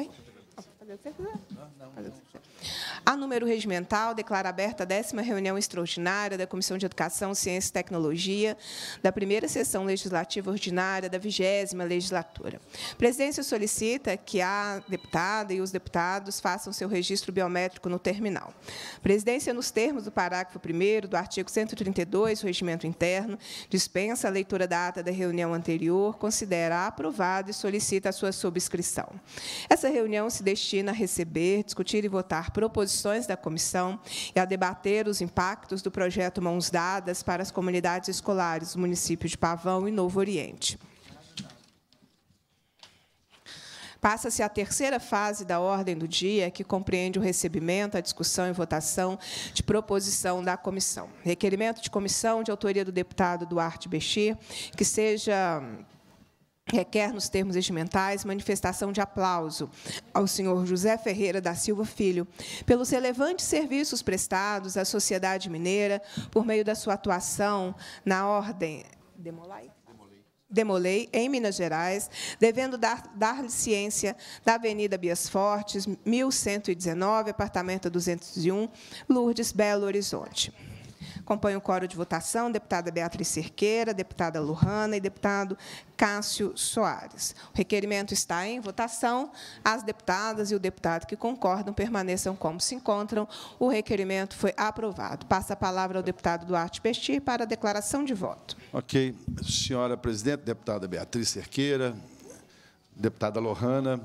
Right fazer o que você quiser. Não, não, A número regimental declara aberta a décima reunião extraordinária da Comissão de Educação, Ciência e Tecnologia, da primeira sessão legislativa ordinária da vigésima legislatura. A presidência solicita que a deputada e os deputados façam seu registro biométrico no terminal. A presidência, nos termos do parágrafo 1 do artigo 132 do Regimento Interno, dispensa a leitura da ata da reunião anterior, considera aprovada e solicita a sua subscrição. Essa reunião se destina discutir né, receber, discutir e votar proposições da comissão e a debater os impactos do projeto Mãos Dadas para as comunidades escolares do município de Pavão e Novo Oriente. Passa-se a terceira fase da ordem do dia, que compreende o recebimento, a discussão e votação de proposição da comissão. Requerimento de comissão de autoria do deputado Duarte Bexir, que seja requer, nos termos regimentais, manifestação de aplauso ao senhor José Ferreira da Silva Filho pelos relevantes serviços prestados à sociedade mineira por meio da sua atuação na ordem... Demolai? Demolei, em Minas Gerais, devendo dar-lhe dar ciência da Avenida Bias Fortes, 1119, apartamento 201, Lourdes, Belo Horizonte acompanhe o coro de votação deputada Beatriz Cerqueira, deputada Lujana e deputado Cássio Soares. O requerimento está em votação. As deputadas e o deputado que concordam permaneçam como se encontram. O requerimento foi aprovado. Passa a palavra ao deputado Duarte Pestir para a declaração de voto. Ok. Senhora Presidente, deputada Beatriz Cerqueira, deputada Lohana,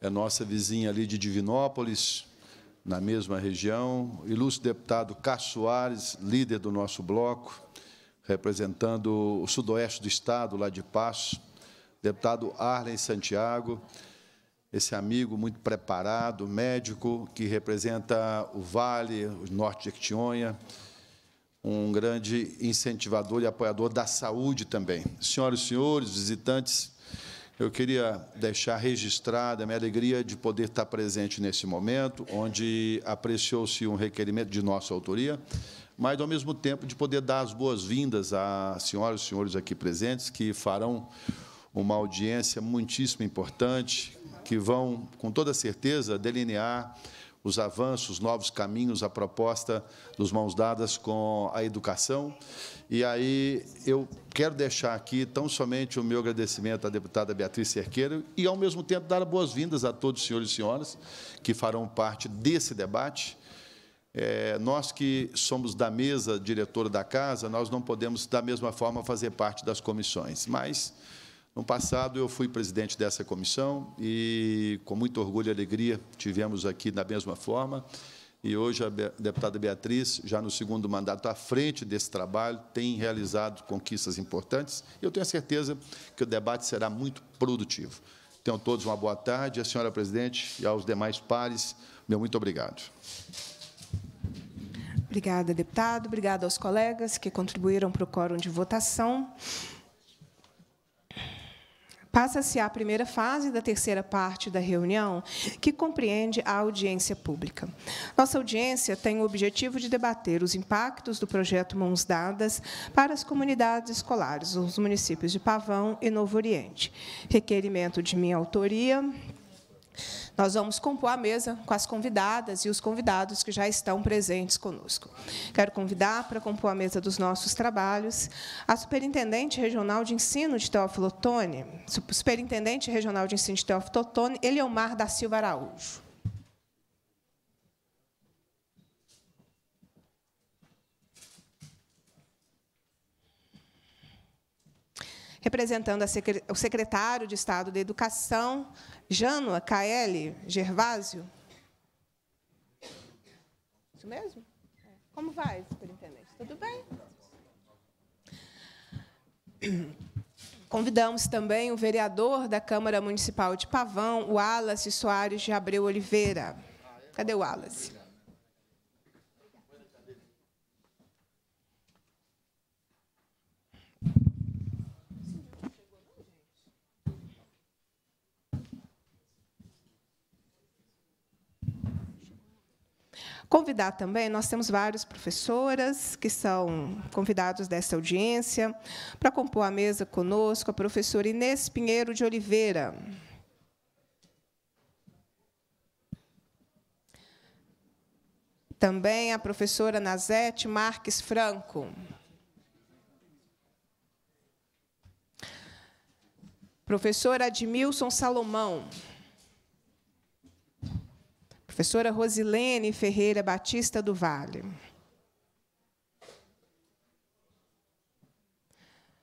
é nossa vizinha ali de Divinópolis, na mesma região, ilustre deputado Cássio Soares, líder do nosso bloco, representando o sudoeste do estado, lá de Passo, deputado Arlen Santiago, esse amigo muito preparado, médico, que representa o Vale, o Norte de Actionha, um grande incentivador e apoiador da saúde também. Senhoras e senhores, visitantes, eu queria deixar registrada a minha alegria de poder estar presente nesse momento, onde apreciou-se um requerimento de nossa autoria, mas, ao mesmo tempo, de poder dar as boas-vindas às senhoras e senhores aqui presentes, que farão uma audiência muitíssimo importante, que vão, com toda certeza, delinear os avanços, novos caminhos, a proposta dos mãos dadas com a educação. E aí eu quero deixar aqui tão somente o meu agradecimento à deputada Beatriz Cerqueira e, ao mesmo tempo, dar boas-vindas a todos os senhores e senhoras que farão parte desse debate. É, nós que somos da mesa diretora da casa, nós não podemos, da mesma forma, fazer parte das comissões, mas no passado, eu fui presidente dessa comissão e, com muito orgulho e alegria, tivemos aqui da mesma forma. E hoje a deputada Beatriz, já no segundo mandato à frente desse trabalho, tem realizado conquistas importantes. Eu tenho certeza que o debate será muito produtivo. Tenham todos uma boa tarde. A senhora presidente e aos demais pares, meu muito obrigado. Obrigada, deputado. Obrigada aos colegas que contribuíram para o quórum de votação passa-se à primeira fase da terceira parte da reunião, que compreende a audiência pública. Nossa audiência tem o objetivo de debater os impactos do projeto Mãos Dadas para as comunidades escolares, os municípios de Pavão e Novo Oriente. Requerimento de minha autoria, nós vamos compor a mesa com as convidadas e os convidados que já estão presentes conosco. Quero convidar para compor a mesa dos nossos trabalhos a Superintendente Regional de Ensino de Teófilo Otoni, Superintendente Regional de Ensino de Teófilo Otoni, Eliomar da Silva Araújo. representando secre o secretário de Estado da Educação, Janua K.L. Gervásio. Isso mesmo? Como vai, superintendente? Tudo bem? Convidamos também o vereador da Câmara Municipal de Pavão, o Wallace Soares de Abreu Oliveira. Cadê o Wallace? Convidar também, nós temos várias professoras que são convidados desta audiência para compor a mesa conosco, a professora Inês Pinheiro de Oliveira. Também a professora Nazete Marques Franco. Professor Admilson Salomão. Professora Rosilene Ferreira Batista do Vale.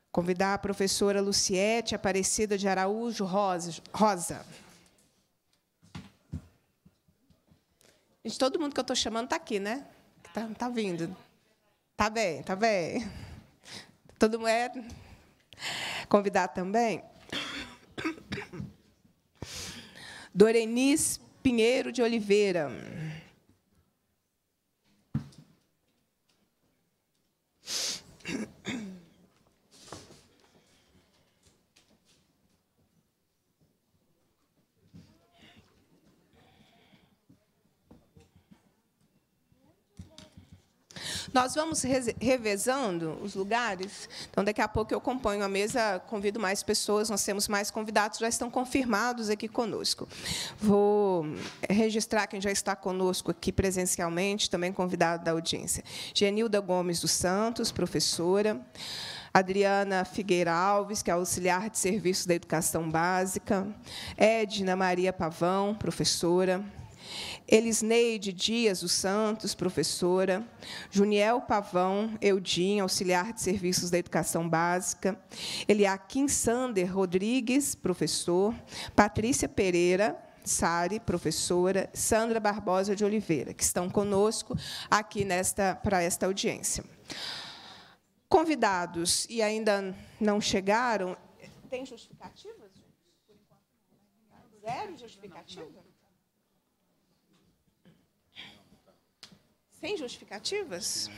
Convidar a professora Luciete Aparecida de Araújo Rosa. Gente, todo mundo que eu estou chamando está aqui, né? Está tá vindo. Está bem, está bem. Todo mundo é. Convidar também. Dorenice Pinheiro de Oliveira. Nós vamos revezando os lugares. Então, daqui a pouco eu acompanho a mesa, convido mais pessoas, nós temos mais convidados, já estão confirmados aqui conosco. Vou eh, registrar quem já está conosco aqui presencialmente, também convidado da audiência. Genilda Gomes dos Santos, professora. Adriana Figueira Alves, que é auxiliar de serviço da educação básica, Edna Maria Pavão, professora, Elisneide Dias dos Santos, professora, Juniel Pavão Eudim, auxiliar de serviços da educação básica, Eliakim Sander Rodrigues, professor, Patrícia Pereira, Sari, professora, Sandra Barbosa de Oliveira, que estão conosco aqui nesta para esta audiência. Convidados e ainda não chegaram. Tem justificativas? Né? Zero justificativa? Tem justificativas?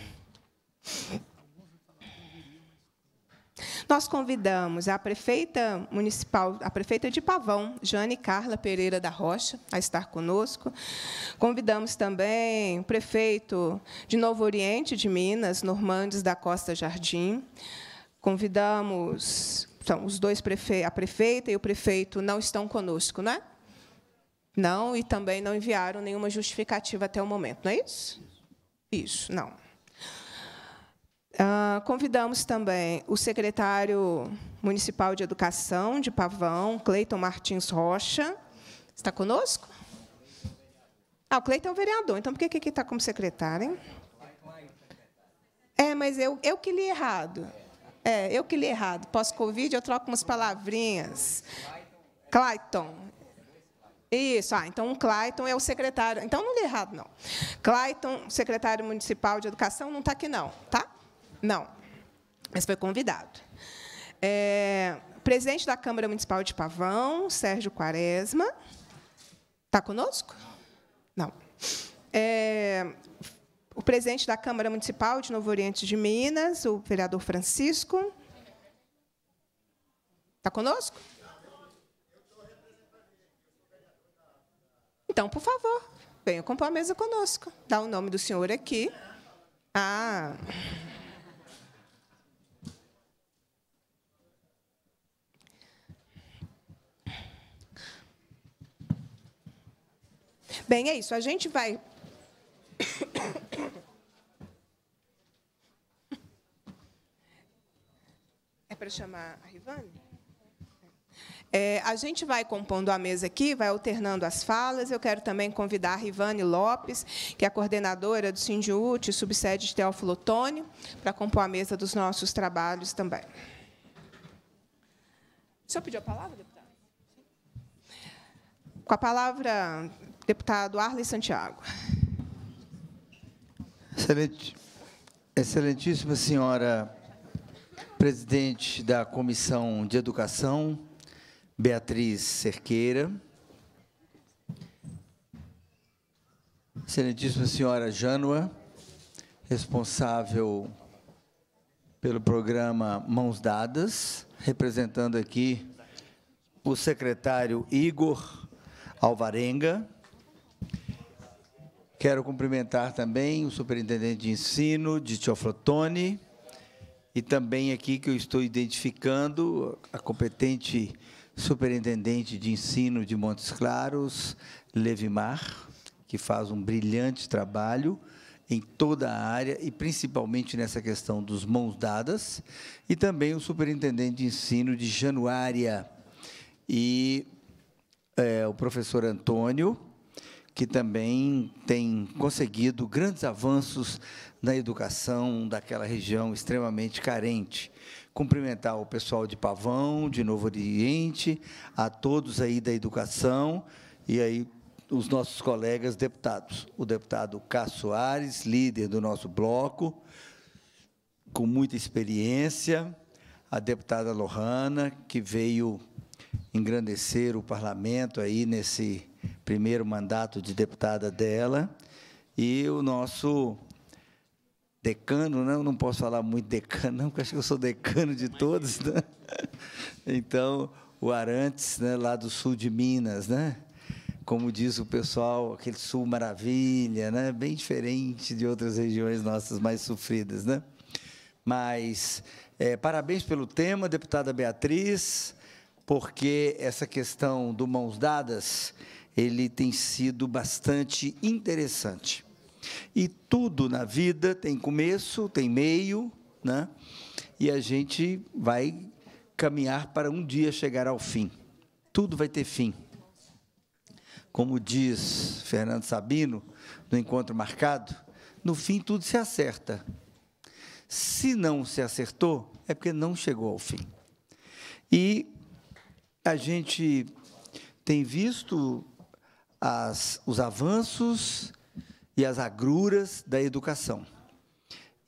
Nós convidamos a prefeita municipal, a prefeita de Pavão, Jane Carla Pereira da Rocha, a estar conosco. Convidamos também o prefeito de Novo Oriente de Minas, Normandes da Costa Jardim. Convidamos então, os dois prefeitos, a prefeita e o prefeito não estão conosco, não é? Não, e também não enviaram nenhuma justificativa até o momento, não é isso? Isso, não. Uh, convidamos também o secretário municipal de educação de Pavão, Cleiton Martins Rocha. Está conosco? Ah, o Cleiton é o vereador, então por que que está como secretário? Hein? É, mas eu, eu que li errado. É, eu que li errado. Pós-Covid, eu troco umas palavrinhas. Clayton. Isso, ah, então o Clayton é o secretário. Então não li errado, não. Clayton, secretário municipal de educação, não está aqui, não, tá? Não. Mas foi convidado. É, presidente da Câmara Municipal de Pavão, Sérgio Quaresma. Está conosco? Não. É, o presidente da Câmara Municipal de Novo Oriente de Minas, o vereador Francisco. Está conosco? Então, por favor, venha comprar a mesa conosco. Dá o nome do senhor aqui. Ah. Bem, é isso. A gente vai. É para chamar a Rivane? É, a gente vai compondo a mesa aqui, vai alternando as falas. Eu quero também convidar a Rivane Lopes, que é a coordenadora do Sindiúte, subsede de Teófilo Otoni, para compor a mesa dos nossos trabalhos também. O senhor pediu a palavra, deputado? Com a palavra, deputado Arley Santiago. Excelente. Excelentíssima senhora presidente da Comissão de Educação, Beatriz Cerqueira, Excelentíssima Senhora Jânua, responsável pelo programa Mãos Dadas, representando aqui o secretário Igor Alvarenga. Quero cumprimentar também o superintendente de ensino, de Tioflotone, e também aqui que eu estou identificando a competente superintendente de ensino de Montes Claros, Levimar, que faz um brilhante trabalho em toda a área e principalmente nessa questão dos mãos dadas, e também o superintendente de ensino de Januária e é, o professor Antônio, que também tem conseguido grandes avanços na educação daquela região extremamente carente cumprimentar o pessoal de Pavão, de Novo Oriente, a todos aí da educação e aí os nossos colegas deputados. O deputado Cássio Soares, líder do nosso bloco, com muita experiência, a deputada Lohana, que veio engrandecer o parlamento aí nesse primeiro mandato de deputada dela, e o nosso decano, né? Eu não posso falar muito decano, não, porque acho que eu sou decano de todos, né? Então, o Arantes, né, lá do sul de Minas, né? Como diz o pessoal, aquele sul maravilha, né? Bem diferente de outras regiões nossas mais sofridas, né? Mas é, parabéns pelo tema, deputada Beatriz, porque essa questão do mãos dadas ele tem sido bastante interessante. E tudo na vida tem começo, tem meio, né? e a gente vai caminhar para um dia chegar ao fim. Tudo vai ter fim. Como diz Fernando Sabino, no encontro marcado, no fim tudo se acerta. Se não se acertou, é porque não chegou ao fim. E a gente tem visto as, os avanços e as agruras da educação.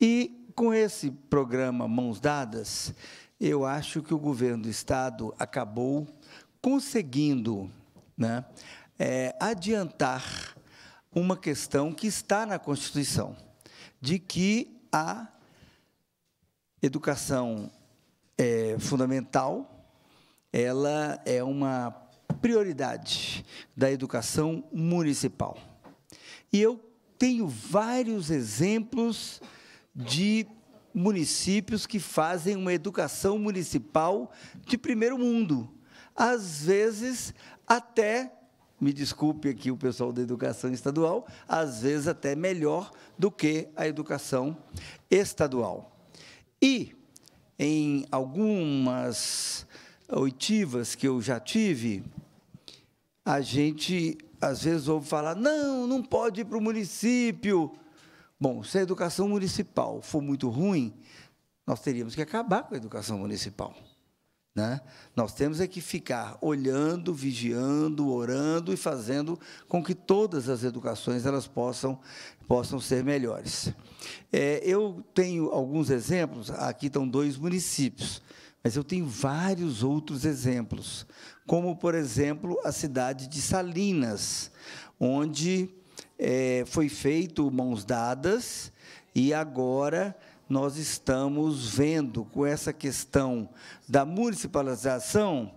E com esse programa Mãos Dadas, eu acho que o governo do Estado acabou conseguindo né, é, adiantar uma questão que está na Constituição, de que a educação é, fundamental ela é uma prioridade da educação municipal. E eu tenho vários exemplos de municípios que fazem uma educação municipal de primeiro mundo. Às vezes, até, me desculpe aqui o pessoal da educação estadual, às vezes até melhor do que a educação estadual. E, em algumas oitivas que eu já tive, a gente às vezes ouve falar, não, não pode ir para o município. Bom, se a educação municipal for muito ruim, nós teríamos que acabar com a educação municipal. Né? Nós temos é que ficar olhando, vigiando, orando e fazendo com que todas as educações elas possam, possam ser melhores. É, eu tenho alguns exemplos, aqui estão dois municípios, mas eu tenho vários outros exemplos, como, por exemplo, a cidade de Salinas, onde é, foi feito mãos dadas e agora nós estamos vendo com essa questão da municipalização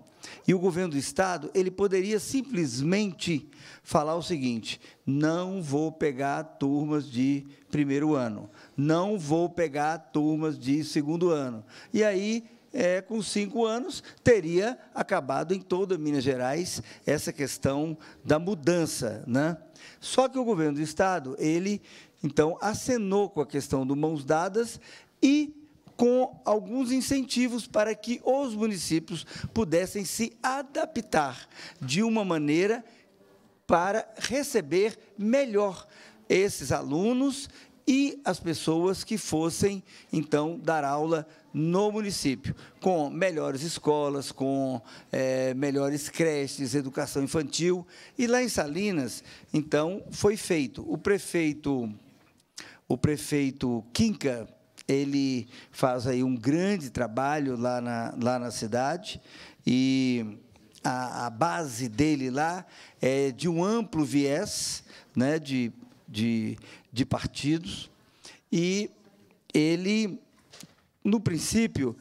e o governo do estado, ele poderia simplesmente falar o seguinte: não vou pegar turmas de primeiro ano, não vou pegar turmas de segundo ano. E aí é, com cinco anos, teria acabado em toda Minas Gerais essa questão da mudança. Né? Só que o governo do Estado, ele, então, acenou com a questão do mãos dadas e com alguns incentivos para que os municípios pudessem se adaptar de uma maneira para receber melhor esses alunos e as pessoas que fossem, então, dar aula no município, com melhores escolas, com é, melhores creches, educação infantil. E lá em Salinas, então, foi feito. O prefeito, o prefeito Quinca, ele faz aí um grande trabalho lá na, lá na cidade e a, a base dele lá é de um amplo viés né, de, de de partidos, e ele, no princípio,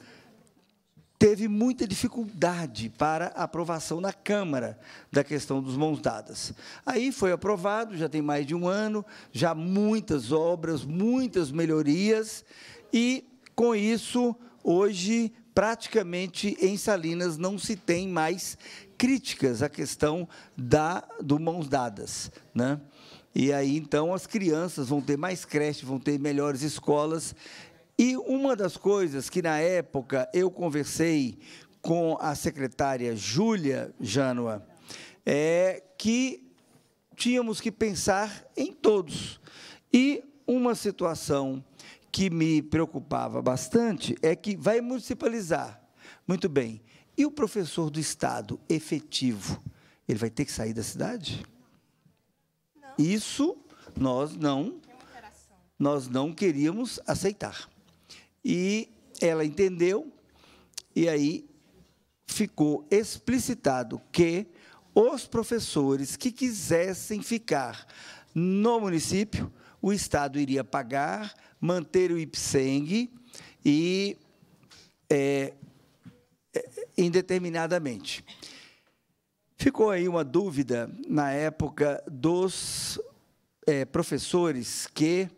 teve muita dificuldade para aprovação na Câmara da questão dos mãos dadas. Aí foi aprovado, já tem mais de um ano, já muitas obras, muitas melhorias, e com isso, hoje, praticamente em Salinas não se tem mais críticas à questão da, do mãos dadas. Né? E aí, então, as crianças vão ter mais creche, vão ter melhores escolas. E uma das coisas que, na época, eu conversei com a secretária Júlia Janua é que tínhamos que pensar em todos. E uma situação que me preocupava bastante é que vai municipalizar. Muito bem. E o professor do Estado efetivo? Ele vai ter que sair da cidade? Isso nós não nós não queríamos aceitar. E ela entendeu e aí ficou explicitado que os professores que quisessem ficar no município, o Estado iria pagar, manter o IPSENG e é, é indeterminadamente. Ficou aí uma dúvida na época dos é, professores que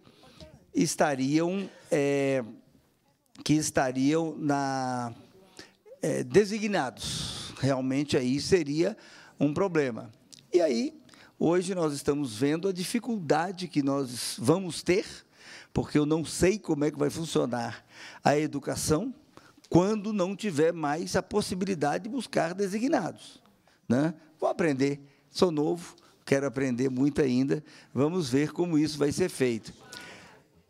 estariam é, que estariam na é, designados. Realmente aí seria um problema. E aí hoje nós estamos vendo a dificuldade que nós vamos ter, porque eu não sei como é que vai funcionar a educação quando não tiver mais a possibilidade de buscar designados. Né? Vou aprender, sou novo, quero aprender muito ainda. Vamos ver como isso vai ser feito.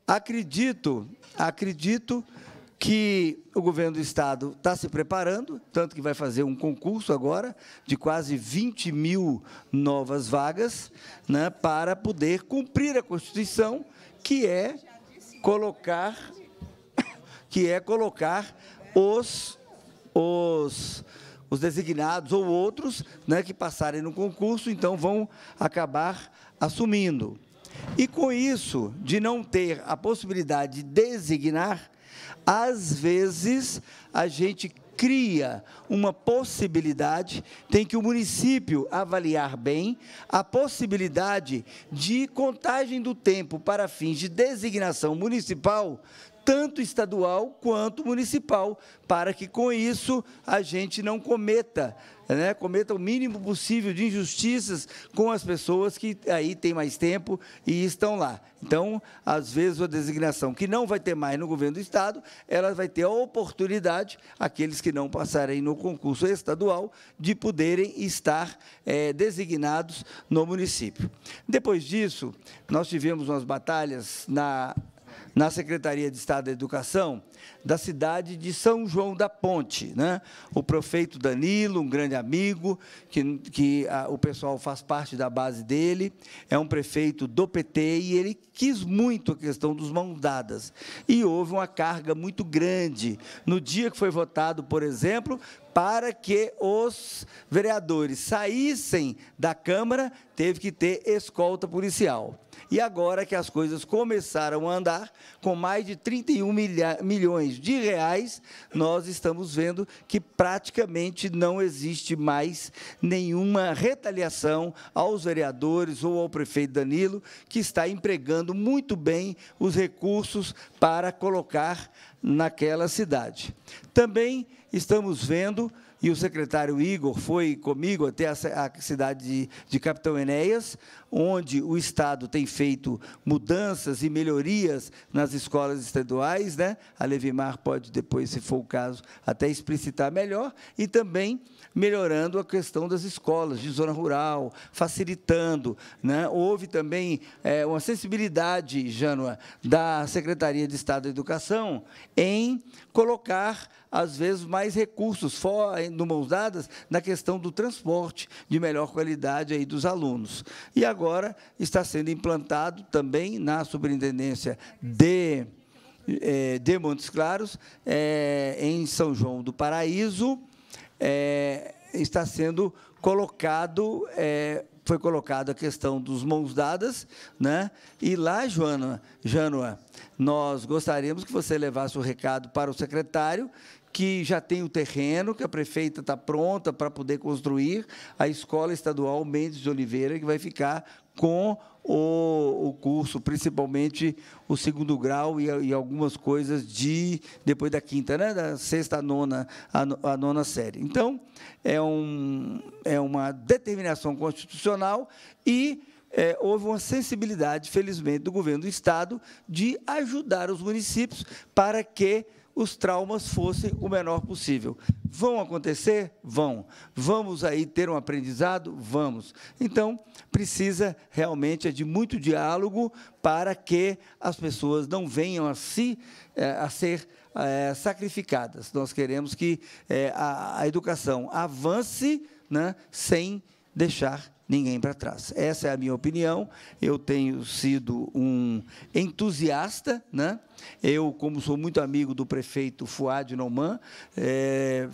Acredito, acredito que o governo do Estado está se preparando, tanto que vai fazer um concurso agora de quase 20 mil novas vagas né, para poder cumprir a Constituição, que é colocar, que é colocar os, os os designados ou outros né, que passarem no concurso, então vão acabar assumindo. E com isso, de não ter a possibilidade de designar, às vezes a gente cria uma possibilidade, tem que o município avaliar bem a possibilidade de contagem do tempo para fins de designação municipal tanto estadual quanto municipal, para que com isso a gente não cometa, né, cometa o mínimo possível de injustiças com as pessoas que aí têm mais tempo e estão lá. Então, às vezes, a designação que não vai ter mais no governo do Estado, ela vai ter a oportunidade, aqueles que não passarem no concurso estadual, de poderem estar é, designados no município. Depois disso, nós tivemos umas batalhas na na Secretaria de Estado da Educação da cidade de São João da Ponte. Né? O prefeito Danilo, um grande amigo, que, que a, o pessoal faz parte da base dele, é um prefeito do PT e ele quis muito a questão dos mãos dadas. E houve uma carga muito grande. No dia que foi votado, por exemplo, para que os vereadores saíssem da Câmara, teve que ter escolta policial. E agora que as coisas começaram a andar, com mais de 31 milha, milhões de reais, nós estamos vendo que praticamente não existe mais nenhuma retaliação aos vereadores ou ao prefeito Danilo, que está empregando muito bem os recursos para colocar naquela cidade. Também estamos vendo e o secretário Igor foi comigo até a cidade de, Capitão Enéas, onde o Estado tem feito mudanças e melhorias nas escolas estaduais. Né? A Levimar pode, depois, se for o caso, até explicitar melhor, e também melhorando a questão das escolas de zona rural, facilitando. Né? Houve também é, uma sensibilidade, Jânua, da Secretaria de Estado da Educação em colocar, às vezes, mais recursos, fora, no mãos dadas, na questão do transporte de melhor qualidade aí dos alunos. E agora está sendo implantado também na superintendência de, é, de Montes Claros, é, em São João do Paraíso, é, está sendo colocado foi colocada a questão dos mãos dadas, né? E lá, Joana, Janua, nós gostaríamos que você levasse o recado para o secretário, que já tem o terreno, que a prefeita está pronta para poder construir a escola estadual Mendes de Oliveira, que vai ficar com o, o curso, principalmente o segundo grau e, e, algumas coisas de depois da quinta, né? da sexta a nona, a, nona série. Então, é, um, é uma determinação constitucional e é, houve uma sensibilidade, felizmente, do governo do Estado de ajudar os municípios para que os traumas fossem o menor possível. Vão acontecer? Vão. Vamos aí ter um aprendizado? Vamos. Então, precisa realmente de muito diálogo para que as pessoas não venham a, si, é, a ser é, sacrificadas. Nós queremos que é, a, educação avance né, sem deixar ninguém para trás. Essa é a minha opinião. Eu tenho sido um entusiasta, né? Eu, como sou muito amigo do prefeito Fuad Noman, é,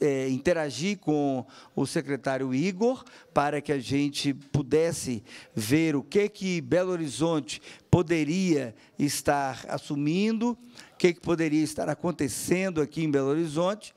é, interagi com o secretário Igor para que a gente pudesse ver o que que Belo Horizonte poderia estar assumindo, o que, que poderia estar acontecendo aqui em Belo Horizonte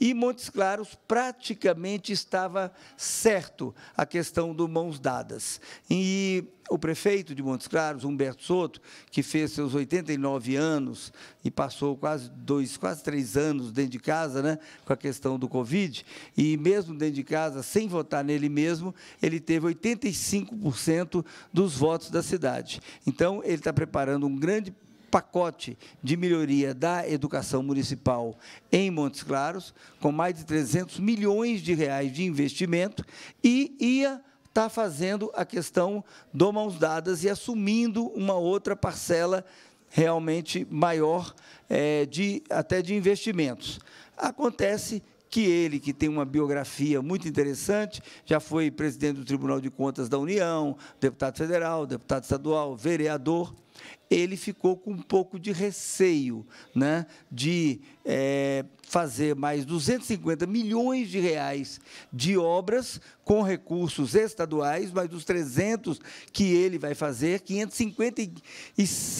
e Montes Claros praticamente estava certo a questão do mãos dadas. E o prefeito de Montes Claros, Humberto Soto, que fez seus 89 anos e passou quase dois, quase três anos dentro de casa, né, com a questão do Covid, e mesmo dentro de casa, sem votar nele mesmo, ele teve 85% dos votos da cidade. Então, ele está preparando um grande pacote de melhoria da educação municipal em Montes Claros, com mais de 300 milhões de reais de investimento, e ia estar tá fazendo a questão do mãos dadas e assumindo uma outra parcela realmente maior é, de até de investimentos. Acontece que ele, que tem uma biografia muito interessante, já foi presidente do Tribunal de Contas da União, deputado federal, deputado estadual, vereador, ele ficou com um pouco de receio né, de é, fazer mais 250 milhões de reais de obras com recursos estaduais, mas dos 300 que ele vai fazer, 550, e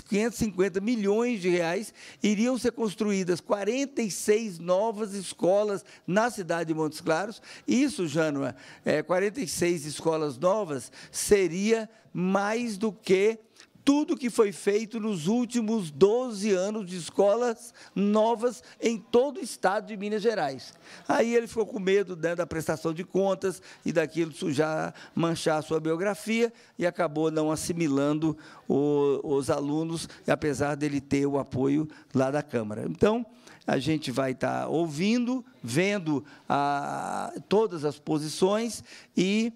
550 milhões de reais iriam ser construídas 46 novas escolas na cidade de Montes Claros. Isso, Jânua, é, eh, 46 escolas novas seria mais do que tudo que foi feito nos últimos 12 anos de escolas novas em todo o estado de Minas Gerais. Aí ele ficou com medo né, da prestação de contas e daquilo sujar, manchar a sua biografia e acabou não assimilando o, os alunos, apesar dele ter o apoio lá da Câmara. Então, a gente vai estar tá ouvindo, vendo a, todas as posições e.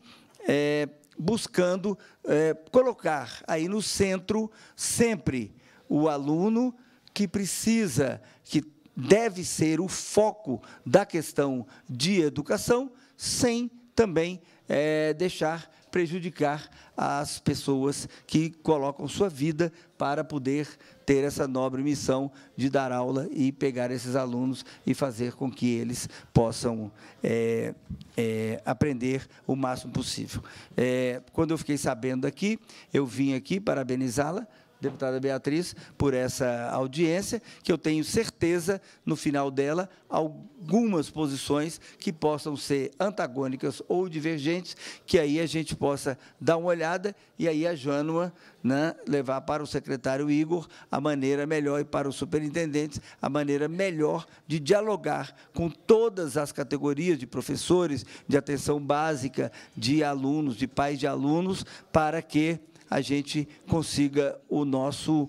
É, buscando é, colocar aí no centro sempre o aluno que precisa, que deve ser o foco da questão de educação, sem também é, deixar prejudicar as pessoas que colocam sua vida para poder ter essa nobre missão de dar aula e pegar esses alunos e fazer com que eles possam é, é, aprender o máximo possível. É, quando eu fiquei sabendo aqui, eu vim aqui parabenizá-la, deputada Beatriz, por essa audiência, que eu tenho certeza, no final dela, algumas posições que possam ser antagônicas ou divergentes, que aí a gente possa dar uma olhada e aí a Jânua né, levar para o secretário Igor a maneira melhor e para os superintendentes a maneira melhor de dialogar com todas as categorias de professores, de atenção básica, de alunos, de pais de alunos, para que a gente consiga o nosso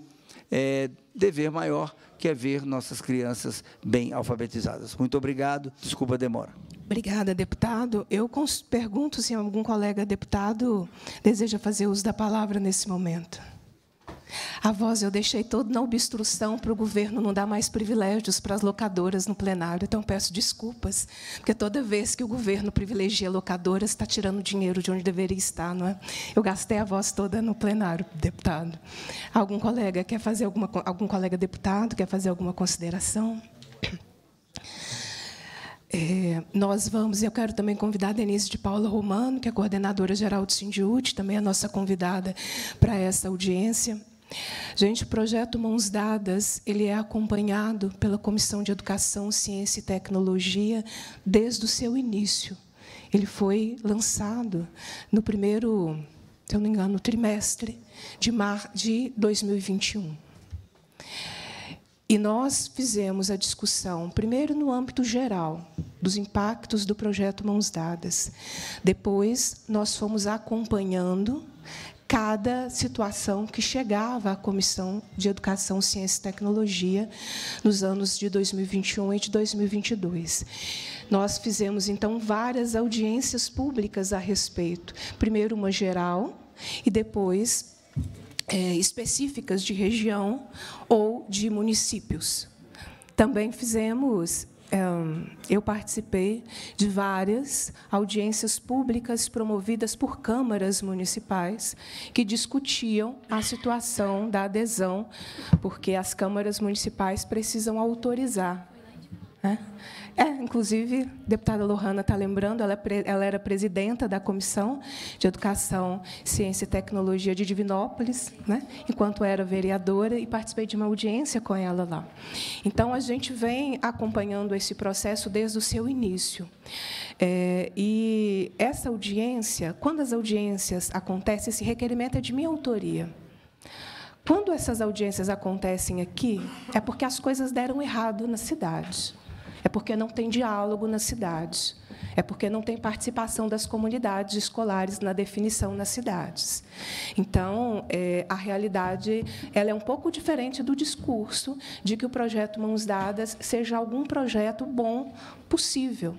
é, dever maior, que é ver nossas crianças bem alfabetizadas. Muito obrigado, desculpa a demora. Obrigada, deputado. Eu pergunto se algum colega deputado deseja fazer uso da palavra nesse momento. A voz eu deixei toda na obstrução para o governo não dar mais privilégios para as locadoras no plenário. Então peço desculpas, porque toda vez que o governo privilegia locadoras, está tirando dinheiro de onde deveria estar, não é? Eu gastei a voz toda no plenário, deputado. Algum colega quer fazer alguma algum colega deputado quer fazer alguma consideração? É, nós vamos, eu quero também convidar a Denise de Paula Romano, que é coordenadora geral do Sindiúti, também a é nossa convidada para essa audiência. Gente, o projeto Mãos Dadas ele é acompanhado pela Comissão de Educação, Ciência e Tecnologia desde o seu início. Ele foi lançado no primeiro, se eu não me engano, trimestre de mar de 2021. E nós fizemos a discussão, primeiro no âmbito geral, dos impactos do projeto Mãos Dadas. Depois, nós fomos acompanhando cada situação que chegava à Comissão de Educação, Ciência e Tecnologia nos anos de 2021 e de 2022. Nós fizemos, então, várias audiências públicas a respeito. Primeiro, uma geral, e depois é, específicas de região ou de municípios. Também fizemos eu participei de várias audiências públicas promovidas por câmaras municipais que discutiam a situação da adesão, porque as câmaras municipais precisam autorizar. Né? É, inclusive, a deputada Lohana está lembrando, ela, é ela, era presidenta da Comissão de Educação, Ciência e Tecnologia de Divinópolis, né? enquanto era vereadora, e participei de uma audiência com ela lá. Então, a gente vem acompanhando esse processo desde o seu início. É, e essa audiência, quando as audiências acontecem, esse requerimento é de minha autoria. Quando essas audiências acontecem aqui, é porque as coisas deram errado na cidade. É porque não tem diálogo nas cidades. É porque não tem participação das comunidades escolares na definição nas cidades. Então, é, a realidade ela é um pouco diferente do discurso de que o projeto Mãos Dadas seja algum projeto bom possível.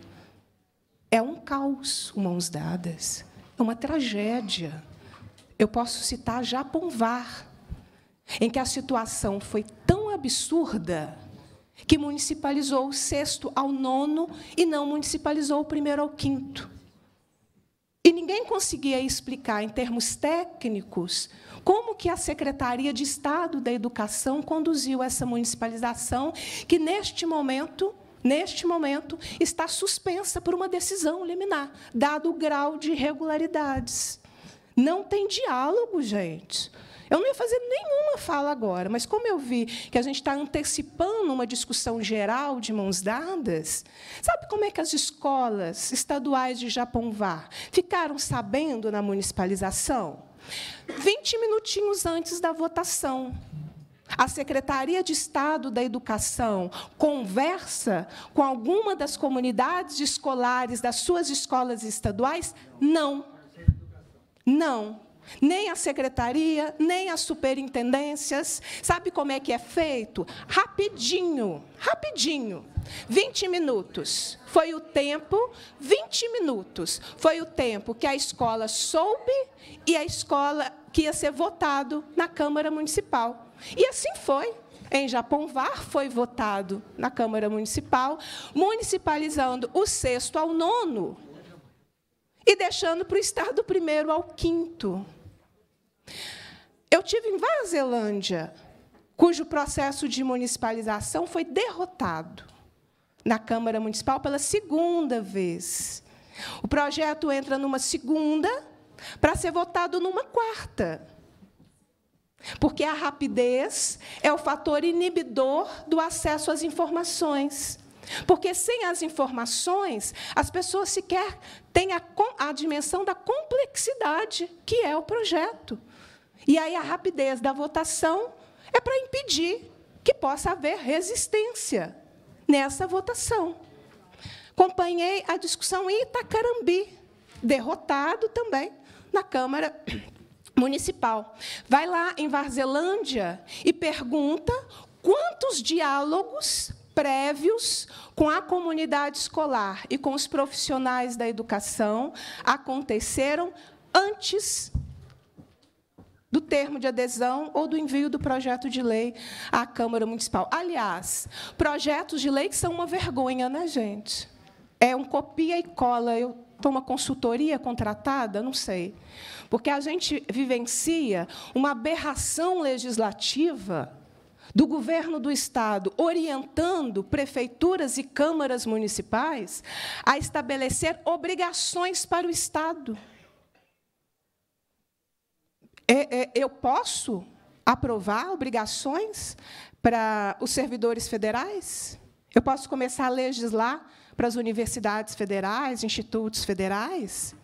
É um caos, Mãos Dadas. É uma tragédia. Eu posso citar Japonvar, em que a situação foi tão absurda que municipalizou o sexto ao nono e não municipalizou o primeiro ao quinto. E ninguém conseguia explicar, em termos técnicos, como que a Secretaria de Estado da Educação conduziu essa municipalização, que neste momento, neste momento, está suspensa por uma decisão liminar, dado o grau de irregularidades. Não tem diálogo, gente. Eu não ia fazer nenhuma fala agora, mas como eu vi que a gente está antecipando uma discussão geral de mãos dadas, sabe como é que as escolas estaduais de Japonvar ficaram sabendo na municipalização? 20 minutinhos antes da votação. A Secretaria de Estado da Educação conversa com alguma das comunidades escolares das suas escolas estaduais? Não. Não nem a secretaria, nem as superintendências. Sabe como é que é feito? Rapidinho, rapidinho. 20 minutos foi o tempo, 20 minutos foi o tempo que a escola soube e a escola que ia ser votado na Câmara Municipal. E assim foi. Em Japonvar foi votado na Câmara Municipal, municipalizando o sexto ao nono e deixando para o Estado primeiro ao quinto. Eu tive em Vazelândia, cujo processo de municipalização foi derrotado na Câmara Municipal pela segunda vez. O projeto entra numa segunda para ser votado numa quarta. Porque a rapidez é o fator inibidor do acesso às informações. Porque sem as informações, as pessoas sequer têm a, a dimensão da complexidade que é o projeto. E aí a rapidez da votação é para impedir que possa haver resistência nessa votação. Acompanhei a discussão em Itacarambi, derrotado também na Câmara Municipal. Vai lá em Varzelândia e pergunta quantos diálogos prévios com a comunidade escolar e com os profissionais da educação aconteceram antes do termo de adesão ou do envio do projeto de lei à Câmara Municipal. Aliás, projetos de lei que são uma vergonha, né, gente? É um copia e cola. Eu estou uma consultoria contratada, não sei. Porque a gente vivencia uma aberração legislativa do governo do Estado orientando prefeituras e câmaras municipais a estabelecer obrigações para o Estado é, é, eu posso aprovar obrigações para os servidores federais? Eu posso começar a legislar para as universidades federais, institutos federais?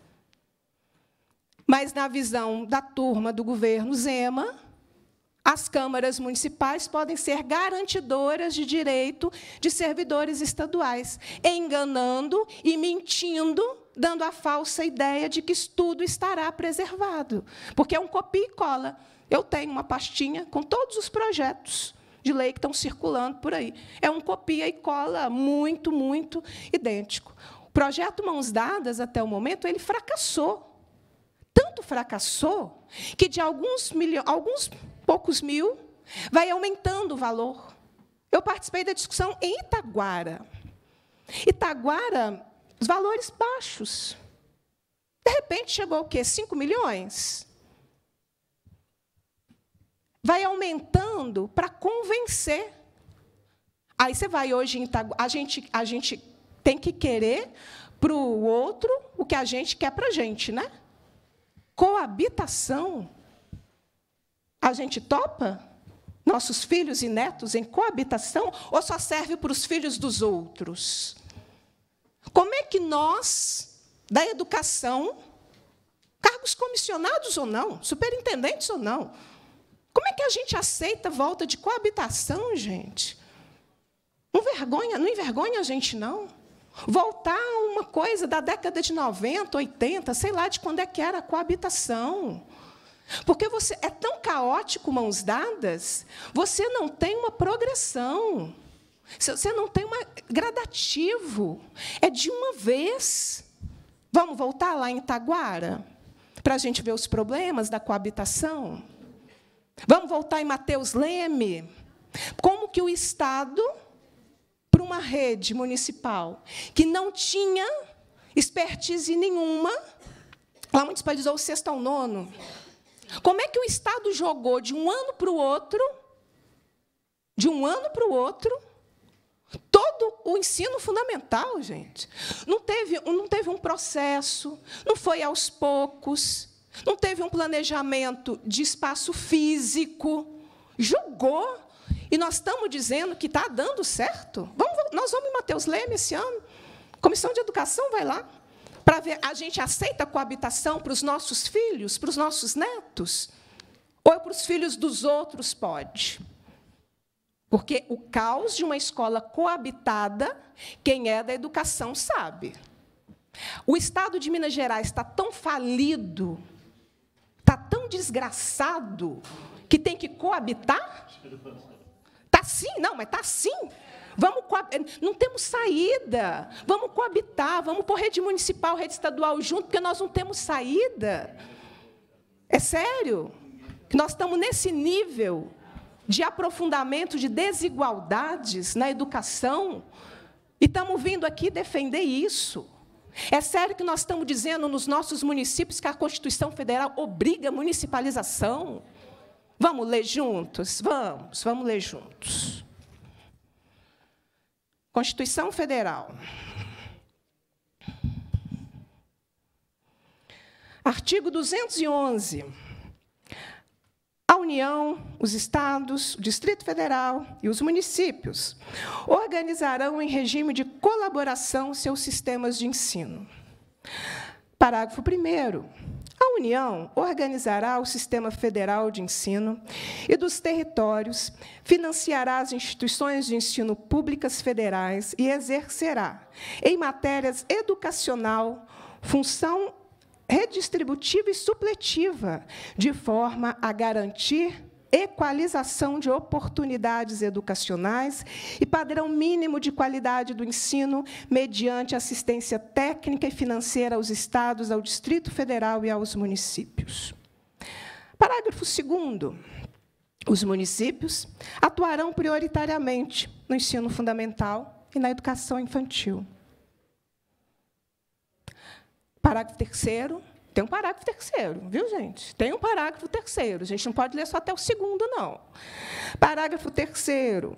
Mas, na visão da turma do governo Zema, as câmaras municipais podem ser garantidoras de direito de servidores estaduais, enganando e mentindo dando a falsa ideia de que tudo estará preservado, porque é um copia e cola. Eu tenho uma pastinha com todos os projetos de lei que estão circulando por aí. É um copia e cola muito, muito idêntico. O projeto Mãos Dadas, até o momento, ele fracassou. Tanto fracassou que de alguns, alguns poucos mil vai aumentando o valor. Eu participei da discussão em Itaguara. Itaguara os valores baixos. De repente chegou ao quê? 5 milhões? Vai aumentando para convencer. Aí você vai hoje em Itagu... a gente a gente tem que querer para o outro o que a gente quer para a gente, né? Coabitação. A gente topa nossos filhos e netos em coabitação ou só serve para os filhos dos outros? Como é que nós, da educação, cargos comissionados ou não, superintendentes ou não, como é que a gente aceita volta de coabitação, gente? Não vergonha, não envergonha a gente, não. Voltar a uma coisa da década de 90, 80, sei lá de quando é que era a coabitação. Porque você é tão caótico, mãos dadas, você não tem uma progressão. Você não tem uma gradativo. É de uma vez. Vamos voltar lá em Itaguara para a gente ver os problemas da coabitação. Vamos voltar em Mateus Leme. Como que o Estado, para uma rede municipal que não tinha expertise nenhuma, lá municipalizou o sexto ao nono. Como é que o Estado jogou de um ano para o outro, de um ano para o outro, Todo o ensino fundamental, gente. Não teve, não teve um processo, não foi aos poucos, não teve um planejamento de espaço físico. Julgou. E nós estamos dizendo que está dando certo. Vamos, nós vamos em Mateus Leme esse ano. Comissão de Educação vai lá. Para ver, a gente aceita coabitação para os nossos filhos, para os nossos netos? Ou é para os filhos dos outros pode? Porque o caos de uma escola coabitada, quem é da educação sabe. O estado de Minas Gerais está tão falido, está tão desgraçado, que tem que coabitar? Está sim, não, mas está sim. Vamos não temos saída. Vamos coabitar, vamos pôr rede municipal, rede estadual junto, porque nós não temos saída. É sério? Que nós estamos nesse nível de aprofundamento de desigualdades na educação, e estamos vindo aqui defender isso. É sério que nós estamos dizendo nos nossos municípios que a Constituição Federal obriga a municipalização? Vamos ler juntos? Vamos, vamos ler juntos. Constituição Federal. Artigo 211 a União, os estados, o Distrito Federal e os municípios organizarão em regime de colaboração seus sistemas de ensino. Parágrafo 1 a União organizará o sistema federal de ensino e dos territórios, financiará as instituições de ensino públicas federais e exercerá, em matérias educacional, função redistributiva e supletiva, de forma a garantir equalização de oportunidades educacionais e padrão mínimo de qualidade do ensino mediante assistência técnica e financeira aos estados, ao Distrito Federal e aos municípios. Parágrafo 2 Os municípios atuarão prioritariamente no ensino fundamental e na educação infantil. Parágrafo terceiro. Tem um parágrafo terceiro, viu, gente? Tem um parágrafo terceiro. A gente não pode ler só até o segundo, não. Parágrafo terceiro.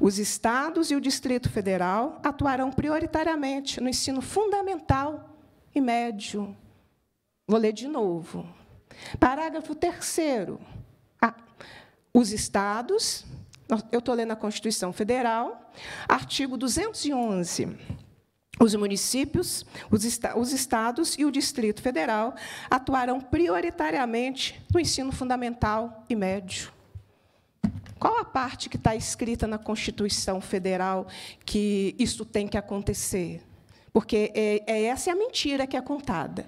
Os estados e o Distrito Federal atuarão prioritariamente no ensino fundamental e médio. Vou ler de novo. Parágrafo terceiro. Ah, os estados, eu estou lendo a Constituição Federal, artigo 211 os municípios, os, os estados e o Distrito Federal atuarão prioritariamente no ensino fundamental e médio. Qual a parte que está escrita na Constituição Federal que isso tem que acontecer? Porque é, é essa é a mentira que é contada.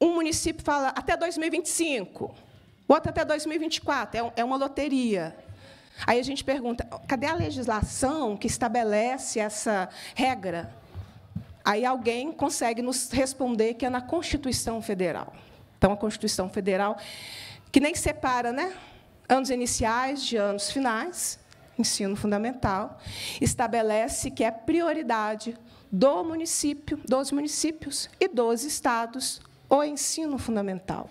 Um município fala até 2025, outro até 2024, é, um, é uma loteria. Aí a gente pergunta: cadê a legislação que estabelece essa regra? Aí alguém consegue nos responder que é na Constituição Federal. Então, a Constituição Federal, que nem separa né, anos iniciais de anos finais, ensino fundamental, estabelece que é prioridade do município, dos municípios e dos estados o ensino fundamental.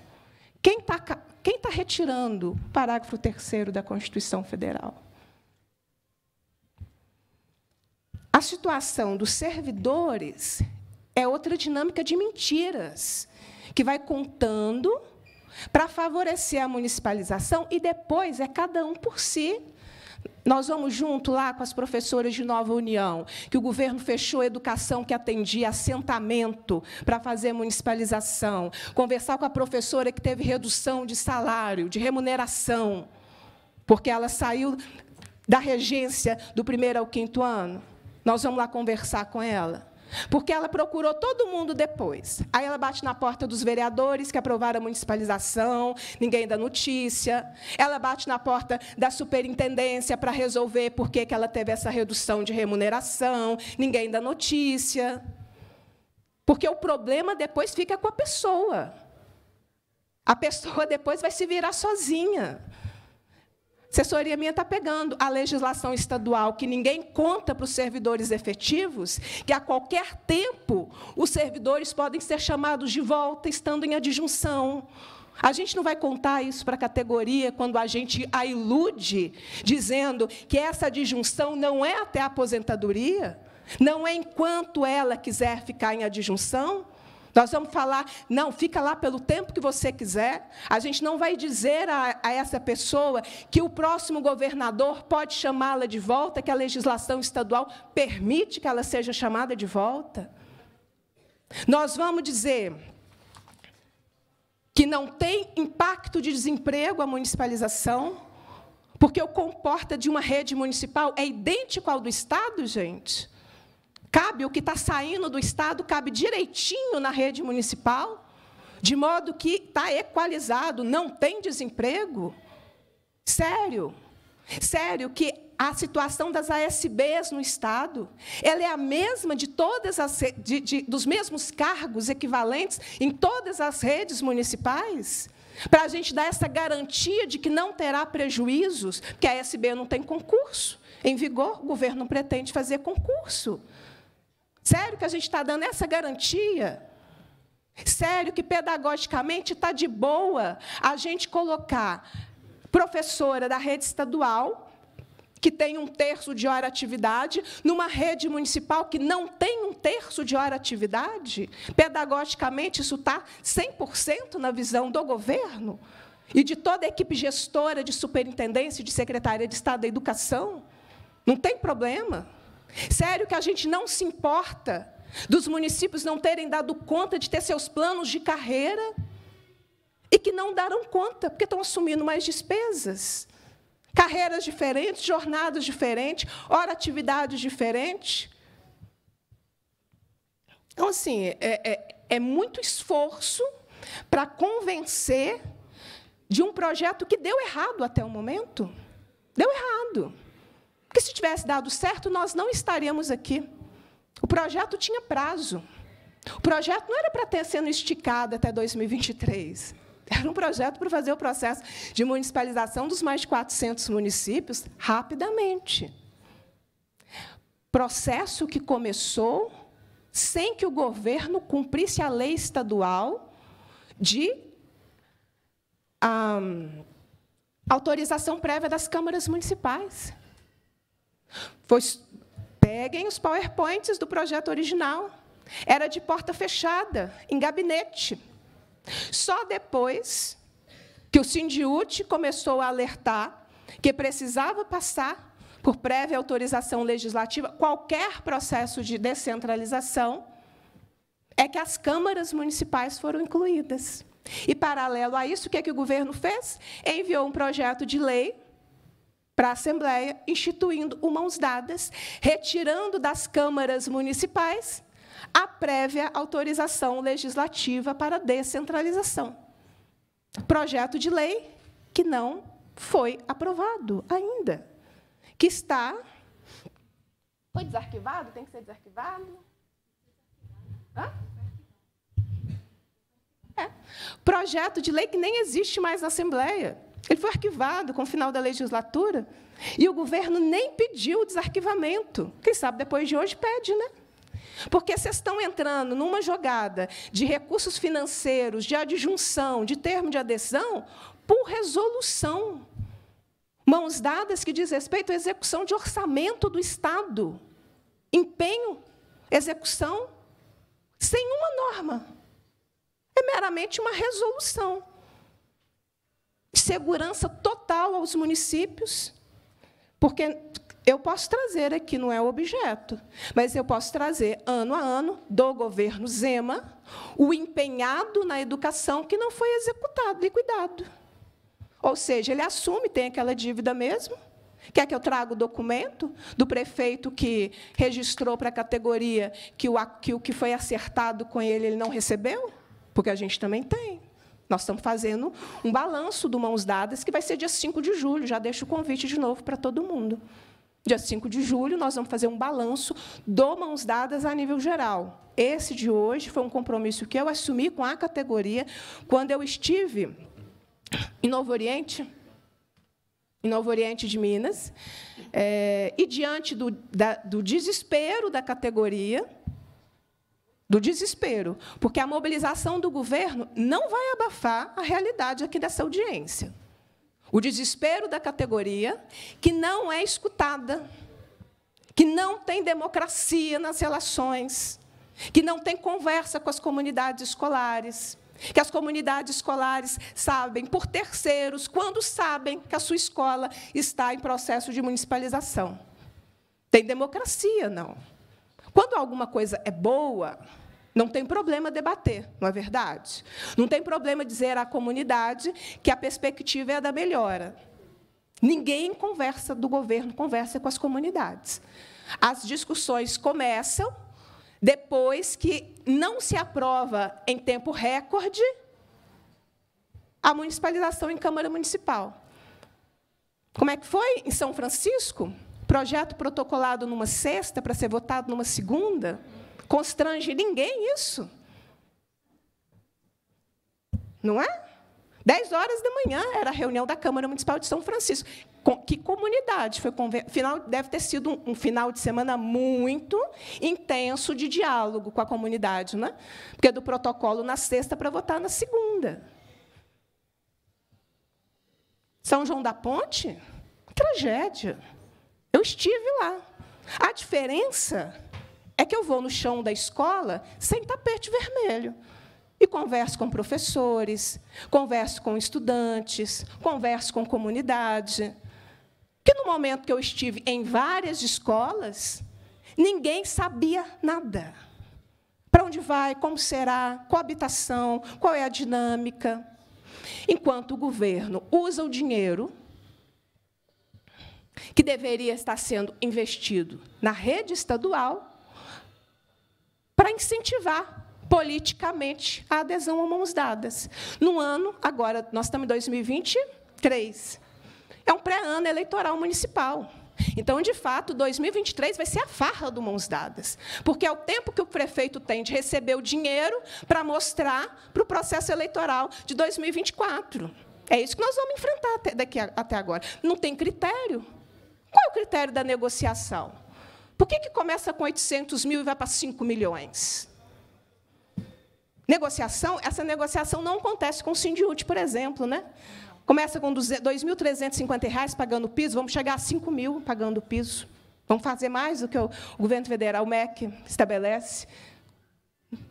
Quem está quem tá retirando o parágrafo 3 da Constituição Federal? A situação dos servidores é outra dinâmica de mentiras, que vai contando para favorecer a municipalização e depois é cada um por si. Nós vamos junto lá com as professoras de Nova União, que o governo fechou a educação que atendia assentamento para fazer municipalização, conversar com a professora que teve redução de salário, de remuneração, porque ela saiu da regência do primeiro ao quinto ano. Nós vamos lá conversar com ela. Porque ela procurou todo mundo depois. Aí ela bate na porta dos vereadores que aprovaram a municipalização, ninguém dá notícia. Ela bate na porta da superintendência para resolver por que ela teve essa redução de remuneração, ninguém dá notícia. Porque o problema depois fica com a pessoa. A pessoa depois vai se virar sozinha. Assessoria minha está pegando a legislação estadual que ninguém conta para os servidores efetivos, que a qualquer tempo os servidores podem ser chamados de volta estando em adjunção. A gente não vai contar isso para a categoria quando a gente a ilude dizendo que essa adjunção não é até a aposentadoria, não é enquanto ela quiser ficar em adjunção, nós vamos falar, não, fica lá pelo tempo que você quiser. A gente não vai dizer a, a essa pessoa que o próximo governador pode chamá-la de volta, que a legislação estadual permite que ela seja chamada de volta. Nós vamos dizer que não tem impacto de desemprego a municipalização, porque o comporta de uma rede municipal é idêntico ao do Estado, gente. Cabe o que está saindo do Estado, cabe direitinho na rede municipal, de modo que está equalizado, não tem desemprego? Sério. Sério que a situação das ASBs no Estado ela é a mesma de todas as, de, de, dos mesmos cargos equivalentes em todas as redes municipais? Para a gente dar essa garantia de que não terá prejuízos, porque a ASB não tem concurso. Em vigor, o governo pretende fazer concurso. Sério que a gente está dando essa garantia? Sério que pedagogicamente está de boa a gente colocar professora da rede estadual que tem um terço de hora atividade, numa rede municipal que não tem um terço de hora atividade? Pedagogicamente, isso está 100% na visão do governo e de toda a equipe gestora de superintendência, de secretaria de Estado da Educação? Não tem problema. Sério que a gente não se importa dos municípios não terem dado conta de ter seus planos de carreira e que não deram conta, porque estão assumindo mais despesas. Carreiras diferentes, jornadas diferentes, hora atividades diferentes. Então, assim, é, é, é muito esforço para convencer de um projeto que deu errado até o momento. Deu errado. Porque se tivesse dado certo, nós não estaríamos aqui. O projeto tinha prazo. O projeto não era para ter sendo esticado até 2023. Era um projeto para fazer o processo de municipalização dos mais de 400 municípios rapidamente. Processo que começou sem que o governo cumprisse a lei estadual de um, ah, autorização prévia das câmaras municipais. Pois peguem os PowerPoints do projeto original. Era de porta fechada, em gabinete. Só depois que o Sindiúte começou a alertar que precisava passar por prévia autorização legislativa qualquer processo de descentralização, é que as câmaras municipais foram incluídas. E, paralelo a isso, o que, é que o governo fez? Enviou um projeto de lei para a Assembleia, instituindo o mãos dadas, retirando das câmaras municipais a prévia autorização legislativa para descentralização. Projeto de lei que não foi aprovado ainda, que está... Foi desarquivado? Tem que ser desarquivado? Hã? É. Projeto de lei que nem existe mais na Assembleia ele foi arquivado com o final da legislatura e o governo nem pediu o desarquivamento. Quem sabe depois de hoje pede, né? Porque vocês estão entrando numa jogada de recursos financeiros, de adjunção, de termo de adesão, por resolução. Mãos dadas que diz respeito à execução de orçamento do Estado. Empenho, execução, sem uma norma. É meramente uma resolução segurança total aos municípios, porque eu posso trazer aqui, não é objeto, mas eu posso trazer ano a ano do governo Zema o empenhado na educação que não foi executado, liquidado. Ou seja, ele assume, tem aquela dívida mesmo. Quer que eu traga o documento do prefeito que registrou para a categoria que o que, o que foi acertado com ele, ele não recebeu? Porque a gente também tem. Nós estamos fazendo um balanço do Mãos Dadas, que vai ser dia 5 de julho. Já deixo o convite de novo para todo mundo. Dia 5 de julho, nós vamos fazer um balanço do Mãos Dadas a nível geral. Esse de hoje foi um compromisso que eu assumi com a categoria quando eu estive em Novo Oriente, em Novo Oriente de Minas, é, e diante do, da, do desespero da categoria, do desespero, porque a mobilização do governo não vai abafar a realidade aqui dessa audiência. O desespero da categoria que não é escutada, que não tem democracia nas relações, que não tem conversa com as comunidades escolares, que as comunidades escolares sabem por terceiros quando sabem que a sua escola está em processo de municipalização. Tem democracia, não. Quando alguma coisa é boa, não tem problema debater, não é verdade? Não tem problema dizer à comunidade que a perspectiva é a da melhora. Ninguém conversa do governo, conversa com as comunidades. As discussões começam depois que não se aprova em tempo recorde a municipalização em Câmara Municipal. Como é que foi em São Francisco? projeto protocolado numa sexta para ser votado numa segunda? Constrange ninguém isso? Não é? Dez horas da manhã era a reunião da Câmara Municipal de São Francisco. que comunidade foi final deve ter sido um, final de semana muito intenso de diálogo com a comunidade, né? Porque é do protocolo na sexta para votar na segunda. São João da Ponte, tragédia. Eu estive lá. A diferença é que eu vou no chão da escola sem tapete vermelho. E converso com professores, converso com estudantes, converso com comunidade. Que no momento que eu estive em várias escolas, ninguém sabia nada. Para onde vai, como será, qual habitação, qual é a dinâmica. Enquanto o governo usa o dinheiro que deveria estar sendo investido na rede estadual para incentivar politicamente a adesão a mãos dadas. No ano, agora, nós estamos em 2023, é um pré-ano eleitoral municipal. Então, de fato, 2023 vai ser a farra do mãos dadas, porque é o tempo que o prefeito tem de receber o dinheiro para mostrar para o processo eleitoral de 2024. É isso que nós vamos enfrentar até, daqui a, até agora. Não tem critério. Qual é o critério da negociação? Por que, que começa com 800 mil e vai para 5 milhões? Negociação, essa negociação não acontece com o Sindiúte, por exemplo. Né? Começa com R$ 2.350 pagando o piso, vamos chegar a 5 mil pagando o piso. Vamos fazer mais do que o governo federal, o MEC, estabelece.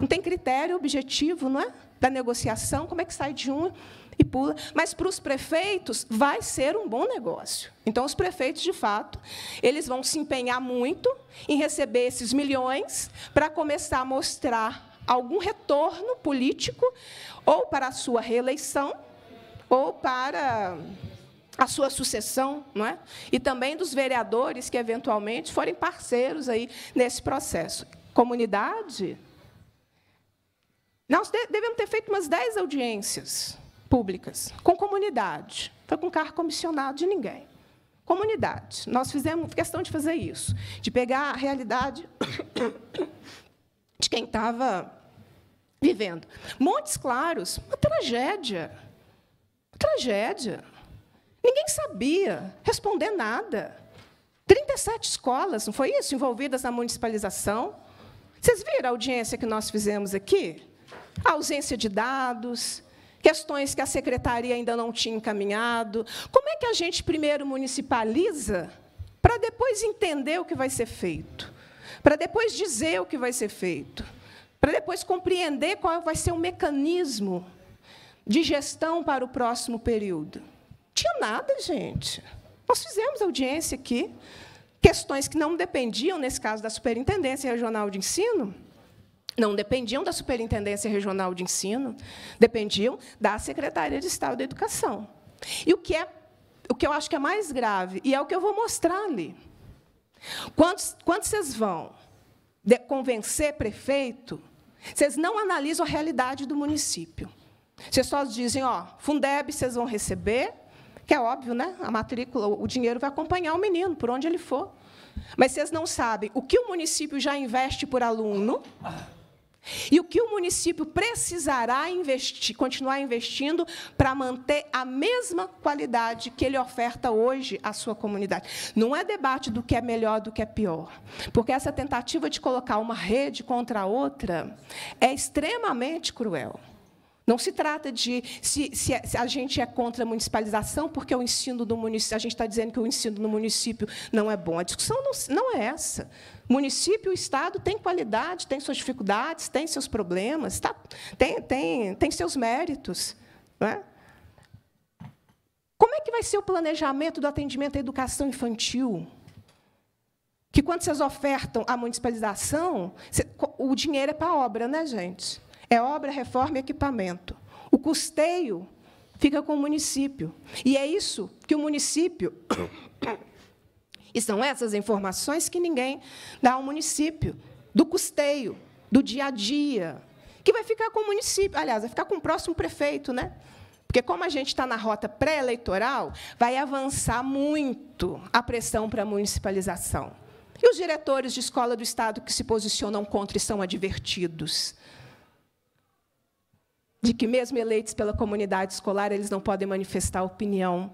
Não tem critério objetivo não é? da negociação, como é que sai de um e pula. Mas para os prefeitos vai ser um bom negócio. Então os prefeitos, de fato, eles vão se empenhar muito em receber esses milhões para começar a mostrar algum retorno político ou para a sua reeleição ou para a sua sucessão, não é? E também dos vereadores que eventualmente forem parceiros aí nesse processo. Comunidade, nós devemos ter feito umas 10 audiências públicas, com comunidade. Foi então, com carro comissionado de ninguém. Comunidade. Nós fizemos questão de fazer isso, de pegar a realidade de quem estava vivendo. Montes Claros, uma tragédia. Uma tragédia. Ninguém sabia responder nada. 37 escolas, não foi isso? Envolvidas na municipalização. Vocês viram a audiência que nós fizemos aqui? A ausência de dados, questões que a secretaria ainda não tinha encaminhado. Como é que a gente primeiro municipaliza para depois entender o que vai ser feito, para depois dizer o que vai ser feito, para depois compreender qual vai ser o mecanismo de gestão para o próximo período? Tinha nada, gente. Nós fizemos audiência aqui, questões que não dependiam, nesse caso, da Superintendência Regional de Ensino, não dependiam da Superintendência Regional de Ensino, dependiam da Secretaria de Estado da Educação. E o que, é, o que eu acho que é mais grave, e é o que eu vou mostrar ali. Quando, quantos vocês vão convencer prefeito, vocês não analisam a realidade do município. Vocês só dizem, ó, Fundeb vocês vão receber, que é óbvio, né? A matrícula, o dinheiro vai acompanhar o menino, por onde ele for. Mas vocês não sabem o que o município já investe por aluno, e o que o município precisará investir, continuar investindo para manter a mesma qualidade que ele oferta hoje à sua comunidade. Não é debate do que é melhor, do que é pior, porque essa tentativa de colocar uma rede contra a outra é extremamente cruel. Não se trata de se, se, a gente é contra a municipalização porque é o ensino do município, a gente está dizendo que o ensino no município não é bom. A discussão não, não é essa. município, o Estado tem qualidade, tem suas dificuldades, tem seus problemas, tá, tem, tem, tem seus méritos. Não é? Como é que vai ser o planejamento do atendimento à educação infantil? Que quando vocês ofertam a municipalização, o dinheiro é para a obra, né, gente? É obra, reforma e equipamento. O custeio fica com o município. E é isso que o município. E são essas informações que ninguém dá ao município, do custeio, do dia a dia, que vai ficar com o município. Aliás, vai ficar com o próximo prefeito, né? Porque, como a gente está na rota pré-eleitoral, vai avançar muito a pressão para a municipalização. E os diretores de escola do Estado que se posicionam contra e são advertidos de que, mesmo eleitos pela comunidade escolar, eles não podem manifestar opinião,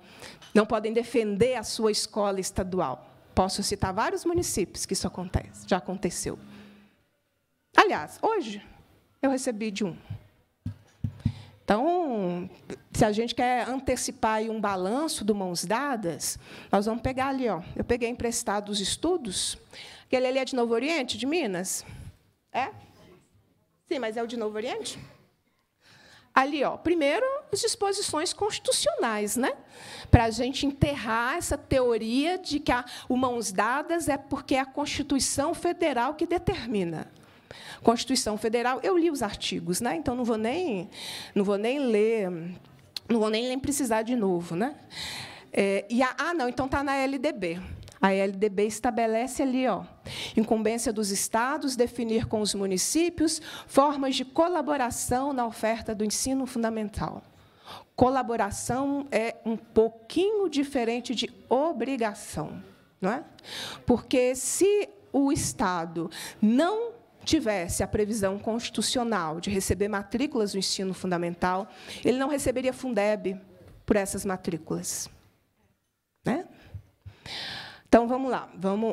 não podem defender a sua escola estadual. Posso citar vários municípios que isso acontece, já aconteceu. Aliás, hoje eu recebi de um. Então, se a gente quer antecipar um balanço do mãos dadas, nós vamos pegar ali, ó. Eu peguei emprestado os estudos. Aquele ali é de Novo Oriente, de Minas? É? Sim, mas é o de Novo Oriente? ali, ó, primeiro, as disposições constitucionais, né? para a gente enterrar essa teoria de que a, o mãos dadas é porque é a Constituição Federal que determina. Constituição Federal, eu li os artigos, né? então não vou nem, não vou nem ler, não vou nem precisar de novo. Né? É, e a, ah, não, então está na LDB. A LDB estabelece ali, ó, incumbência dos estados definir com os municípios formas de colaboração na oferta do ensino fundamental. Colaboração é um pouquinho diferente de obrigação, não é? Porque se o estado não tivesse a previsão constitucional de receber matrículas do ensino fundamental, ele não receberia Fundeb por essas matrículas, né? Então, vamos lá. Vamos...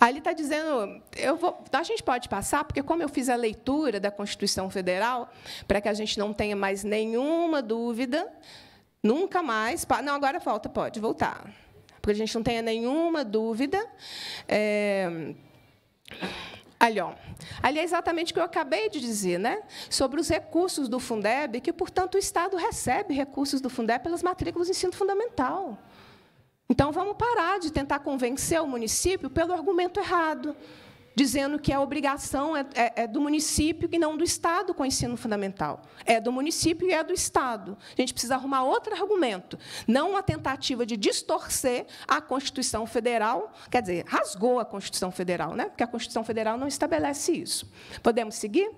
Ali ele está dizendo, eu vou, a gente pode passar, porque como eu fiz a leitura da Constituição Federal, para que a gente não tenha mais nenhuma dúvida, nunca mais. Não, agora falta, pode voltar. que a gente não tenha nenhuma dúvida. É, Ali, ó. Ali é exatamente o que eu acabei de dizer, né? sobre os recursos do Fundeb, que, portanto, o Estado recebe recursos do Fundeb pelas matrículas de ensino fundamental. Então, vamos parar de tentar convencer o município pelo argumento errado dizendo que a obrigação é, é, é do município e não do Estado com o ensino fundamental. É do município e é do Estado. A gente precisa arrumar outro argumento, não uma tentativa de distorcer a Constituição Federal, quer dizer, rasgou a Constituição Federal, né? porque a Constituição Federal não estabelece isso. Podemos seguir?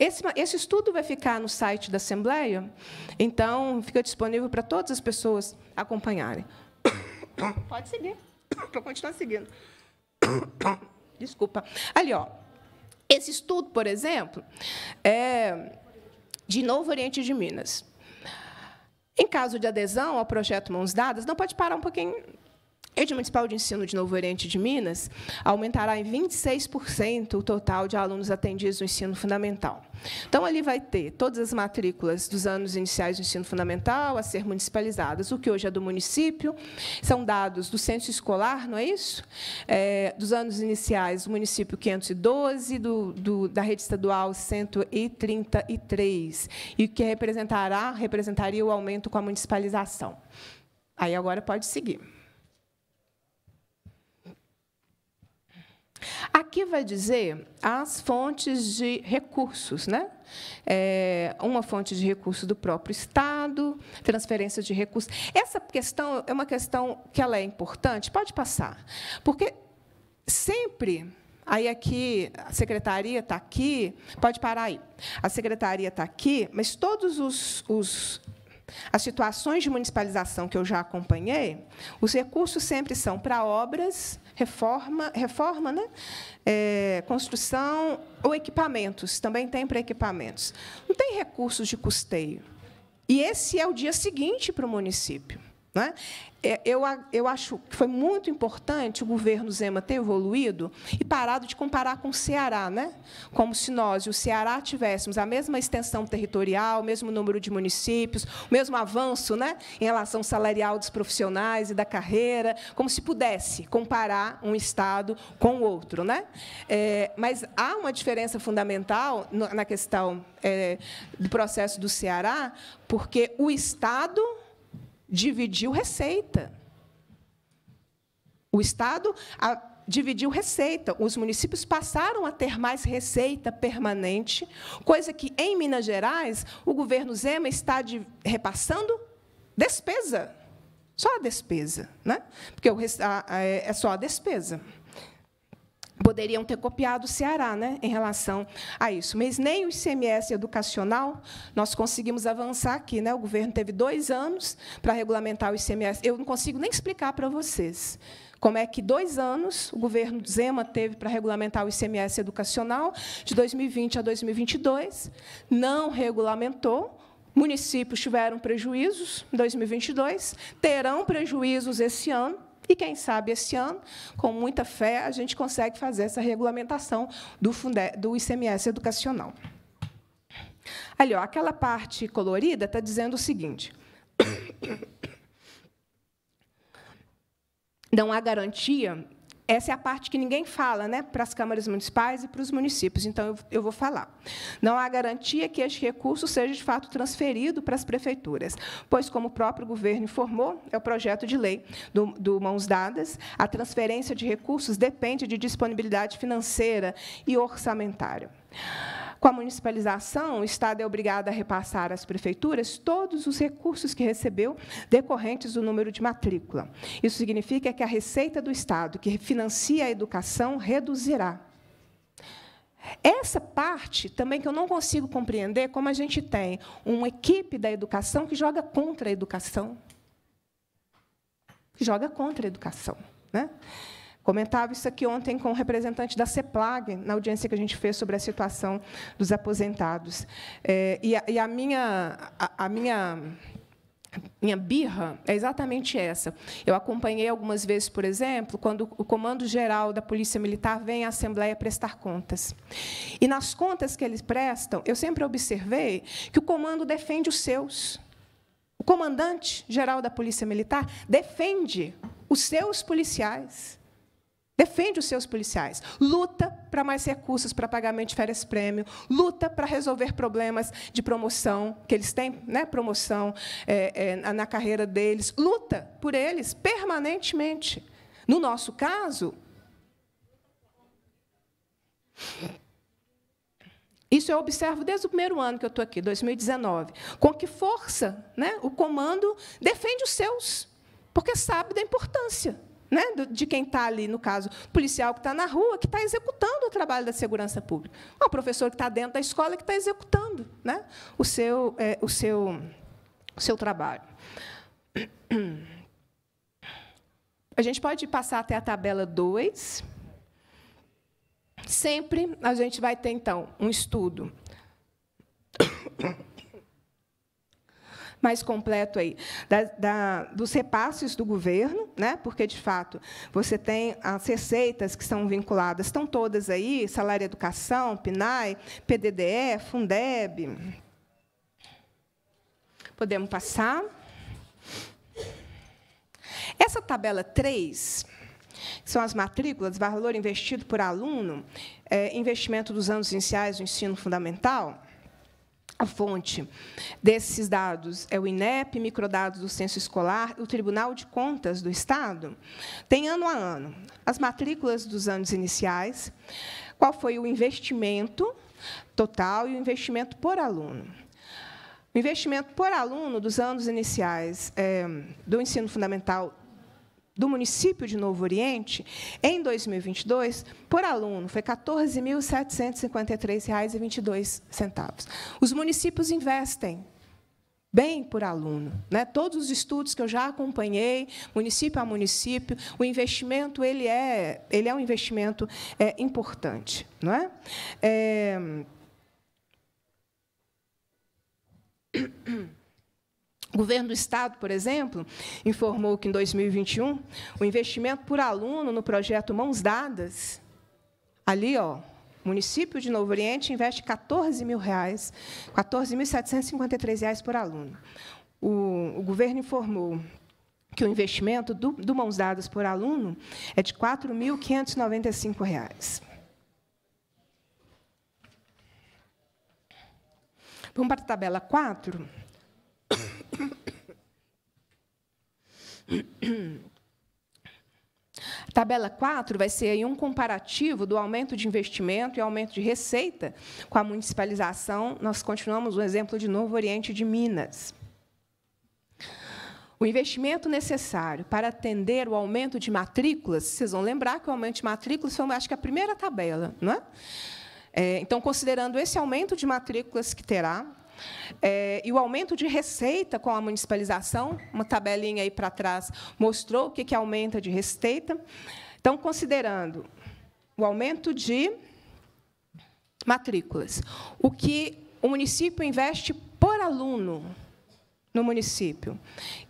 Esse, esse, estudo vai ficar no site da Assembleia, então fica disponível para todas as pessoas acompanharem. Pode seguir. Para continuar seguindo. Desculpa. Ali, ó. Esse estudo, por exemplo, é de Novo Oriente de Minas. Em caso de adesão ao projeto Mãos Dadas, não pode parar um pouquinho Rede Municipal de Ensino de Novo Oriente de Minas aumentará em 26% o total de alunos atendidos no ensino fundamental. Então, ali vai ter todas as matrículas dos anos iniciais do ensino fundamental a ser municipalizadas, o que hoje é do município, são dados do censo escolar, não é isso? É, dos anos iniciais, o município 512, do, do, da rede estadual 133, e o que representará, representaria o aumento com a municipalização. Aí agora pode seguir. Aqui vai dizer as fontes de recursos, né? É, uma fonte de recurso do próprio Estado, transferência de recursos. Essa questão é uma questão que ela é importante. Pode passar, porque sempre Aí aqui, a secretaria está aqui, pode parar aí. A secretaria está aqui, mas todos os, os as situações de municipalização que eu já acompanhei, os recursos sempre são para obras reforma, reforma né? É, construção ou equipamentos, também tem para equipamentos. Não tem recursos de custeio. E esse é o dia seguinte para o município. Né? É, eu, eu acho que foi muito importante o governo Zema ter evoluído e parado de comparar com o Ceará, né? como se nós e o Ceará tivéssemos a mesma extensão territorial, o mesmo número de municípios, o mesmo avanço né? em relação salarial dos profissionais e da carreira, como se pudesse comparar um Estado com o outro. Né? É, mas há uma diferença fundamental na questão é, do processo do Ceará, porque o Estado dividiu receita. O Estado dividiu receita. Os municípios passaram a ter mais receita permanente, coisa que, em Minas Gerais, o governo Zema está de, repassando despesa. Só a despesa, né? porque o, a, a, é só a despesa poderiam ter copiado o Ceará né, em relação a isso. Mas nem o ICMS educacional nós conseguimos avançar aqui. Né? O governo teve dois anos para regulamentar o ICMS. Eu não consigo nem explicar para vocês como é que dois anos o governo Zema teve para regulamentar o ICMS educacional, de 2020 a 2022, não regulamentou. Municípios tiveram prejuízos em 2022, terão prejuízos esse ano. E quem sabe este ano, com muita fé, a gente consegue fazer essa regulamentação do, funde, do ICMS educacional. Ali, ó, aquela parte colorida está dizendo o seguinte. Não há garantia essa é a parte que ninguém fala né, para as câmaras municipais e para os municípios, então eu, vou falar. Não há garantia que este recurso seja, de fato, transferido para as prefeituras, pois, como o próprio governo informou, é o projeto de lei do, do Mãos Dadas, a transferência de recursos depende de disponibilidade financeira e orçamentária. Com a municipalização, o Estado é obrigado a repassar às prefeituras todos os recursos que recebeu decorrentes do número de matrícula. Isso significa que a receita do Estado, que financia a educação, reduzirá. Essa parte também que eu não consigo compreender como a gente tem uma equipe da educação que joga contra a educação. Que joga contra a educação. Né? Comentava isso aqui ontem com o um representante da CEPLAG, na audiência que a gente fez sobre a situação dos aposentados. É, e, a, e a minha. a, a minha minha birra é exatamente essa. Eu acompanhei algumas vezes, por exemplo, quando o Comando Geral da Polícia Militar vem à Assembleia prestar contas. E nas contas que eles prestam, eu sempre observei que o comando defende os seus. O comandante geral da Polícia Militar defende os seus policiais. Defende os seus policiais. Luta para mais recursos para pagamento de férias-prêmio. Luta para resolver problemas de promoção, que eles têm né, promoção é, é, na carreira deles. Luta por eles permanentemente. No nosso caso, isso eu observo desde o primeiro ano que eu estou aqui, 2019. Com que força né, o comando defende os seus, porque sabe da importância né, de quem está ali, no caso, policial que está na rua, que está executando o trabalho da segurança pública. Ah, o professor que está dentro da escola que está executando né, o, seu, é, o, seu, o seu trabalho. A gente pode passar até a tabela 2. Sempre a gente vai ter, então, um estudo mais completo aí, da, da, dos repasses do governo, né? porque, de fato, você tem as receitas que são vinculadas, estão todas aí, salário educação, PNAE, PDDE, Fundeb. Podemos passar. Essa tabela 3, que são as matrículas, valor investido por aluno, é, investimento dos anos iniciais do ensino fundamental, a fonte desses dados é o INEP, microdados do censo escolar, o Tribunal de Contas do Estado. Tem ano a ano as matrículas dos anos iniciais, qual foi o investimento total e o investimento por aluno. O investimento por aluno dos anos iniciais é, do ensino fundamental do município de Novo Oriente, em 2022, por aluno, foi R$ 14.753,22. Os municípios investem bem por aluno. Né? Todos os estudos que eu já acompanhei, município a município, o investimento ele é, ele é um investimento é, importante. Não é? é... O governo do Estado, por exemplo, informou que em 2021 o investimento por aluno no projeto Mãos Dadas, ali, ó, município de Novo Oriente investe 14 mil reais, 14.753 reais por aluno. O, o, governo informou que o investimento do, do Mãos Dadas por aluno é de 4.595 reais. Vamos para a tabela 4. A tabela 4 vai ser aí um comparativo do aumento de investimento e aumento de receita com a municipalização. Nós continuamos o um exemplo de Novo Oriente de Minas. O investimento necessário para atender o aumento de matrículas, vocês vão lembrar que o aumento de matrículas foi, acho que, a primeira tabela. Não é? É, então, considerando esse aumento de matrículas que terá, é, e o aumento de receita com a municipalização, uma tabelinha aí para trás mostrou o que, que aumenta de receita. Então, considerando o aumento de matrículas, o que o município investe por aluno no município.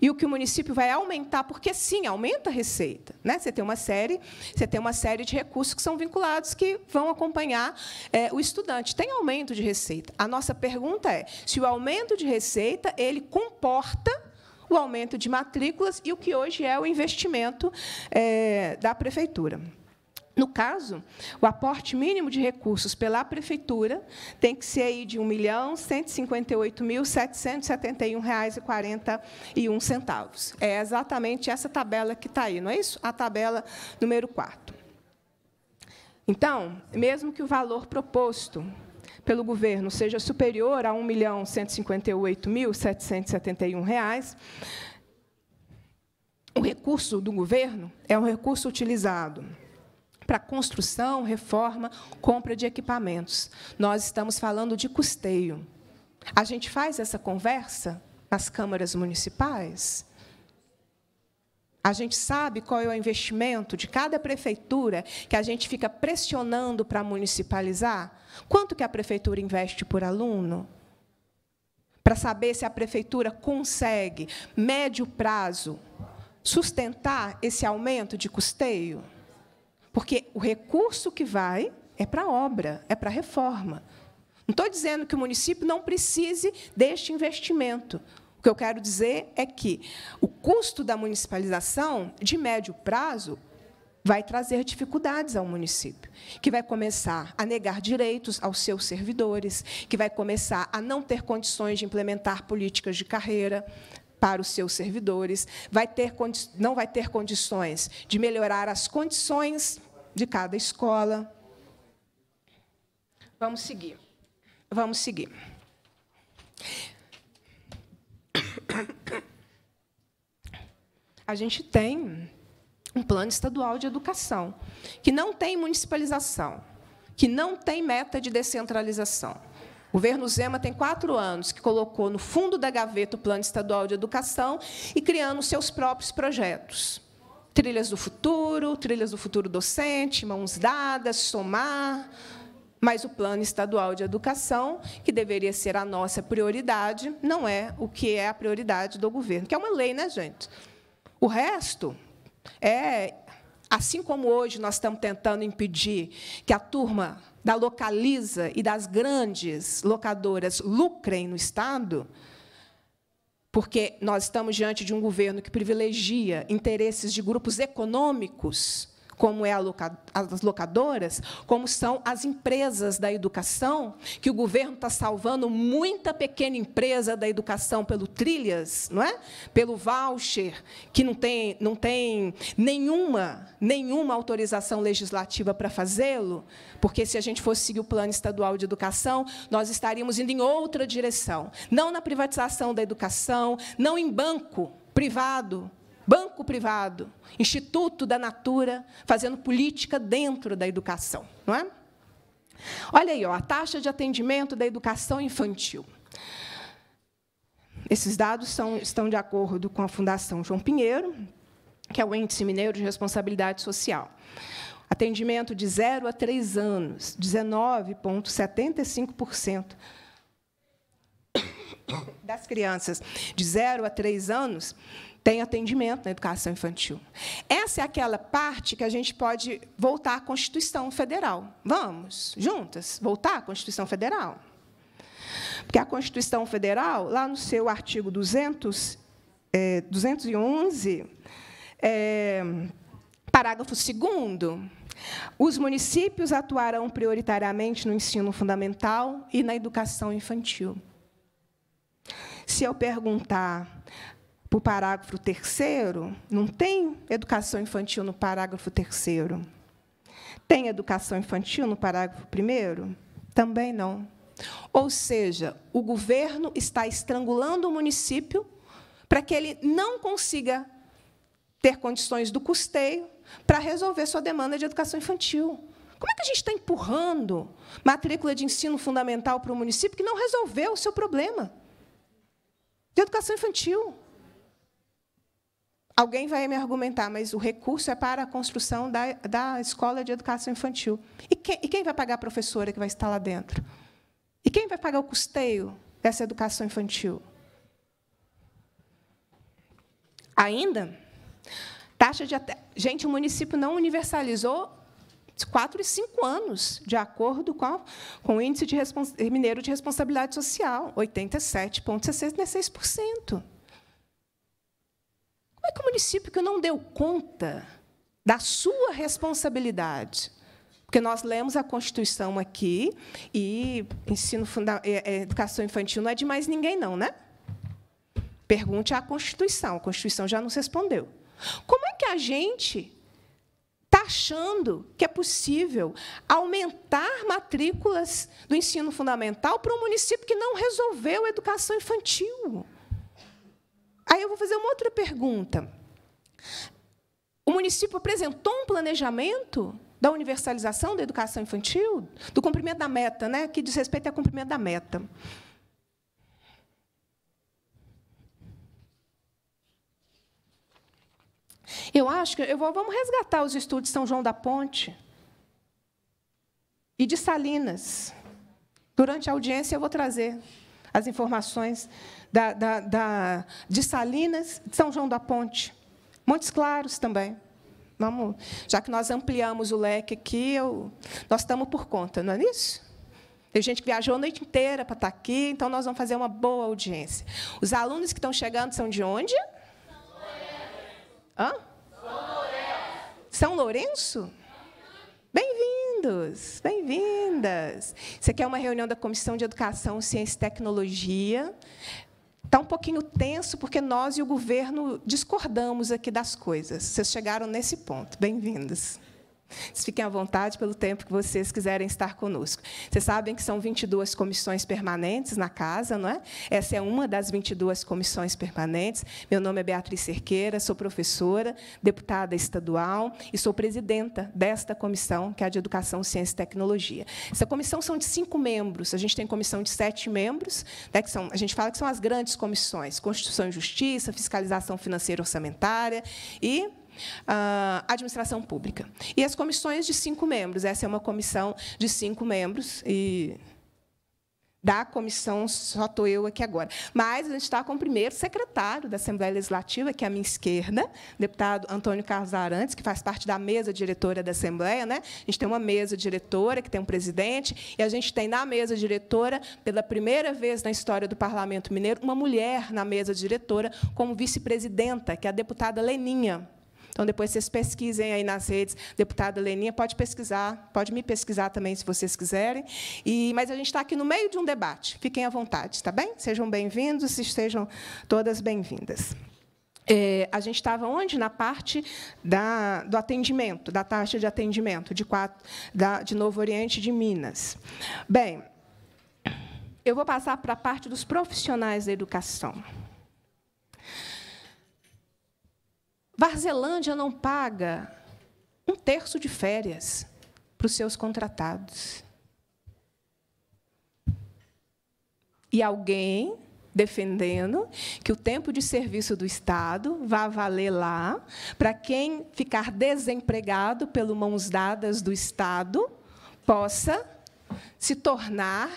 E o que o município vai aumentar, porque sim, aumenta a receita. Né? Você tem uma série, você tem uma série de recursos que são vinculados que vão acompanhar é, o estudante. Tem aumento de receita. A nossa pergunta é se o aumento de receita ele comporta o aumento de matrículas e o que hoje é o investimento é, da prefeitura. No caso, o aporte mínimo de recursos pela prefeitura tem que ser aí de R$ 1.158.771,41. É exatamente essa tabela que está aí, não é isso? A tabela número 4. Então, mesmo que o valor proposto pelo governo seja superior a R$ 1.158.771, o recurso do governo é um recurso utilizado para construção, reforma, compra de equipamentos. Nós estamos falando de custeio. A gente faz essa conversa nas câmaras municipais? A gente sabe qual é o investimento de cada prefeitura que a gente fica pressionando para municipalizar? Quanto que a prefeitura investe por aluno? Para saber se a prefeitura consegue, médio prazo, sustentar esse aumento de custeio? Porque o recurso que vai é para a obra, é para a reforma. Não estou dizendo que o município não precise deste investimento. O que eu quero dizer é que o custo da municipalização, de médio prazo, vai trazer dificuldades ao município, que vai começar a negar direitos aos seus servidores, que vai começar a não ter condições de implementar políticas de carreira para os seus servidores, vai ter, não vai ter condições de melhorar as condições de cada escola. Vamos seguir. Vamos seguir. A gente tem um plano estadual de educação, que não tem municipalização, que não tem meta de descentralização. O governo Zema tem quatro anos que colocou no fundo da gaveta o plano estadual de educação e criando seus próprios projetos. Trilhas do Futuro, Trilhas do Futuro Docente, Mãos Dadas, Somar, mas o Plano Estadual de Educação, que deveria ser a nossa prioridade, não é o que é a prioridade do governo, que é uma lei, né, gente? O resto é, assim como hoje nós estamos tentando impedir que a turma da Localiza e das grandes locadoras lucrem no Estado, porque nós estamos diante de um governo que privilegia interesses de grupos econômicos como é as locadoras, como são as empresas da educação, que o governo está salvando muita pequena empresa da educação pelo trilhas, não é? Pelo voucher, que não tem, não tem nenhuma, nenhuma autorização legislativa para fazê-lo, porque se a gente fosse seguir o plano estadual de educação, nós estaríamos indo em outra direção, não na privatização da educação, não em banco privado, banco privado, Instituto da Natura, fazendo política dentro da educação. Não é? Olha aí, ó, a taxa de atendimento da educação infantil. Esses dados são, estão de acordo com a Fundação João Pinheiro, que é o Índice Mineiro de Responsabilidade Social. Atendimento de 0 a 3 anos, 19,75% das crianças de 0 a 3 anos tem atendimento na educação infantil. Essa é aquela parte que a gente pode voltar à Constituição Federal. Vamos, juntas, voltar à Constituição Federal. Porque a Constituição Federal, lá no seu artigo 200, é, 211, é, parágrafo 2 os municípios atuarão prioritariamente no ensino fundamental e na educação infantil. Se eu perguntar para o parágrafo terceiro, não tem educação infantil no parágrafo terceiro. Tem educação infantil no parágrafo primeiro? Também não. Ou seja, o governo está estrangulando o município para que ele não consiga ter condições do custeio para resolver sua demanda de educação infantil. Como é que a gente está empurrando matrícula de ensino fundamental para o município que não resolveu o seu problema de educação infantil? Alguém vai me argumentar, mas o recurso é para a construção da, da escola de educação infantil. E quem, e quem vai pagar a professora que vai estar lá dentro? E quem vai pagar o custeio dessa educação infantil? Ainda, taxa de. Até... Gente, o município não universalizou quatro e cinco anos, de acordo com, a, com o Índice de Respons... Mineiro de Responsabilidade Social, 87,66%. Como é que o município que não deu conta da sua responsabilidade? Porque nós lemos a Constituição aqui e ensino é, é, educação infantil não é de mais ninguém, não, né? Pergunte à Constituição. A Constituição já nos respondeu. Como é que a gente está achando que é possível aumentar matrículas do ensino fundamental para um município que não resolveu a educação infantil? Aí eu vou fazer uma outra pergunta. O município apresentou um planejamento da universalização da educação infantil, do cumprimento da meta, né, que diz respeito ao cumprimento da meta. Eu acho que eu vou, vamos resgatar os estudos de São João da Ponte e de Salinas. Durante a audiência eu vou trazer as informações da, da, da, de Salinas, de São João da Ponte. Montes Claros também. Vamos, já que nós ampliamos o leque aqui, eu, nós estamos por conta, não é isso? Tem gente que viajou a noite inteira para estar tá aqui, então nós vamos fazer uma boa audiência. Os alunos que estão chegando são de onde? São Lourenço. Hã? São Lourenço? São Lourenço? Bem-vindos, bem-vindas. Isso aqui é uma reunião da Comissão de Educação, Ciência e Tecnologia. Está um pouquinho tenso, porque nós e o governo discordamos aqui das coisas. Vocês chegaram nesse ponto. Bem-vindos fiquem à vontade pelo tempo que vocês quiserem estar conosco. Vocês sabem que são 22 comissões permanentes na casa, não é? Essa é uma das 22 comissões permanentes. Meu nome é Beatriz Cerqueira, sou professora, deputada estadual e sou presidenta desta comissão, que é a de Educação, Ciência e Tecnologia. Essa comissão são de cinco membros. A gente tem comissão de sete membros, né, que são, a gente fala que são as grandes comissões: Constituição e Justiça, Fiscalização Financeira e Orçamentária e a administração pública. E as comissões de cinco membros. Essa é uma comissão de cinco membros e da comissão, só estou eu aqui agora. Mas a gente está com o primeiro secretário da Assembleia Legislativa, que é a minha esquerda, deputado Antônio Carlos Arantes, que faz parte da mesa diretora da Assembleia. Né? A gente tem uma mesa diretora, que tem um presidente, e a gente tem na mesa diretora, pela primeira vez na história do Parlamento Mineiro, uma mulher na mesa diretora como vice-presidenta, que é a deputada Leninha. Então, depois vocês pesquisem aí nas redes. Deputada Leninha, pode pesquisar, pode me pesquisar também, se vocês quiserem. E, mas a gente está aqui no meio de um debate. Fiquem à vontade, está bem? Sejam bem-vindos, sejam todas bem-vindas. É, a gente estava onde? Na parte da, do atendimento, da taxa de atendimento de, quatro, da, de Novo Oriente de Minas. Bem, eu vou passar para a parte dos profissionais da educação. Varzelândia não paga um terço de férias para os seus contratados. E alguém defendendo que o tempo de serviço do Estado vá valer lá para quem ficar desempregado pelo mãos dadas do Estado possa se tornar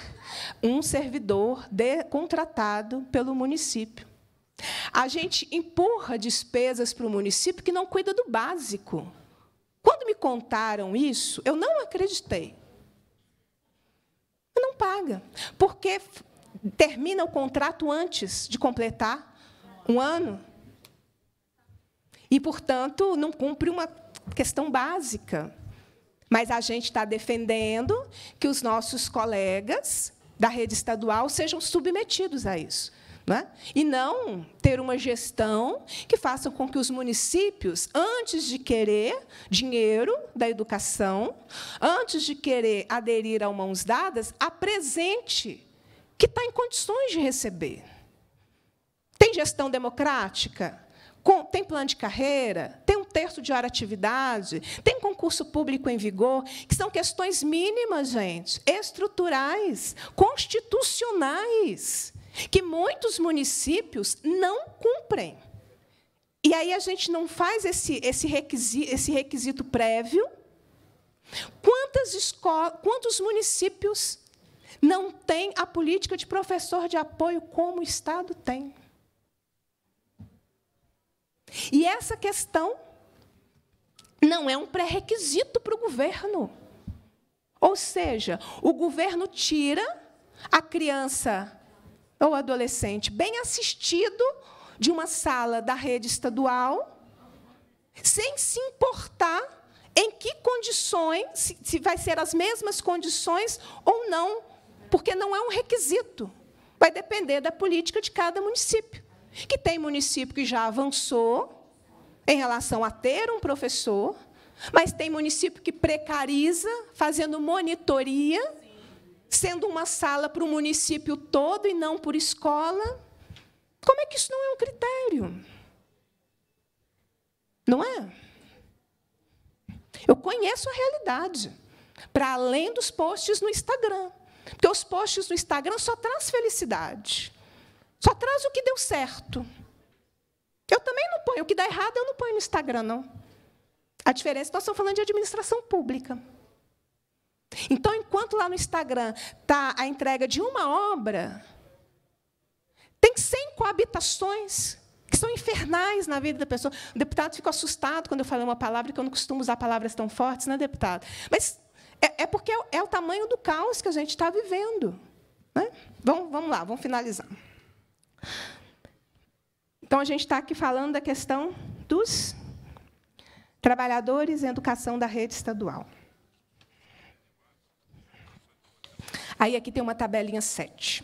um servidor de, contratado pelo município. A gente empurra despesas para o município que não cuida do básico. Quando me contaram isso, eu não acreditei. Não paga, porque termina o contrato antes de completar um ano. E, portanto, não cumpre uma questão básica. Mas a gente está defendendo que os nossos colegas da rede estadual sejam submetidos a isso. Né? E não ter uma gestão que faça com que os municípios, antes de querer dinheiro da educação, antes de querer aderir a mãos dadas, apresente que está em condições de receber. Tem gestão democrática? tem plano de carreira, tem um terço de hora atividade, tem concurso público em vigor, que são questões mínimas, gente, estruturais, constitucionais, que muitos municípios não cumprem. E aí a gente não faz esse, esse, requisito, esse requisito prévio. Quantas escolas, quantos municípios não têm a política de professor de apoio como o Estado tem? E essa questão não é um pré-requisito para o governo. Ou seja, o governo tira a criança ou adolescente bem assistido de uma sala da rede estadual, sem se importar em que condições, se vai ser as mesmas condições ou não, porque não é um requisito. Vai depender da política de cada município. Que tem município que já avançou em relação a ter um professor, mas tem município que precariza, fazendo monitoria sendo uma sala para o município todo e não por escola, como é que isso não é um critério? Não é? Eu conheço a realidade, para além dos posts no Instagram. Porque os posts no Instagram só traz felicidade. Só traz o que deu certo. Eu também não ponho. O que dá errado, eu não ponho no Instagram, não. A diferença é que nós estamos falando de administração pública. Então, enquanto lá no Instagram está a entrega de uma obra, tem 100 coabitações que são infernais na vida da pessoa. O deputado ficou assustado quando eu falei uma palavra, que eu não costumo usar palavras tão fortes, né, deputado? Mas é, é porque é, é, o tamanho do caos que a gente está vivendo. Né? Vamos, vamos lá, vamos finalizar. Então, a gente está aqui falando da questão dos trabalhadores em educação da rede estadual. Aí aqui tem uma tabelinha 7.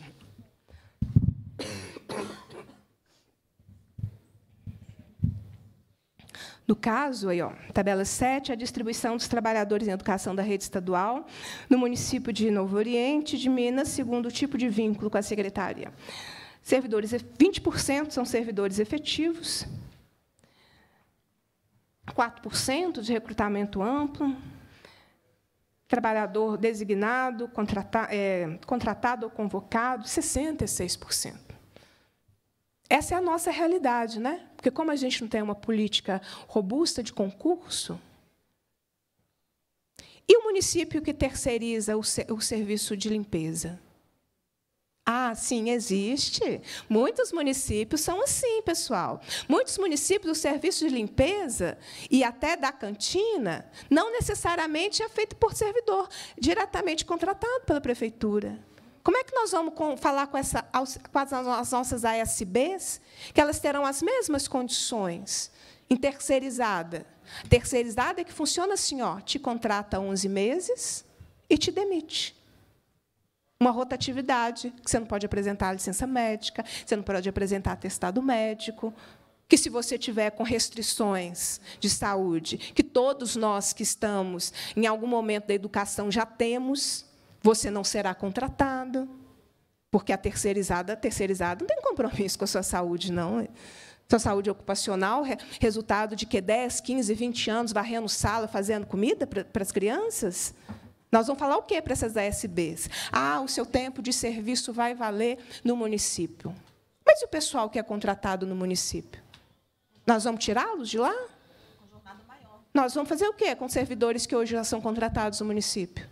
No caso, aí, ó, tabela 7, a distribuição dos trabalhadores em educação da rede estadual no município de Novo Oriente de Minas, segundo o tipo de vínculo com a secretaria. Servidores, 20% são servidores efetivos, 4% de recrutamento amplo, trabalhador designado, é, contratado ou convocado, 66%. Essa é a nossa realidade, né? Porque como a gente não tem uma política robusta de concurso, e o município que terceiriza o, ser, o serviço de limpeza? Ah, sim, existe. Muitos municípios são assim, pessoal. Muitos municípios, o serviço de limpeza e até da cantina, não necessariamente é feito por servidor, diretamente contratado pela prefeitura. Como é que nós vamos falar com, essa, com as nossas ASBs que elas terão as mesmas condições em terceirizada? Terceirizada é que funciona assim, ó, te contrata 11 meses e te demite uma rotatividade, que você não pode apresentar licença médica, você não pode apresentar atestado médico, que se você tiver com restrições de saúde, que todos nós que estamos em algum momento da educação já temos, você não será contratado, porque a terceirizada, a terceirizada não tem compromisso com a sua saúde, não. Sua saúde ocupacional, resultado de que 10, 15, 20 anos varrendo sala, fazendo comida para as crianças? Nós vamos falar o que para essas ASBs? Ah, o seu tempo de serviço vai valer no município. Mas e o pessoal que é contratado no município? Nós vamos tirá-los de lá? Nós vamos fazer o quê com servidores que hoje já são contratados no município?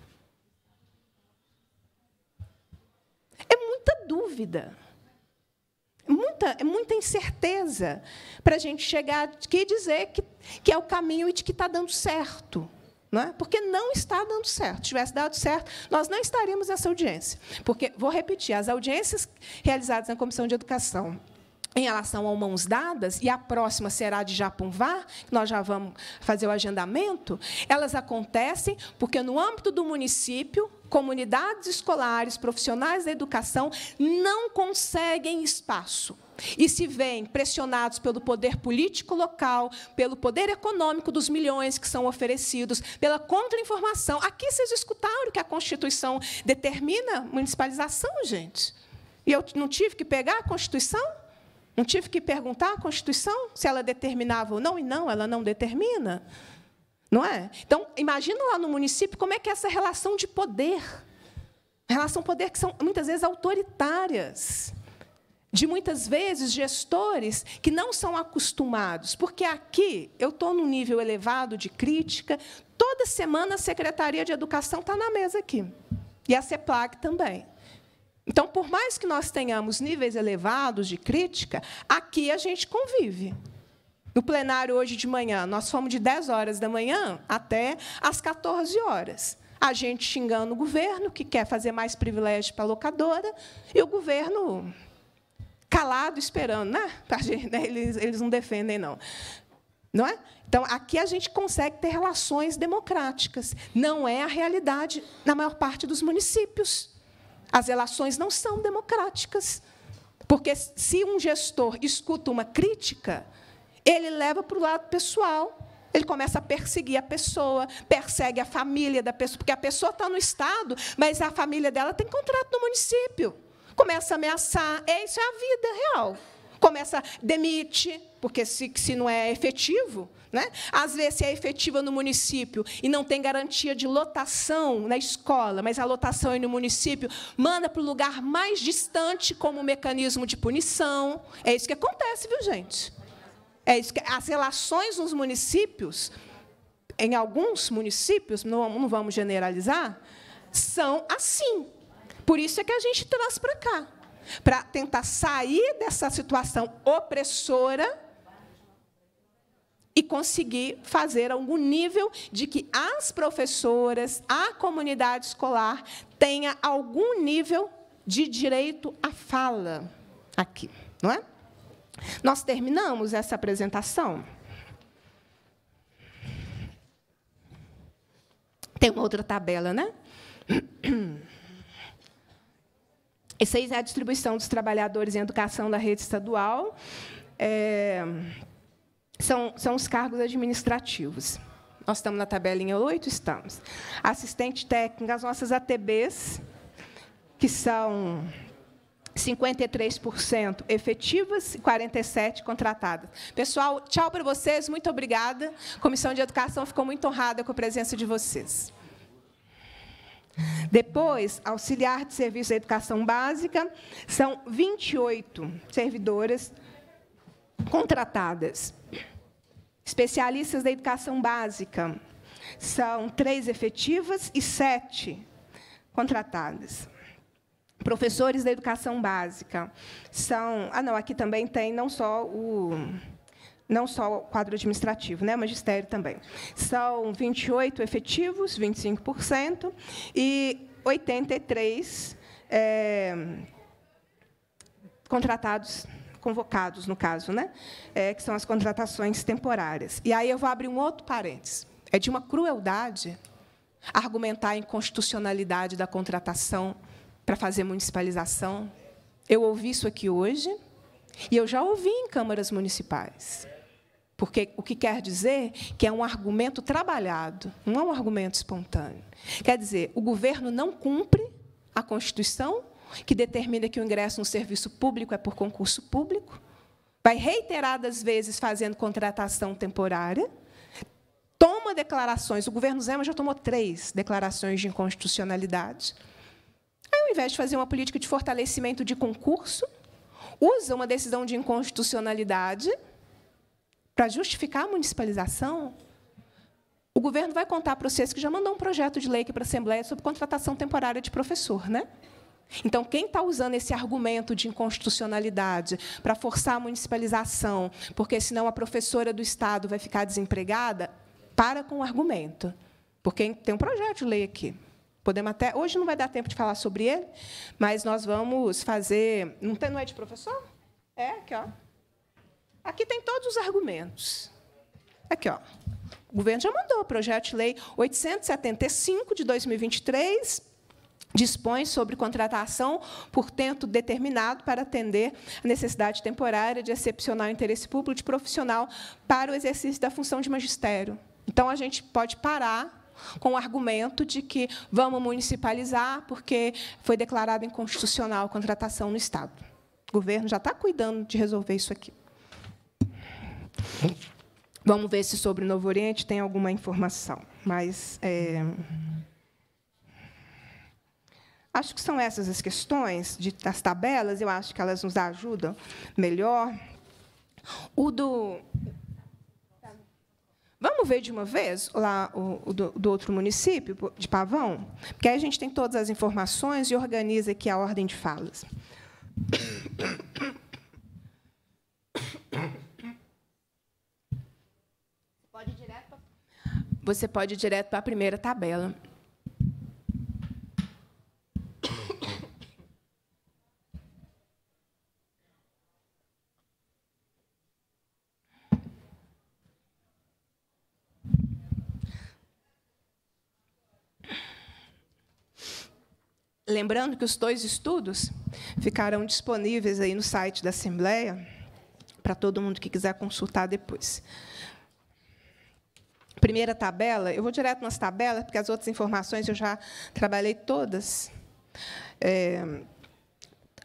É muita dúvida, é muita, é muita incerteza para a gente chegar aqui e dizer que, que é o caminho e de que está dando certo. Né? Porque não está dando certo. Se tivesse dado certo, nós não estaríamos nessa audiência. Porque, vou repetir, as audiências realizadas na Comissão de Educação em relação a mãos dadas, e a próxima será de Japunvar, nós já vamos fazer o agendamento, elas acontecem porque, no âmbito do município, comunidades escolares, profissionais da educação não conseguem espaço e se veem pressionados pelo poder político local, pelo poder econômico dos milhões que são oferecidos, pela contra-informação. Aqui vocês escutaram que a Constituição determina municipalização, gente? E eu não tive que pegar a Constituição? Não tive que perguntar à Constituição se ela determinava ou não, e não, ela não determina. Não é? Então, imagina lá no município como é que é essa relação de poder. Relação poder que são muitas vezes autoritárias. De muitas vezes gestores que não são acostumados, porque aqui eu estou num nível elevado de crítica. Toda semana a Secretaria de Educação está na mesa aqui. E a CEPLAG também. Então, por mais que nós tenhamos níveis elevados de crítica, aqui a gente convive. No plenário hoje de manhã, nós fomos de 10 horas da manhã até as 14 horas. A gente xingando o governo, que quer fazer mais privilégio para a locadora, e o governo calado, esperando. Né? né? Eles, eles não defendem, não. Não é? Então, aqui a gente consegue ter relações democráticas. Não é a realidade na maior parte dos municípios as relações não são democráticas. Porque se um gestor escuta uma crítica, ele leva para o lado pessoal. Ele começa a perseguir a pessoa, persegue a família da pessoa, porque a pessoa está no Estado, mas a família dela tem contrato no município. Começa a ameaçar. É, isso é a vida real começa a porque se, se não é efetivo, né? Às vezes, se é efetiva no município e não tem garantia de lotação na escola, mas a lotação é no município, manda para o lugar mais distante como mecanismo de punição. É isso que acontece, viu, gente? É isso que, as relações nos municípios, em alguns municípios, não, não vamos generalizar, são assim. Por isso é que a gente traz para cá para tentar sair dessa situação opressora e conseguir fazer algum nível de que as professoras, a comunidade escolar tenha algum nível de direito à fala aqui, não é? Nós terminamos essa apresentação. Tem uma outra tabela, né? seis é a distribuição dos trabalhadores em educação da rede estadual. É, são, são os cargos administrativos. Nós estamos na tabelinha 8, estamos. Assistente técnica, as nossas ATBs, que são 53% efetivas e 47% contratadas. Pessoal, tchau para vocês, muito obrigada. A Comissão de Educação ficou muito honrada com a presença de vocês. Depois, auxiliar de serviço da educação básica, são 28 servidoras contratadas. Especialistas da educação básica, são três efetivas e sete contratadas. Professores da educação básica, são. Ah, não, aqui também tem não só o não só o quadro administrativo, né, o magistério também. São 28 efetivos, 25%, e 83 é, eh, contratados convocados, no caso, né? É, que são as contratações temporárias. E aí eu vou abrir um outro parênteses. É de uma crueldade argumentar a inconstitucionalidade da contratação para fazer municipalização. Eu ouvi isso aqui hoje e eu já ouvi em câmaras municipais. Porque o que quer dizer que é um argumento trabalhado, não é um argumento espontâneo. Quer dizer, o governo não cumpre a Constituição, que determina que o ingresso no serviço público é por concurso público, vai reiteradas vezes fazendo contratação temporária, toma declarações, o governo Zema já tomou três declarações de inconstitucionalidade. Aí, ao invés de fazer uma política de fortalecimento de concurso, usa uma decisão de inconstitucionalidade para justificar a municipalização, o governo vai contar para vocês que já mandou um projeto de lei aqui para a Assembleia sobre contratação temporária de professor, né? Então, quem está usando esse argumento de inconstitucionalidade para forçar a municipalização, porque senão a professora do Estado vai ficar desempregada, para com o argumento. Porque tem um projeto de lei aqui. Podemos até. Hoje não vai dar tempo de falar sobre ele, mas nós vamos fazer. Não, não é de professor? É, aqui, ó. Aqui tem todos os argumentos. Aqui, ó. O governo já mandou o projeto de lei 875 de 2023, dispõe sobre contratação por tempo determinado para atender a necessidade temporária de excepcional interesse público de profissional para o exercício da função de magistério. Então, a gente pode parar com o argumento de que vamos municipalizar porque foi declarado inconstitucional a contratação no Estado. O governo já está cuidando de resolver isso aqui. Vamos ver se sobre o Novo Oriente tem alguma informação. Mas é, acho que são essas as questões de, das tabelas. Eu acho que elas nos ajudam melhor. O do Vamos ver de uma vez lá o, do, do, outro município, de Pavão? Porque aí a gente tem todas as informações e organiza aqui a ordem de falas. você pode ir direto para a primeira tabela. Lembrando que os dois estudos ficarão disponíveis aí no site da Assembleia para todo mundo que quiser consultar depois primeira tabela, eu vou direto nas tabelas, porque as outras informações eu já trabalhei todas. É,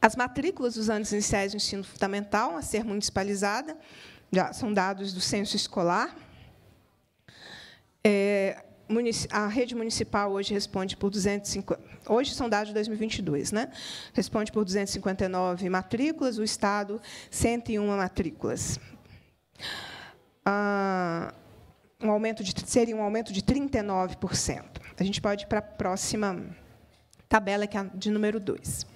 as matrículas dos anos iniciais do ensino fundamental a ser municipalizada, já são dados do censo escolar. É, a rede municipal hoje responde por 250, hoje são dados de 2022, né? Responde por 259 matrículas, o estado 101 matrículas. Ah, um aumento de, seria um aumento de 39%. A gente pode ir para a próxima tabela, que é a de número 2.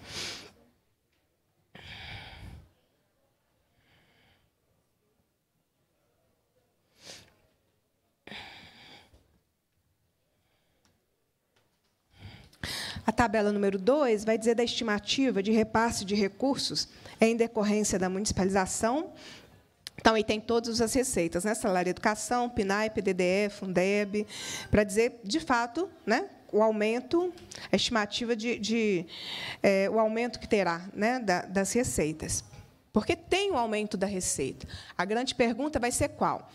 A tabela número 2 vai dizer da estimativa de repasse de recursos em decorrência da municipalização então, aí tem todas as receitas, né? Salário Educação, PNAE, PDDE, Fundeb, para dizer, de fato, né, o aumento, a estimativa de, de é, o aumento que terá né, da, das receitas. Porque tem o aumento da receita. A grande pergunta vai ser qual?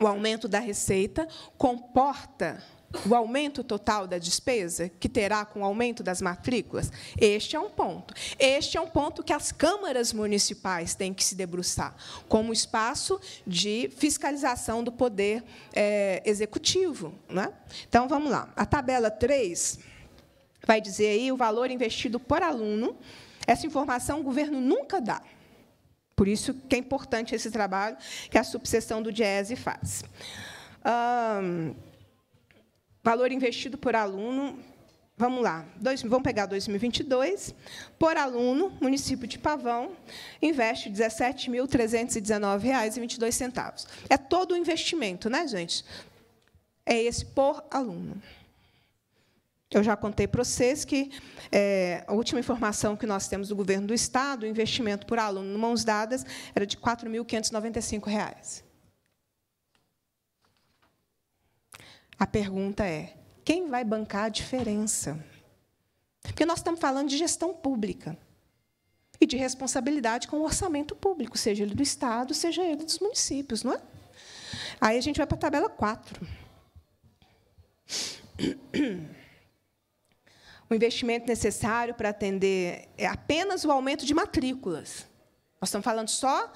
O aumento da receita comporta o aumento total da despesa que terá com o aumento das matrículas? Este é um ponto. Este é um ponto que as câmaras municipais têm que se debruçar como espaço de fiscalização do poder é, executivo. Né? Então, vamos lá. A tabela 3 vai dizer aí o valor investido por aluno. Essa informação o governo nunca dá. Por isso que é importante esse trabalho que a subseção do DIESE faz. Valor investido por aluno. Vamos lá, dois, vamos pegar 2022. Por aluno, município de Pavão investe R$ 17.319,22. É todo o investimento, né, gente? É esse por aluno. Eu já contei para vocês que é, a última informação que nós temos do governo do Estado, o investimento por aluno, mãos dadas, era de R$ 4.595. A pergunta é: quem vai bancar a diferença? Porque nós estamos falando de gestão pública e de responsabilidade com o orçamento público, seja ele do Estado, seja ele dos municípios, não é? Aí a gente vai para a tabela 4. O investimento necessário para atender é apenas o aumento de matrículas. Nós estamos falando só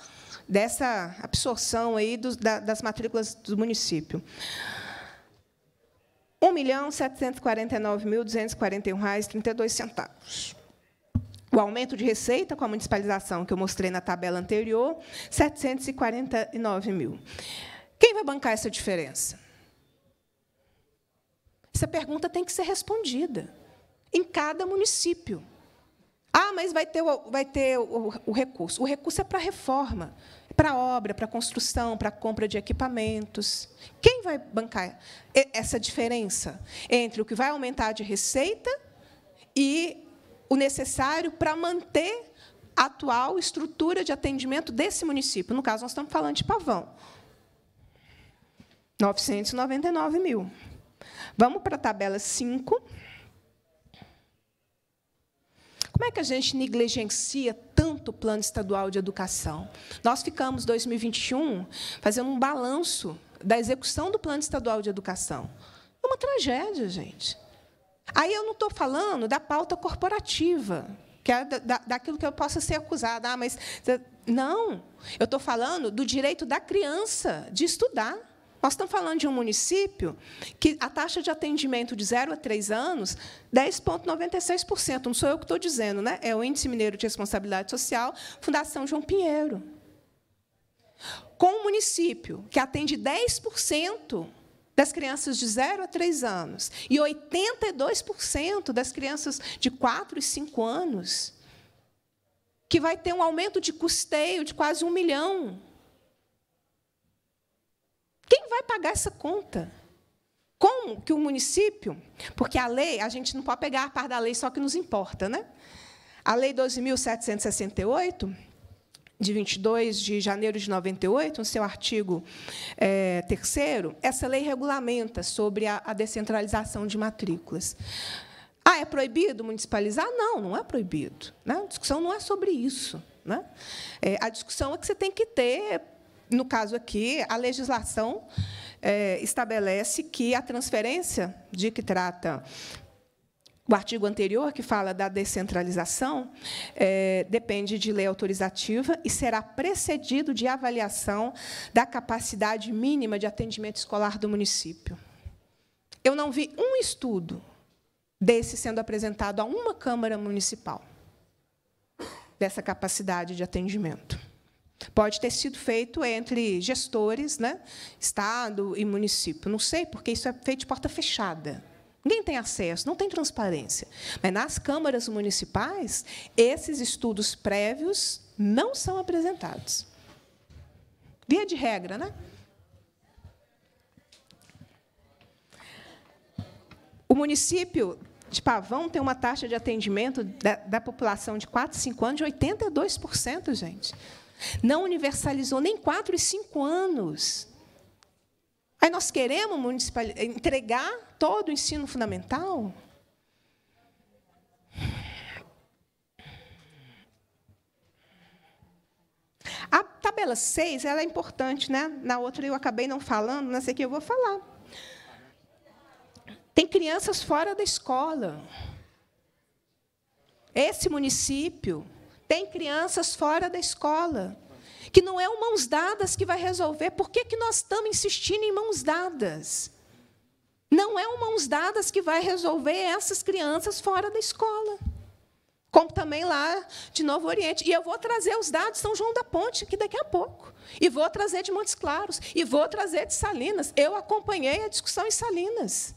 dessa absorção aí das matrículas do município. R$ 1.749.241,32. O aumento de receita com a municipalização que eu mostrei na tabela anterior, 749 mil. Quem vai bancar essa diferença? Essa pergunta tem que ser respondida em cada município. Ah, mas vai ter, o, vai ter o, o recurso. O recurso é para reforma para obra, para construção, para compra de equipamentos. Quem vai bancar essa diferença entre o que vai aumentar de receita e o necessário para manter a atual estrutura de atendimento desse município? No caso, nós estamos falando de Pavão. 999 mil. Vamos para a tabela 5. Como é que a gente negligencia tanto o plano estadual de educação? Nós ficamos, 2021, fazendo um balanço da execução do plano estadual de educação. É uma tragédia, gente. Aí eu não estou falando da pauta corporativa, que é da, daquilo que eu possa ser acusada. Ah, mas. Não, eu estou falando do direito da criança de estudar. Nós estamos falando de um município que a taxa de atendimento de 0 a 3 anos, 10,96%. Não sou eu que estou dizendo, né? é o Índice Mineiro de Responsabilidade Social, Fundação João Pinheiro. Com um município que atende 10% das crianças de 0 a 3 anos e 82% das crianças de 4 e 5 anos, que vai ter um aumento de custeio de quase um milhão quem vai pagar essa conta? Como que o município. Porque a lei, a gente não pode pegar a par da lei só que nos importa, né? A Lei 12.768, de 22 de janeiro de 98, no seu artigo é, terceiro, essa lei regulamenta sobre a, a descentralização de matrículas. Ah, é proibido municipalizar? Não, não é proibido. Né? A discussão não é sobre isso. Né? É, a discussão é que você tem que ter no caso aqui, a legislação é, estabelece que a transferência de que trata o artigo anterior, que fala da descentralização, é, depende de lei autorizativa e será precedido de avaliação da capacidade mínima de atendimento escolar do município. Eu não vi um estudo desse sendo apresentado a uma Câmara Municipal, dessa capacidade de atendimento. Pode ter sido feito entre gestores, né? Estado e município. Não sei, porque isso é feito de porta fechada. Ninguém tem acesso, não tem transparência. Mas nas câmaras municipais, esses estudos prévios não são apresentados. Via de regra, né? O município de Pavão tem uma taxa de atendimento da, da população de 4, 5 anos de 82%, gente. Não universalizou nem quatro e cinco anos. Aí nós queremos entregar todo o ensino fundamental? A tabela 6 ela é importante, né? Na outra eu acabei não falando, nessa aqui eu vou falar. Tem crianças fora da escola. Esse município tem crianças fora da escola, que não é o mãos dadas que vai resolver. Por que, que nós estamos insistindo em mãos dadas? Não é o mãos dadas que vai resolver essas crianças fora da escola. Como também lá de Novo Oriente. E eu vou trazer os dados de São João da Ponte, que daqui a pouco. E vou trazer de Montes Claros. E vou trazer de Salinas. Eu acompanhei a discussão em Salinas.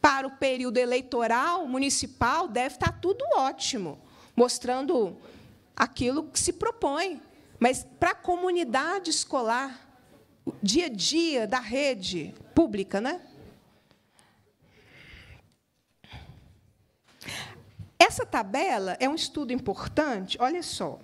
Para o período eleitoral municipal, deve estar tudo ótimo, mostrando aquilo que se propõe. Mas para a comunidade escolar, dia a dia da rede pública, né? Essa tabela é um estudo importante, olha só.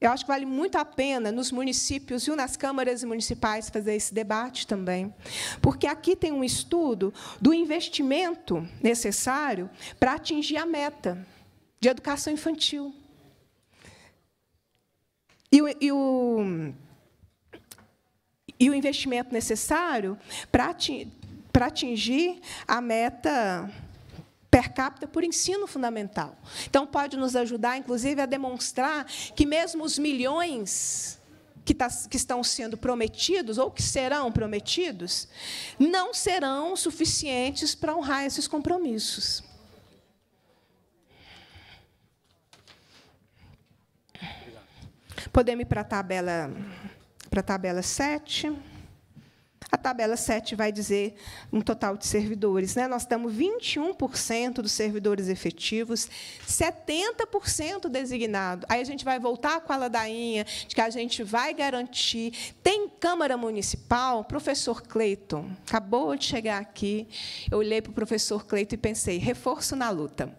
Eu acho que vale muito a pena nos municípios, e nas câmaras municipais, fazer esse debate também. Porque aqui tem um estudo do investimento necessário para atingir a meta de educação infantil. E o, e o, e o investimento necessário para atingir a meta per capita por ensino fundamental. Então, pode nos ajudar, inclusive, a demonstrar que, mesmo os milhões que, tá, que, estão sendo prometidos, ou que serão prometidos, não serão suficientes para honrar esses compromissos. Podemos ir para a tabela, para a tabela 7. A tabela 7 vai dizer um total de servidores. Né? Nós estamos 21% dos servidores efetivos, 70% designado. Aí a gente vai voltar com a ladainha de que a gente vai garantir. Tem Câmara Municipal? Professor Cleiton, acabou de chegar aqui. Eu olhei para o professor Cleiton e pensei, reforço na luta.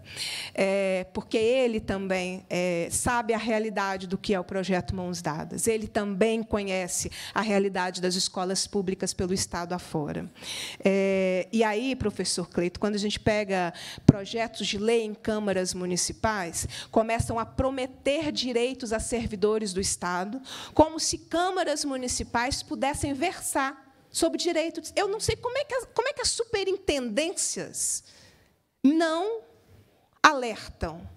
É, porque ele também é, sabe a realidade do que é o projeto Mãos Dadas. Ele também conhece a realidade das escolas públicas pelo Estado afora. É, e aí, professor Cleito, quando a gente pega projetos de lei em câmaras municipais, começam a prometer direitos a servidores do Estado, como se câmaras municipais pudessem versar sobre direitos. Eu não sei como é que as, como é que as superintendências não alertam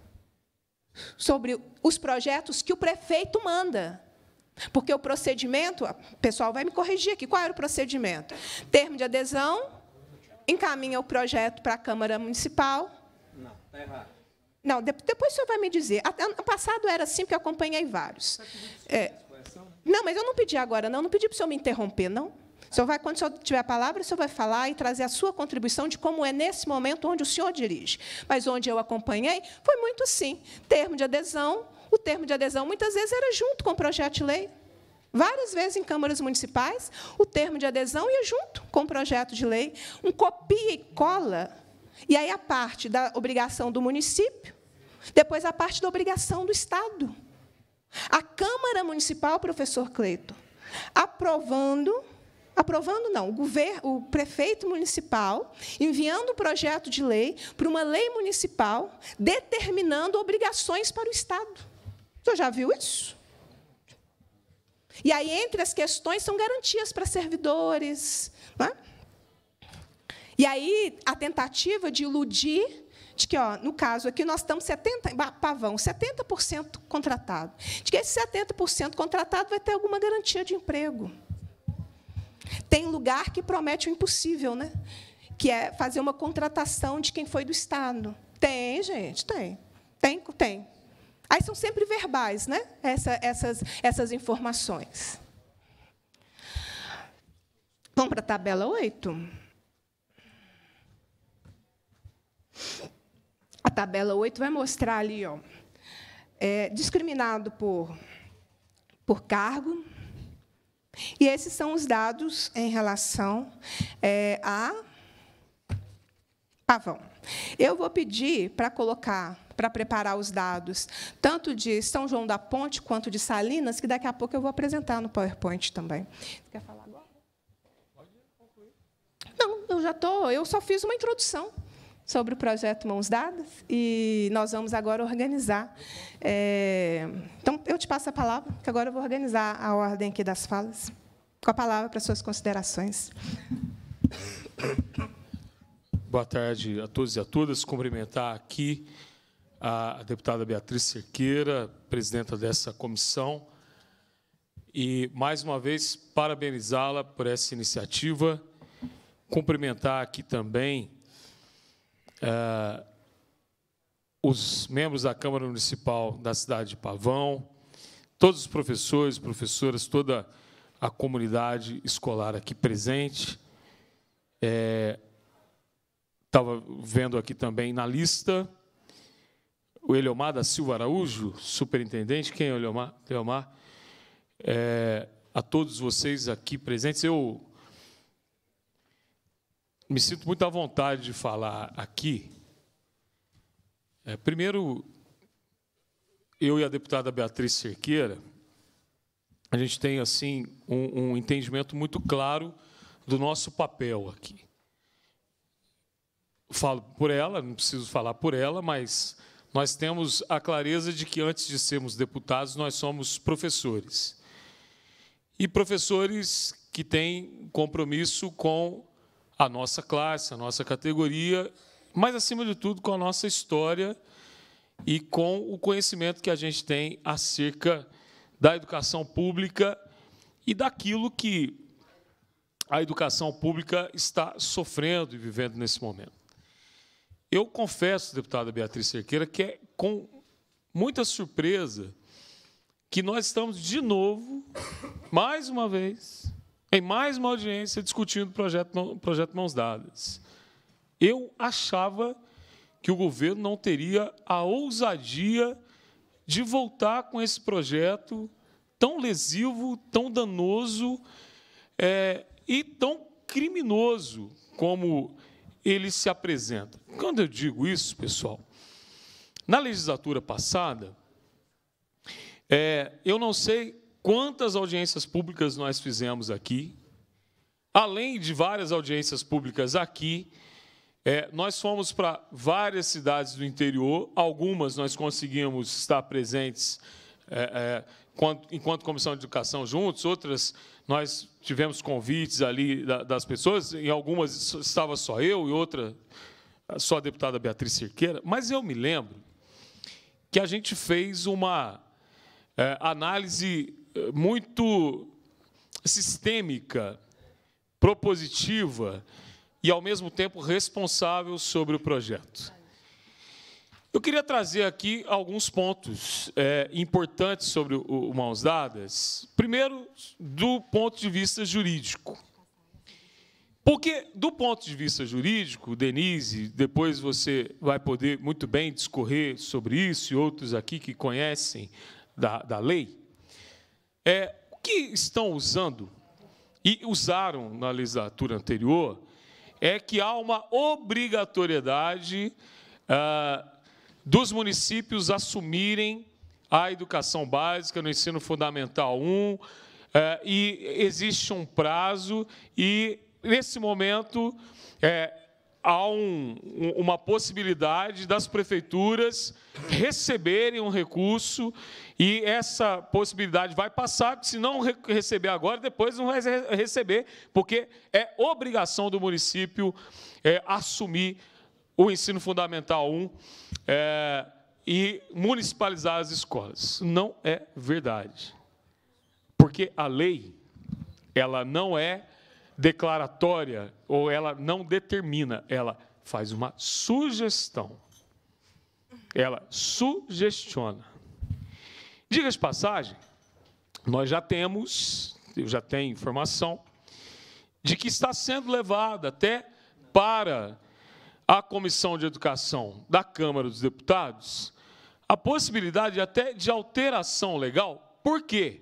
sobre os projetos que o prefeito manda. Porque o procedimento, o pessoal vai me corrigir aqui, qual era o procedimento? Termo de adesão, encaminha o projeto para a Câmara Municipal. Não, está errado. Não, depois o senhor vai me dizer. Ano passado era assim, porque eu acompanhei vários. É, não, mas eu não pedi agora, não. Não pedi para o senhor me interromper, não. O senhor vai, quando o senhor tiver a palavra, o senhor vai falar e trazer a sua contribuição de como é nesse momento onde o senhor dirige. Mas onde eu acompanhei, foi muito sim. Termo de adesão, o termo de adesão muitas vezes era junto com o projeto de lei. Várias vezes em câmaras municipais, o termo de adesão ia junto com o projeto de lei, um copia e cola. E aí a parte da obrigação do município, depois a parte da obrigação do Estado. A Câmara Municipal, professor Cleito, aprovando, aprovando não, o, governo, o prefeito municipal enviando o um projeto de lei para uma lei municipal determinando obrigações para o Estado. Você já viu isso? E aí, entre as questões, são garantias para servidores. Não é? E aí, a tentativa de iludir de que, ó, no caso aqui, nós estamos 70, pavão, 70% contratado. De que esse 70% contratado vai ter alguma garantia de emprego. Tem lugar que promete o impossível, né? que é fazer uma contratação de quem foi do Estado. Tem, gente, tem. Tem, tem. Aí são sempre verbais, né? Essa, essas, essas informações. Vamos para a tabela 8? A tabela 8 vai mostrar ali, ó, é, discriminado por, por cargo. E esses são os dados em relação é, a pavão. Eu vou pedir para colocar para preparar os dados, tanto de São João da Ponte quanto de Salinas, que daqui a pouco eu vou apresentar no PowerPoint também. Você quer falar agora? Pode concluir. Não, eu já estou. Eu só fiz uma introdução sobre o projeto Mãos Dadas e nós vamos agora organizar. É, então, eu te passo a palavra, que agora eu vou organizar a ordem aqui das falas. Com a palavra para suas considerações. Boa tarde a todos e a todas. Cumprimentar aqui a deputada Beatriz Cerqueira, presidenta dessa comissão, e, mais uma vez, parabenizá-la por essa iniciativa, cumprimentar aqui também eh, os membros da Câmara Municipal da cidade de Pavão, todos os professores, professoras, toda a comunidade escolar aqui presente. Estava eh, vendo aqui também na lista o Eliomar da Silva Araújo, superintendente, quem é o Eliomar? Eliomar é, a todos vocês aqui presentes, eu me sinto muito à vontade de falar aqui. É, primeiro, eu e a deputada Beatriz Cerqueira, a gente tem assim um, um entendimento muito claro do nosso papel aqui. Falo por ela, não preciso falar por ela, mas nós temos a clareza de que antes de sermos deputados, nós somos professores. E professores que têm compromisso com a nossa classe, a nossa categoria, mas, acima de tudo, com a nossa história e com o conhecimento que a gente tem acerca da educação pública e daquilo que a educação pública está sofrendo e vivendo nesse momento. Eu confesso, deputada Beatriz Cerqueira, que é com muita surpresa que nós estamos de novo, mais uma vez, em mais uma audiência, discutindo o projeto, projeto Mãos Dadas. Eu achava que o governo não teria a ousadia de voltar com esse projeto tão lesivo, tão danoso é, e tão criminoso como ele se apresenta. Quando eu digo isso, pessoal, na legislatura passada, é, eu não sei quantas audiências públicas nós fizemos aqui, além de várias audiências públicas aqui, é, nós fomos para várias cidades do interior, algumas nós conseguimos estar presentes é, enquanto, é, enquanto Comissão de Educação juntos, outras nós tivemos convites ali das pessoas, em algumas estava só eu, e outra só a deputada Beatriz Cerqueira, mas eu me lembro que a gente fez uma é, análise é, muito sistêmica, propositiva e, ao mesmo tempo, responsável sobre o projeto. Eu queria trazer aqui alguns pontos é, importantes sobre o, o Mãos Dadas. Primeiro, do ponto de vista jurídico. Porque, do ponto de vista jurídico, Denise, depois você vai poder muito bem discorrer sobre isso e outros aqui que conhecem da, da lei, é, o que estão usando e usaram na legislatura anterior é que há uma obrigatoriedade. Ah, dos municípios assumirem a educação básica no ensino fundamental 1, é, e existe um prazo, e nesse momento é, há uma possibilidade das prefeituras receberem um recurso e essa possibilidade vai passar, se não receber agora, depois não vai receber, porque é obrigação do município é, assumir o ensino fundamental 1 é, e municipalizar as escolas. Não é verdade. Porque a lei, ela não é declaratória ou ela não determina, ela faz uma sugestão. Ela sugestiona. Diga de passagem, nós já temos, eu já tenho informação, de que está sendo levada até para à Comissão de Educação da Câmara dos Deputados a possibilidade até de alteração legal. Por quê?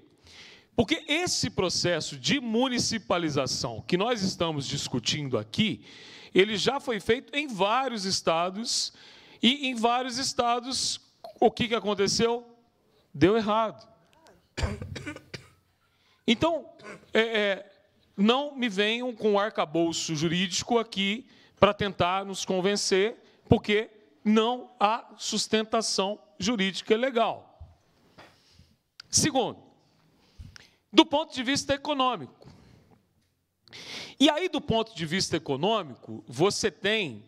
Porque esse processo de municipalização que nós estamos discutindo aqui, ele já foi feito em vários estados e em vários estados o que, que aconteceu? Deu errado. Então, é, é, não me venham com arcabouço jurídico aqui para tentar nos convencer, porque não há sustentação jurídica legal. Segundo, do ponto de vista econômico. E aí, do ponto de vista econômico, você tem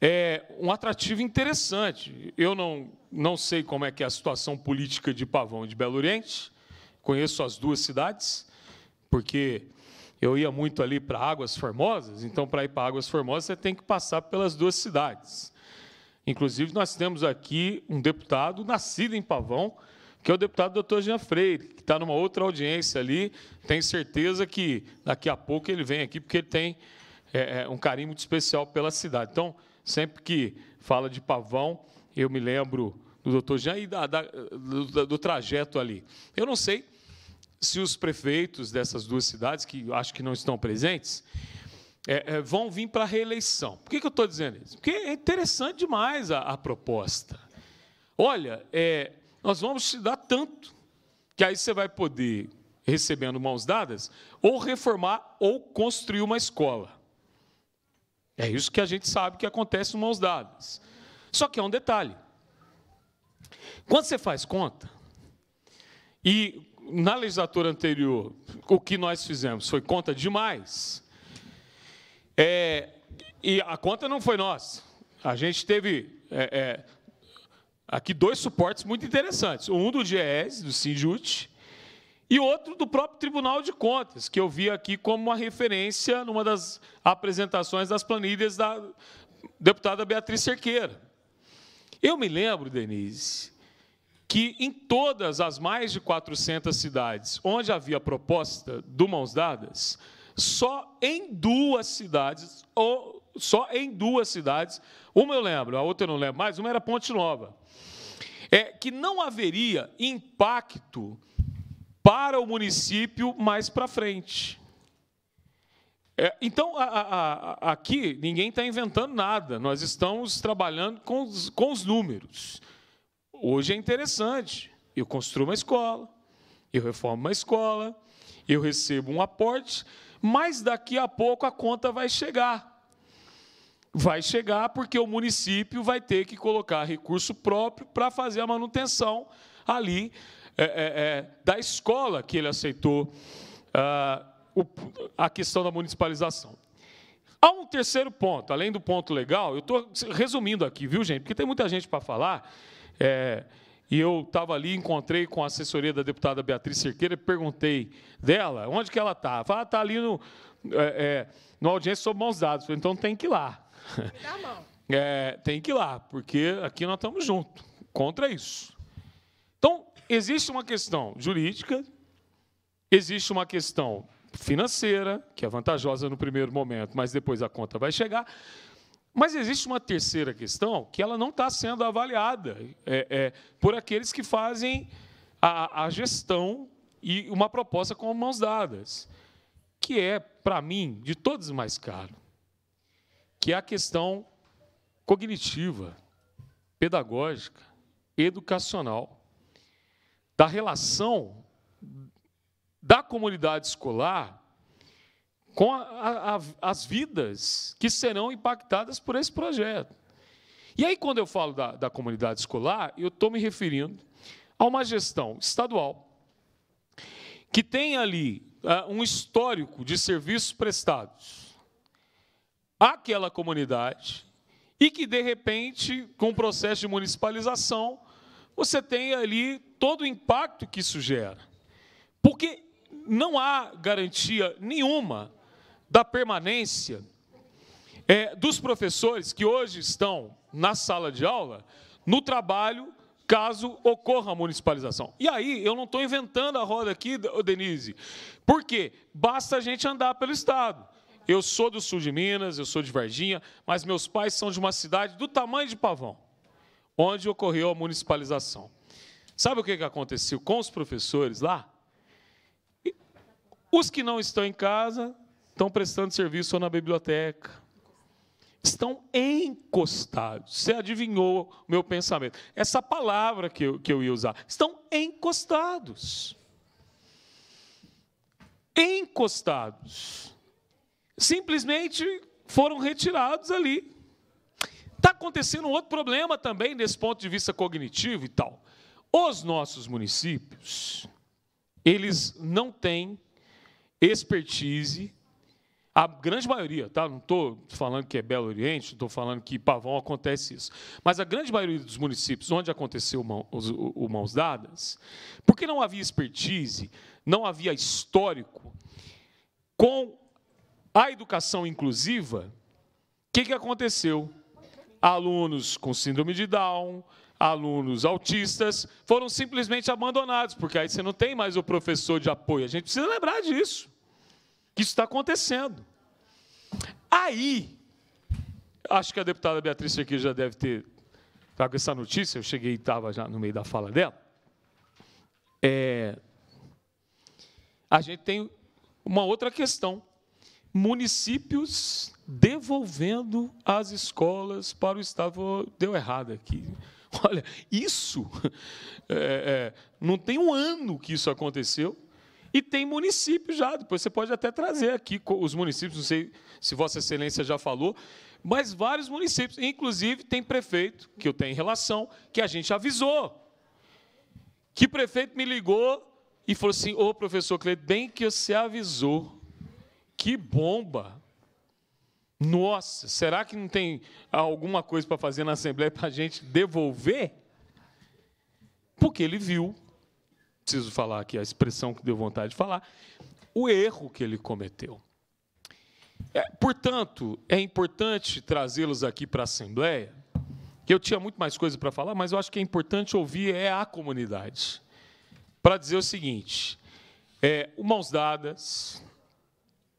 é, um atrativo interessante. Eu não, não sei como é que é a situação política de Pavão e de Belo Oriente, conheço as duas cidades, porque eu ia muito ali para Águas Formosas, então para ir para Águas Formosas você tem que passar pelas duas cidades. Inclusive, nós temos aqui um deputado nascido em Pavão, que é o deputado doutor Jean Freire, que está numa outra audiência ali. Tenho certeza que daqui a pouco ele vem aqui, porque ele tem é, é um carinho muito especial pela cidade. Então, sempre que fala de Pavão, eu me lembro do doutor Jean e da, da, do, do trajeto ali. Eu não sei se os prefeitos dessas duas cidades, que acho que não estão presentes, é, é, vão vir para a reeleição. Por que, que eu estou dizendo isso? Porque é interessante demais a, a proposta. Olha, é, nós vamos te dar tanto, que aí você vai poder, recebendo mãos dadas, ou reformar ou construir uma escola. É isso que a gente sabe que acontece em mãos dadas. Só que é um detalhe. Quando você faz conta, e na legislatura anterior, o que nós fizemos foi conta demais. É, e a conta não foi nossa. A gente teve é, é, aqui dois suportes muito interessantes. Um do GES, do Sinjut, e outro do próprio Tribunal de Contas, que eu vi aqui como uma referência numa das apresentações das planilhas da deputada Beatriz Cerqueira. Eu me lembro, Denise, que em todas as mais de 400 cidades onde havia proposta do mãos dadas, só em duas cidades ou só em duas cidades, uma eu lembro, a outra eu não lembro, mais uma era Ponte Nova. É que não haveria impacto para o município mais para frente. É, então, a, a, a, aqui, ninguém está inventando nada, nós estamos trabalhando com os, com os números hoje é interessante. Eu construo uma escola, eu reformo uma escola, eu recebo um aporte, mas daqui a pouco a conta vai chegar. Vai chegar porque o município vai ter que colocar recurso próprio para fazer a manutenção ali é, é, é, da escola que ele aceitou ah, o, a questão da municipalização. Há um terceiro ponto, além do ponto legal, eu estou resumindo aqui, viu, gente? Porque tem muita gente para falar, é, e eu estava ali, encontrei com a assessoria da deputada Beatriz Cerqueira, perguntei dela onde que ela está. Ela ah, está ali no, é, é, no audiência sobre mãos dadas. Falei, então tem que ir lá. É, tem que ir lá, porque aqui nós estamos juntos contra isso. Então, existe uma questão jurídica, existe uma questão financeira, que é vantajosa no primeiro momento, mas depois a conta vai chegar, mas existe uma terceira questão que ela não está sendo avaliada é, é, por aqueles que fazem a, a gestão e uma proposta com mãos dadas, que é, para mim, de todos mais caro, que é a questão cognitiva, pedagógica, educacional, da relação da comunidade escolar com a, a, as vidas que serão impactadas por esse projeto. E aí, quando eu falo da, da comunidade escolar, eu estou me referindo a uma gestão estadual que tem ali uh, um histórico de serviços prestados àquela comunidade e que, de repente, com o processo de municipalização, você tem ali todo o impacto que isso gera. Porque não há garantia nenhuma da permanência é, dos professores que hoje estão na sala de aula, no trabalho, caso ocorra a municipalização. E aí, eu não estou inventando a roda aqui, Denise, porque basta a gente andar pelo Estado. Eu sou do sul de Minas, eu sou de Varginha, mas meus pais são de uma cidade do tamanho de Pavão, onde ocorreu a municipalização. Sabe o que aconteceu com os professores lá? Os que não estão em casa estão prestando serviço na biblioteca, estão encostados. Você adivinhou o meu pensamento. Essa palavra que eu, que eu ia usar. Estão encostados. Encostados. Simplesmente foram retirados ali. Está acontecendo um outro problema também desse ponto de vista cognitivo e tal. Os nossos municípios, eles não têm expertise a grande maioria, tá? não estou falando que é Belo Oriente, estou falando que Pavão acontece isso. Mas a grande maioria dos municípios onde aconteceu mão, o Mãos Dadas, porque não havia expertise, não havia histórico, com a educação inclusiva, o que, que aconteceu? Alunos com síndrome de Down, alunos autistas, foram simplesmente abandonados, porque aí você não tem mais o professor de apoio. A gente precisa lembrar disso que isso está acontecendo. Aí, acho que a deputada Beatriz aqui já deve ter tá com essa notícia, eu cheguei e estava já no meio da fala dela. É, a gente tem uma outra questão. Municípios devolvendo as escolas para o Estado. Deu errado aqui. Olha, isso é, é, não tem um ano que isso aconteceu. E tem município já, depois você pode até trazer aqui os municípios, não sei se Vossa Excelência já falou, mas vários municípios, inclusive tem prefeito, que eu tenho relação, que a gente avisou. Que prefeito me ligou e falou assim: Ô oh, professor Cleide, bem que você avisou. Que bomba! Nossa, será que não tem alguma coisa para fazer na Assembleia para a gente devolver? Porque ele viu preciso falar aqui a expressão que deu vontade de falar, o erro que ele cometeu. É, portanto, é importante trazê-los aqui para a Assembleia, que eu tinha muito mais coisa para falar, mas eu acho que é importante ouvir é a comunidade, para dizer o seguinte, é, o Mãos Dadas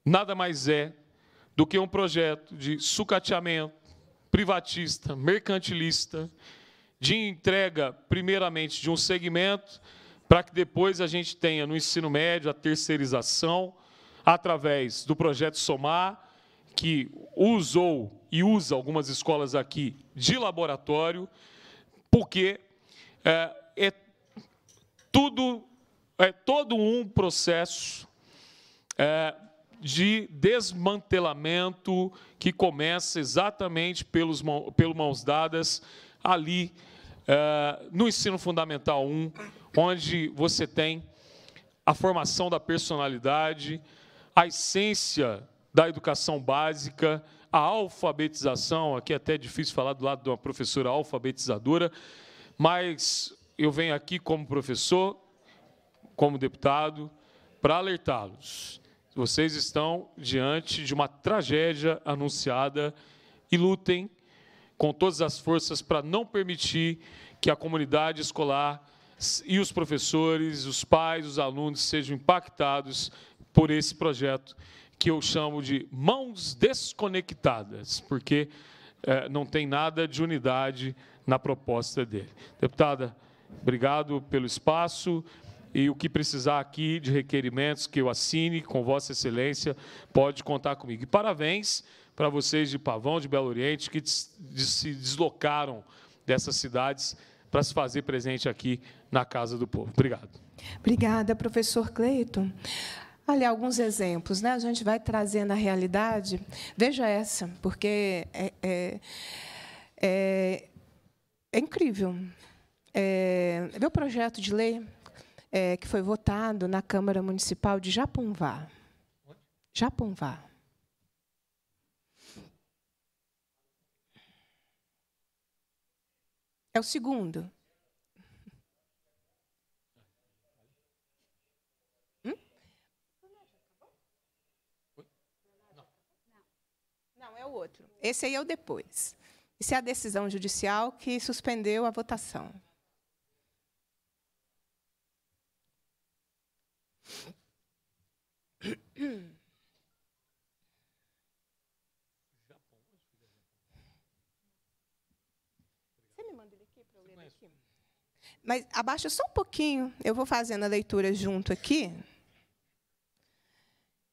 nada mais é do que um projeto de sucateamento privatista, mercantilista, de entrega, primeiramente, de um segmento para que depois a gente tenha no ensino médio a terceirização, através do projeto Somar, que usou e usa algumas escolas aqui de laboratório, porque é, é tudo é todo um processo é, de desmantelamento que começa exatamente pelos, pelo mãos dadas ali é, no ensino fundamental 1, onde você tem a formação da personalidade, a essência da educação básica, a alfabetização, aqui é até difícil falar do lado de uma professora alfabetizadora, mas eu venho aqui como professor, como deputado, para alertá-los. Vocês estão diante de uma tragédia anunciada e lutem com todas as forças para não permitir que a comunidade escolar e os professores, os pais, os alunos sejam impactados por esse projeto que eu chamo de mãos desconectadas, porque é, não tem nada de unidade na proposta dele. Deputada, obrigado pelo espaço e o que precisar aqui de requerimentos que eu assine com Vossa Excelência, pode contar comigo. E parabéns para vocês de Pavão, de Belo Oriente, que se deslocaram dessas cidades para se fazer presente aqui na Casa do Povo. Obrigado. Obrigada, professor Cleiton. Olha, alguns exemplos, né? A gente vai trazendo a realidade. Veja essa, porque é, é, é, é incrível. É, meu projeto de lei é, que foi votado na Câmara Municipal de Japonvá. Japonvá. É o segundo. Hum? Não, é o outro. Esse aí é o depois. Isso é a decisão judicial que suspendeu a votação. Mas abaixa só um pouquinho, eu vou fazendo a leitura junto aqui.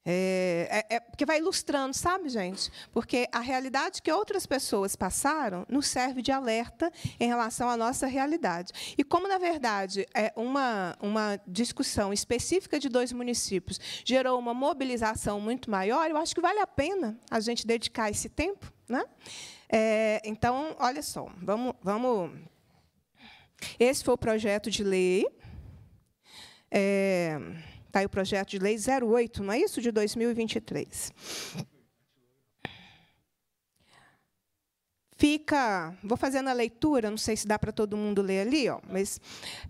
É, é, é, porque vai ilustrando, sabe, gente? Porque a realidade que outras pessoas passaram nos serve de alerta em relação à nossa realidade. E como, na verdade, é uma, uma discussão específica de dois municípios gerou uma mobilização muito maior, eu acho que vale a pena a gente dedicar esse tempo. Né? É, então, olha só, vamos, vamos esse foi o projeto de lei. Está é, tá aí o projeto de lei 08, não é isso? De 2023. fica. Vou fazendo a leitura, não sei se dá para todo mundo ler ali, ó, mas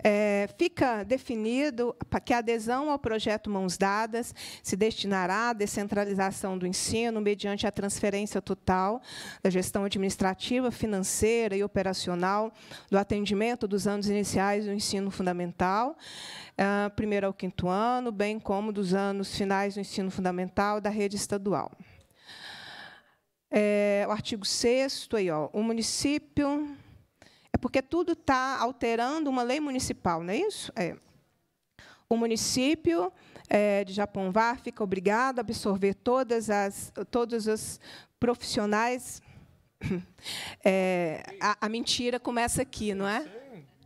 é, fica definido que a adesão ao projeto Mãos Dadas se destinará à descentralização do ensino mediante a transferência total da gestão administrativa, financeira e operacional do atendimento dos anos iniciais do ensino fundamental, é, primeiro ao quinto ano, bem como dos anos finais do ensino fundamental da rede estadual. É, o artigo 6 aí, ó, o município. É porque tudo está alterando uma lei municipal, não é isso? É. O município é, de Japonvar fica obrigado a absorver todas as, todos os profissionais. É, a, a, mentira começa aqui, não é?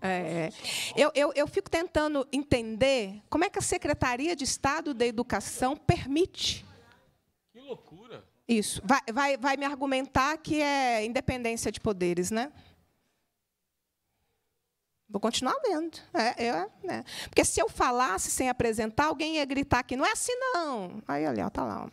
é eu, eu, eu fico tentando entender como é que a Secretaria de Estado da Educação permite. Que loucura! Isso. Vai, vai, vai me argumentar que é independência de poderes, né? Vou continuar lendo. É, é. Né? Porque se eu falasse sem apresentar, alguém ia gritar aqui, não é assim não. Aí, olha, está lá. Ó.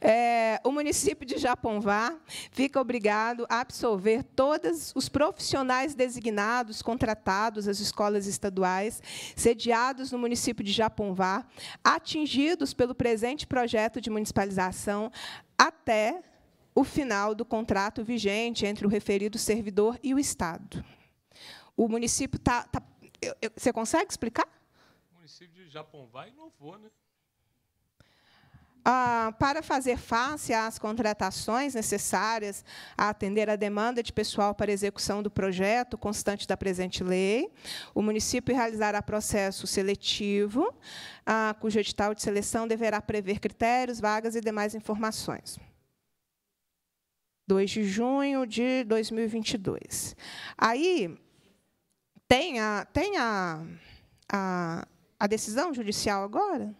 É, o município de Japonvá fica obrigado a absolver todos os profissionais designados, contratados às escolas estaduais, sediados no município de Japonvá, atingidos pelo presente projeto de municipalização até o final do contrato vigente entre o referido servidor e o Estado. O município está. Tá, tá você consegue explicar? O município de Japonvá inovou, é né? ah, para fazer face às contratações necessárias a atender a demanda de pessoal para execução do projeto constante da presente lei, o município realizará processo seletivo, ah, cujo edital de seleção deverá prever critérios, vagas e demais informações. 2 de junho de 2022. Aí tem a, tem a, a, a decisão judicial agora?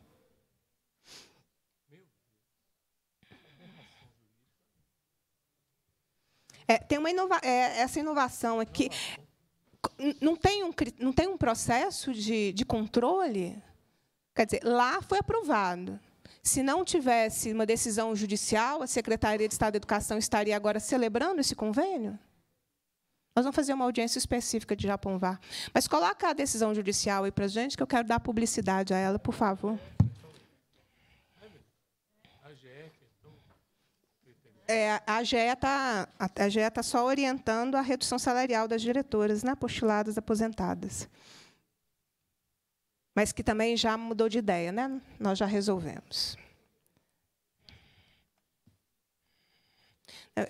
É, tem uma inova é, essa inovação aqui. Não tem, um, não tem um processo de, de controle? Quer dizer, lá foi aprovado. Se não tivesse uma decisão judicial, a Secretaria de Estado da Educação estaria agora celebrando esse convênio? Nós vamos fazer uma audiência específica de Japão Mas coloca a decisão judicial aí para a gente, que eu quero dar publicidade a ela, por favor. É, a GE está GE tá só orientando a redução salarial das diretoras, né, postuladas aposentadas. Mas que também já mudou de ideia, né? Nós já resolvemos.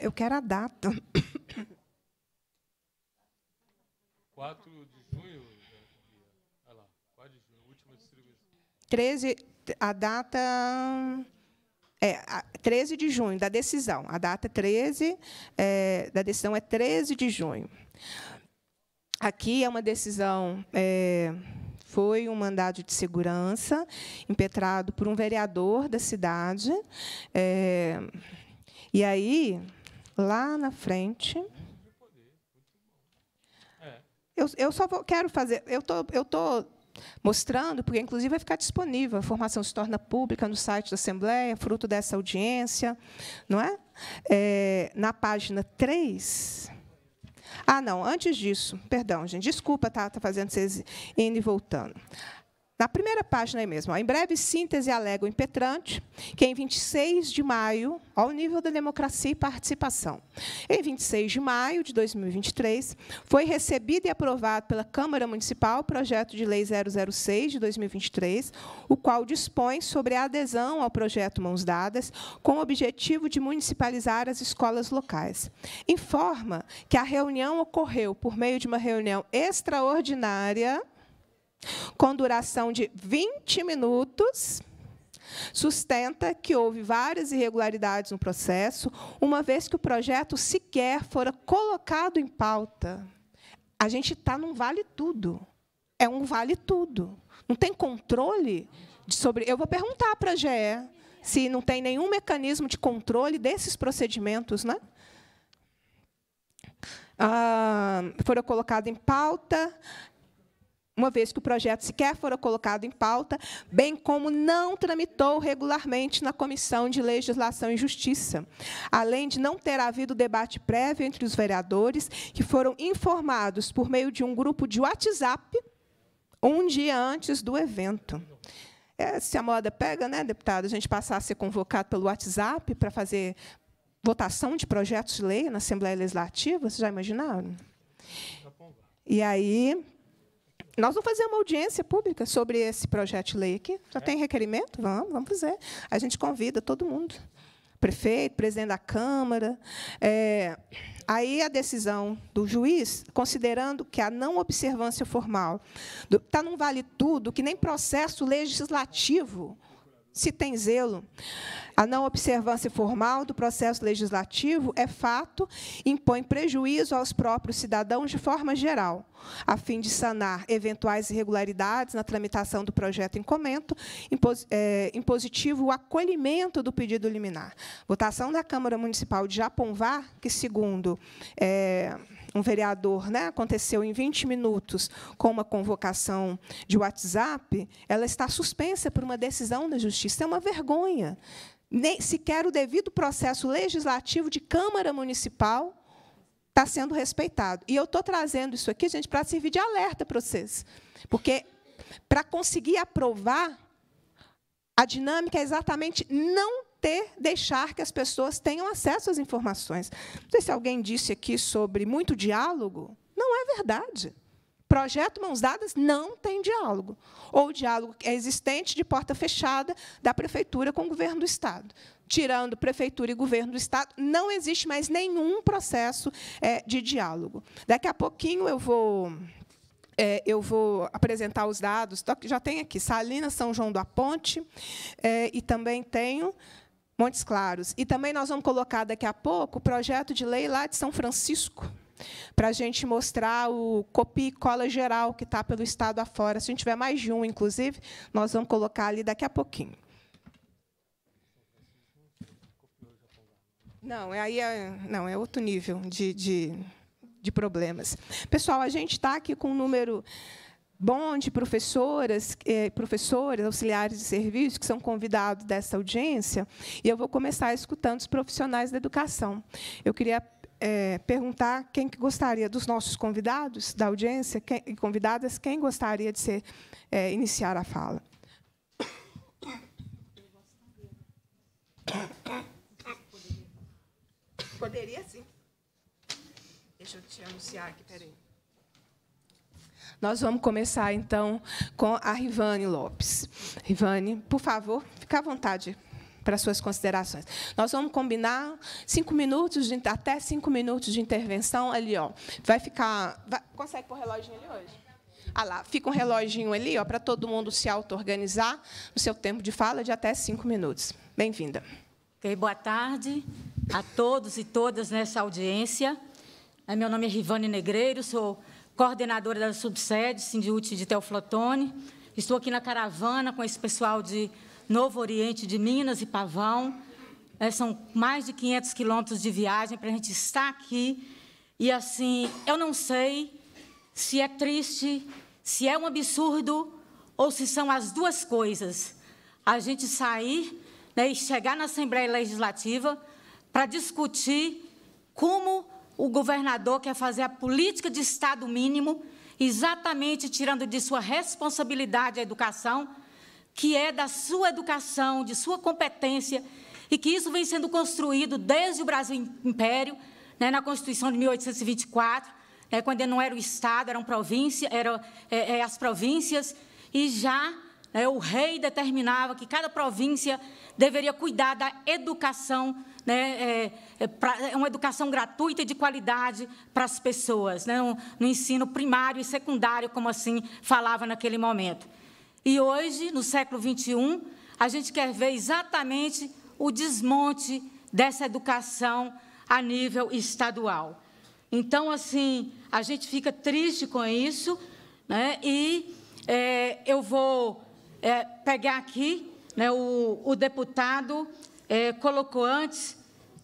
Eu quero a data. 4 de junho? Olha lá, 4 de junho, última distribuição. 13, a data é, 13 de junho da decisão. A data 13 é, é, da decisão é 13 de junho. Aqui é uma decisão. É, foi um mandado de segurança impetrado por um vereador da cidade. É, e aí, lá na frente. Eu, eu só vou, quero fazer. Eu tô, eu tô mostrando, porque inclusive vai ficar disponível, a informação se torna pública no site da Assembleia, fruto dessa audiência, não é? é na página 3. Ah, não, antes disso, perdão, gente, desculpa tá, tá fazendo vocês indo e voltando na primeira página aí mesmo, ó, em breve síntese alega o impetrante que em 26 de maio, ao nível da democracia e participação, em 26 de maio de 2023, foi recebido e aprovado pela Câmara Municipal o projeto de lei 006 de 2023, o qual dispõe sobre a adesão ao projeto Mãos Dadas, com o objetivo de municipalizar as escolas locais. Informa que a reunião ocorreu por meio de uma reunião extraordinária com duração de 20 minutos, sustenta que houve várias irregularidades no processo, uma vez que o projeto sequer fora colocado em pauta. A gente está num vale tudo. É um vale tudo. Não tem controle sobre. Eu vou perguntar para a GE se não tem nenhum mecanismo de controle desses procedimentos, né? Ah, foram colocados em pauta uma vez que o projeto sequer fora colocado em pauta, bem como não tramitou regularmente na Comissão de Legislação e Justiça, além de não ter havido debate prévio entre os vereadores, que foram informados por meio de um grupo de WhatsApp um dia antes do evento. É, se a moda pega, né, deputado, a gente passar a ser convocado pelo WhatsApp para fazer votação de projetos de lei na Assembleia Legislativa, vocês já imaginaram? E aí, nós vamos fazer uma audiência pública sobre esse projeto de lei aqui. Já é. tem requerimento? Vamos, vamos fazer. A gente convida todo mundo. Prefeito, presidente da Câmara. É, aí a decisão do juiz, considerando que a não observância formal está num vale tudo, que nem processo legislativo se tem zelo. A não observância formal do processo legislativo é fato e impõe prejuízo aos próprios cidadãos de forma geral, a fim de sanar eventuais irregularidades na tramitação do projeto em comento, é, impositivo o acolhimento do pedido liminar. Votação da Câmara Municipal de Japonvar, que, segundo... É, um vereador né, aconteceu em 20 minutos com uma convocação de WhatsApp, ela está suspensa por uma decisão da justiça. É uma vergonha. Nem sequer o devido processo legislativo de Câmara Municipal está sendo respeitado. E eu estou trazendo isso aqui, gente, para servir de alerta para vocês. Porque para conseguir aprovar, a dinâmica é exatamente não ter, deixar que as pessoas tenham acesso às informações. Não sei se alguém disse aqui sobre muito diálogo. Não é verdade. Projeto Mãos Dadas não tem diálogo. Ou o diálogo é existente de porta fechada da prefeitura com o governo do Estado. Tirando prefeitura e governo do Estado, não existe mais nenhum processo é, de diálogo. Daqui a pouquinho eu vou é, eu vou apresentar os dados, já tem aqui, Salinas, São João da Ponte, é, e também tenho Montes Claros. E também nós vamos colocar daqui a pouco o projeto de lei lá de São Francisco, para a gente mostrar o copia e cola geral que está pelo Estado afora. Se a gente tiver mais de um, inclusive, nós vamos colocar ali daqui a pouquinho. Não, é aí é, não, é outro nível de, de, de problemas. Pessoal, a gente está aqui com um número bom de professoras, eh, professores, auxiliares de serviço que são convidados dessa audiência, e eu vou começar escutando os profissionais da educação. Eu queria eh, perguntar quem que gostaria dos nossos convidados da audiência e convidadas, quem gostaria de ser, eh, iniciar a fala. Poderia, sim. Deixa eu te anunciar aqui, peraí. Nós vamos começar, então, com a Rivane Lopes. Rivane, por favor, fica à vontade para suas considerações. Nós vamos combinar cinco minutos, de, até cinco minutos de intervenção ali. Ó. Vai ficar... Vai, consegue pôr o reloginho ali hoje? Ah lá, fica um reloginho ali ó, para todo mundo se auto-organizar no seu tempo de fala de até cinco minutos. Bem-vinda. Okay, boa tarde a todos e todas nessa audiência. É, meu nome é Rivane Negreiro, sou coordenadora da subsede, Sindiúte de Teoflotone. Estou aqui na caravana com esse pessoal de Novo Oriente, de Minas e Pavão. É, são mais de 500 quilômetros de viagem para a gente estar aqui. E, assim, eu não sei se é triste, se é um absurdo ou se são as duas coisas. A gente sair né, e chegar na Assembleia Legislativa para discutir como o governador quer fazer a política de Estado mínimo, exatamente tirando de sua responsabilidade a educação, que é da sua educação, de sua competência, e que isso vem sendo construído desde o Brasil Império, né, na Constituição de 1824, né, quando ainda não era o Estado, eram província, eram é, é, as províncias, e já né, o rei determinava que cada província deveria cuidar da educação né, é, é, pra, é uma educação gratuita e de qualidade para as pessoas, né, no ensino primário e secundário, como assim falava naquele momento. E hoje, no século XXI, a gente quer ver exatamente o desmonte dessa educação a nível estadual. Então, assim, a gente fica triste com isso, né? e é, eu vou é, pegar aqui né, o, o deputado é, colocou antes,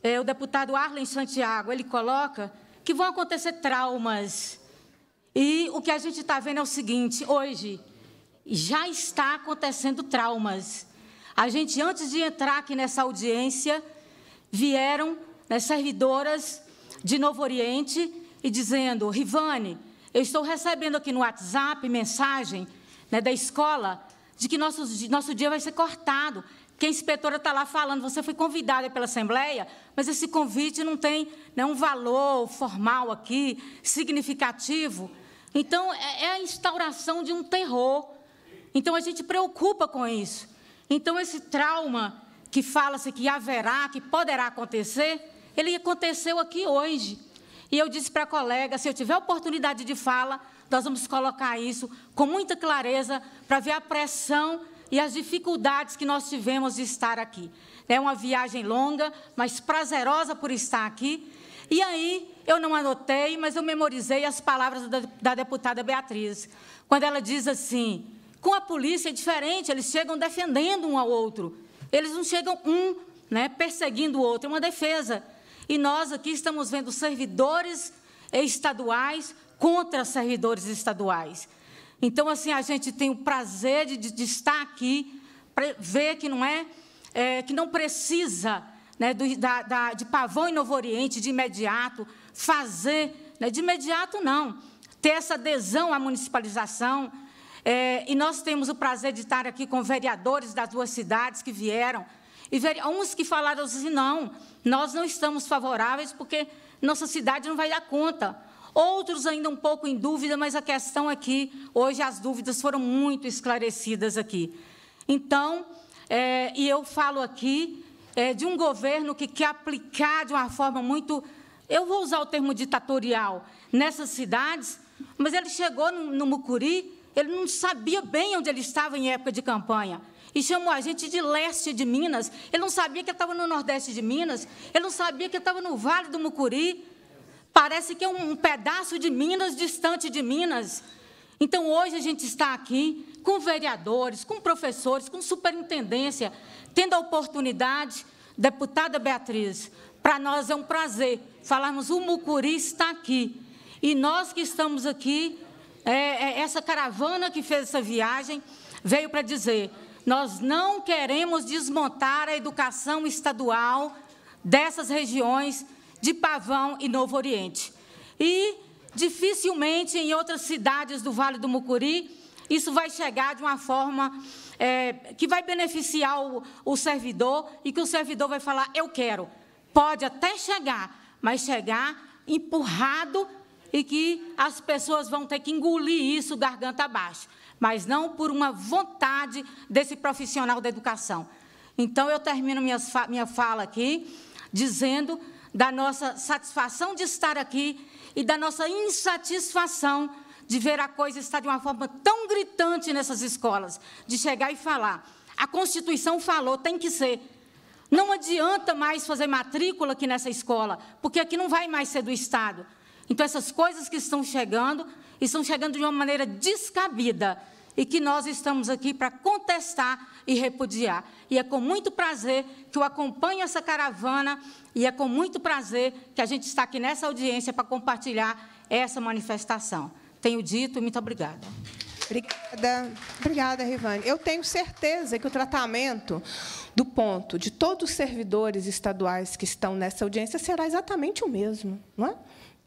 é, o deputado Arlen Santiago, ele coloca que vão acontecer traumas. E o que a gente está vendo é o seguinte: hoje já está acontecendo traumas. A gente, antes de entrar aqui nessa audiência, vieram né, servidoras de Novo Oriente e dizendo: Rivane, eu estou recebendo aqui no WhatsApp mensagem né, da escola de que nosso, nosso dia vai ser cortado que a inspetora está lá falando, você foi convidada pela Assembleia, mas esse convite não tem nenhum valor formal aqui, significativo. Então, é, é a instauração de um terror. Então, a gente preocupa com isso. Então, esse trauma que fala-se que haverá, que poderá acontecer, ele aconteceu aqui hoje. E eu disse para a colega, se eu tiver oportunidade de fala, nós vamos colocar isso com muita clareza para ver a pressão e as dificuldades que nós tivemos de estar aqui. É uma viagem longa, mas prazerosa por estar aqui. E aí, eu não anotei, mas eu memorizei as palavras da, deputada Beatriz, quando ela diz assim: com a polícia é diferente, eles chegam defendendo um ao outro, eles não chegam um né, perseguindo o outro, é uma defesa. E nós aqui estamos vendo servidores estaduais contra servidores estaduais. Então, assim, a gente tem o prazer de, de estar aqui, ver que não é, é que não precisa né, do, da, da, de Pavão e Novo Oriente de imediato fazer, né, de imediato não, ter essa adesão à municipalização. É, e nós temos o prazer de estar aqui com vereadores das duas cidades que vieram, e ver, uns que falaram assim, não, nós não estamos favoráveis porque nossa cidade não vai dar conta. Outros ainda um pouco em dúvida, mas a questão aqui, é hoje as dúvidas foram muito esclarecidas aqui. Então, é, e eu falo aqui é, de um governo que quer aplicar de uma forma muito, eu vou usar o termo ditatorial, nessas cidades, mas ele chegou no, no Mucuri, ele não sabia bem onde ele estava em época de campanha e chamou a gente de leste de Minas. Ele não sabia que estava no nordeste de Minas, ele não sabia que estava no Vale do Mucuri, Parece que é um pedaço de Minas distante de Minas. Então, hoje a gente está aqui com vereadores, com professores, com superintendência, tendo a oportunidade, deputada Beatriz, para nós é um prazer falarmos o Mucuri está aqui. E nós que estamos aqui, é, é essa caravana que fez essa viagem veio para dizer: nós não queremos desmontar a educação estadual dessas regiões de Pavão e Novo Oriente. E dificilmente em outras cidades do Vale do Mucuri isso vai chegar de uma forma é, que vai beneficiar o, o servidor e que o servidor vai falar: eu quero. Pode até chegar, mas chegar empurrado e que as pessoas vão ter que engolir isso garganta abaixo, mas não por uma vontade desse profissional da educação. Então, eu termino minha fala aqui dizendo da nossa satisfação de estar aqui e da nossa insatisfação de ver a coisa estar de uma forma tão gritante nessas escolas, de chegar e falar. A Constituição falou, tem que ser. Não adianta mais fazer matrícula aqui nessa escola, porque aqui não vai mais ser do Estado. Então, essas coisas que estão chegando, estão chegando de uma maneira descabida e que nós estamos aqui para contestar e repudiar. E é com muito prazer que eu acompanho essa caravana e é com muito prazer que a gente está aqui nessa audiência para compartilhar essa manifestação. Tenho dito, muito obrigada. Obrigada, obrigada, Rivane. Eu tenho certeza que o tratamento do ponto de todos os servidores estaduais que estão nessa audiência será exatamente o mesmo, não é?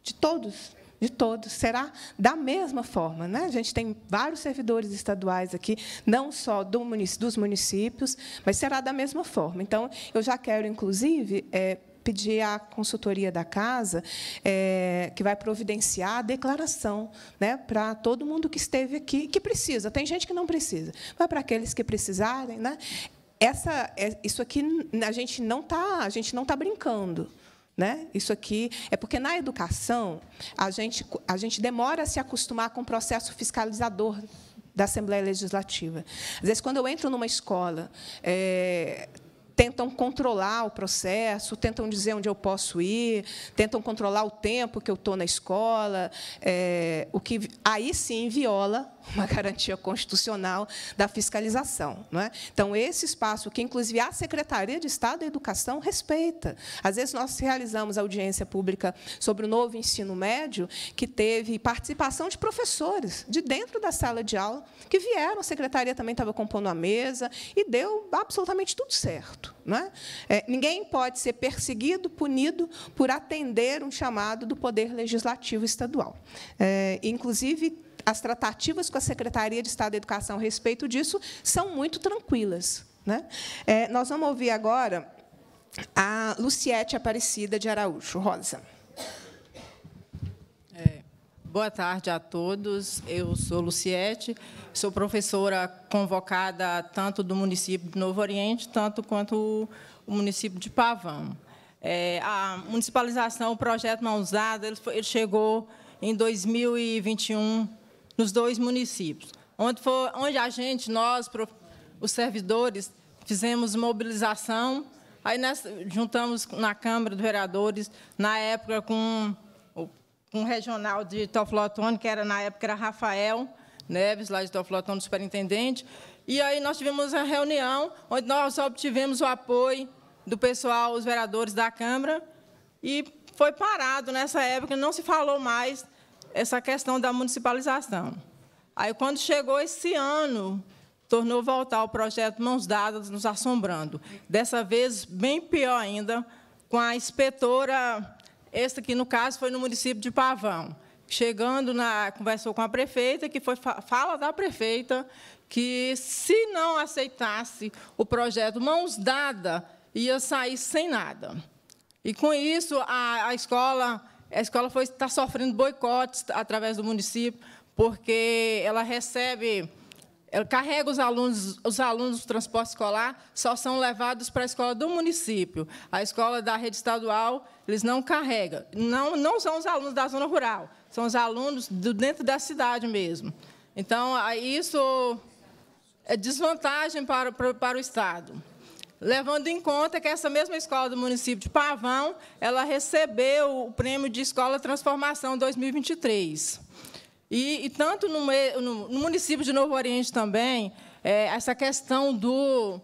De todos de todos. Será da mesma forma. Né? A gente tem vários servidores estaduais aqui, não só do munic dos municípios, mas será da mesma forma. Então, eu já quero, inclusive, é, pedir à consultoria da casa é, que vai providenciar a declaração né, para todo mundo que esteve aqui, que precisa. Tem gente que não precisa, mas para aqueles que precisarem, né, essa, é, isso aqui a gente não está, a gente não está brincando. Né? Isso aqui é porque na educação a gente, a gente demora a se acostumar com o processo fiscalizador da Assembleia Legislativa. Às vezes, quando eu entro numa escola, é, tentam controlar o processo, tentam dizer onde eu posso ir, tentam controlar o tempo que eu estou na escola, é, o que aí sim viola uma garantia constitucional da fiscalização. Não é? Então, esse espaço que, inclusive, a Secretaria de Estado da Educação respeita. Às vezes, nós realizamos audiência pública sobre o novo ensino médio, que teve participação de professores de dentro da sala de aula, que vieram, a Secretaria também estava compondo a mesa, e deu absolutamente tudo certo. Não é? É, ninguém pode ser perseguido, punido, por atender um chamado do Poder Legislativo Estadual. É, inclusive, as tratativas com a Secretaria de Estado da Educação a respeito disso são muito tranquilas. Né? É, nós vamos ouvir agora a Luciete Aparecida de Araújo. Rosa. É, boa tarde a todos. Eu sou Luciete, sou professora convocada tanto do município de Novo Oriente, tanto quanto o município de Pavão. É, a municipalização, o projeto Mãos Dadas, ele, ele chegou em 2021 nos dois municípios, onde, foi, onde a gente, nós, os servidores, fizemos mobilização, aí nós juntamos na Câmara dos Vereadores, na época com um regional de Toflotone, que era na época era Rafael Neves, lá de Toflotone, superintendente, e aí nós tivemos a reunião, onde nós obtivemos o apoio do pessoal, os vereadores da Câmara, e foi parado nessa época, não se falou mais essa questão da municipalização. Aí, quando chegou esse ano, tornou voltar o projeto Mãos Dadas, nos assombrando. Dessa vez, bem pior ainda, com a inspetora, esta que, no caso, foi no município de Pavão. Chegando, na, conversou com a prefeita, que foi fala da prefeita que, se não aceitasse o projeto Mãos Dadas, ia sair sem nada. E, com isso, a, a escola a escola foi, está sofrendo boicotes através do município, porque ela recebe, ela carrega os alunos, os alunos do transporte escolar só são levados para a escola do município. A escola da rede estadual, eles não carregam. Não, não são os alunos da zona rural, são os alunos do, dentro da cidade mesmo. Então, isso é desvantagem para, para, para o Estado levando em conta que essa mesma escola do município de Pavão, ela recebeu o prêmio de Escola Transformação 2023. E, e tanto no, no, no, município de Novo Oriente também, é, essa questão do,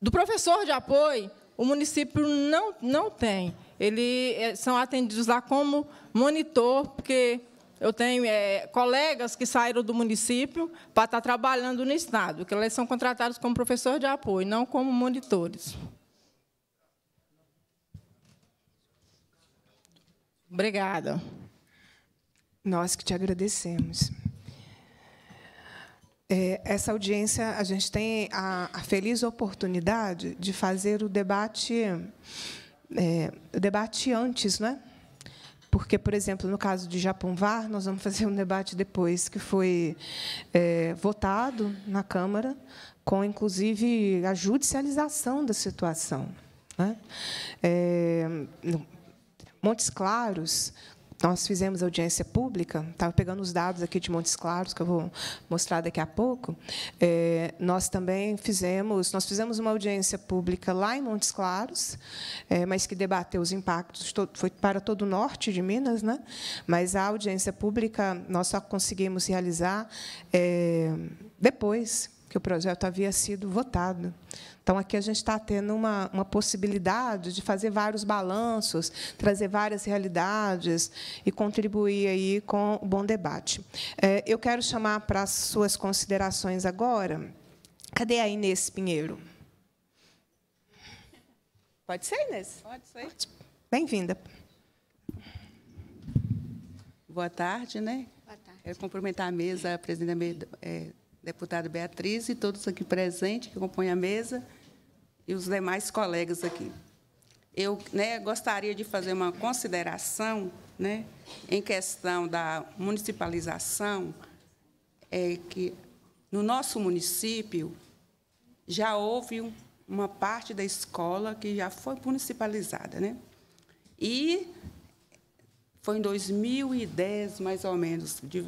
do professor de apoio, o município não, não tem. ele é, são atendidos lá como monitor, porque eu tenho é, colegas que saíram do município para estar tá trabalhando no Estado, que eles são contratados como professor de apoio, não como monitores. Obrigada. Nós que te agradecemos. É, essa audiência, a gente tem a, a, feliz oportunidade de fazer o debate, é, o debate antes, né? Porque, por exemplo, no caso de Japonvar, nós vamos fazer um debate depois que foi é, votado na Câmara, com, inclusive, a judicialização da situação. Né? É, Montes Claros, nós fizemos audiência pública, estava pegando os dados aqui de Montes Claros, que eu vou mostrar daqui a pouco, é, nós também fizemos, nós fizemos uma audiência pública lá em Montes Claros, é, mas que debateu os impactos, foi para todo o norte de Minas, né? mas a audiência pública nós só conseguimos realizar é, depois que o projeto havia sido votado. Então, aqui a gente está tendo uma, uma possibilidade de fazer vários balanços, trazer várias realidades e contribuir aí com o bom debate. É, eu quero chamar para as suas considerações agora. Cadê a Inês Pinheiro? Pode ser, Inês? Pode ser. Bem-vinda. Boa tarde, né? Boa tarde. Quero cumprimentar a mesa, a presidente, é, deputada Beatriz e todos aqui presentes que compõem a mesa e os demais colegas aqui. Eu né, gostaria de fazer uma consideração né, em questão da municipalização, é que no nosso município já houve um, uma parte da escola que já foi municipalizada. Né? E foi em 2010, mais ou menos, de,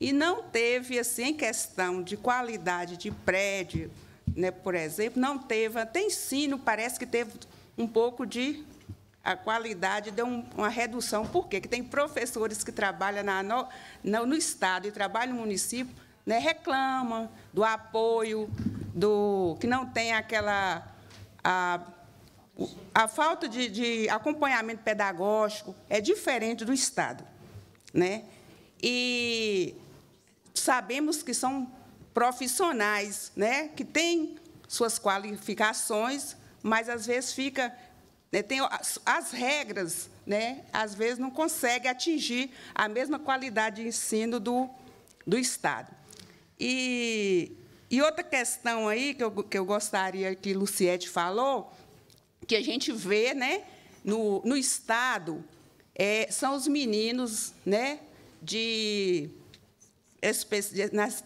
e não teve, assim, questão de qualidade de prédio, né, por exemplo, não teve, até ensino parece que teve um pouco de a qualidade deu uma redução. Por quê? Porque tem professores que trabalham na, no, no, Estado e trabalham no município, né, reclamam do apoio, do que não tem aquela. A, a falta de, de acompanhamento pedagógico é diferente do Estado. Né? E sabemos que são profissionais, né, que têm suas qualificações, mas às vezes fica né, tem as, as regras, né, às vezes não consegue atingir a mesma qualidade de ensino do, do Estado. E, e outra questão aí que eu, que eu gostaria que Luciete falou, que a gente vê né, no, no Estado, é, são os meninos né, de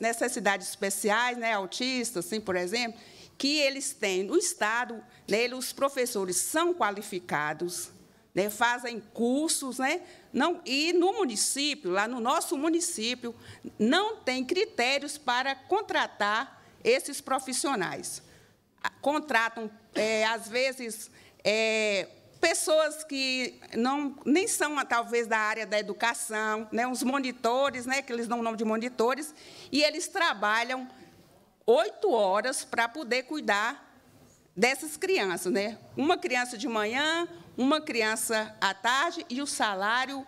necessidades especiais, né, autistas, assim, por exemplo, que eles têm. no Estado, nele, os professores são qualificados, né, fazem cursos, né, não, e no município, lá no nosso município, não tem critérios para contratar esses profissionais. Contratam, é, às vezes, é, pessoas que não, nem são, talvez, da área da educação, né, uns monitores, né, que eles dão o nome de monitores, e eles trabalham oito horas para poder cuidar dessas crianças. Né? Uma criança de manhã, uma criança à tarde e o salário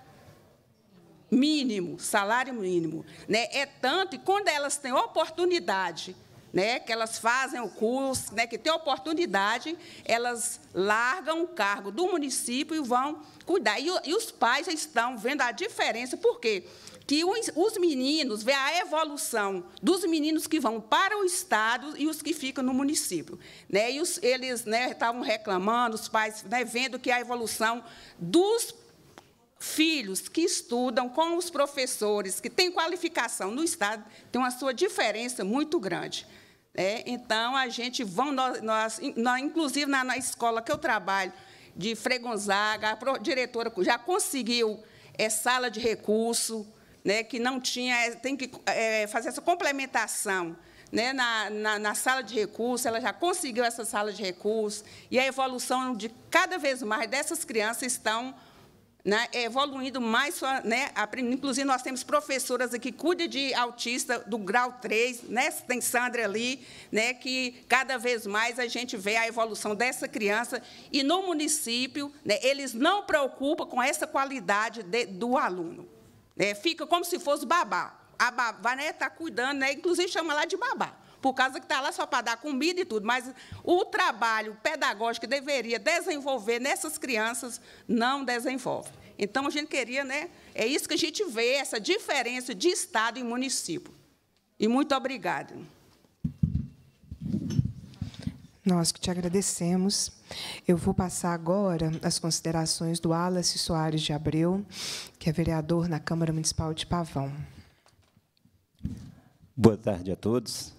mínimo, salário mínimo. Né? É tanto, e quando elas têm oportunidade né, que elas fazem o curso, né, que têm oportunidade, elas largam o cargo do município e vão cuidar. E, e os pais estão vendo a diferença, por quê? Que os, os meninos, vê a evolução dos meninos que vão para o Estado e os que ficam no município. Né? E os, eles né, estavam reclamando, os pais né, vendo que a evolução dos filhos que estudam com os professores, que têm qualificação no Estado, tem uma sua diferença muito grande. É, então, a gente vão, nós, nós, nós inclusive na, na, escola que eu trabalho, de Fregonzaga, a diretora já conseguiu é, sala de recurso, né, que não tinha, é, tem que é, fazer essa complementação. Né, na, na, na, sala de recurso ela já conseguiu essa sala de recurso e a evolução de cada vez mais dessas crianças estão né, é evoluindo mais, né, inclusive nós temos professoras aqui que cuidam de autista do grau 3, né, tem Sandra ali, né, que cada vez mais a gente vê a evolução dessa criança, e no município né, eles não preocupam com essa qualidade de, do aluno. né? fica como se fosse babá. A babá está né, cuidando, né, inclusive chama lá de babá por causa que está lá só para dar comida e tudo, mas o trabalho pedagógico que deveria desenvolver nessas crianças não desenvolve. Então, a gente queria, né? É isso que a gente vê, essa diferença de Estado e município. E muito obrigada. Nós que te agradecemos. Eu vou passar agora as considerações do Alas Soares de Abreu, que é vereador na Câmara Municipal de Pavão. Boa tarde a todos.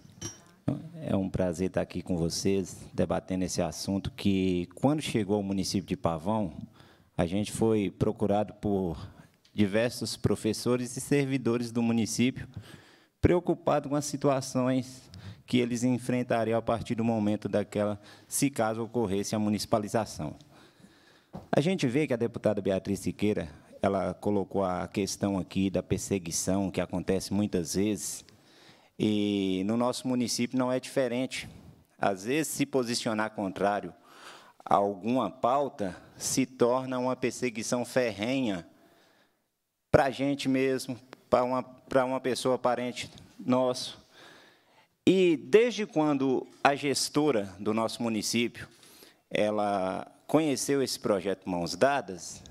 É um prazer estar aqui com vocês, debatendo esse assunto que, quando chegou ao município de Pavão, a gente foi procurado por diversos professores e servidores do município, preocupado com as situações que eles enfrentariam a partir do momento daquela, se caso ocorresse a municipalização. A gente vê que a deputada Beatriz Siqueira, ela colocou a questão aqui da perseguição que acontece muitas vezes e no nosso município não é diferente. Às vezes, se posicionar contrário a alguma pauta se torna uma perseguição ferrenha para a gente mesmo, para uma, para uma pessoa parente nosso. E desde quando a gestora do nosso município ela conheceu esse projeto Mãos Dadas,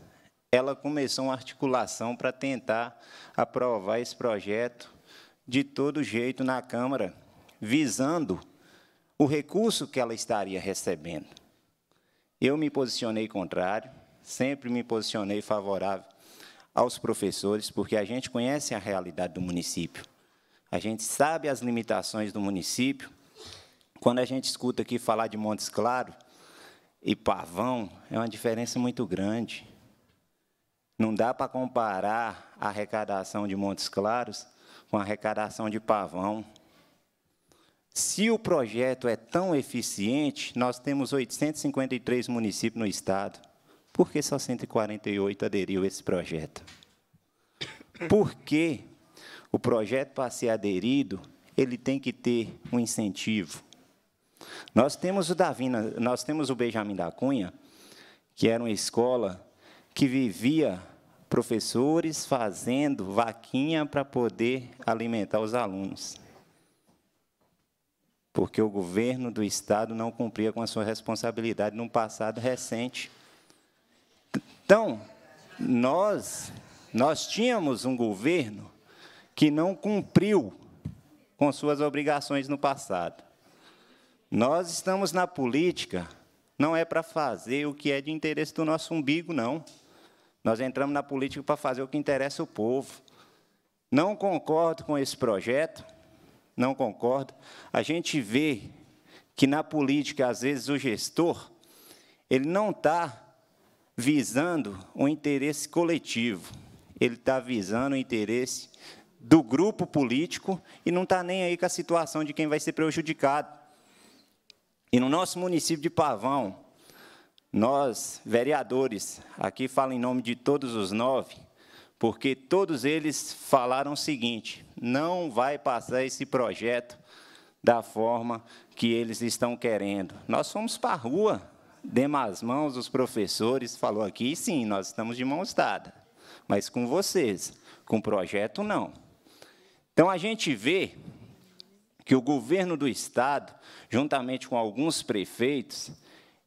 ela começou uma articulação para tentar aprovar esse projeto de todo jeito na Câmara, visando o recurso que ela estaria recebendo. Eu me posicionei contrário, sempre me posicionei favorável aos professores, porque a gente conhece a realidade do município. A gente sabe as limitações do município. Quando a gente escuta aqui falar de Montes Claros e Pavão, é uma diferença muito grande. Não dá para comparar a arrecadação de Montes Claros com arrecadação de pavão. Se o projeto é tão eficiente, nós temos 853 municípios no Estado. Por que só 148 aderiu a esse projeto? Porque o projeto, para ser aderido, ele tem que ter um incentivo. Nós temos o Davina, nós temos o Benjamin da Cunha, que era uma escola que vivia professores fazendo vaquinha para poder alimentar os alunos. Porque o governo do Estado não cumpria com a sua responsabilidade num passado recente. Então, nós, nós tínhamos um governo que não cumpriu com suas obrigações no passado. Nós estamos na política, não é para fazer o que é de interesse do nosso umbigo, não. Nós entramos na política para fazer o que interessa o povo. Não concordo com esse projeto, não concordo. A gente vê que na política, às vezes, o gestor ele não está visando o interesse coletivo, ele está visando o interesse do grupo político e não está nem aí com a situação de quem vai ser prejudicado. E no nosso município de Pavão, nós, vereadores, aqui falo em nome de todos os nove, porque todos eles falaram o seguinte: não vai passar esse projeto da forma que eles estão querendo. Nós fomos para a rua, demos as mãos, os professores falou aqui, sim, nós estamos de mãos dadas, mas com vocês, com o projeto não. Então a gente vê que o governo do estado, juntamente com alguns prefeitos,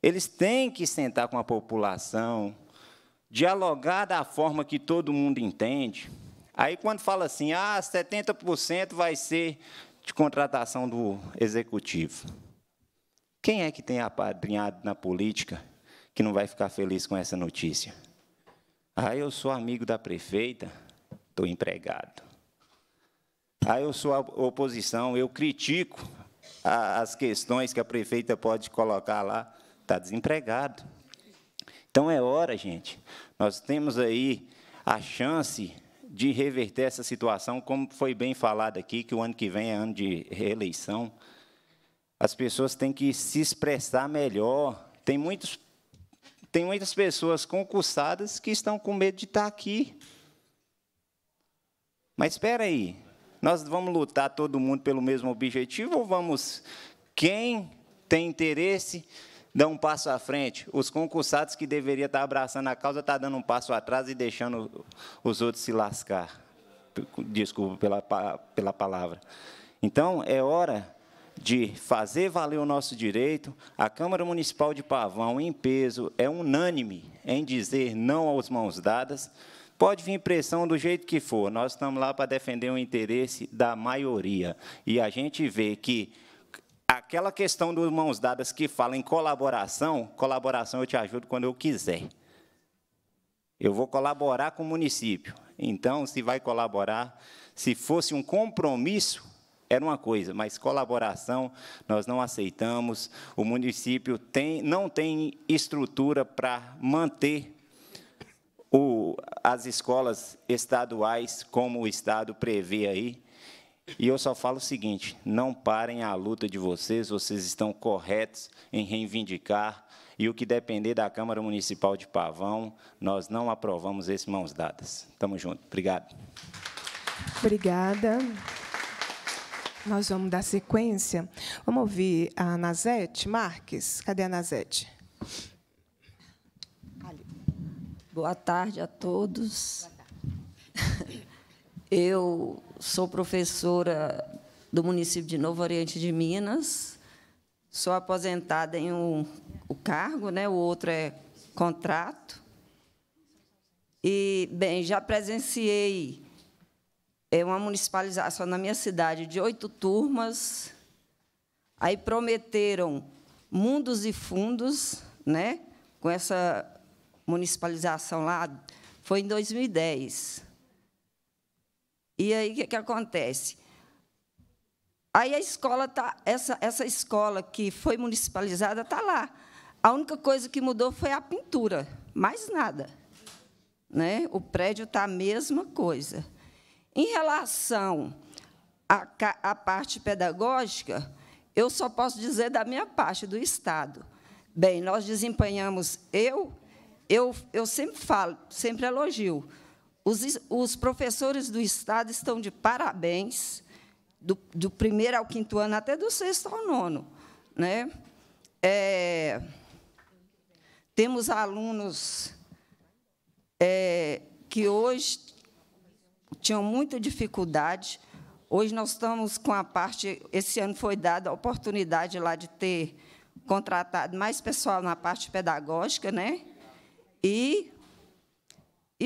eles têm que sentar com a população, dialogar da forma que todo mundo entende. Aí, quando fala assim, ah, 70% vai ser de contratação do executivo. Quem é que tem apadrinhado na política que não vai ficar feliz com essa notícia? Ah, eu sou amigo da prefeita, estou empregado. Ah, eu sou a oposição, eu critico as questões que a prefeita pode colocar lá, está desempregado. Então é hora, gente. Nós temos aí a chance de reverter essa situação, como foi bem falado aqui, que o ano que vem é ano de reeleição. As pessoas têm que se expressar melhor. Tem, muitos, tem muitas pessoas concursadas que estão com medo de estar aqui. Mas espera aí, nós vamos lutar todo mundo pelo mesmo objetivo ou vamos. Quem tem interesse dá um passo à frente. Os concursados que deveriam estar abraçando a causa estão tá dando um passo atrás e deixando os outros se lascar. Desculpa pela, pela palavra. Então, é hora de fazer valer o nosso direito. A Câmara Municipal de Pavão, em peso, é unânime em dizer não aos mãos dadas. Pode vir pressão do jeito que for, nós estamos lá para defender o interesse da maioria. E a gente vê que Aquela questão dos mãos dadas que fala em colaboração, colaboração eu te ajudo quando eu quiser. Eu vou colaborar com o município. Então, se vai colaborar, se fosse um compromisso, era uma coisa, mas colaboração nós não aceitamos. O município tem, não tem estrutura para manter o, as escolas estaduais como o Estado prevê aí. E eu só falo o seguinte: não parem a luta de vocês, vocês estão corretos em reivindicar. E o que depender da Câmara Municipal de Pavão, nós não aprovamos esse mãos dadas. Tamo junto. Obrigado. Obrigada. Nós vamos dar sequência. Vamos ouvir a Nazete Marques. Cadê a Nazete? Boa tarde a todos. Tarde. Eu sou professora do município de Novo Oriente de Minas, sou aposentada em um o cargo, né? o outro é contrato. E, bem, já presenciei é, uma municipalização na minha cidade de oito turmas. Aí prometeram mundos e fundos né? com essa municipalização lá. Foi em 2010. E aí o que, que acontece? Aí a escola tá essa essa escola que foi municipalizada está lá. A única coisa que mudou foi a pintura, mais nada. Né? O prédio está a mesma coisa. Em relação à, a parte pedagógica, eu só posso dizer da minha parte, do Estado. Bem, nós desempenhamos eu eu eu sempre falo, sempre elogio os, os professores do Estado estão de parabéns, do, do, primeiro ao quinto ano, até do sexto ao nono. Né? É, temos alunos é, que hoje tinham muita dificuldade. Hoje nós estamos com a parte, esse ano foi dada a oportunidade lá de ter contratado mais pessoal na parte pedagógica, né? E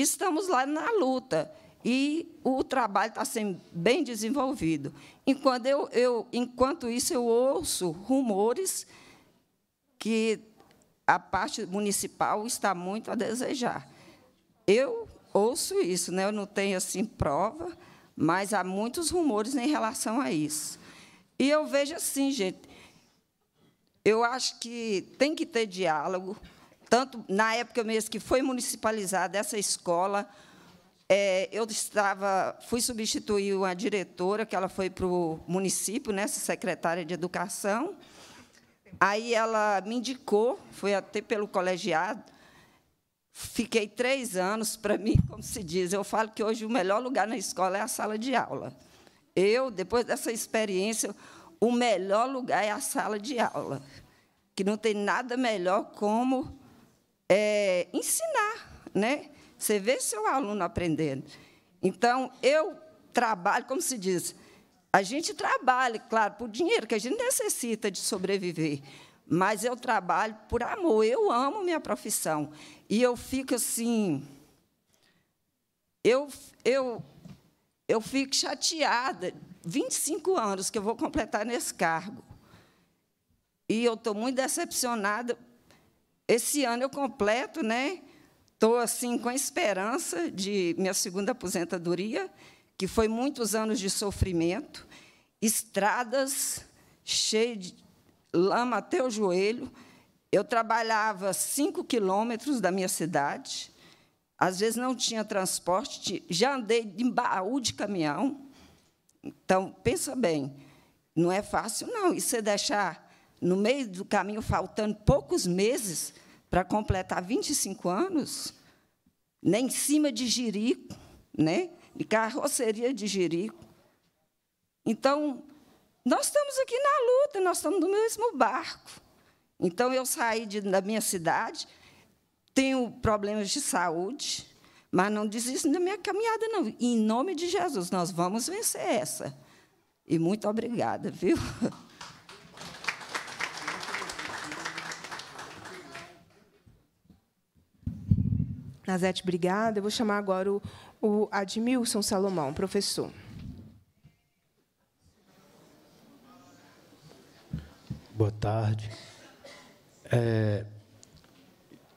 Estamos lá na luta e o trabalho está sendo bem desenvolvido. Enquanto, eu, eu, enquanto isso, eu ouço rumores que a parte municipal está muito a desejar. Eu ouço isso, né? eu não tenho assim prova, mas há muitos rumores em relação a isso. E eu vejo assim, gente, eu acho que tem que ter diálogo, tanto na época mesmo que foi municipalizada essa escola, é, eu estava, fui substituir uma diretora, que ela foi para o município, né, secretária de Educação. Aí ela me indicou, foi até pelo colegiado, Fiquei três anos, para mim, como se diz, eu falo que hoje o melhor lugar na escola é a sala de aula. Eu, depois dessa experiência, o melhor lugar é a sala de aula, que não tem nada melhor como é, ensinar, né? Você vê seu aluno aprendendo. Então, eu trabalho, como se diz, a gente trabalha, claro, por dinheiro, que a gente necessita de sobreviver, mas eu trabalho por amor, eu amo minha profissão. E eu fico assim. Eu, eu, eu fico chateada. 25 anos que eu vou completar nesse cargo. E eu estou muito decepcionada esse ano eu completo, né? Estou assim com a esperança de minha segunda aposentadoria, que foi muitos anos de sofrimento, estradas cheias de lama até o joelho. Eu trabalhava cinco quilômetros da minha cidade, às vezes não tinha transporte, já andei em baú de caminhão. Então, pensa bem, não é fácil, não. E você deixar no meio do caminho, faltando poucos meses para completar 25 anos, nem né, em cima de jirico, né? de carroceria de jirico. Então, nós estamos aqui na luta, nós estamos no mesmo barco. Então, eu saí de, da minha cidade, tenho problemas de saúde, mas não desisto da minha caminhada, não. Em nome de Jesus, nós vamos vencer essa. E muito obrigada, viu? Nazete, obrigada. Eu vou chamar agora o, o Admilson Salomão, professor. Boa tarde. É,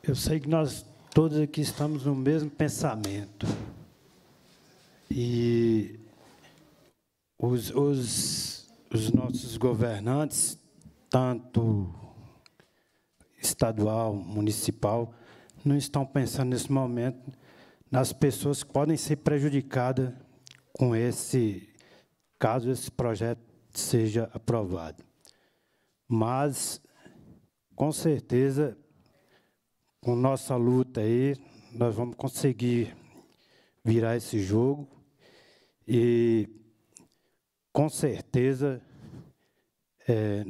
eu sei que nós todos aqui estamos no mesmo pensamento. E os, os, os nossos governantes, tanto estadual, municipal, não estão pensando nesse momento nas pessoas que podem ser prejudicadas com esse caso esse projeto seja aprovado. Mas com certeza com nossa luta aí nós vamos conseguir virar esse jogo e com certeza é,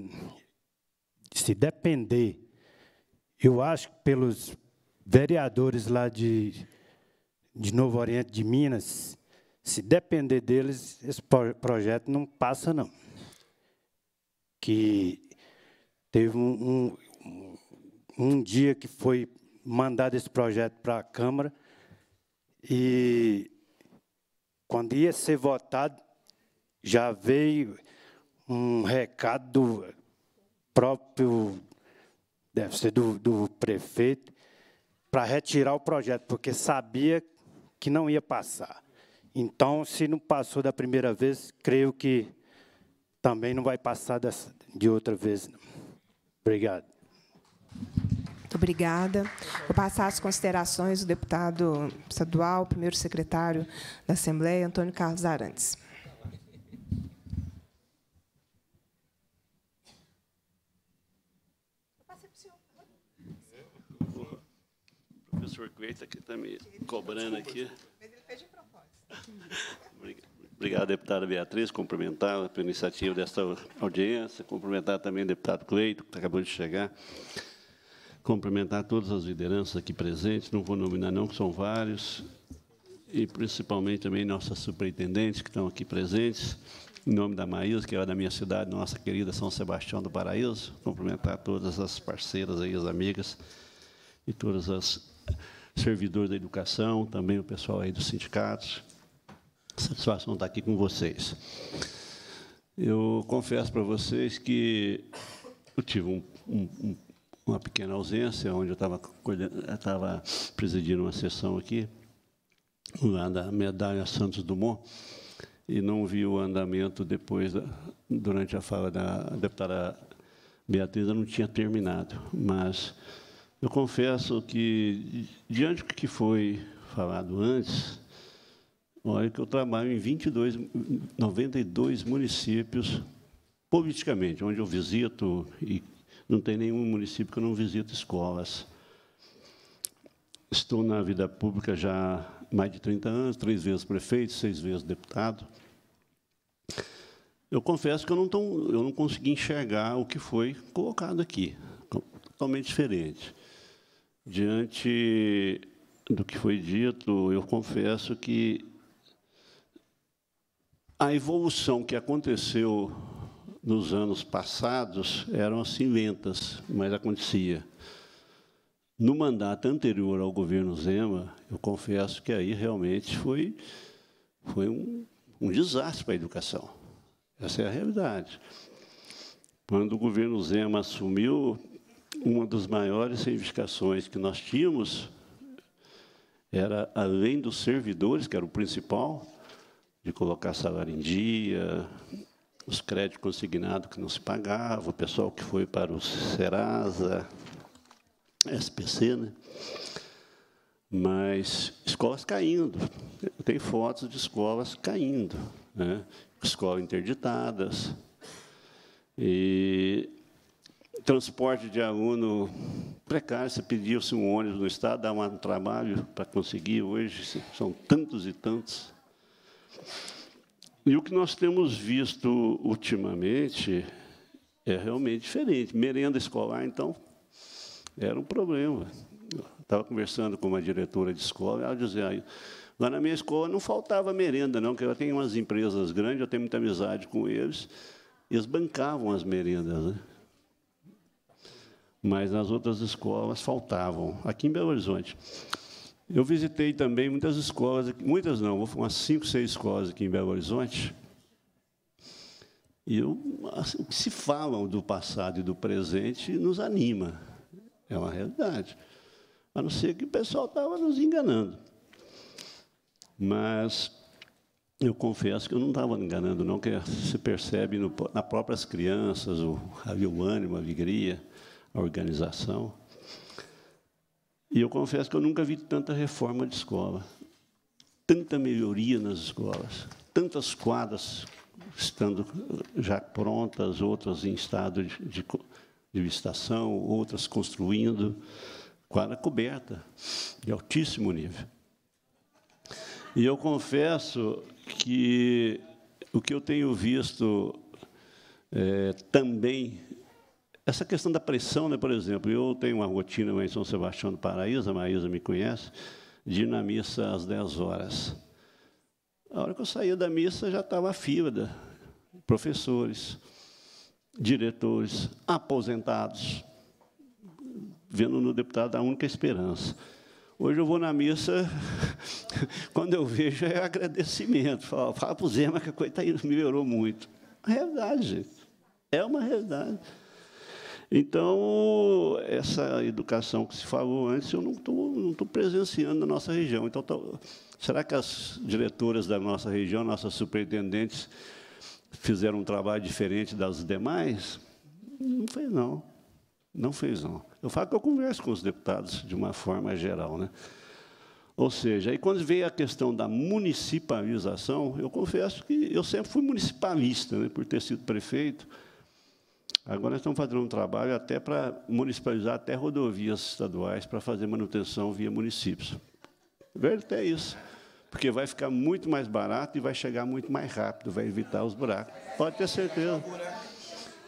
se depender eu acho que pelos vereadores lá de, de Novo Oriente de Minas, se depender deles, esse projeto não passa, não. Que teve um, um, um dia que foi mandado esse projeto para a Câmara e, quando ia ser votado, já veio um recado do próprio, deve ser do, do prefeito, para retirar o projeto, porque sabia que não ia passar. Então, se não passou da primeira vez, creio que também não vai passar dessa, de outra vez. Obrigado. Muito obrigada. Vou passar as considerações do deputado estadual, primeiro secretário da Assembleia, Antônio Carlos Arantes. Forqueta aqui está me cobrando aqui. Obrigado, deputada Beatriz, cumprimentar pela iniciativa desta audiência, cumprimentar também o deputado Cleito, que acabou de chegar, cumprimentar todas as lideranças aqui presentes, não vou nominar não, que são vários, e principalmente também nossas superintendentes que estão aqui presentes, em nome da Maísa, que é da minha cidade, nossa querida São Sebastião do Paraíso, cumprimentar todas as parceiras aí, as amigas e todas as servidor da educação, também o pessoal aí dos sindicatos. Satisfação estar aqui com vocês. Eu confesso para vocês que eu tive um, um, uma pequena ausência, onde eu estava presidindo uma sessão aqui, lá da medalha Santos Dumont, e não vi o andamento depois, durante a fala da deputada Beatriz, eu não tinha terminado, mas eu confesso que, diante do que foi falado antes, olha que eu trabalho em 22, 92 municípios politicamente, onde eu visito, e não tem nenhum município que eu não visito escolas. Estou na vida pública já há mais de 30 anos, três vezes prefeito, seis vezes deputado. Eu confesso que eu não, tão, eu não consegui enxergar o que foi colocado aqui, totalmente diferente. Diante do que foi dito, eu confesso que a evolução que aconteceu nos anos passados eram assim lentas, mas acontecia. No mandato anterior ao governo Zema, eu confesso que aí realmente foi, foi um, um desastre para a educação. Essa é a realidade. Quando o governo Zema assumiu, uma das maiores reivindicações que nós tínhamos era, além dos servidores, que era o principal, de colocar salário em dia, os créditos consignados que não se pagavam, o pessoal que foi para o Serasa, SPC, né? mas escolas caindo. Tem fotos de escolas caindo, né? escolas interditadas. E transporte de aluno precário, você pediu-se um ônibus no Estado, dá um trabalho para conseguir hoje, são tantos e tantos. E o que nós temos visto ultimamente é realmente diferente. Merenda escolar, então, era um problema. estava conversando com uma diretora de escola, ela dizia, lá na minha escola não faltava merenda, não, porque eu tenho umas empresas grandes, eu tenho muita amizade com eles, eles bancavam as merendas, né? mas nas outras escolas faltavam, aqui em Belo Horizonte. Eu visitei também muitas escolas, muitas não, vou umas cinco, seis escolas aqui em Belo Horizonte, e eu, assim, o que se falam do passado e do presente nos anima, é uma realidade. A não ser que o pessoal estava nos enganando. Mas eu confesso que eu não estava enganando, não, que se percebe no, nas próprias crianças, o, havia o ânimo, a alegria a organização. E eu confesso que eu nunca vi tanta reforma de escola, tanta melhoria nas escolas, tantas quadras estando já prontas, outras em estado de, de, de licitação, outras construindo, quadra coberta, de altíssimo nível. E eu confesso que o que eu tenho visto é, também essa questão da pressão, né, por exemplo, eu tenho uma rotina em São Sebastião do Paraíso, a Maísa me conhece, de ir na missa às 10 horas. A hora que eu saía da missa já estava a professores, diretores, aposentados, vendo no deputado a única esperança. Hoje eu vou na missa, quando eu vejo é agradecimento. Fala, para o Zema que a coisa tá melhorou muito. Realidade, gente. É uma realidade. Então, essa educação que se falou antes, eu não estou não presenciando na nossa região. Então, tô, tá, será que as diretoras da nossa região, nossas superintendentes, fizeram um trabalho diferente das demais? Não fez, não. Não fez, não. Eu falo que eu converso com os deputados de uma forma geral, né? Ou seja, aí quando veio a questão da municipalização, eu confesso que eu sempre fui municipalista, né, por ter sido prefeito, Agora estamos fazendo um trabalho até para municipalizar até rodovias estaduais para fazer manutenção via municípios. Verde até isso. Porque vai ficar muito mais barato e vai chegar muito mais rápido, vai evitar os buracos. Pode ter certeza.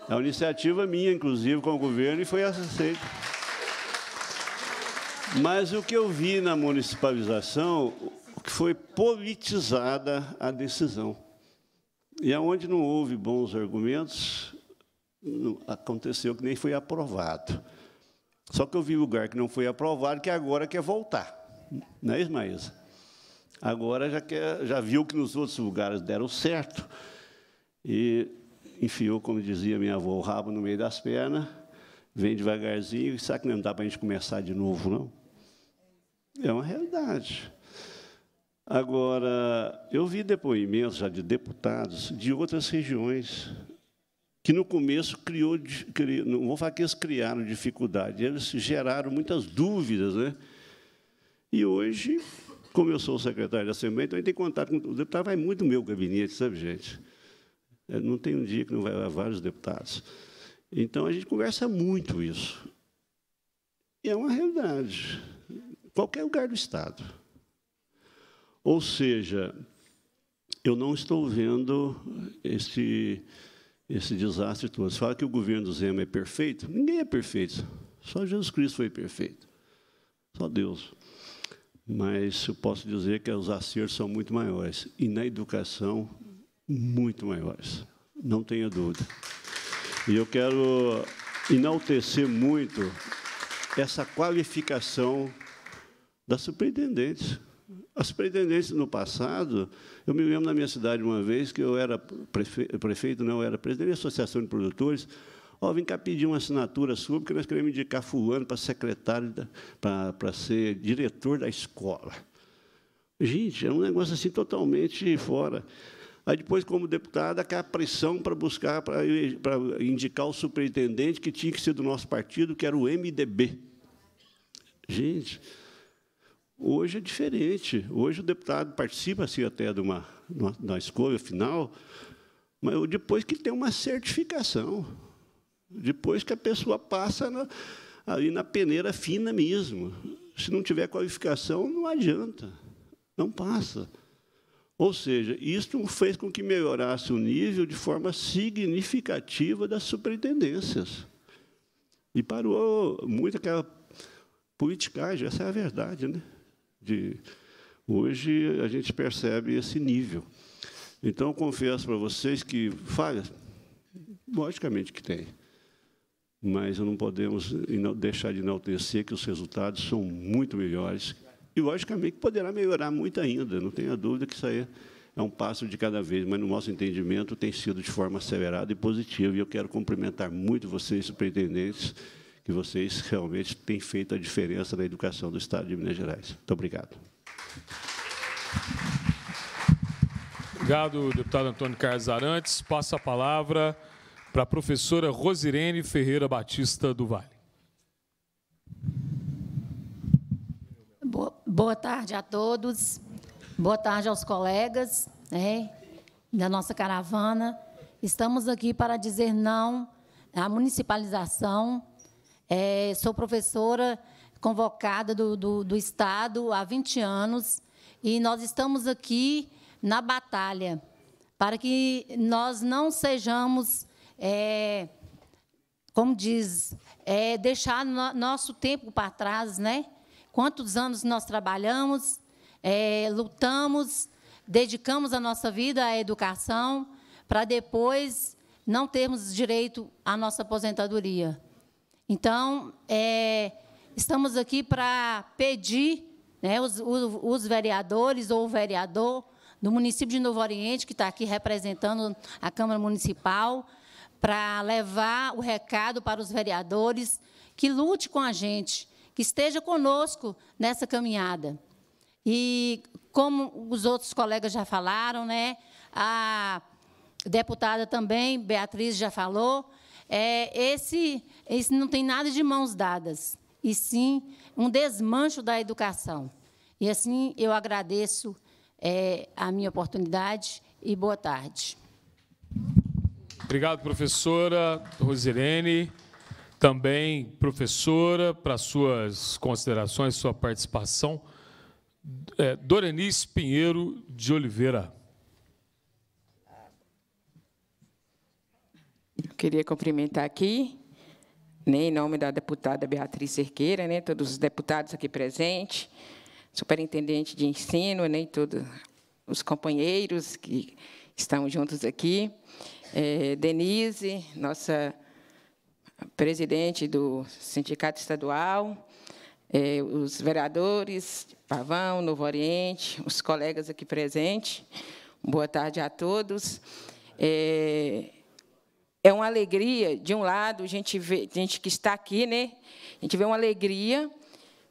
É uma iniciativa minha, inclusive, com o governo, e foi aceita. Mas o que eu vi na municipalização foi politizada a decisão. E aonde não houve bons argumentos, aconteceu que nem foi aprovado. Só que eu vi lugar que não foi aprovado, que agora quer voltar. Não é isso, Maísa? Agora já, quer, já viu que nos outros lugares deram certo e enfiou, como dizia minha avó, o rabo no meio das pernas, vem devagarzinho, será que não dá para a gente começar de novo, não? É uma realidade. Agora, eu vi depoimentos já de deputados de outras regiões que no começo criou, não vou falar que eles criaram dificuldade, eles geraram muitas dúvidas. Né? E hoje, como eu sou o secretário da Assembleia, então a gente tem contato com o deputado, vai muito no meu gabinete, sabe, gente? É, não tem um dia que não vai lá vários deputados. Então, a gente conversa muito isso. E é uma realidade. Qualquer lugar do Estado. Ou seja, eu não estou vendo esse esse desastre todo. Você fala que o governo do Zema é perfeito? Ninguém é perfeito. Só Jesus Cristo foi perfeito. Só Deus. Mas eu posso dizer que os acertos são muito maiores. E na educação, muito maiores. Não tenha dúvida. E eu quero enaltecer muito essa qualificação das superintendentes. As pretendências no passado, eu me lembro na minha cidade uma vez que eu era prefe prefeito, não, eu era presidente da Associação de Produtores. Ó, vim cá pedir uma assinatura sua, porque nós queremos indicar fulano para secretário, para ser diretor da escola. Gente, é um negócio assim totalmente fora. Aí depois, como deputado, aquela pressão para buscar, para, para indicar o superintendente que tinha que ser do nosso partido, que era o MDB. Gente, Hoje é diferente. Hoje o deputado participa assim, até de uma, de uma escolha final, mas depois que tem uma certificação. Depois que a pessoa passa na, ali na peneira fina mesmo. Se não tiver qualificação, não adianta. Não passa. Ou seja, isto fez com que melhorasse o nível de forma significativa das superintendências. E parou muito aquela politicagem, essa é a verdade, né? de hoje a gente percebe esse nível. Então, confesso para vocês que falha logicamente que tem, mas não podemos deixar de enaltecer que os resultados são muito melhores e, logicamente, poderá melhorar muito ainda, não tenha dúvida que isso aí é um passo de cada vez, mas no nosso entendimento tem sido de forma acelerada e positiva, e eu quero cumprimentar muito vocês, superintendentes, que vocês realmente têm feito a diferença na educação do Estado de Minas Gerais. Muito obrigado. Obrigado, deputado Antônio Carlos Arantes. Passa a palavra para a professora Rosirene Ferreira Batista do Vale. Boa, boa tarde a todos, boa tarde aos colegas né, da nossa caravana. Estamos aqui para dizer não à municipalização é, sou professora convocada do, do, do Estado há 20 anos e nós estamos aqui na batalha para que nós não sejamos, é, como diz, é, deixar no, nosso tempo para trás, né? Quantos anos nós trabalhamos, é, lutamos, dedicamos a nossa vida à educação, para depois não termos direito à nossa aposentadoria. Então, é, estamos aqui para pedir né, os, os, os vereadores ou o vereador do município de Novo Oriente, que está aqui representando a Câmara Municipal, para levar o recado para os vereadores que lute com a gente, que esteja conosco nessa caminhada. E como os outros colegas já falaram, né, a deputada também, Beatriz, já falou, é, esse, esse não tem nada de mãos dadas, e sim um desmancho da educação. E assim eu agradeço é, a minha oportunidade e boa tarde. Obrigado, professora Rosilene, também professora, para suas considerações, sua participação. É, Dorenice Pinheiro de Oliveira. Eu queria cumprimentar aqui, né, em nome da deputada Beatriz Cerqueira, né, todos os deputados aqui presentes, superintendente de ensino, né, todos os companheiros que estão juntos aqui, é, Denise, nossa presidente do Sindicato Estadual, é, os vereadores Pavão, Novo Oriente, os colegas aqui presentes. Boa tarde a todos. É, é uma alegria, de um lado, a gente vê, a gente que está aqui, né? A gente vê uma alegria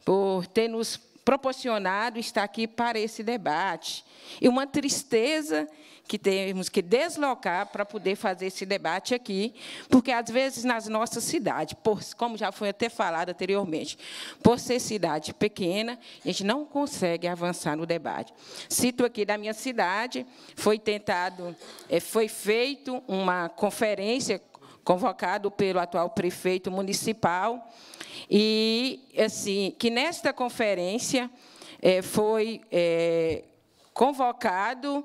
por ter nos proporcionado estar aqui para esse debate. E uma tristeza que temos que deslocar para poder fazer esse debate aqui, porque, às vezes, nas nossas cidades, por, como já foi até falado anteriormente, por ser cidade pequena, a gente não consegue avançar no debate. Cito aqui da minha cidade, foi tentado, é, foi feito uma conferência convocado pelo atual prefeito municipal e assim que nesta conferência é, foi é, convocado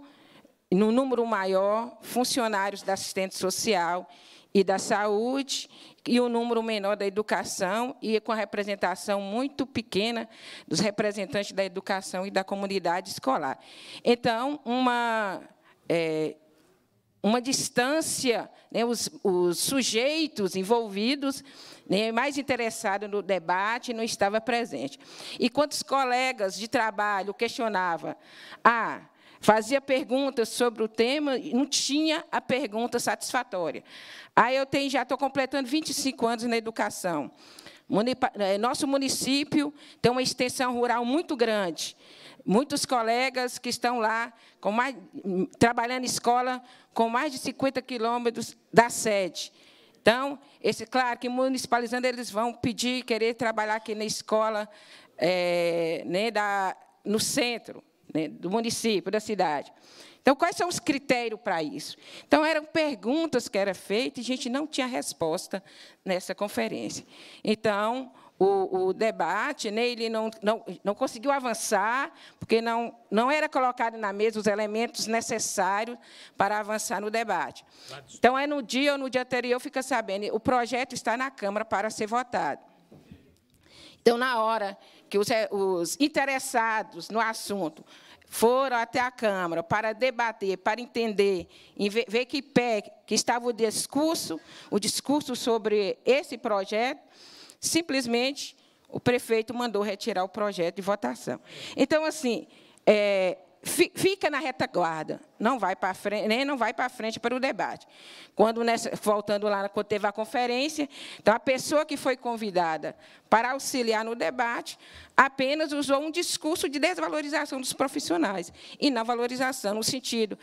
no número maior, funcionários da assistente social e da saúde, e o um número menor da educação, e com a representação muito pequena dos representantes da educação e da comunidade escolar. Então, uma. É, uma distância, né, os, os, sujeitos envolvidos, né, mais interessados no debate, não estava presente. E quantos colegas de trabalho questionava, ah, Fazia perguntas sobre o tema e não tinha a pergunta satisfatória. Aí eu tenho, já estou completando 25 anos na educação. Eh, nosso município tem uma extensão rural muito grande. Muitos colegas que estão lá mais, trabalhando em escola com mais de 50 quilômetros da sede. Então, esse, claro que municipalizando eles vão pedir, querer trabalhar aqui na escola, é, né, da, no centro né, do município, da cidade. Então, quais são os critérios para isso? Então, eram perguntas que eram feitas e a gente não tinha resposta nessa conferência. Então, o, o, debate, né, ele não, não, não conseguiu avançar, porque não, não era colocado na mesa os elementos necessários para avançar no debate. Então, é no dia ou no dia anterior, fica sabendo, o projeto está na Câmara para ser votado. Então, na hora que os, os interessados no assunto foram até a Câmara para debater, para entender, ver que pé que estava o discurso, o discurso sobre esse projeto, simplesmente o prefeito mandou retirar o projeto de votação. Então, assim, é, fica na retaguarda, não vai para frente, nem não vai para frente para o debate. Quando nessa, voltando lá quando teve a conferência, então a pessoa que foi convidada para auxiliar no debate apenas usou um discurso de desvalorização dos profissionais e não valorização no sentido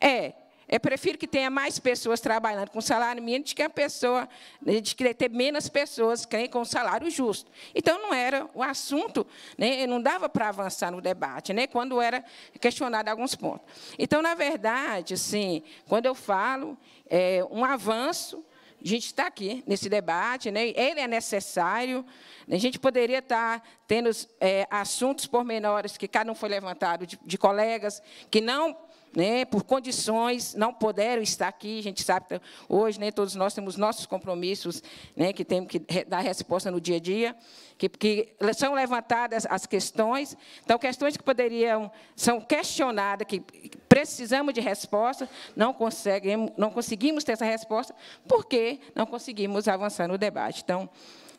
é eu prefiro que tenha mais pessoas trabalhando com salário mínimo do que a pessoa, né, de querer ter menos pessoas que com salário justo. Então, não era o assunto, né? não dava para avançar no debate, né? quando era questionado alguns pontos. Então, na verdade, assim, quando eu falo, é um avanço, a gente está aqui nesse debate, né? ele é necessário. Né, a gente poderia estar tá tendo é, assuntos pormenores que cada um foi levantado de, de colegas, que não né, por condições, não puderam estar aqui. A gente sabe que hoje né, todos nós temos nossos compromissos né, que temos que dar resposta no dia a dia, que, que são levantadas as questões. Então, questões que poderiam, são questionadas, que precisamos de resposta, não conseguimos, não conseguimos ter essa resposta, porque não conseguimos avançar no debate. Então,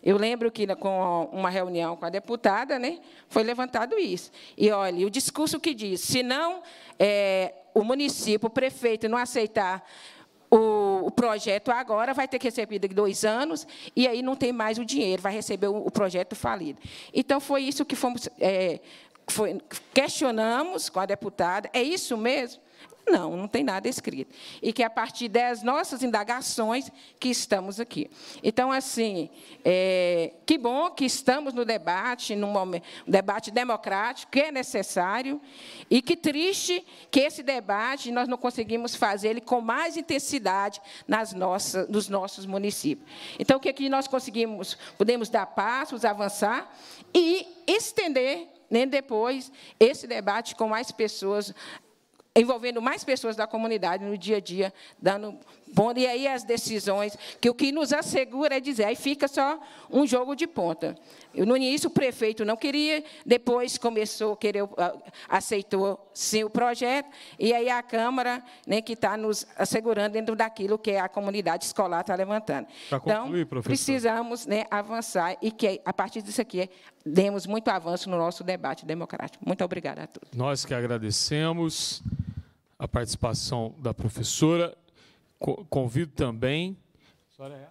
eu lembro que com uma reunião com a deputada, né, foi levantado isso. E olha, o discurso que diz: se não é, o município, o prefeito, não aceitar o, projeto agora, vai ter que receber daqui dois anos, e aí não tem mais o dinheiro, vai receber o, o projeto falido. Então, foi isso que fomos. É, foi, questionamos com a deputada, é isso mesmo? Não, não tem nada escrito. E que é a partir das nossas indagações que estamos aqui. Então, assim, é, que bom que estamos no debate, num momento, um debate democrático, que é necessário, e que triste que esse debate nós não conseguimos fazer ele com mais intensidade nas nossas, nos nossos municípios. Então, o que é nós conseguimos? Podemos dar passos, avançar e estender nem né, depois esse debate com mais pessoas envolvendo mais pessoas da comunidade no dia a dia, dando pondo, e aí as decisões, que o que nos assegura é dizer, aí fica só um jogo de ponta. No início, o prefeito não queria, depois começou, querer, ah, aceitou, sim, o projeto, e aí a Câmara, né, que está nos assegurando dentro daquilo que a comunidade escolar está levantando. Para então, concluir, professor. precisamos né, avançar, e que, a partir disso aqui, demos muito avanço no nosso debate democrático. Muito obrigada a todos. Nós que agradecemos a participação da professora convido também. É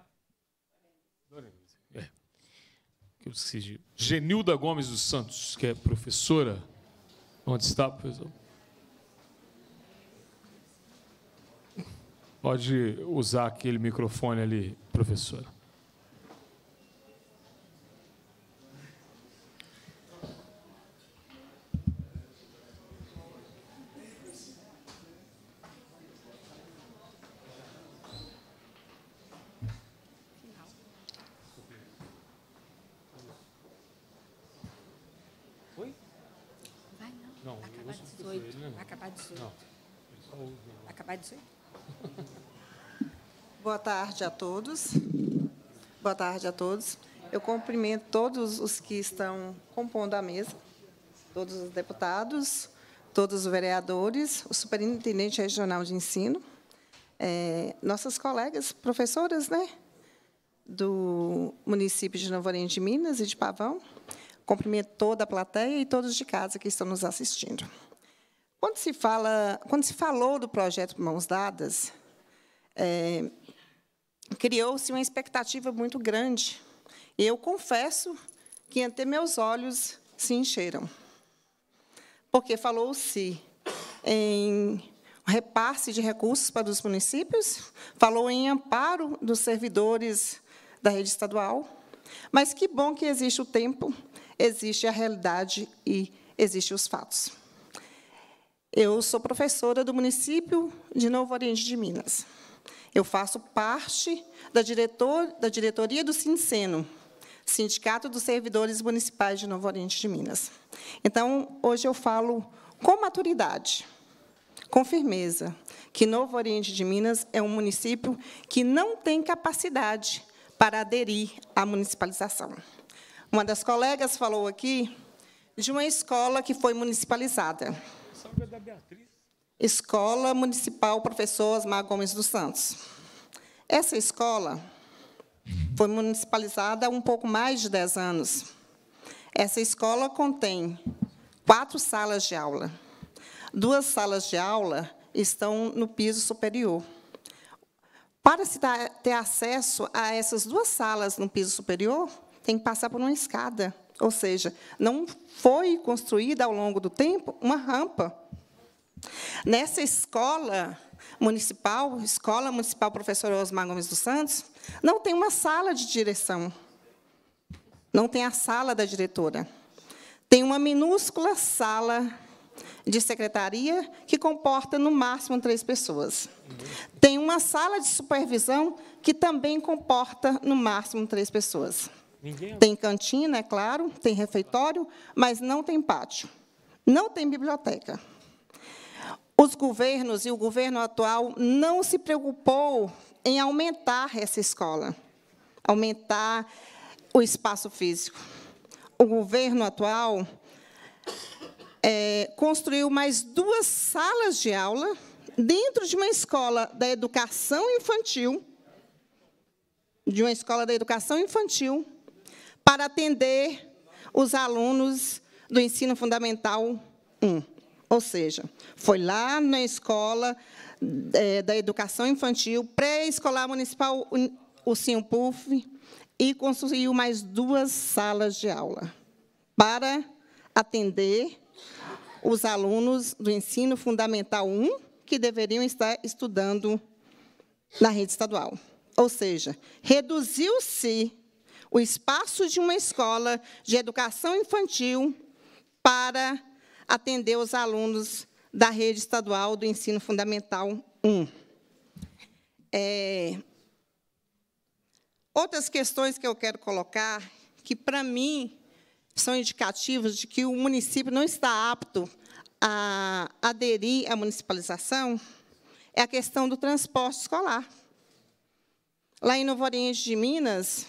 é. Genilda Gomes dos Santos, que é professora. Onde está, professor? Pode usar aquele microfone ali, professora. 18. Acabar 18? Boa tarde a todos. Boa tarde a todos. Eu cumprimento todos os que estão compondo a mesa, todos os deputados, todos os vereadores, o superintendente regional de ensino, é, nossas colegas professoras né, do município de Novo Oriente de Minas e de Pavão. Cumprimento toda a plateia e todos de casa que estão nos assistindo. Quando se, fala, quando se falou do projeto Mãos Dadas, é, criou-se uma expectativa muito grande. E eu confesso que até meus olhos se encheram. Porque falou-se em repasse de recursos para os municípios, falou em amparo dos servidores da rede estadual. Mas que bom que existe o tempo, existe a realidade e existe os fatos. Eu sou professora do município de Novo Oriente de Minas. Eu faço parte da, diretor, da diretoria do Sinceno, Sindicato dos Servidores Municipais de Novo Oriente de Minas. Então, hoje eu falo com maturidade, com firmeza, que Novo Oriente de Minas é um município que não tem capacidade para aderir à municipalização. Uma das colegas falou aqui de uma escola que foi municipalizada. Escola Municipal Professor Osmar Gomes dos Santos. Essa escola foi municipalizada há um pouco mais de 10 anos. Essa escola contém quatro salas de aula. Duas salas de aula estão no piso superior. Para se dar, ter acesso a essas duas salas no piso superior, tem que passar por uma escada. Ou seja, não foi construída ao longo do tempo uma rampa Nessa escola municipal, Escola Municipal Professor Osmar Gomes dos Santos, não tem uma sala de direção. Não tem a sala da diretora. Tem uma minúscula sala de secretaria que comporta, no máximo, três pessoas. Tem uma sala de supervisão que também comporta, no máximo, três pessoas. Tem cantina, é claro, tem refeitório, mas não tem pátio. Não tem biblioteca. Os governos e o governo atual não se preocupou em aumentar essa escola, aumentar o espaço físico. O governo atual é, construiu mais duas salas de aula dentro de uma escola da educação infantil, de uma escola da educação infantil, para atender os alunos do ensino fundamental 1. Ou seja, foi lá na escola é, da educação infantil, pré-escolar municipal, o Simpuf, e construiu mais duas salas de aula para atender os alunos do ensino fundamental 1 que deveriam estar estudando na rede estadual. Ou seja, reduziu-se o espaço de uma escola de educação infantil para atender os alunos da rede estadual do ensino fundamental 1. É, outras questões que eu quero colocar, que, para mim, são indicativos de que o município não está apto a aderir à municipalização, é a questão do transporte escolar. Lá em Novo Oriente de Minas,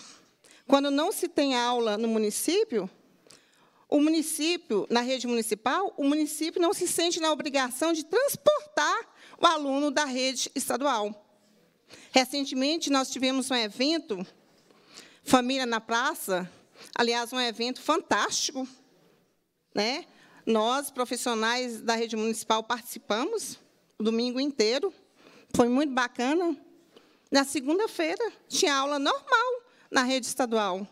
quando não se tem aula no município, o município, na rede municipal, o município não se sente na obrigação de transportar o aluno da rede estadual. Recentemente, nós tivemos um evento, Família na Praça, aliás, um evento fantástico. Né? Nós, profissionais da rede municipal, participamos o domingo inteiro. Foi muito bacana. Na segunda-feira, tinha aula normal na rede estadual.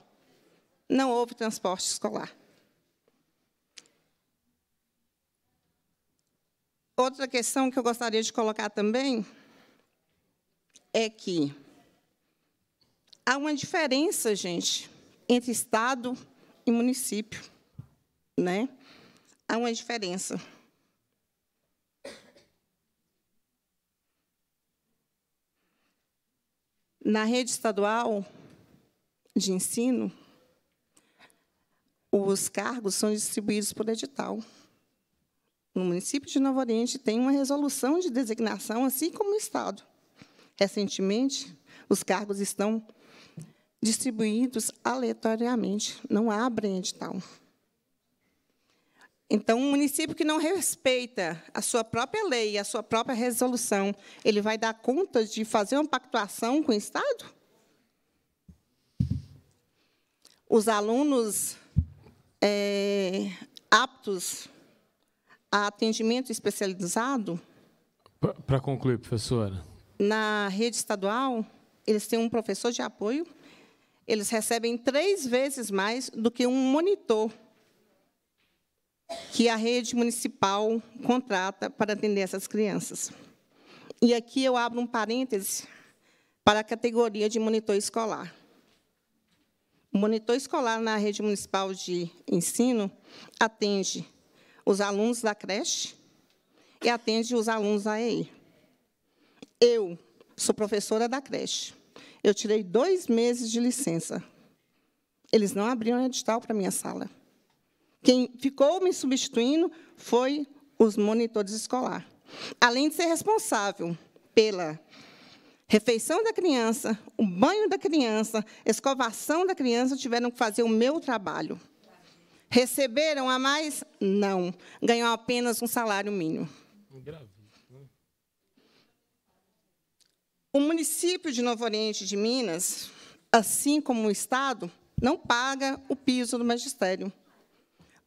Não houve transporte escolar. Outra questão que eu gostaria de colocar também é que há uma diferença, gente, entre Estado e município. Né? Há uma diferença. Na rede estadual de ensino, os cargos são distribuídos por edital no município de Novo Oriente tem uma resolução de designação, assim como o Estado. Recentemente, os cargos estão distribuídos aleatoriamente, não abrem edital. Então, um município que não respeita a sua própria lei, a sua própria resolução, ele vai dar conta de fazer uma pactuação com o Estado? Os alunos é, aptos a atendimento especializado. Para concluir, professora. Na rede estadual, eles têm um professor de apoio, eles recebem três vezes mais do que um monitor que a rede municipal contrata para atender essas crianças. E aqui eu abro um parêntese para a categoria de monitor escolar. O monitor escolar na rede municipal de ensino atende os alunos da creche e atende os alunos da EI. Eu sou professora da creche. Eu tirei dois meses de licença. Eles não abriram edital para minha sala. Quem ficou me substituindo foi os monitores escolares. Além de ser responsável pela refeição da criança, o banho da criança, escovação da criança, tiveram que fazer o meu trabalho. Receberam a mais? Não. Ganhou apenas um salário mínimo. O município de Novo Oriente de Minas, assim como o Estado, não paga o piso do magistério.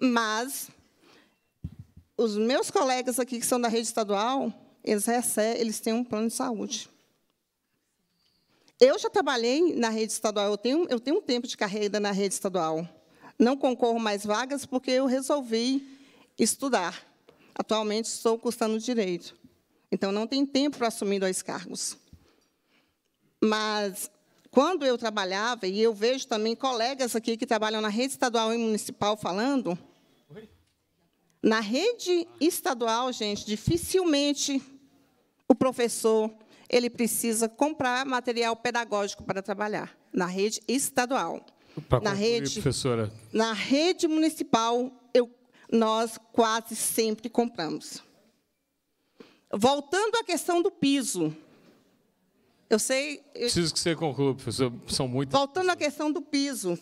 Mas os meus colegas aqui que são da rede estadual, eles recebem, eles têm um plano de saúde. Eu já trabalhei na rede estadual, eu tenho, eu tenho um tempo de carreira na rede estadual não concorro mais vagas porque eu resolvi estudar. Atualmente estou cursando direito. Então não tem tempo para assumir dois cargos. Mas quando eu trabalhava e eu vejo também colegas aqui que trabalham na rede estadual e municipal falando, na rede estadual, gente, dificilmente o professor ele precisa comprar material pedagógico para trabalhar na rede estadual na concluir, rede, professora. na rede municipal, eu, nós quase sempre compramos. Voltando à questão do piso, eu sei. Eu... Preciso que você conclua, professor. São muitas. Voltando à questão do piso,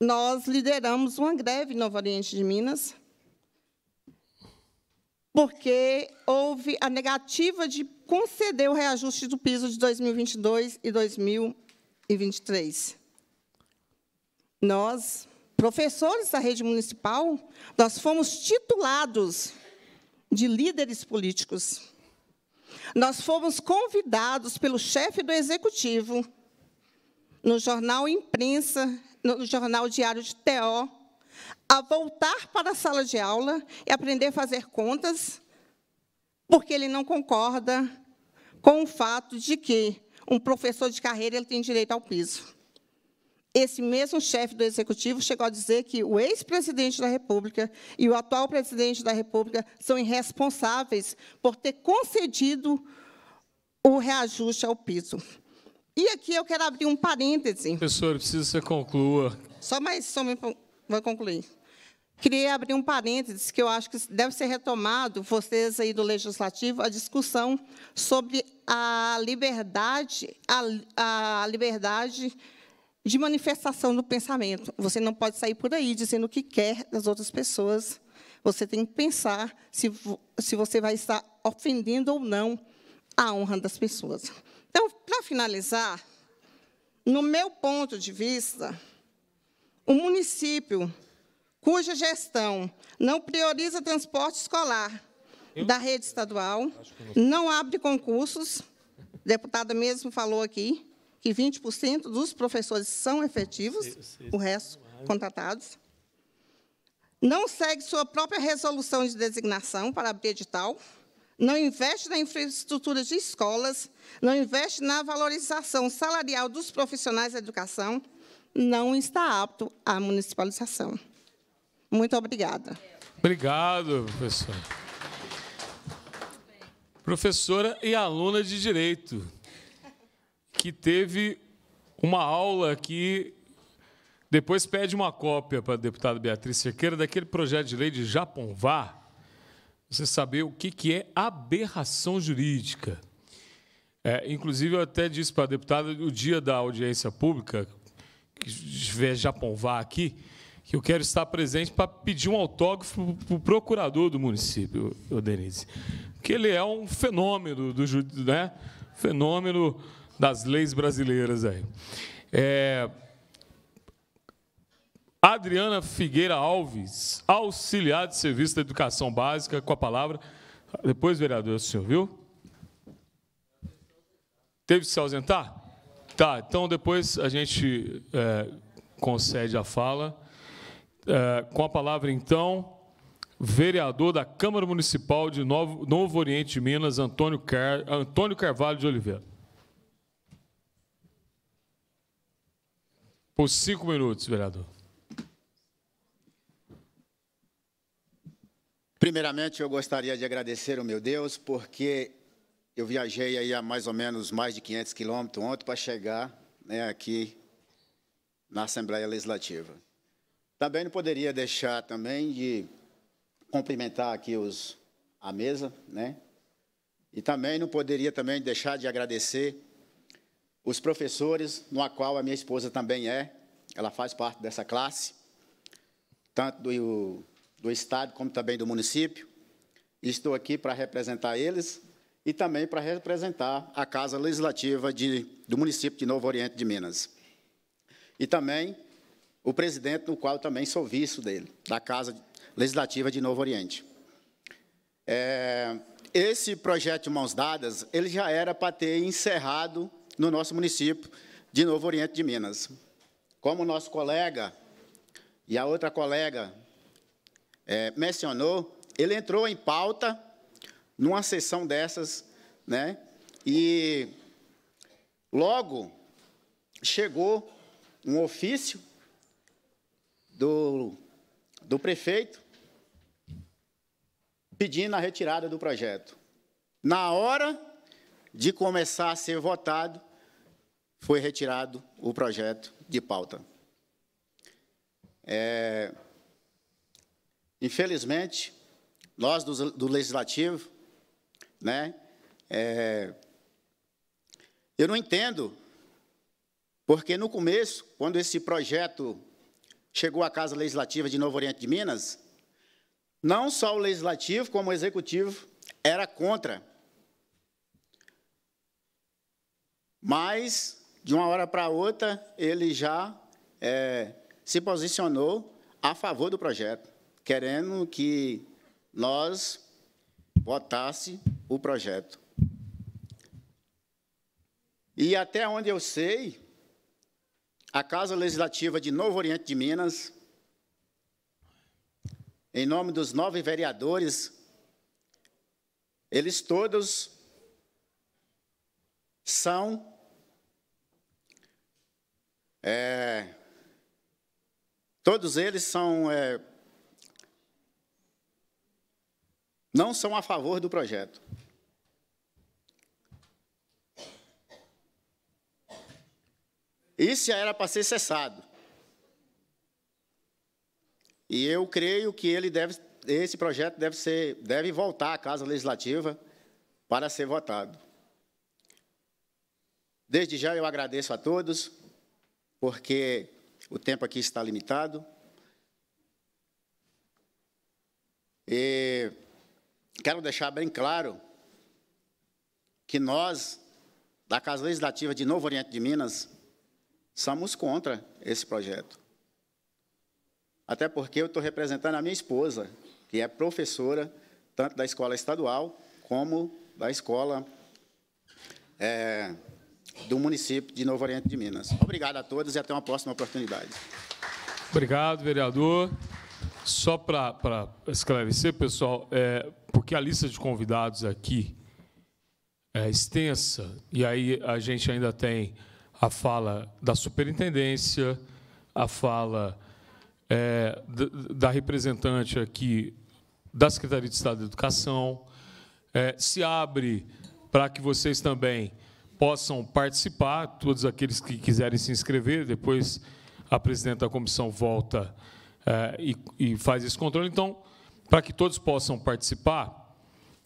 nós lideramos uma greve em Nova Oriente de Minas, porque houve a negativa de conceder o reajuste do piso de 2022 e 2023. Nós, professores da rede municipal, nós fomos titulados de líderes políticos. Nós fomos convidados pelo chefe do executivo no jornal Imprensa, no jornal Diário de TO, a voltar para a sala de aula e aprender a fazer contas, porque ele não concorda com o fato de que um professor de carreira ele tem direito ao piso. Esse mesmo chefe do executivo chegou a dizer que o ex-presidente da República e o atual presidente da República são irresponsáveis por ter concedido o reajuste ao piso. E aqui eu quero abrir um parêntese. Professor, precisa que você conclua. Só mais, só me, vou concluir. Queria abrir um parênteses que eu acho que deve ser retomado, vocês aí do Legislativo, a discussão sobre a liberdade, a, a liberdade de manifestação do pensamento. Você não pode sair por aí dizendo o que quer das outras pessoas. Você tem que pensar se, se você vai estar ofendendo ou não a honra das pessoas. Então, para finalizar, no meu ponto de vista, o um município cuja gestão não prioriza transporte escolar da rede estadual, não. não abre concursos, a deputada mesmo falou aqui, que 20% dos professores são efetivos, o resto contratados. Não segue sua própria resolução de designação para abrir edital. Não investe na infraestrutura de escolas. Não investe na valorização salarial dos profissionais da educação. Não está apto à municipalização. Muito obrigada. Obrigado, professora. Professora e aluna de Direito que teve uma aula que depois pede uma cópia para a deputada Beatriz Cerqueira daquele projeto de lei de Japonvá, você saber o que é aberração jurídica. É, inclusive, eu até disse para a deputada, o dia da audiência pública, que tiver Japonvá aqui, que eu quero estar presente para pedir um autógrafo para o procurador do município, o Denise. Porque ele é um fenômeno do, do né? fenômeno das leis brasileiras aí. É, Adriana Figueira Alves, auxiliar de serviço da educação básica, com a palavra. Depois, vereador, o senhor viu? Teve que se ausentar? Tá, então depois a gente é, concede a fala. É, com a palavra, então, vereador da Câmara Municipal de Novo, Novo Oriente Minas, Antônio, Car... Antônio Carvalho de Oliveira. Por cinco minutos, vereador. Primeiramente, eu gostaria de agradecer ao meu Deus, porque eu viajei aí a mais ou menos mais de 500 quilômetros ontem para chegar né, aqui na Assembleia Legislativa. Também não poderia deixar também de cumprimentar aqui os, a mesa, né? E também não poderia também deixar de agradecer os professores, no qual a minha esposa também é, ela faz parte dessa classe, tanto do, do Estado como também do município. Estou aqui para representar eles e também para representar a Casa Legislativa de, do município de Novo Oriente de Minas. E também o presidente, no qual também sou vice dele, da Casa Legislativa de Novo Oriente. É, esse projeto de mãos dadas, ele já era para ter encerrado no nosso município de Novo Oriente de Minas. Como o nosso colega e a outra colega é, mencionou, ele entrou em pauta numa sessão dessas, né? E logo chegou um ofício do, do prefeito pedindo a retirada do projeto. Na hora, de começar a ser votado, foi retirado o projeto de pauta. É, infelizmente, nós do, do Legislativo, né, é, eu não entendo, porque no começo, quando esse projeto chegou à Casa Legislativa de Novo Oriente de Minas, não só o Legislativo, como o Executivo era contra Mas, de uma hora para outra, ele já é, se posicionou a favor do projeto, querendo que nós votasse o projeto. E até onde eu sei, a Casa Legislativa de Novo Oriente de Minas, em nome dos nove vereadores, eles todos são é, todos eles são é, não são a favor do projeto. Isso já era para ser cessado. E eu creio que ele deve, esse projeto deve, ser, deve voltar à Casa Legislativa para ser votado. Desde já eu agradeço a todos porque o tempo aqui está limitado. E quero deixar bem claro que nós, da Casa Legislativa de Novo Oriente de Minas, somos contra esse projeto. Até porque eu estou representando a minha esposa, que é professora tanto da escola estadual como da escola é, do município de Novo Oriente de Minas. Obrigado a todos e até uma próxima oportunidade. Obrigado, vereador. Só para esclarecer, pessoal, é, porque a lista de convidados aqui é extensa, e aí a gente ainda tem a fala da superintendência, a fala é, da representante aqui da Secretaria de Estado de Educação. É, se abre para que vocês também possam participar, todos aqueles que quiserem se inscrever, depois a presidenta da comissão volta eh, e, e, faz esse controle. Então, para que todos possam participar,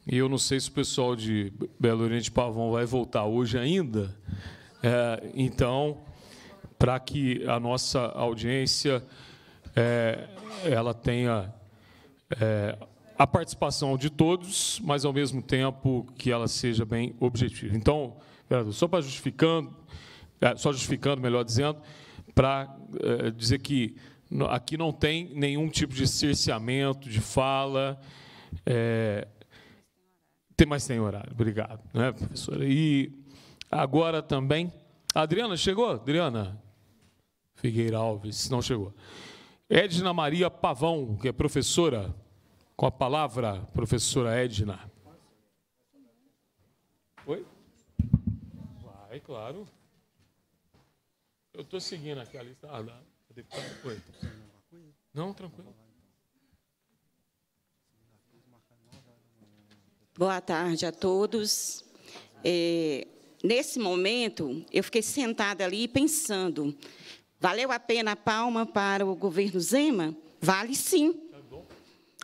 e eu não sei se o pessoal de Belo Oriente Pavão vai voltar hoje ainda, eh, então, para que a nossa audiência eh, ela tenha a participação de todos, mas, ao mesmo tempo, que ela seja bem objetiva. Então, Vereador, só para justificando, é, só justificando, melhor dizendo, para é, dizer que aqui não tem nenhum tipo de cerceamento, de fala. É, tem mais tem horário, obrigado, né, professora? E agora também. A Adriana chegou? Adriana Figueira Alves, não chegou. Edna Maria Pavão, que é professora, com a palavra, professora Edna. claro. Eu estou seguindo aqui a lista. Ah, foi. Não, tranquilo. Boa tarde a todos. É, nesse momento, eu fiquei sentada ali pensando, valeu a pena a palma para o governo Zema? Vale sim. Tá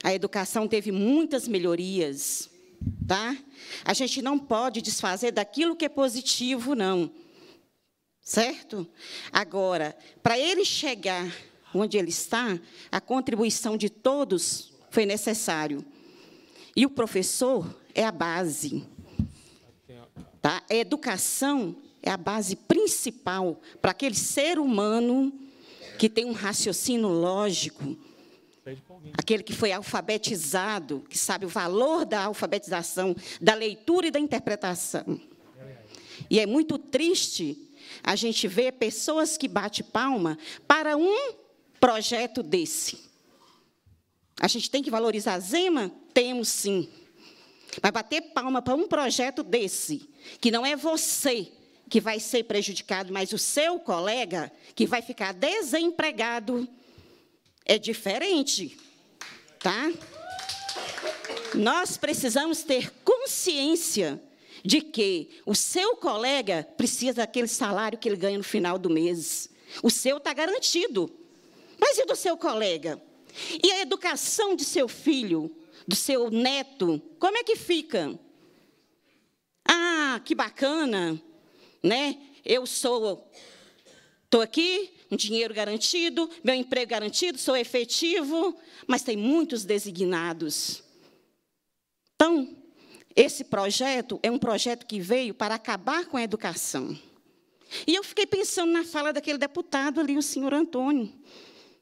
a educação teve muitas melhorias, Tá? A gente não pode desfazer daquilo que é positivo, não. Certo? Agora, para ele chegar onde ele está, a contribuição de todos foi necessário. E o professor é a base. Tá? A educação é a base principal para aquele ser humano que tem um raciocínio lógico, aquele que foi alfabetizado, que sabe o valor da alfabetização, da leitura e da interpretação. E é muito triste a gente ver pessoas que bate palma para um projeto desse. A gente tem que valorizar a Zema? Temos sim. Mas bater palma para um projeto desse, que não é você que vai ser prejudicado, mas o seu colega que vai ficar desempregado, é diferente tá? Nós precisamos ter consciência de que o seu colega precisa daquele salário que ele ganha no final do mês. O seu está garantido. Mas e do seu colega? E a educação de seu filho, do seu neto, como é que fica? Ah, que bacana, né? Eu sou, estou aqui, um dinheiro garantido, meu emprego garantido, sou efetivo, mas tem muitos designados. Então, esse projeto é um projeto que veio para acabar com a educação. E eu fiquei pensando na fala daquele deputado ali, o senhor Antônio.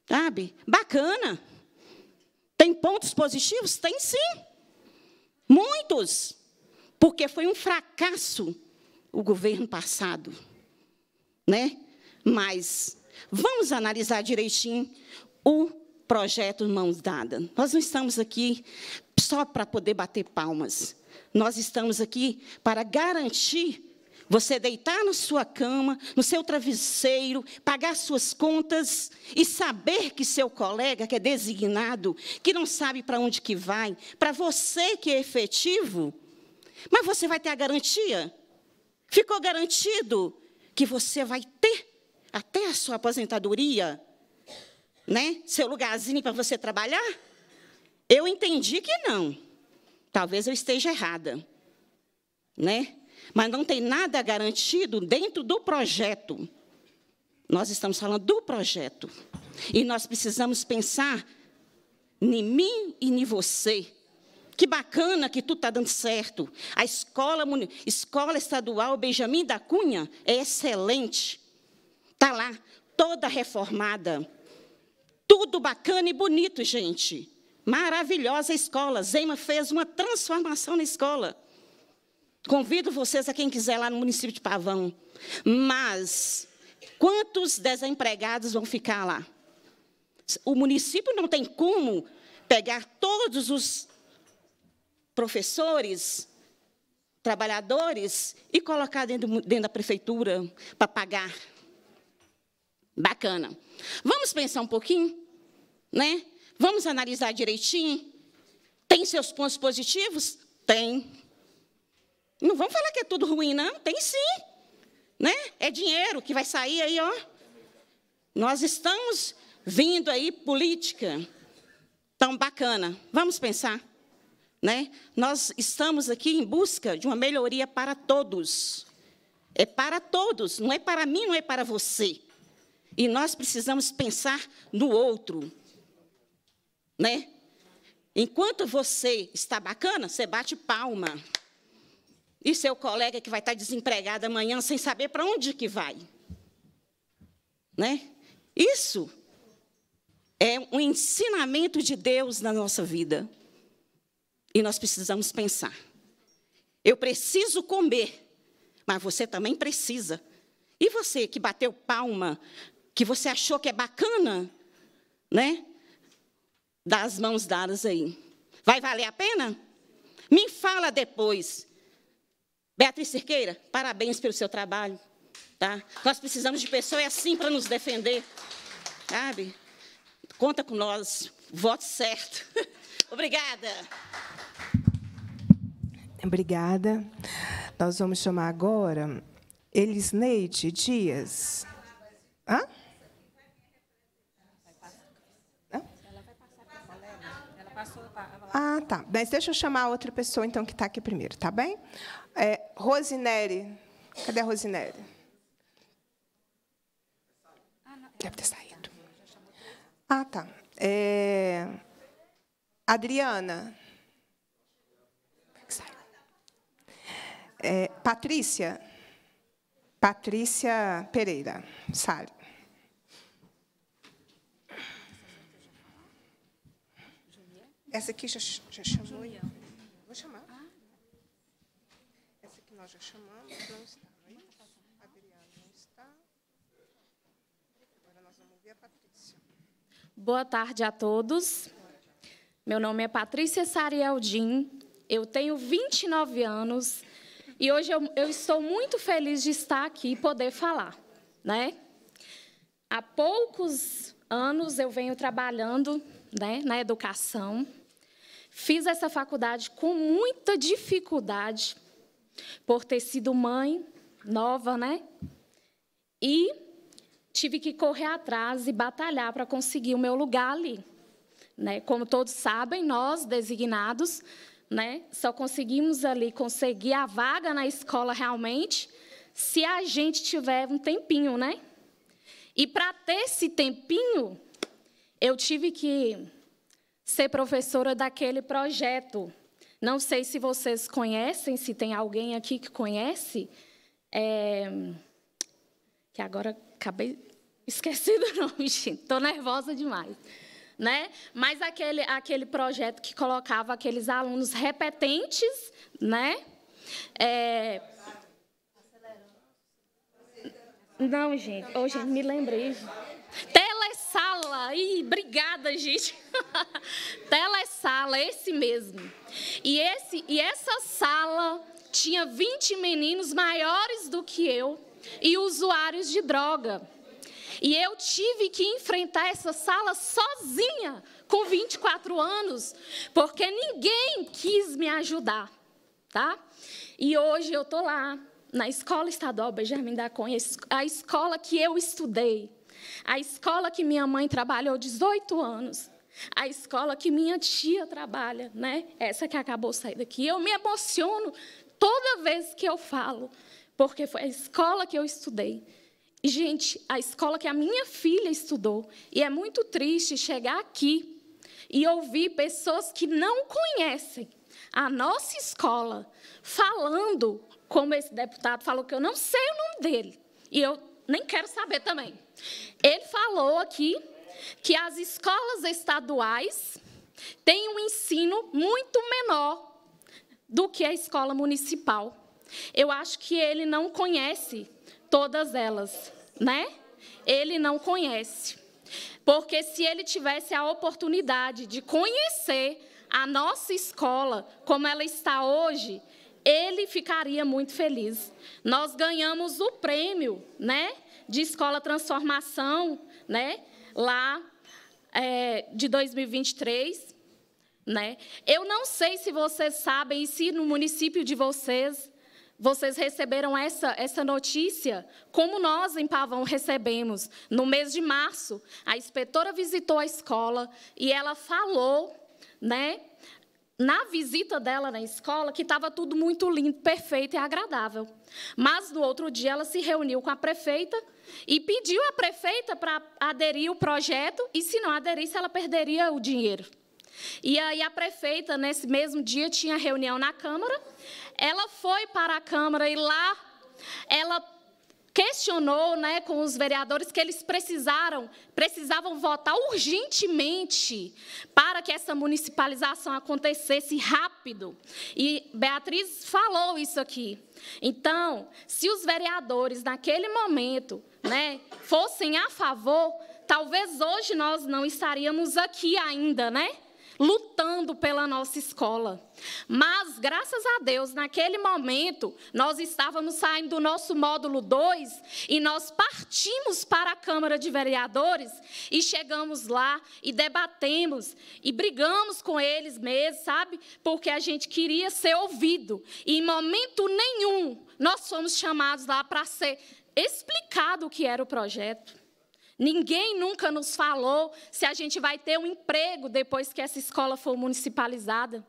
Sabe? Bacana. Tem pontos positivos? Tem sim. Muitos. Porque foi um fracasso o governo passado. Né? Mas Vamos analisar direitinho o projeto Mãos Dadas. Nós não estamos aqui só para poder bater palmas. Nós estamos aqui para garantir você deitar na sua cama, no seu travesseiro, pagar suas contas e saber que seu colega que é designado, que não sabe para onde que vai, para você que é efetivo, mas você vai ter a garantia. Ficou garantido que você vai ter até a sua aposentadoria, né? Seu lugarzinho para você trabalhar? Eu entendi que não. Talvez eu esteja errada, né? Mas não tem nada garantido dentro do projeto. Nós estamos falando do projeto. E nós precisamos pensar em mim e em você. Que bacana que tudo está dando certo. A escola, escola estadual Benjamin da Cunha é excelente. Está lá, toda reformada. Tudo bacana e bonito, gente. Maravilhosa escola. Zema fez uma transformação na escola. Convido vocês a quem quiser lá no município de Pavão. Mas quantos desempregados vão ficar lá? O município não tem como pegar todos os professores, trabalhadores e colocar dentro, dentro da prefeitura para pagar Bacana. Vamos pensar um pouquinho, né? Vamos analisar direitinho. Tem seus pontos positivos? Tem. Não vamos falar que é tudo ruim, não. Tem sim. Né? É dinheiro que vai sair aí, ó. Nós estamos vindo aí política. Tão bacana. Vamos pensar, né? Nós estamos aqui em busca de uma melhoria para todos. É para todos, não é para mim, não é para você. E nós precisamos pensar no outro. Né? Enquanto você está bacana, você bate palma. E seu colega que vai estar desempregado amanhã sem saber para onde que vai. Né? Isso é um ensinamento de Deus na nossa vida. E nós precisamos pensar. Eu preciso comer, mas você também precisa. E você que bateu palma que você achou que é bacana, né? Das mãos dadas aí. Vai valer a pena? Me fala depois. Beatriz Cerqueira, parabéns pelo seu trabalho. Tá? Nós precisamos de pessoas assim para nos defender. Sabe? Conta com nós. Voto certo. Obrigada. Obrigada. Nós vamos chamar agora Elisneide Dias. Hã? Ah, tá. Mas deixa eu chamar a outra pessoa, então, que está aqui primeiro, tá bem? É, Rosinere. Cadê a Rosinere? Ah, Deve ter saído. Ah, tá. É, Adriana. É, Patrícia. Patrícia Pereira Salles. Essa aqui já, já chamou? Vou chamar. Ah. Essa aqui nós já chamamos, não está, não é A Adriana não está. Agora nós vamos ver a Patrícia. Boa tarde a todos. Meu nome é Patrícia Sarieldin, eu tenho 29 anos e hoje eu, eu estou muito feliz de estar aqui e poder falar. Né? Há poucos anos eu venho trabalhando né, na educação. Fiz essa faculdade com muita dificuldade, por ter sido mãe nova, né? E tive que correr atrás e batalhar para conseguir o meu lugar ali. Né? Como todos sabem, nós, designados, né, só conseguimos ali conseguir a vaga na escola realmente se a gente tiver um tempinho, né? E para ter esse tempinho, eu tive que ser professora daquele projeto. Não sei se vocês conhecem, se tem alguém aqui que conhece, é... que agora acabei esquecendo o nome, gente. Estou nervosa demais. Né? Mas aquele, aquele projeto que colocava aqueles alunos repetentes, né? É... Não, gente. Hoje oh, me lembrei. Tela! obrigada, gente! tela é sala, esse mesmo. E, esse, e essa sala tinha 20 meninos maiores do que eu e usuários de droga. E eu tive que enfrentar essa sala sozinha, com 24 anos, porque ninguém quis me ajudar, tá? E hoje eu tô lá na Escola Estadual Benjamin da Cunha, a escola que eu estudei, a escola que minha mãe trabalhou 18 anos. A escola que minha tia trabalha, né? Essa que acabou de sair daqui. Eu me emociono toda vez que eu falo, porque foi a escola que eu estudei. E, gente, a escola que a minha filha estudou. E é muito triste chegar aqui e ouvir pessoas que não conhecem a nossa escola falando, como esse deputado falou, que eu não sei o nome dele. E eu nem quero saber também. Ele falou aqui que as escolas estaduais têm um ensino muito menor do que a escola municipal. Eu acho que ele não conhece todas elas, né? Ele não conhece. Porque se ele tivesse a oportunidade de conhecer a nossa escola como ela está hoje, ele ficaria muito feliz. Nós ganhamos o prêmio, né? de Escola Transformação, né? Lá é, de 2023, né? Eu não sei se vocês sabem e se no município de vocês vocês receberam essa, essa notícia, como nós em Pavão recebemos. No mês de março, a inspetora visitou a escola e ela falou né, na visita dela na escola que estava tudo muito lindo, perfeito e agradável. Mas no outro dia ela se reuniu com a prefeita e pediu à prefeita para aderir o projeto e se não aderisse ela perderia o dinheiro. E aí a prefeita nesse mesmo dia tinha reunião na Câmara. Ela foi para a Câmara e lá ela questionou, né, com os vereadores que eles precisaram, precisavam votar urgentemente para que essa municipalização acontecesse rápido. E Beatriz falou isso aqui. Então, se os vereadores naquele momento, né, fossem a favor, talvez hoje nós não estaríamos aqui ainda, né? lutando pela nossa escola. Mas, graças a Deus, naquele momento, nós estávamos saindo do nosso módulo 2 e nós partimos para a Câmara de Vereadores e chegamos lá e debatemos e brigamos com eles mesmo, sabe? Porque a gente queria ser ouvido. E em momento nenhum nós fomos chamados lá para ser explicado o que era o projeto. Ninguém nunca nos falou se a gente vai ter um emprego depois que essa escola for municipalizada.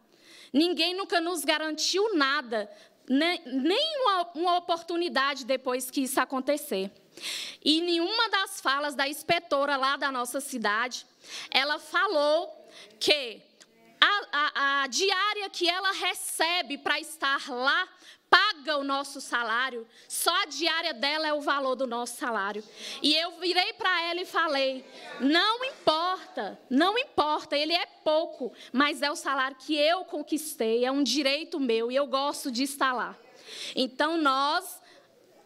Ninguém nunca nos garantiu nada, né, nem, uma, uma oportunidade depois que isso acontecer. E nenhuma das falas da inspetora lá da nossa cidade, ela falou que a, a, a diária que ela recebe para estar lá paga o nosso salário, só a diária dela é o valor do nosso salário. E eu virei para ela e falei: não importa, não importa, ele é pouco, mas é o salário que eu conquistei, é um direito meu e eu gosto de estar lá. Então nós,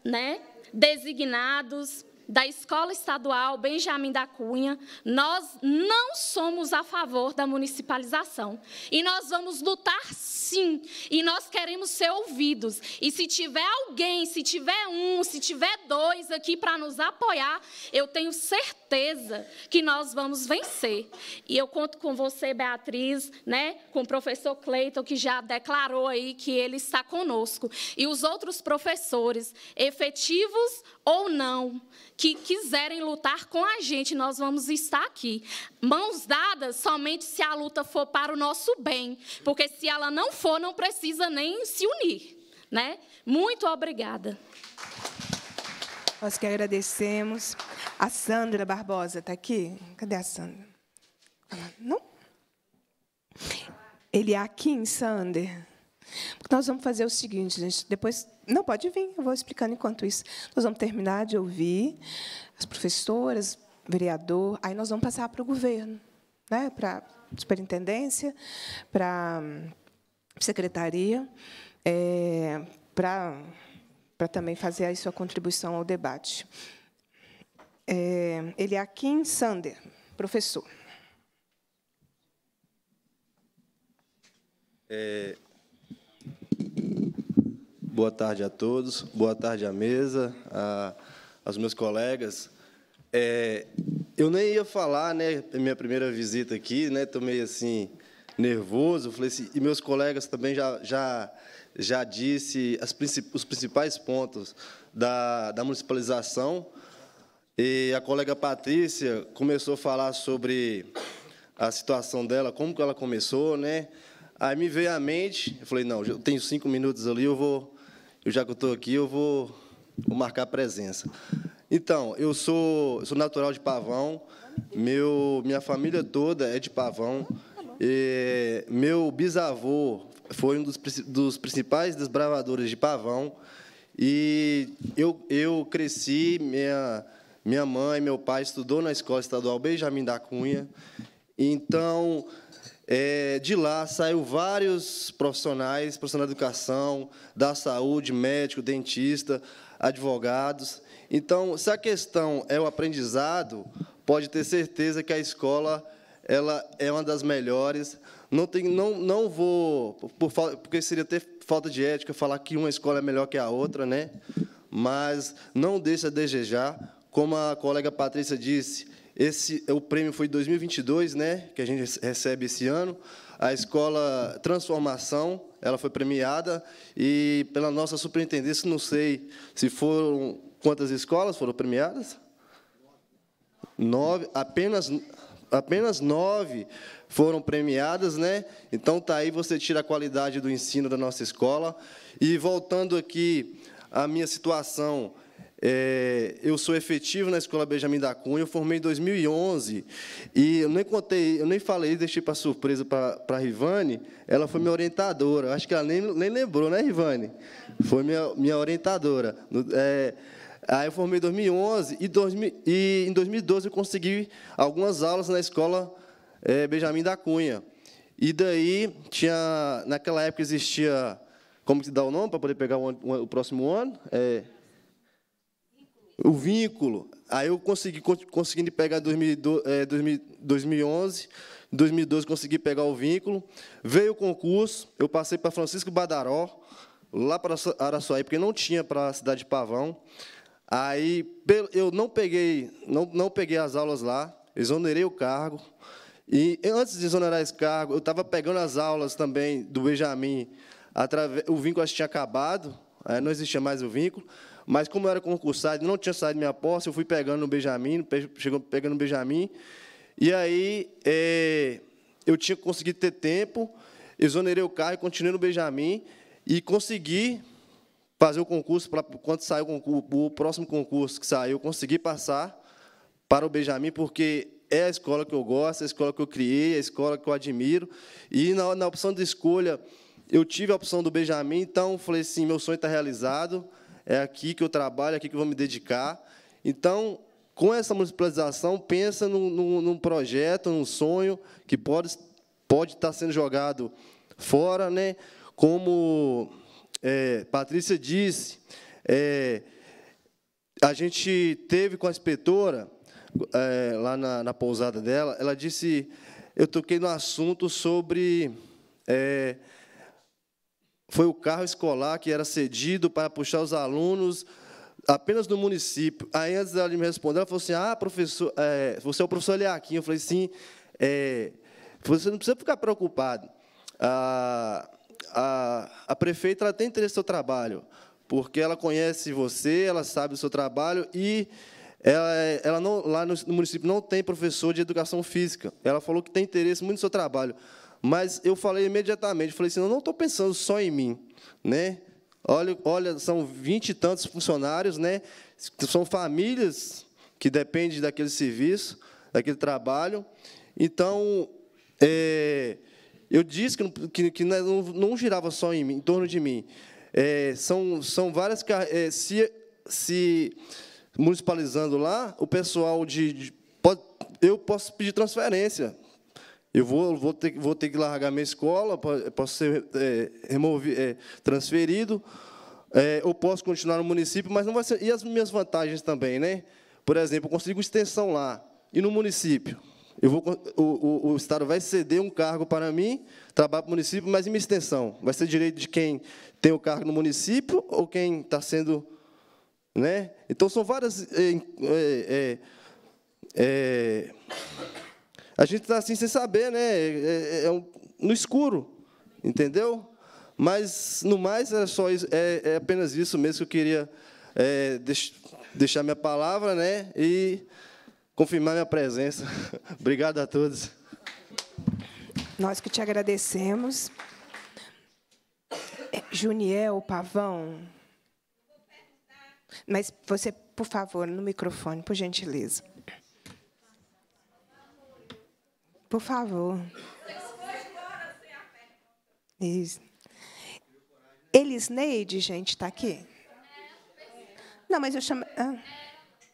né, designados, da Escola Estadual Benjamin da Cunha, nós não somos a favor da municipalização. E nós vamos lutar sim. E nós queremos ser ouvidos. E se tiver alguém, se tiver um, se tiver dois aqui para nos apoiar, eu tenho certeza que nós vamos vencer. E eu conto com você, Beatriz, né, com o professor Cleiton, que já declarou aí que ele está conosco. E os outros professores, efetivos ou não, que quiserem lutar com a gente, nós vamos estar aqui. Mãos dadas somente se a luta for para o nosso bem, porque se ela não for, não precisa nem se unir. Né? Muito obrigada. Nós que agradecemos. A Sandra Barbosa está aqui? Cadê a Sandra? Ah, não? Ele é aqui em Sander. Porque nós vamos fazer o seguinte, gente. Depois não, pode vir, eu vou explicando enquanto isso. Nós vamos terminar de ouvir as professoras, vereador, aí nós vamos passar para o governo, né? para a superintendência, para a secretaria, é, eh, para, para também fazer aí sua contribuição ao debate. Eh, é, Eliakim Sander, professor. É, boa tarde a todos, boa tarde à mesa, a, aos meus colegas. É, eu nem ia falar, né, minha primeira visita aqui, né, meio assim nervoso, falei assim, e meus colegas também já já já disse as princip, os principais pontos da, da municipalização. E a colega Patrícia começou a falar sobre a situação dela, como que ela começou, né? Aí me veio à mente, eu falei, não, eu tenho cinco minutos ali, eu vou eu, já que eu estou aqui, eu vou, vou marcar presença. Então, eu sou, sou natural de Pavão, meu, minha família toda é de Pavão. E meu bisavô foi um dos, dos principais desbravadores de Pavão. E eu, eu cresci, minha, minha mãe, meu pai estudou na Escola Estadual Benjamin da Cunha. Então, é, de lá saiu vários profissionais, profissionais da educação, da saúde, médico, dentista, advogados. Então, se a questão é o aprendizado, pode ter certeza que a escola ela é uma das melhores. Não, tem, não, não vou, por, porque seria ter falta de ética falar que uma escola é melhor que a outra, né? mas não deixa a desejar. Como a colega Patrícia disse, esse, é o prêmio foi de 2022, né, que a gente recebe esse ano. A escola Transformação, ela foi premiada e pela nossa superintendência, não sei se foram quantas escolas foram premiadas. Nove, apenas apenas nove foram premiadas, né? Então tá aí você tira a qualidade do ensino da nossa escola. E voltando aqui à minha situação, é, eu sou efetivo na Escola Benjamin da Cunha, eu formei em 2011, e eu nem contei, eu nem falei, deixei para surpresa para a Rivane, ela foi minha orientadora, acho que ela nem, nem lembrou, né, Rivane? Foi minha, minha orientadora. É, aí eu formei em 2011, e, dois, e, em 2012 eu consegui algumas aulas na Escola é, Benjamin da Cunha. E daí, tinha, naquela época existia, como se dá o nome para poder pegar o, o próximo ano? É, o vínculo. Aí eu consegui, conseguindo pegar 2012, 2011, 2012 consegui pegar o vínculo. Veio o concurso, eu passei para Francisco Badaró, lá para Araçuaí, porque não tinha para a cidade de Pavão. Aí eu não peguei, não, não peguei as aulas lá, exonerei o cargo. E antes de exonerar esse cargo, eu estava pegando as aulas também do Benjamin. Através, o vínculo já tinha acabado, não existia mais o vínculo. Mas como eu era concursado, não tinha saído minha posse, eu fui pegando no Benjamin, chegou pegando no Benjamin. E aí é, eu tinha conseguido ter tempo, exonerei o carro e continuei no Benjamin e consegui fazer o concurso para quando saiu o, concurso, o próximo concurso que saiu, eu consegui passar para o Benjamin porque é a escola que eu gosto, é a escola que eu criei, é a escola que eu admiro. E na, na opção de escolha, eu tive a opção do Benjamin, então falei assim, meu sonho está realizado é aqui que eu trabalho, é aqui que eu vou me dedicar. Então, com essa municipalização, pensa num, num, num projeto, num sonho que pode, pode estar sendo jogado fora, né? Como é, Patrícia disse, é, a gente teve com a inspetora, é, lá na, na, pousada dela, ela disse, eu toquei no assunto sobre é, foi o carro escolar que era cedido para puxar os alunos apenas no município. Aí, antes dela de me responder, ela falou assim, ah, professor, é, você é o professor Eliakim. Eu falei, sim, é, você não precisa ficar preocupado. A, a, a prefeita ela tem interesse no seu trabalho, porque ela conhece você, ela sabe o seu trabalho e ela, ela não, lá no município não tem professor de educação física. Ela falou que tem interesse muito no seu trabalho. Mas eu falei imediatamente, falei assim, eu não estou pensando só em mim, né? Olha, olha, são vinte e tantos funcionários, né? São famílias que dependem daquele serviço, daquele trabalho. Então, é, eu disse que, que, que não, não, girava só em, mim, em torno de mim. É, são, são várias... É, se, se municipalizando lá, o pessoal de, de pode, eu posso pedir transferência eu vou, vou, ter, vou ter que largar minha escola, posso ser é, removido, é, transferido, é, eu posso continuar no município, mas não vai ser. E as minhas vantagens também, né? Por exemplo, eu consigo extensão lá e no município. Eu vou, o, o, o Estado vai ceder um cargo para mim, trabalho para o município, mas e minha extensão? Vai ser direito de quem tem o cargo no município ou quem está sendo. Né? Então, são várias. É, é, é, é a gente está assim sem saber, né? É, é, é um, no escuro, entendeu? Mas no mais é só isso, é, é, apenas isso mesmo que eu queria é, deix, deixar minha palavra, né? E confirmar minha presença. Obrigado a todos. Nós que te agradecemos. É, Juniel Pavão. Mas você, por favor, no microfone, por gentileza. Por favor. Isso. Elisneide, gente, está aqui? Não, mas eu chamo. Ah,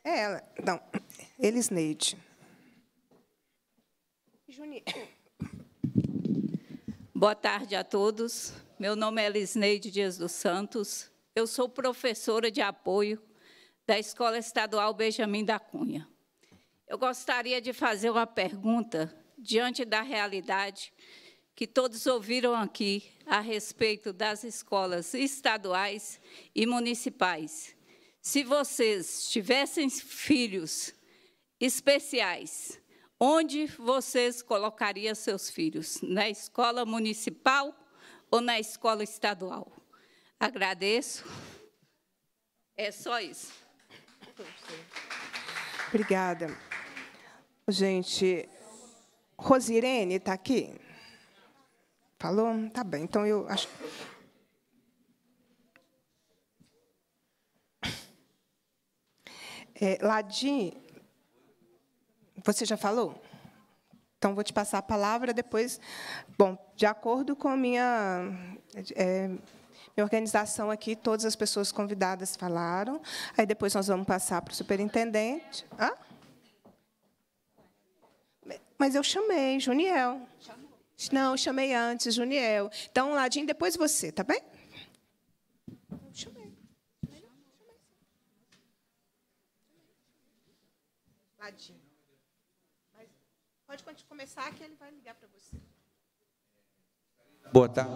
é ela. Não, Elisneide. Juni. Boa tarde a todos. Meu nome é Elisneide Dias dos Santos. Eu sou professora de apoio da Escola Estadual Benjamin da Cunha. Eu gostaria de fazer uma pergunta diante da realidade que todos ouviram aqui a respeito das escolas estaduais e municipais. Se vocês tivessem filhos especiais, onde vocês colocariam seus filhos? Na escola municipal ou na escola estadual? Agradeço. É só isso. Obrigada. Gente, Rosirene está aqui? Falou? Tá bem. Então eu acho. É, você já falou? Então vou te passar a palavra depois. Bom, de acordo com minha é, minha organização aqui, todas as pessoas convidadas falaram. Aí depois nós vamos passar para o superintendente. Ah? Mas eu chamei Juniel. Chamou. Não, chamei antes Juniel. Então, Ladinho, depois você, tá bem? Chamei. Ladinho. pode começar que ele vai ligar para você. Boa tarde.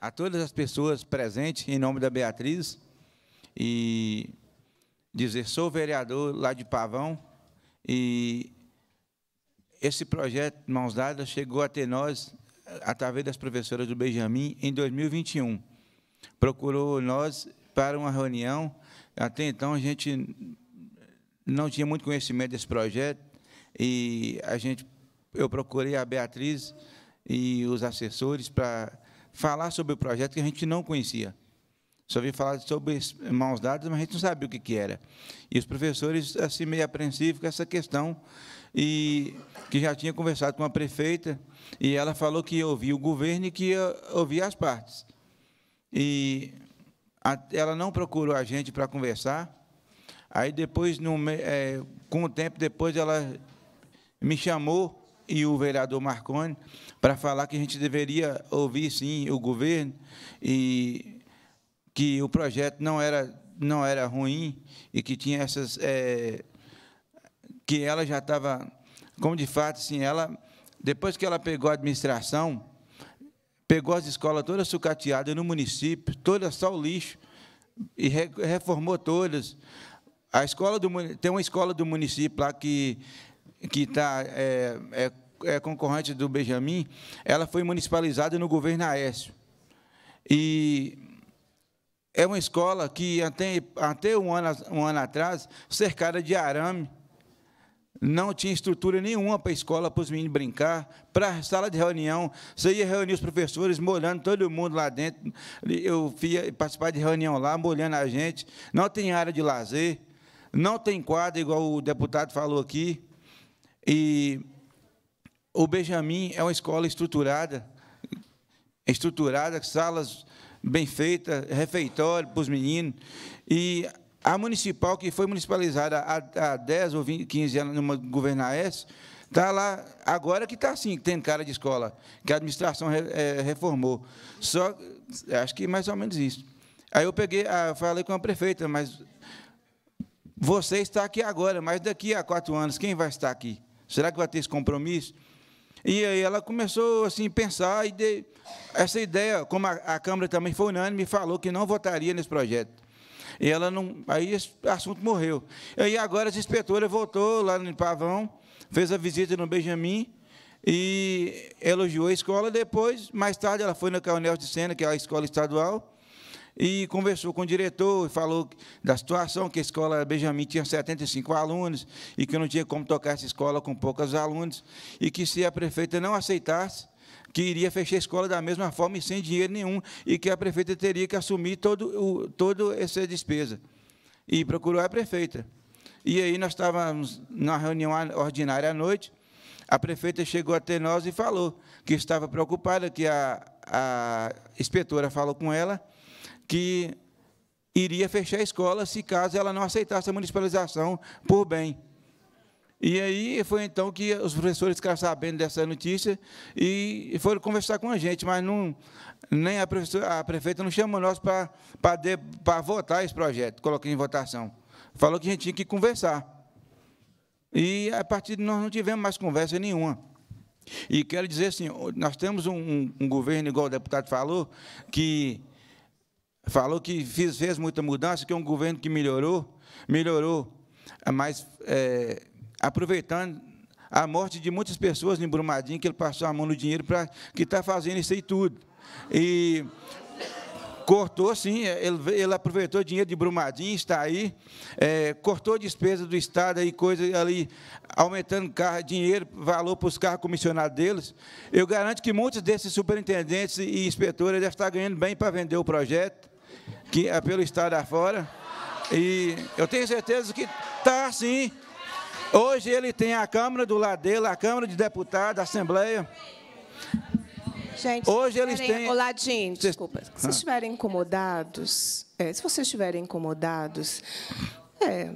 A todas as pessoas presentes, em nome da Beatriz, e dizer: sou vereador lá de Pavão e esse projeto Mãos Dadas chegou até nós através das professoras do Benjamin em 2021. Procurou nós para uma reunião. Até então a gente não tinha muito conhecimento desse projeto e a gente eu procurei a Beatriz e os assessores para falar sobre o projeto que a gente não conhecia. Só ouvi falar sobre mãos dadas, mas a gente não sabia o que, que era. E os professores, assim, meio apreensivos com essa questão, e que já tinha conversado com a prefeita, e ela falou que ia ouvir o governo e que ia ouvir as partes. E a, ela não procurou a gente para conversar. Aí depois, no, é, com o tempo depois, ela me chamou e o vereador Marconi para falar que a gente deveria ouvir sim o governo e que o projeto não era, não era ruim e que tinha essas. É, que ela já estava. Como de fato, assim, ela. Depois que ela pegou a administração, pegou as escolas todas sucateadas no município, todas só o lixo, e re, reformou todas. A escola do, tem uma escola do município lá que que está é, é, é, concorrente do Benjamin, ela foi municipalizada no governo Aécio. E é uma escola que até, até um, ano, um ano atrás, cercada de arame, não tinha estrutura nenhuma para a escola, para os meninos brincar, para a sala de reunião. Você ia reunir os professores, molhando todo mundo lá dentro. Eu ia participar de reunião lá, molhando a gente. Não tem área de lazer, não tem quadra, igual o deputado falou aqui. E o Benjamin é uma escola estruturada, estruturada, salas bem feita, refeitório para os meninos. E a municipal, que foi municipalizada há, há 10 ou 20, 15 anos, numa governaes, está lá, agora que está assim, que tem cara de escola, que a administração re, é, reformou. Só, acho que mais ou menos isso. Aí eu peguei, ah, falei com a prefeita, mas você está aqui agora, mas daqui a quatro anos, quem vai estar aqui? Será que vai ter esse compromisso? E aí ela começou assim a pensar e de, essa ideia, como a, a Câmara também foi unânime, falou que não votaria nesse projeto. E ela não. Aí esse assunto morreu. E aí agora a inspetora voltou lá no Pavão, fez a visita no Benjamin e elogiou a escola. Depois, mais tarde, ela foi na Caunel de Sena, que é a escola estadual, e conversou com o diretor, e falou da situação, que a escola Benjamin tinha 75 alunos e que não tinha como tocar essa escola com poucos alunos, e que se a prefeita não aceitasse, que iria fechar a escola da mesma forma e sem dinheiro nenhum, e que a prefeita teria que assumir todo toda essa despesa. E procurou a prefeita. E aí nós estávamos na reunião ordinária à noite, a prefeita chegou até nós e falou que estava preocupada, que a, a inspetora falou com ela, que iria fechar a escola se caso ela não aceitasse a municipalização por bem. E aí foi então que os professores ficaram sabendo dessa notícia e foram conversar com a gente, mas não, nem a, a prefeita não chamou nós para, para, de, para votar esse projeto, coloquei em votação. Falou que a gente tinha que conversar. E a partir de nós não tivemos mais conversa nenhuma. E quero dizer assim, nós temos um, um governo, igual o deputado falou, que Falou que fez, fez muita mudança, que é um governo que melhorou, melhorou, é, mas é, aproveitando a morte de muitas pessoas em Brumadinho, que ele passou a mão no dinheiro para que está fazendo isso aí tudo. E cortou, sim, é, ele, ele aproveitou o dinheiro de Brumadinho, está aí, é, cortou despesa do Estado e coisa ali, aumentando carro, dinheiro, valor para os carros comissionados deles. Eu garanto que muitos desses superintendentes e inspetores devem estar ganhando bem para vender o projeto, que é pelo estado afora. E eu tenho certeza que está sim. Hoje ele tem a Câmara do lado dele, a Câmara de Deputados, a Assembleia. Gente, hoje eles têm. Olá, gente, desculpa. Se vocês ah. estiverem incomodados, é, se vocês estiverem incomodados, é,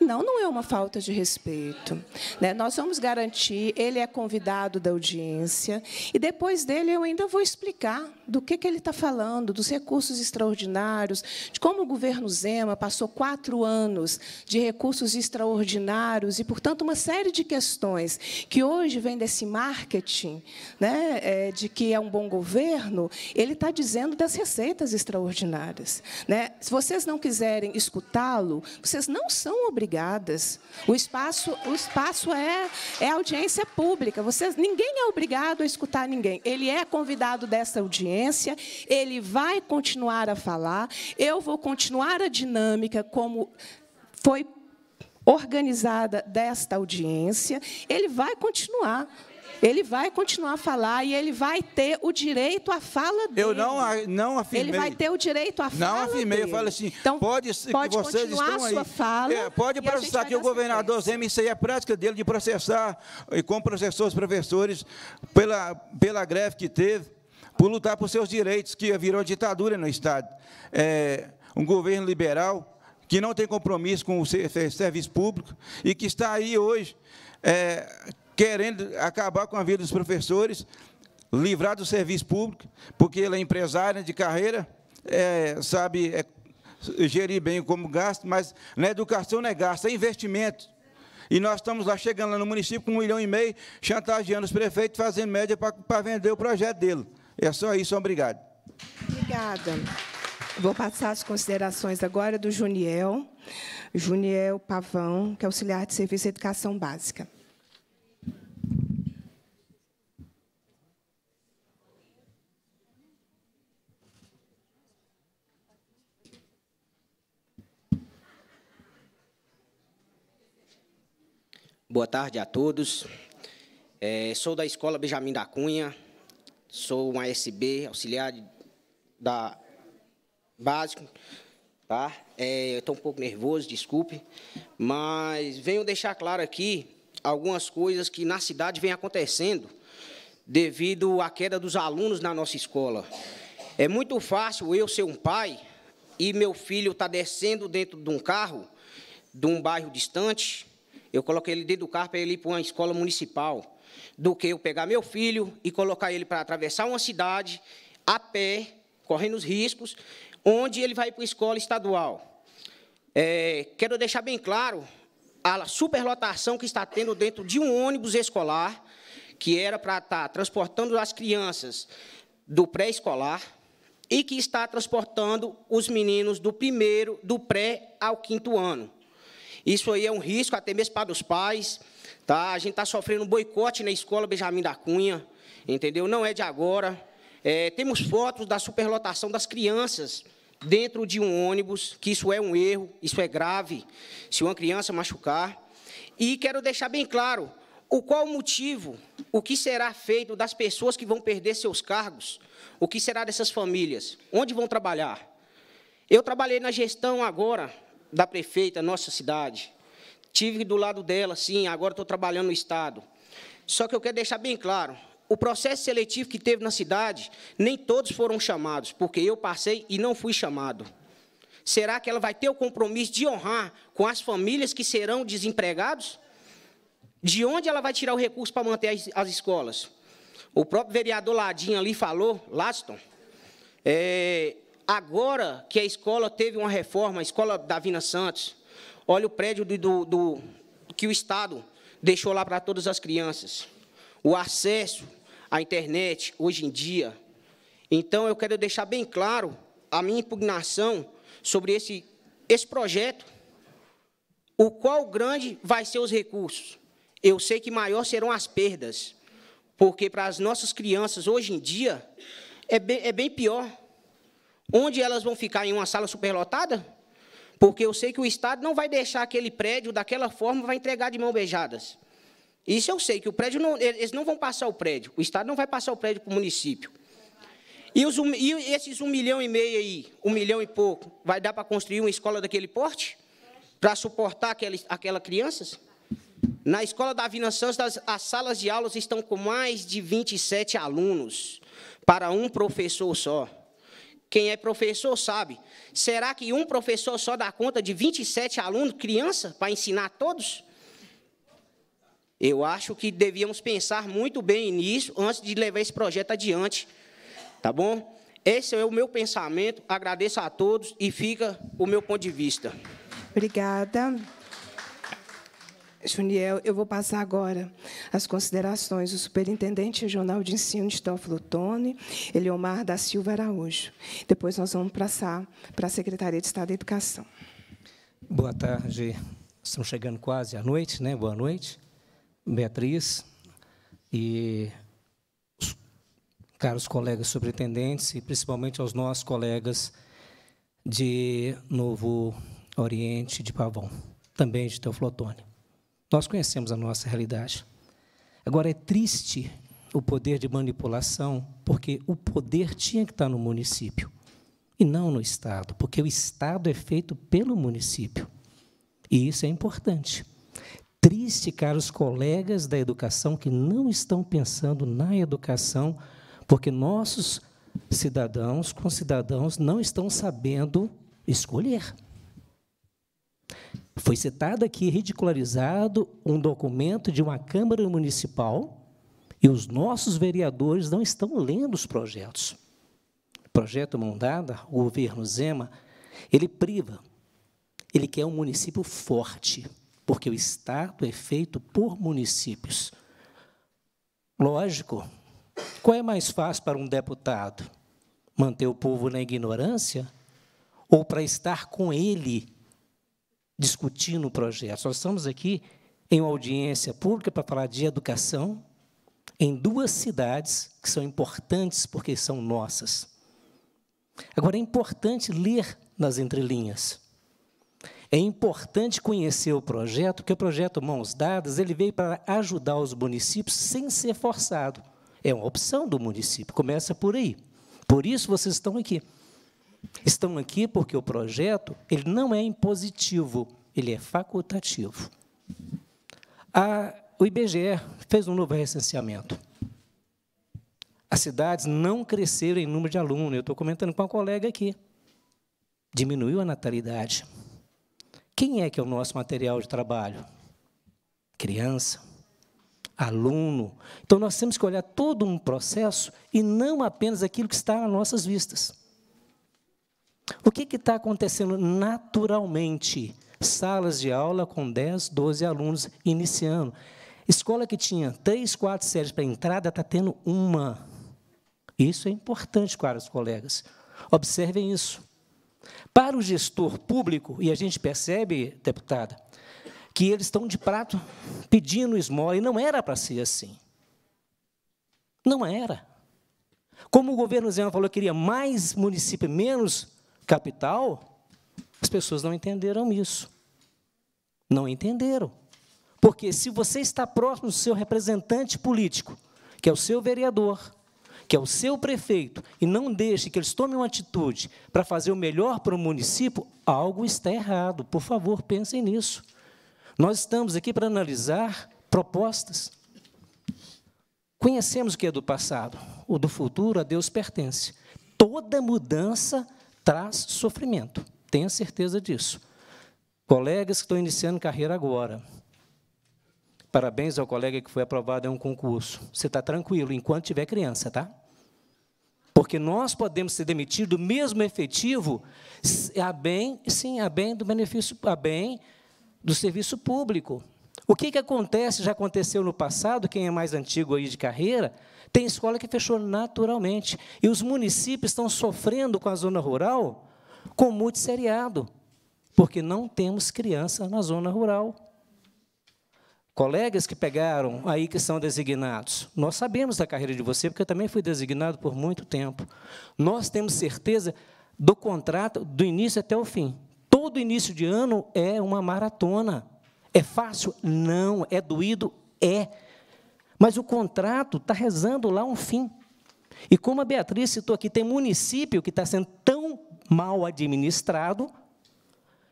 não, não é uma falta de respeito. Né? Nós vamos garantir, ele é convidado da audiência, e depois dele eu ainda vou explicar do que, que ele está falando, dos recursos extraordinários, de como o governo Zema passou quatro anos de recursos extraordinários e, portanto, uma série de questões que hoje vem desse marketing né, é, de que é um bom governo, ele está dizendo das receitas extraordinárias. Né? Se vocês não quiserem escutá-lo, vocês não são obrigadas. O espaço, o espaço é, é audiência pública. Vocês, ninguém é obrigado a escutar ninguém. Ele é convidado dessa audiência ele vai continuar a falar, eu vou continuar a dinâmica como foi organizada desta audiência, ele vai continuar ele vai continuar a falar e ele vai ter o direito à fala dele. Eu não, não afirmei. Ele vai ter o direito à fala Não afirmei, dele. eu falo assim, então, pode pode que vocês estão sua aí. fala, é, pode processar que o governador Zeme, isso aí é a prática dele de processar, e com processou os professores pela, pela greve que teve por lutar por seus direitos, que virou ditadura no Estado. É, um governo liberal que não tem compromisso com o serviço público e que está aí hoje é, querendo acabar com a vida dos professores, livrar do serviço público, porque ele é empresário de carreira, é, sabe é, gerir bem como gasto, mas na educação não é gasto, é investimento. E nós estamos lá chegando lá no município com um milhão e meio, chantageando os prefeitos, fazendo média para, para vender o projeto dele. É só isso, obrigado. Obrigada. Vou passar as considerações agora do Juniel, Juniel Pavão, que é auxiliar de serviço de educação básica. Boa tarde a todos. É, sou da Escola Benjamin da Cunha, sou um ASB, auxiliar da básico, tá? É, eu estou um pouco nervoso, desculpe, mas venho deixar claro aqui algumas coisas que na cidade vem acontecendo devido à queda dos alunos na nossa escola. É muito fácil eu ser um pai e meu filho está descendo dentro de um carro de um bairro distante, eu coloquei ele dentro do carro para ele ir para uma escola municipal do que eu pegar meu filho e colocar ele para atravessar uma cidade a pé, correndo os riscos, onde ele vai para a escola estadual. É, quero deixar bem claro a superlotação que está tendo dentro de um ônibus escolar, que era para estar tá transportando as crianças do pré-escolar e que está transportando os meninos do primeiro, do pré ao quinto ano. Isso aí é um risco até mesmo para os pais, Tá? A gente está sofrendo um boicote na escola Benjamin da Cunha, entendeu? Não é de agora. É, temos fotos da superlotação das crianças dentro de um ônibus, que isso é um erro, isso é grave, se uma criança machucar. E quero deixar bem claro o qual motivo, o que será feito das pessoas que vão perder seus cargos, o que será dessas famílias, onde vão trabalhar. Eu trabalhei na gestão agora da prefeita, nossa cidade, tive do lado dela, sim, agora estou trabalhando no Estado. Só que eu quero deixar bem claro, o processo seletivo que teve na cidade, nem todos foram chamados, porque eu passei e não fui chamado. Será que ela vai ter o compromisso de honrar com as famílias que serão desempregados? De onde ela vai tirar o recurso para manter as, as escolas? O próprio vereador Ladinho ali falou, Laston, é, agora que a escola teve uma reforma, a escola da Vina Santos, Olha o prédio do, do, do que o Estado deixou lá para todas as crianças. O acesso à internet hoje em dia. Então, eu quero deixar bem claro a minha impugnação sobre esse, esse projeto, o qual grande vai ser os recursos. Eu sei que maior serão as perdas, porque para as nossas crianças, hoje em dia, é bem, é bem pior. Onde elas vão ficar? Em uma sala superlotada? Porque eu sei que o Estado não vai deixar aquele prédio daquela forma, vai entregar de mão beijadas. Isso eu sei, que o prédio não, eles não vão passar o prédio, o Estado não vai passar o prédio para o município. E, os, e, esses um milhão e meio aí, um milhão e pouco, vai dar para construir uma escola daquele porte? Para suportar aquelas aquela crianças? Na escola da Vina Santos, as, as salas de aulas estão com mais de 27 alunos para um professor só. Quem é professor sabe. Será que um professor só dá conta de 27 alunos, criança, para ensinar todos? Eu acho que devíamos pensar muito bem nisso antes de levar esse projeto adiante. Tá bom? Esse é o meu pensamento. Agradeço a todos e fica o meu ponto de vista. Obrigada. Juniel, eu vou passar agora as considerações do Superintendente Regional de Ensino de Teófilo Tone, Eliomar da Silva Araújo. Depois nós vamos passar para a Secretaria de Estado da Educação. Boa tarde. Estamos chegando quase à noite, né? Boa noite, Beatriz e caros colegas superintendentes e principalmente aos nossos colegas de Novo Oriente, de Pavão, também de Teoflotone. Nós conhecemos a nossa realidade. Agora, é triste o poder de manipulação, porque o poder tinha que estar no município e não no Estado, porque o Estado é feito pelo município. E isso é importante. Triste, caros colegas da educação, que não estão pensando na educação, porque nossos cidadãos, com cidadãos, não estão sabendo escolher. Foi citado aqui, ridicularizado, um documento de uma Câmara Municipal e os nossos vereadores não estão lendo os projetos. O projeto Mondada, o governo Zema, ele priva, ele quer um município forte, porque o Estado é feito por municípios. Lógico, qual é mais fácil para um deputado? Manter o povo na ignorância ou para estar com ele discutindo o projeto. Nós estamos aqui em uma audiência pública para falar de educação em duas cidades que são importantes porque são nossas. Agora, é importante ler nas entrelinhas. É importante conhecer o projeto, porque o projeto Mãos Dadas ele veio para ajudar os municípios sem ser forçado. É uma opção do município, começa por aí. Por isso vocês estão aqui. Estão aqui porque o projeto ele não é impositivo, ele é facultativo. A, o IBGE fez um novo recenseamento. As cidades não cresceram em número de alunos. Eu estou comentando com uma colega aqui. Diminuiu a natalidade. Quem é que é o nosso material de trabalho? Criança, aluno. Então, nós temos que olhar todo um processo e não apenas aquilo que está às nossas vistas. O que está acontecendo naturalmente? Salas de aula com 10, 12 alunos iniciando. Escola que tinha três, quatro séries para entrada está tendo uma. Isso é importante, caros colegas. Observem isso. Para o gestor público, e a gente percebe, deputada, que eles estão de prato pedindo esmola, e não era para ser assim. Não era. Como o governo Zema falou que queria mais município, menos capital, as pessoas não entenderam isso. Não entenderam. Porque se você está próximo do seu representante político, que é o seu vereador, que é o seu prefeito, e não deixe que eles tomem uma atitude para fazer o melhor para o município, algo está errado. Por favor, pensem nisso. Nós estamos aqui para analisar propostas. Conhecemos o que é do passado, o do futuro a Deus pertence. Toda mudança traz sofrimento, tenha certeza disso. Colegas que estão iniciando carreira agora, parabéns ao colega que foi aprovado em um concurso. Você está tranquilo enquanto tiver criança, tá? Porque nós podemos ser demitidos do mesmo efetivo a bem, sim, a bem do benefício, a bem do serviço público. O que, que acontece, já aconteceu no passado, quem é mais antigo aí de carreira, tem escola que fechou naturalmente. E os municípios estão sofrendo com a zona rural com muito seriado, porque não temos criança na zona rural. Colegas que pegaram aí que são designados, nós sabemos da carreira de você, porque eu também fui designado por muito tempo. Nós temos certeza do contrato, do início até o fim. Todo início de ano é uma maratona. É fácil? Não. É doído? É. Mas o contrato está rezando lá um fim. E como a Beatriz citou aqui, tem município que está sendo tão mal administrado,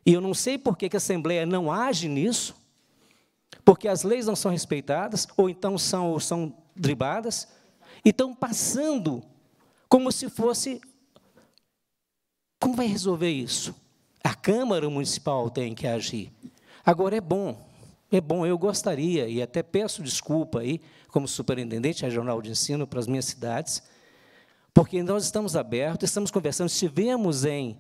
e eu não sei por que, a Assembleia não age nisso, porque as leis não são respeitadas, ou então são, ou são dribadas, e estão passando como se fosse. Como vai resolver isso? A Câmara Municipal tem que agir. Agora é bom, é bom, eu gostaria, e até peço desculpa aí, como superintendente é regional de ensino para as minhas cidades, porque nós estamos abertos, estamos conversando, estivemos em,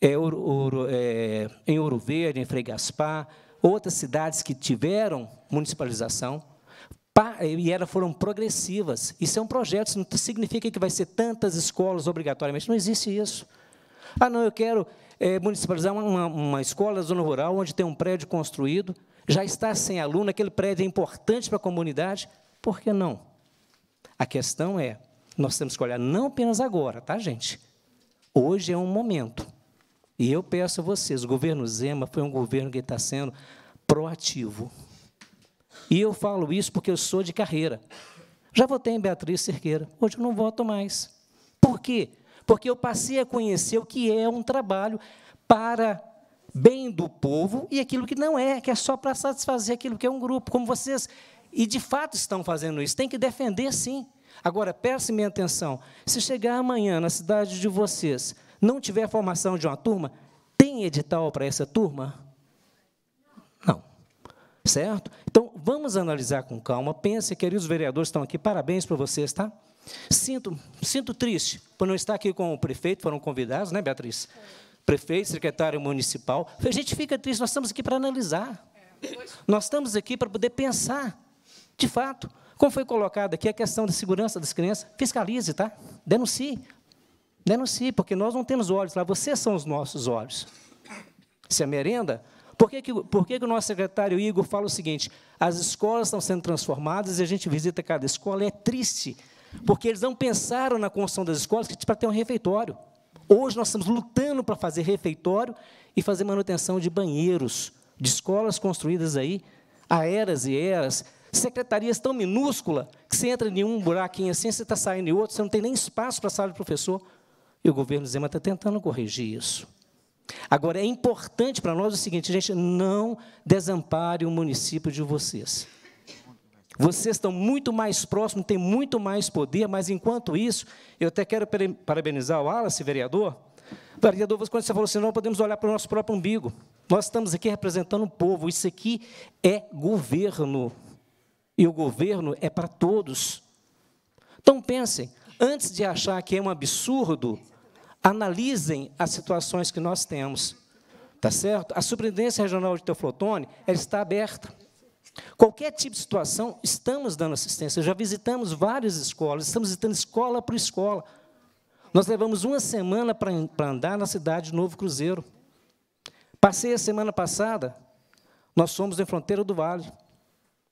é, Ouro, Ouro, é, em Ouro Verde, em Frei Gaspar, outras cidades que tiveram municipalização, e elas foram progressivas. Isso é um projeto, isso não significa que vai ser tantas escolas obrigatoriamente, não existe isso. Ah, não, eu quero é, municipalizar uma, uma escola da zona rural, onde tem um prédio construído, já está sem aluno, aquele prédio é importante para a comunidade, por que não? A questão é, nós temos que olhar não apenas agora, tá, gente? Hoje é um momento. E eu peço a vocês, o governo Zema foi um governo que está sendo proativo. E eu falo isso porque eu sou de carreira. Já votei em Beatriz Cerqueira, hoje eu não voto mais. Por quê? Porque eu passei a conhecer o que é um trabalho para bem do povo e aquilo que não é, que é só para satisfazer aquilo que é um grupo. Como vocês e de fato estão fazendo isso. Tem que defender sim. Agora, preste minha atenção. Se chegar amanhã na cidade de vocês, não tiver formação de uma turma, tem edital para essa turma? Não. Certo? Então, vamos analisar com calma. Pense, queridos vereadores, estão aqui. Parabéns para vocês, tá? Sinto, sinto triste por não estar aqui com o prefeito, foram convidados, né, Beatriz? Prefeito, secretário municipal. A gente fica triste, nós estamos aqui para analisar. É, nós estamos aqui para poder pensar. De fato, como foi colocado aqui, a questão da segurança das crianças, fiscalize, tá? Denuncie. Denuncie, porque nós não temos olhos lá, vocês são os nossos olhos. Se a é merenda, por que, que, por que, que o nosso secretário Igor fala o seguinte? As escolas estão sendo transformadas e a gente visita cada escola, é triste, porque eles não pensaram na construção das escolas é para ter um refeitório. Hoje nós estamos lutando para fazer refeitório e fazer manutenção de banheiros, de escolas construídas aí, há eras e eras, secretarias tão minúscula que você entra em um buraquinho assim, você está saindo em outro, você não tem nem espaço para a sala de professor. E o governo Zema está tentando corrigir isso. Agora, é importante para nós o seguinte, gente, não desampare o município de vocês. Vocês estão muito mais próximos, têm muito mais poder, mas enquanto isso, eu até quero parabenizar o Wallace, vereador. Vereador, quando você falou assim, não podemos olhar para o nosso próprio umbigo. Nós estamos aqui representando o povo, isso aqui é governo. E o governo é para todos. Então pensem, antes de achar que é um absurdo, analisem as situações que nós temos. Tá certo? A Superintendência Regional de Teoflotone ela está aberta. Qualquer tipo de situação, estamos dando assistência. Já visitamos várias escolas, estamos visitando escola por escola. Nós levamos uma semana para andar na cidade de Novo Cruzeiro. Passei a semana passada, nós fomos na fronteira do Vale.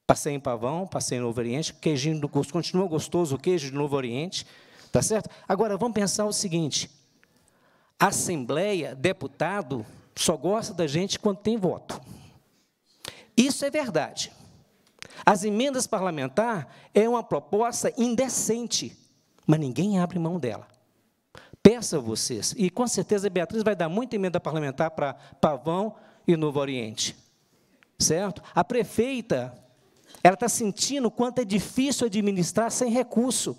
Passei em Pavão, passei no Novo Oriente, queijinho do continua gostoso o queijo do Novo Oriente, tá certo? Agora vamos pensar o seguinte: Assembleia, deputado, só gosta da gente quando tem voto. Isso é verdade. As emendas parlamentar é uma proposta indecente, mas ninguém abre mão dela. Peça a vocês, e com certeza a Beatriz vai dar muita emenda parlamentar para Pavão e Novo Oriente. Certo? A prefeita ela está sentindo o quanto é difícil administrar sem recurso.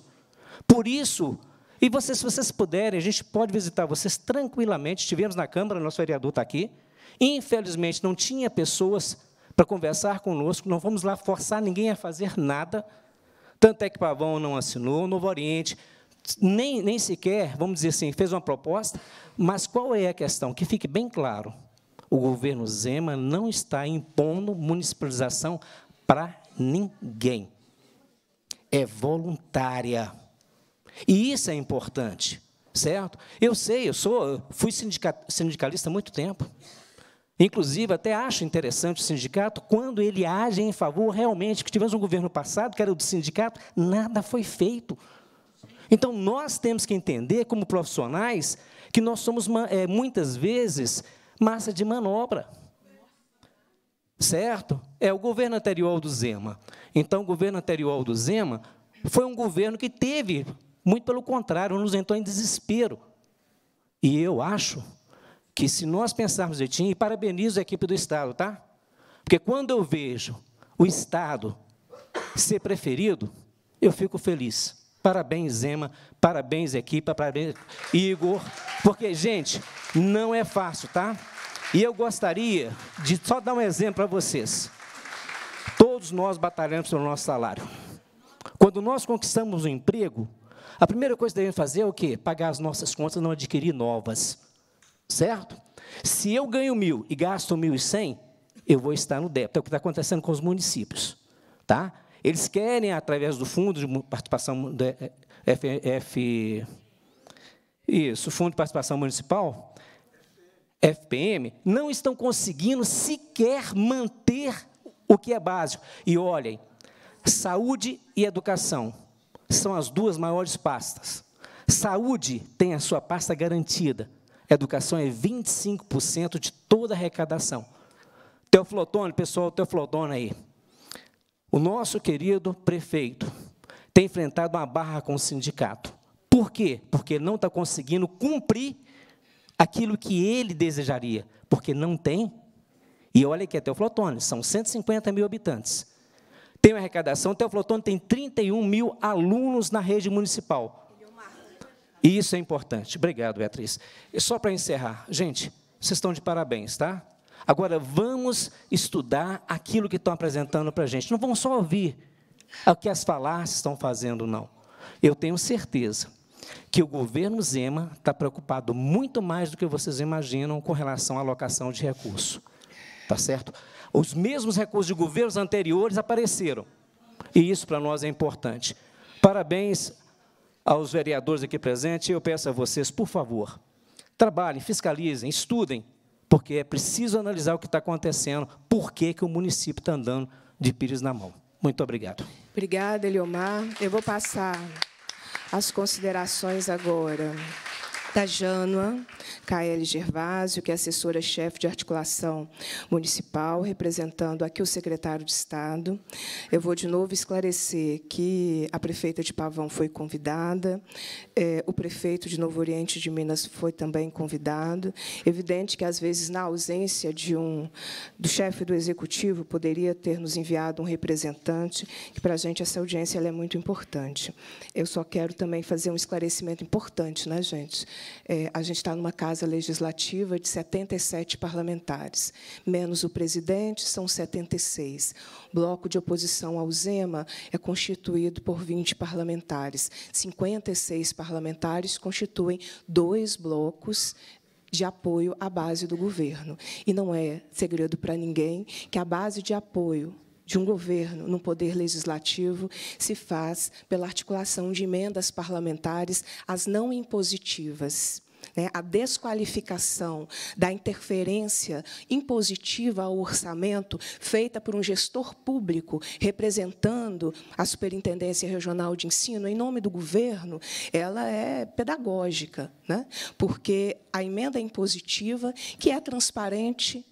Por isso, e vocês, se vocês puderem, a gente pode visitar vocês tranquilamente. Estivemos na Câmara, nosso vereador está aqui. Infelizmente, não tinha pessoas para conversar conosco, não vamos lá forçar ninguém a fazer nada. Tanto é que Pavão não assinou, Novo Oriente, nem, nem sequer, vamos dizer assim, fez uma proposta. Mas qual é a questão? Que fique bem claro: o governo Zema não está impondo municipalização para ninguém. É voluntária. E isso é importante, certo? Eu sei, eu sou, fui sindicalista há muito tempo. Inclusive, até acho interessante o sindicato quando ele age em favor realmente, que tivemos um governo passado, que era o do sindicato, nada foi feito. Então, nós temos que entender, como profissionais, que nós somos, eh, muitas vezes, massa de manobra certo? É o governo anterior do Zema. Então, o governo anterior do Zema foi um governo que teve, muito pelo contrário, nos entrou em desespero. E eu acho que se nós pensarmos direitinho, e parabenizo a equipe do Estado, tá? Porque quando eu vejo o Estado ser preferido, eu fico feliz. Parabéns, Zema, parabéns, equipa, parabéns, Igor. Porque, gente, não é fácil, tá? E eu gostaria de só dar um exemplo para vocês. Todos nós batalhamos pelo nosso salário. Quando nós conquistamos um emprego, a primeira coisa que devemos fazer é o quê? Pagar as nossas contas e não adquirir novas. Certo? Se eu ganho mil e gasto mil e cem, eu vou estar no débito. É o que está acontecendo com os municípios. Tá? Eles querem, através do fundo de participação é, é, F, é, F, isso, fundo de participação municipal, FPM não estão conseguindo sequer manter o que é básico. E olhem, saúde e educação são as duas maiores pastas. Saúde tem a sua pasta garantida. Educação é 25% de toda a arrecadação. Teoflotone, pessoal, Teoflotone aí. O nosso querido prefeito tem enfrentado uma barra com o sindicato. Por quê? Porque ele não está conseguindo cumprir aquilo que ele desejaria, porque não tem. E olha que é Teoflotone, são 150 mil habitantes. Tem uma arrecadação, Teoflotone tem 31 mil alunos na rede municipal. E isso é importante. Obrigado, Beatriz. E só para encerrar, gente, vocês estão de parabéns, tá? Agora vamos estudar aquilo que estão apresentando para a gente. Não vão só ouvir o que as falácias estão fazendo, não. Eu tenho certeza que o governo Zema está preocupado muito mais do que vocês imaginam com relação à alocação de recursos. Tá certo? Os mesmos recursos de governos anteriores apareceram. E isso para nós é importante. Parabéns aos vereadores aqui presentes. Eu peço a vocês, por favor, trabalhem, fiscalizem, estudem, porque é preciso analisar o que está acontecendo, por que, que o município está andando de pires na mão. Muito obrigado. Obrigada, Eliomar. Eu vou passar as considerações agora da Janua KL Gervásio, que é assessora-chefe de articulação municipal, representando aqui o secretário de Estado. Eu vou de novo esclarecer que a prefeita de Pavão foi convidada, eh, o prefeito de Novo Oriente de Minas foi também convidado. Evidente que, às vezes, na ausência de um do chefe do executivo, poderia ter nos enviado um representante, que para a gente essa audiência é muito importante. Eu só quero também fazer um esclarecimento importante, né, gente? É, a gente está numa casa legislativa de 77 parlamentares, menos o presidente, são 76. O bloco de oposição ao Zema é constituído por 20 parlamentares. 56 parlamentares constituem dois blocos de apoio à base do governo. E não é segredo para ninguém que a base de apoio de um governo no poder legislativo se faz pela articulação de emendas parlamentares as não impositivas. Né? A desqualificação da interferência impositiva ao orçamento feita por um gestor público representando a Superintendência Regional de Ensino em nome do governo, ela é pedagógica, né? porque a emenda impositiva, que é transparente,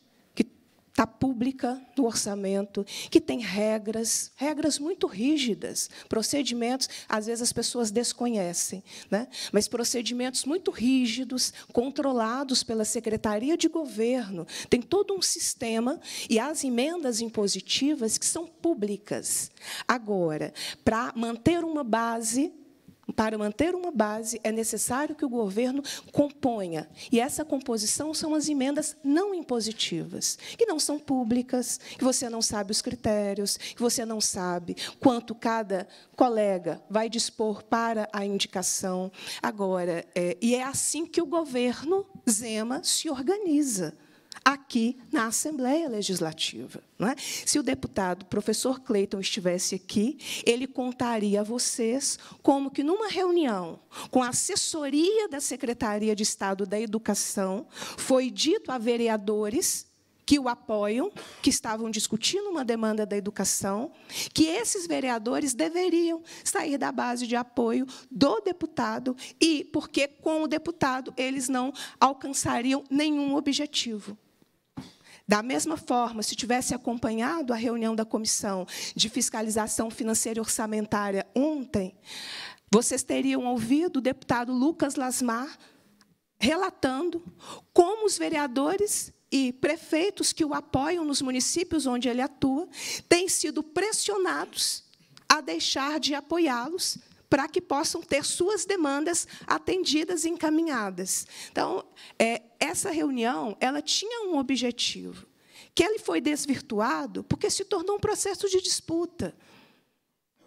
está pública no orçamento, que tem regras, regras muito rígidas, procedimentos, às vezes as pessoas desconhecem, né? mas procedimentos muito rígidos, controlados pela Secretaria de Governo. Tem todo um sistema e as emendas impositivas que são públicas. Agora, para manter uma base para manter uma base, é necessário que o governo componha. E essa composição são as emendas não impositivas, que não são públicas, que você não sabe os critérios, que você não sabe quanto cada colega vai dispor para a indicação. Agora, é, e é assim que o governo Zema se organiza aqui na Assembleia Legislativa. Não é? Se o deputado professor Cleiton estivesse aqui, ele contaria a vocês como que, numa reunião com a assessoria da Secretaria de Estado da Educação, foi dito a vereadores que o apoiam, que estavam discutindo uma demanda da educação, que esses vereadores deveriam sair da base de apoio do deputado e porque com o deputado eles não alcançariam nenhum objetivo. Da mesma forma, se tivesse acompanhado a reunião da comissão de fiscalização financeira e orçamentária ontem, vocês teriam ouvido o deputado Lucas Lasmar relatando como os vereadores e prefeitos que o apoiam nos municípios onde ele atua têm sido pressionados a deixar de apoiá-los para que possam ter suas demandas atendidas e encaminhadas. Então, é, essa reunião ela tinha um objetivo, que ele foi desvirtuado porque se tornou um processo de disputa.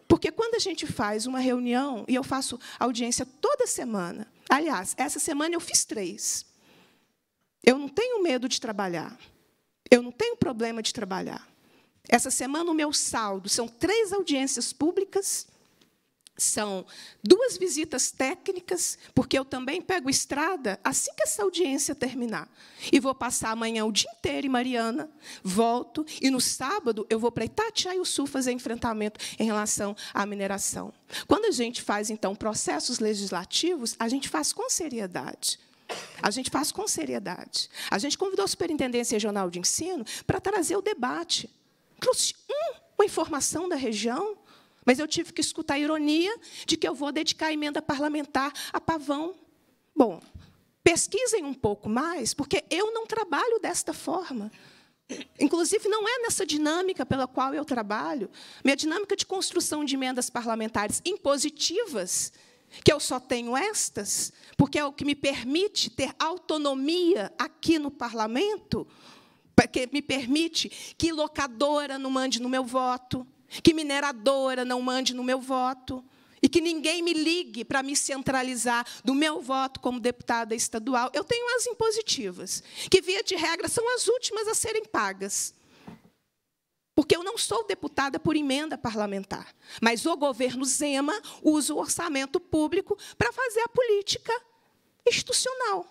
Porque quando a gente faz uma reunião, e eu faço audiência toda semana, aliás, essa semana eu fiz três eu não tenho medo de trabalhar. Eu não tenho problema de trabalhar. Essa semana, o meu saldo são três audiências públicas, são duas visitas técnicas, porque eu também pego estrada assim que essa audiência terminar. E vou passar amanhã o dia inteiro em Mariana, volto, e no sábado eu vou para Itatiaia e o Sul fazer enfrentamento em relação à mineração. Quando a gente faz, então, processos legislativos, a gente faz com seriedade. A gente faz com seriedade. A gente convidou a Superintendência Regional de Ensino para trazer o debate. Trouxe um, uma informação da região, mas eu tive que escutar a ironia de que eu vou dedicar a emenda parlamentar a pavão. Bom, pesquisem um pouco mais, porque eu não trabalho desta forma. Inclusive, não é nessa dinâmica pela qual eu trabalho. Minha dinâmica de construção de emendas parlamentares impositivas que eu só tenho estas, porque é o que me permite ter autonomia aqui no parlamento, que me permite que locadora não mande no meu voto, que mineradora não mande no meu voto, e que ninguém me ligue para me centralizar do meu voto como deputada estadual. Eu tenho as impositivas, que via de regra são as últimas a serem pagas. Porque eu não sou deputada por emenda parlamentar, mas o governo Zema usa o orçamento público para fazer a política institucional,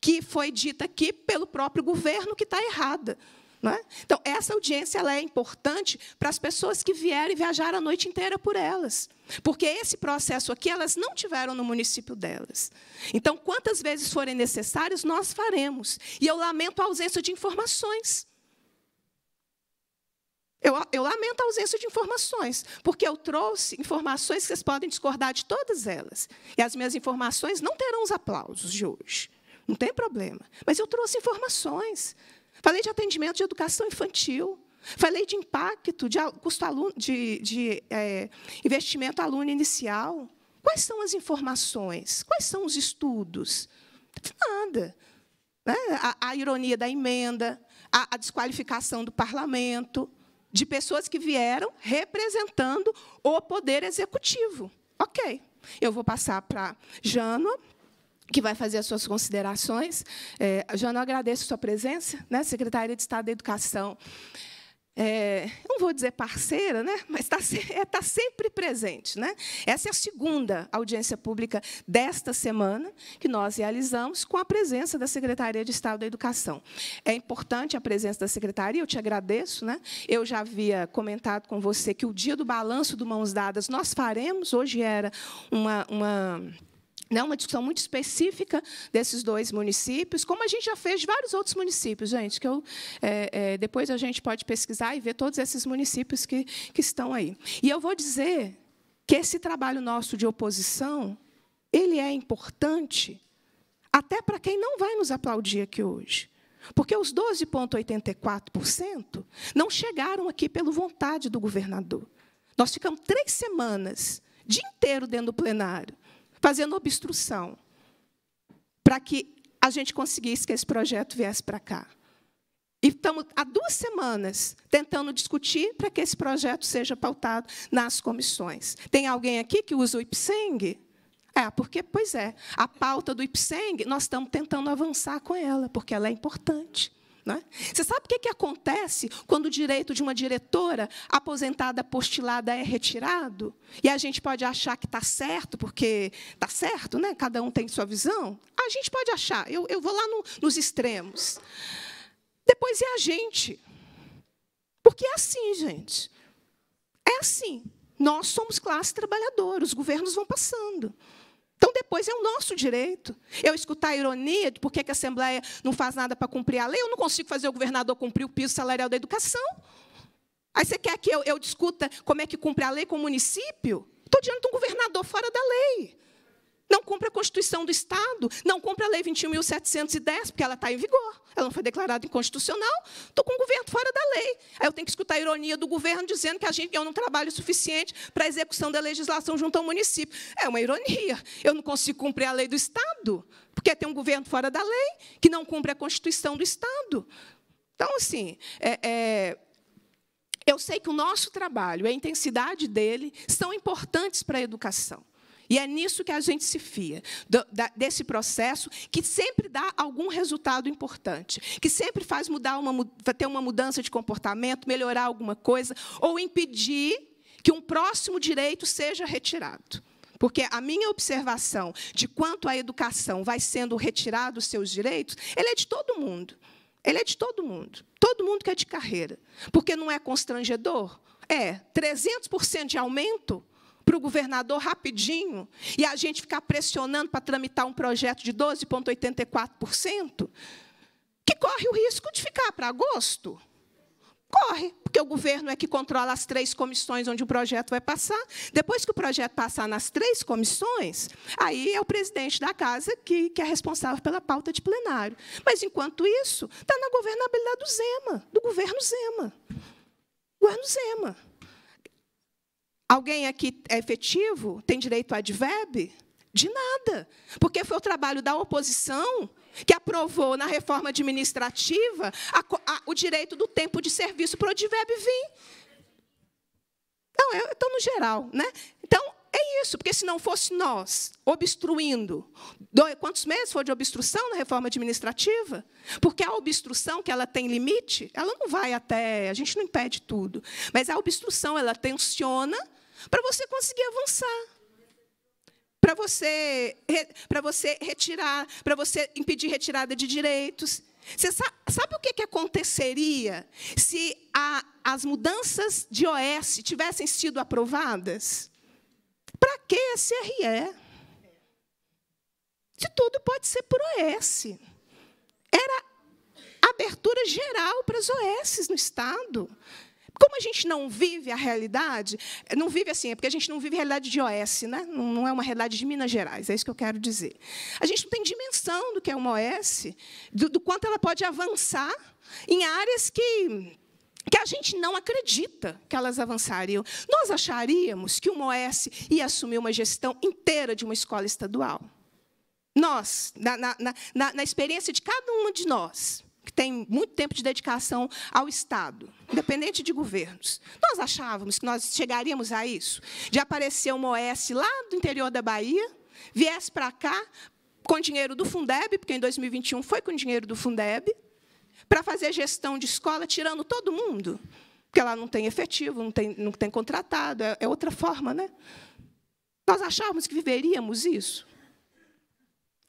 que foi dita aqui pelo próprio governo que está errada. É? Então, essa audiência ela é importante para as pessoas que vieram e viajaram a noite inteira por elas. Porque esse processo aqui elas não tiveram no município delas. Então, quantas vezes forem necessários, nós faremos. E eu lamento a ausência de informações. Eu, eu, lamento a ausência de informações, porque eu trouxe informações que vocês podem discordar de todas elas. E as minhas informações não terão os aplausos de hoje. Não tem problema. Mas eu trouxe informações. Falei de atendimento de educação infantil. Falei de impacto de custo aluno, de, de é, investimento aluno inicial. Quais são as informações? Quais são os estudos? Nada. Né? A, a ironia da emenda, a, a desqualificação do parlamento de pessoas que vieram representando o poder executivo. Ok, eu vou passar para Jano, que vai fazer as suas considerações. É, Jano, eu agradeço a sua presença, né, secretária de Estado da Educação é, não vou dizer parceira, né? mas está é, tá sempre presente. Né? Essa é a segunda audiência pública desta semana que nós realizamos com a presença da Secretaria de Estado da Educação. É importante a presença da Secretaria, eu te agradeço. Né? Eu já havia comentado com você que o dia do balanço do Mãos Dadas nós faremos, hoje era uma, uma né, uma discussão muito específica desses dois municípios, como a gente já fez de vários outros municípios, gente, que eu, é, é, depois a gente pode pesquisar e ver todos esses municípios que, que estão aí. E eu vou dizer que esse trabalho nosso de oposição, ele é importante até para quem não vai nos aplaudir aqui hoje. Porque os 12,84% não chegaram aqui pela vontade do governador. Nós ficamos três semanas, dia inteiro dentro do plenário, fazendo obstrução para que a gente conseguisse que esse projeto viesse para cá. E estamos há duas semanas tentando discutir para que esse projeto seja pautado nas comissões. Tem alguém aqui que usa o IPSENG? É, porque, pois é, a pauta do IPSENG, nós estamos tentando avançar com ela, porque ela é importante. É? Você sabe o que, que acontece quando o direito de uma diretora aposentada postilada é retirado? E a gente pode achar que está certo, porque está certo, né? cada um tem sua visão. A gente pode achar, eu, eu vou lá no, nos extremos. Depois é a gente. Porque é assim, gente. É assim. Nós somos classe trabalhadora, os governos vão passando. Então, depois é o nosso direito. Eu escutar a ironia de por que a Assembleia não faz nada para cumprir a lei, eu não consigo fazer o governador cumprir o piso salarial da educação. Aí você quer que eu, eu discuta como é que cumpre a lei com o município? Estou diante de um governador fora da lei. Não cumpre a Constituição do Estado, não cumpre a Lei 21.710, porque ela está em vigor, ela não foi declarada inconstitucional, estou com o governo fora da lei. Aí eu tenho que escutar a ironia do governo dizendo que a gente, eu não trabalho o suficiente para a execução da legislação junto ao município. É uma ironia, eu não consigo cumprir a lei do Estado, porque tem um governo fora da lei que não cumpre a Constituição do Estado. Então, assim, é, é eu sei que o nosso trabalho, a intensidade dele, são importantes para a educação. E é nisso que a gente se fia, do, da, desse processo que sempre dá algum resultado importante, que sempre faz mudar uma, ter uma mudança de comportamento, melhorar alguma coisa, ou impedir que um próximo direito seja retirado. Porque a minha observação de quanto a educação vai sendo retirado os seus direitos, ele é de todo mundo. Ele é de todo mundo. Todo mundo que é de carreira. Porque não é constrangedor? É. 300% de aumento? para o governador rapidinho e a gente ficar pressionando para tramitar um projeto de 12,84%, que corre o risco de ficar para agosto. Corre, porque o governo é que controla as três comissões onde o projeto vai passar. Depois que o projeto passar nas três comissões, aí é o presidente da casa que, que é responsável pela pauta de plenário. Mas, enquanto isso, está na governabilidade do Zema, do governo Zema. Governo Zema. Alguém aqui é efetivo? Tem direito a advérbio? De nada, porque foi o trabalho da oposição que aprovou na reforma administrativa a, a, o direito do tempo de serviço para o advérbio vir. Não, eu estou no geral. Né? Então, é isso, porque se não fosse nós obstruindo, dois, quantos meses foi de obstrução na reforma administrativa? Porque a obstrução, que ela tem limite, ela não vai até, a gente não impede tudo, mas a obstrução, ela tensiona para você conseguir avançar. Para você, para você retirar, para você impedir retirada de direitos. Você sabe, sabe o que, que aconteceria se a, as mudanças de OS tivessem sido aprovadas? Para que a CRE? Se tudo pode ser por OS. Era abertura geral para as OS no Estado. Como a gente não vive a realidade, eh, não vive assim, é porque a gente não vive a realidade de OS, né? não é uma realidade de Minas Gerais, é isso que eu quero dizer. A gente não tem dimensão do que é uma OS, do, do quanto ela pode avançar em áreas que que a gente não acredita que elas avançariam. Nós acharíamos que uma OS ia assumir uma gestão inteira de uma escola estadual. Nós, na, na, na, na experiência de cada uma de nós que tem muito tempo de dedicação ao Estado, independente de governos. Nós achávamos que nós chegaríamos a isso, de aparecer uma OS lá do interior da Bahia, viesse para cá com dinheiro do Fundeb, porque em 2021 foi com dinheiro do Fundeb, para fazer gestão de escola, tirando todo mundo, porque lá não tem efetivo, não tem, não tem contratado, é, é outra forma. Né? Nós achávamos que viveríamos isso.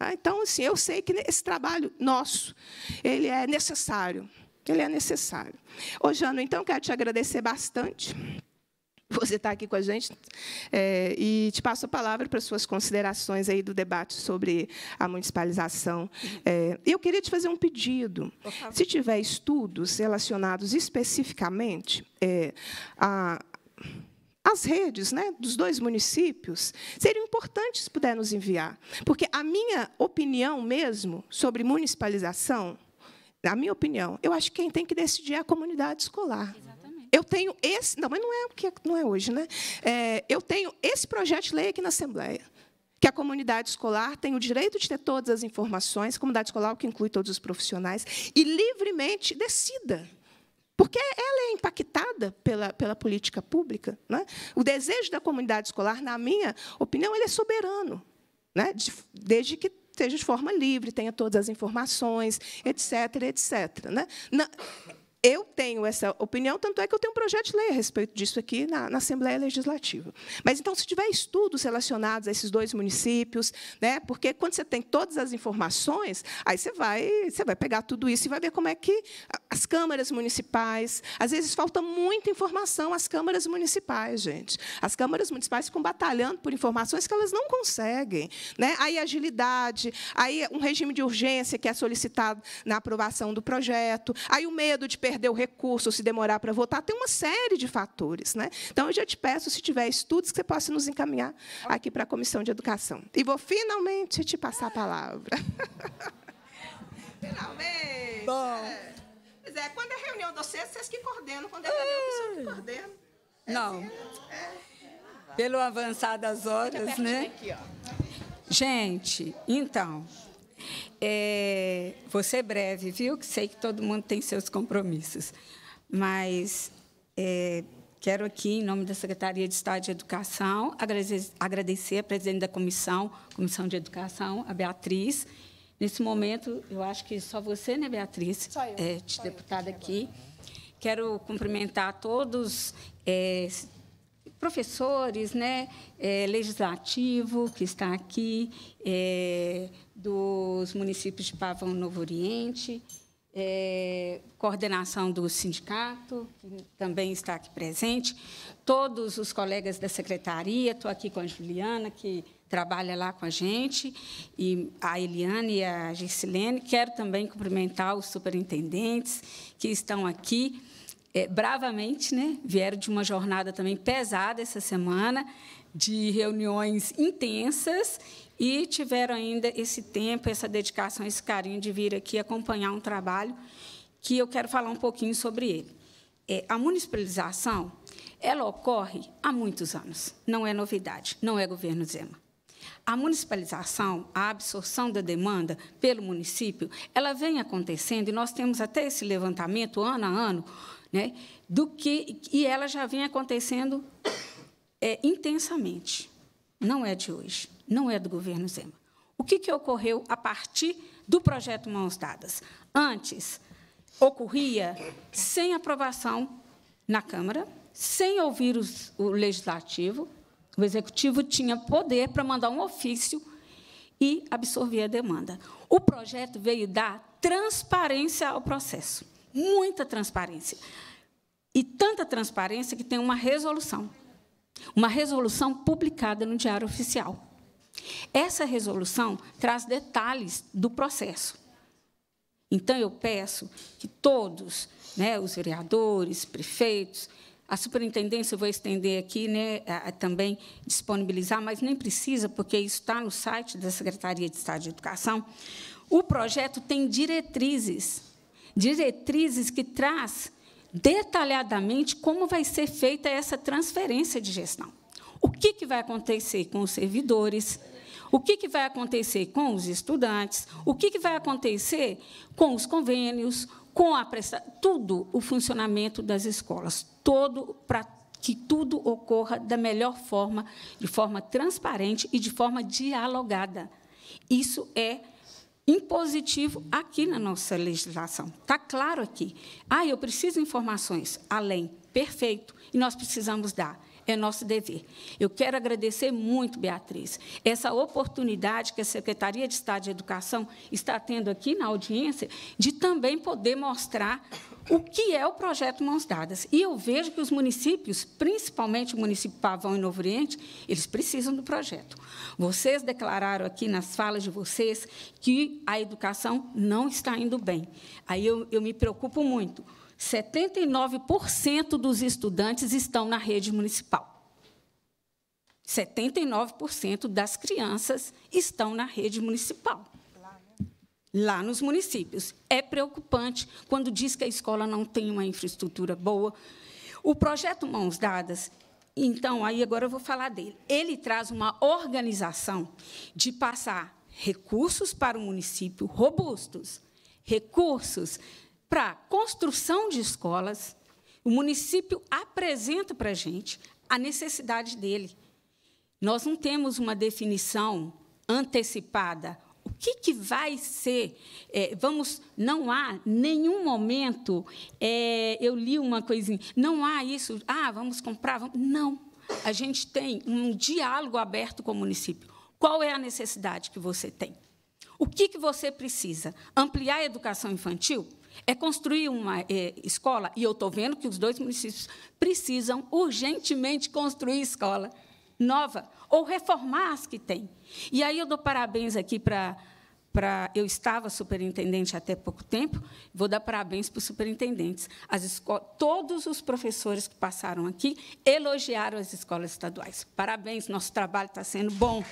Ah, então, assim, eu sei que esse trabalho nosso, ele é necessário. Ele é necessário. Ô, Jano, então, quero te agradecer bastante você estar aqui com a gente é, e te passo a palavra para suas considerações aí do debate sobre a municipalização. É, eu queria te fazer um pedido. Se tiver estudos relacionados especificamente é, a as redes né, dos dois municípios, seria importante se puder nos enviar. Porque a minha opinião mesmo sobre municipalização, na minha opinião, eu acho que quem tem que decidir é a comunidade escolar. Eu tenho esse. Não, mas não é o que é, não é hoje, né? É, eu tenho esse projeto de lei aqui na Assembleia. Que a comunidade escolar tem o direito de ter todas as informações, comunidade escolar, o que inclui todos os profissionais, e livremente decida porque ela é impactada pela, pela política pública. Né? O desejo da comunidade escolar, na minha opinião, ele é soberano, né? De, desde que seja de forma livre, tenha todas as informações, etc., etc. Né? Na, eu tenho essa opinião, tanto é que eu tenho um projeto de lei a respeito disso aqui na, na Assembleia Legislativa. Mas então, se tiver estudos relacionados a esses dois municípios, né, porque quando você tem todas as informações, aí você vai, você vai pegar tudo isso e vai ver como é que as câmaras municipais. Às vezes falta muita informação às câmaras municipais, gente. As câmaras municipais ficam batalhando por informações que elas não conseguem. Né? Aí agilidade, aí um regime de urgência que é solicitado na aprovação do projeto, aí o medo de perder perder o recurso, se demorar para votar, tem uma série de fatores. Né? Então, eu já te peço, se tiver estudos, que você possa nos encaminhar aqui para a Comissão de Educação. E vou finalmente te passar a palavra. finalmente! Bom. É. Pois é, quando é reunião do vocês, vocês que coordenam. Quando é reunião, vocês que coordenam. É Não. Assim, é. Pelo avançar das horas, né? Aqui, ó. Gente, então, é, vou ser breve, viu? Que sei que todo mundo tem seus compromissos. Mas é, quero aqui, em nome da Secretaria de Estado de Educação, agradecer, agradecer a presidente da comissão, Comissão de Educação, a Beatriz. Nesse momento, eu acho que só você, né, Beatriz? Só eu. É, de deputada eu. aqui. Quero cumprimentar todos. É, professores, né, é, legislativo que está aqui, é, dos municípios de Pavão Novo Oriente, é, coordenação do sindicato, que também está aqui presente, todos os colegas da secretaria, estou aqui com a Juliana, que trabalha lá com a gente, e a Eliane e a Gisilene. Quero também cumprimentar os superintendentes que estão aqui é, bravamente, né? Vieram de uma jornada também pesada essa semana, de reuniões intensas e tiveram ainda esse tempo, essa dedicação, esse carinho de vir aqui acompanhar um trabalho que eu quero falar um pouquinho sobre ele. É, a municipalização, ela ocorre há muitos anos, não é novidade, não é governo Zema. A municipalização, a absorção da demanda pelo município, ela vem acontecendo e nós temos até esse levantamento ano a ano né? Do que e ela já vem acontecendo é, intensamente. Não é de hoje, não é do governo Zema. O que, que ocorreu a partir do projeto Mãos Dadas? Antes ocorria sem aprovação na Câmara, sem ouvir os, o legislativo. O executivo tinha poder para mandar um ofício e absorver a demanda. O projeto veio dar transparência ao processo muita transparência. E tanta transparência que tem uma resolução. Uma resolução publicada no Diário Oficial. Essa resolução traz detalhes do processo. Então, eu peço que todos, né, os vereadores, prefeitos, a superintendência, eu vou estender aqui né, também, disponibilizar, mas nem precisa, porque isso está no site da Secretaria de Estado de Educação. O projeto tem diretrizes diretrizes que traz detalhadamente como vai ser feita essa transferência de gestão. O que, que vai acontecer com os servidores? O que, que vai acontecer com os estudantes? O que, que vai acontecer com os convênios? Com a Tudo o funcionamento das escolas, todo para que tudo ocorra da melhor forma, de forma transparente e de forma dialogada. Isso é impositivo aqui na nossa legislação. Está claro aqui. Ah, eu preciso informações além. Perfeito. E nós precisamos dar é nosso dever. Eu quero agradecer muito, Beatriz, essa oportunidade que a Secretaria de Estado de Educação está tendo aqui na audiência de também poder mostrar o que é o projeto Mãos Dadas. E eu vejo que os municípios, principalmente o município Pavão e Novo Oriente, eles precisam do projeto. Vocês declararam aqui nas falas de vocês que a educação não está indo bem. Aí eu, eu me preocupo muito 79% dos estudantes estão na rede municipal. 79% das crianças estão na rede municipal. Lá, né? lá nos municípios. É preocupante quando diz que a escola não tem uma infraestrutura boa. O projeto Mãos Dadas, então, aí agora eu vou falar dele. Ele traz uma organização de passar recursos para o município robustos, recursos para construção de escolas, o município apresenta para a gente a necessidade dele. Nós não temos uma definição antecipada. O que, que vai ser? É, vamos, não há nenhum momento. É, eu li uma coisinha. Não há isso. Ah, vamos comprar. Vamos. Não. A gente tem um diálogo aberto com o município. Qual é a necessidade que você tem? O que, que você precisa? Ampliar a educação infantil? é construir uma é, escola, e eu estou vendo que os dois municípios precisam urgentemente construir escola nova ou reformar as que têm. E aí eu dou parabéns aqui para. Pra, eu estava superintendente até pouco tempo, vou dar parabéns para os superintendentes. As escolas, todos os professores que passaram aqui elogiaram as escolas estaduais. Parabéns, nosso trabalho está sendo bom.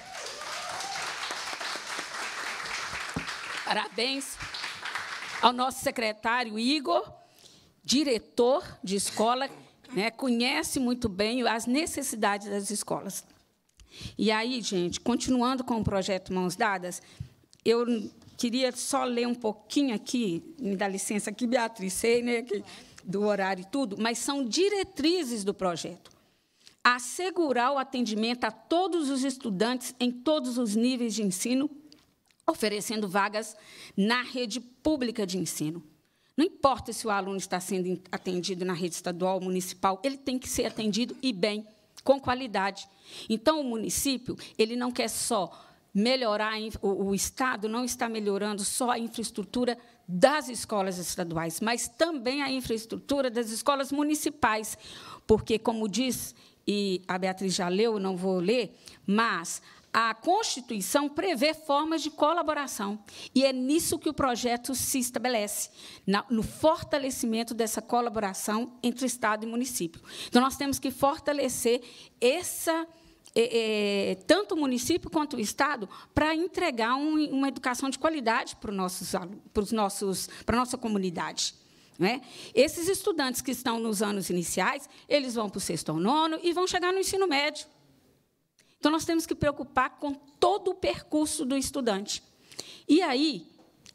Parabéns ao nosso secretário Igor, diretor de escola, né, conhece muito bem as necessidades das escolas. E aí, gente, continuando com o projeto Mãos Dadas, eu queria só ler um pouquinho aqui, me dá licença aqui, Beatriz, sei, né, que, do horário e tudo, mas são diretrizes do projeto. Assegurar o atendimento a todos os estudantes em todos os níveis de ensino oferecendo vagas na rede pública de ensino. Não importa se o aluno está sendo atendido na rede estadual ou municipal, ele tem que ser atendido e bem, com qualidade. Então, o município ele não quer só melhorar, o Estado não está melhorando só a infraestrutura das escolas estaduais, mas também a infraestrutura das escolas municipais, porque, como diz, e a Beatriz já leu, não vou ler, mas a Constituição prevê formas de colaboração. E é nisso que o projeto se estabelece, no fortalecimento dessa colaboração entre Estado e município. Então, nós temos que fortalecer essa. É, é tanto o município quanto o Estado, para entregar um, uma educação de qualidade para, nossos, para, os nossos, para a nossa comunidade. É? Esses estudantes que estão nos anos iniciais, eles vão para o sexto ou nono e vão chegar no ensino médio. Então, nós temos que preocupar com todo o percurso do estudante. E aí,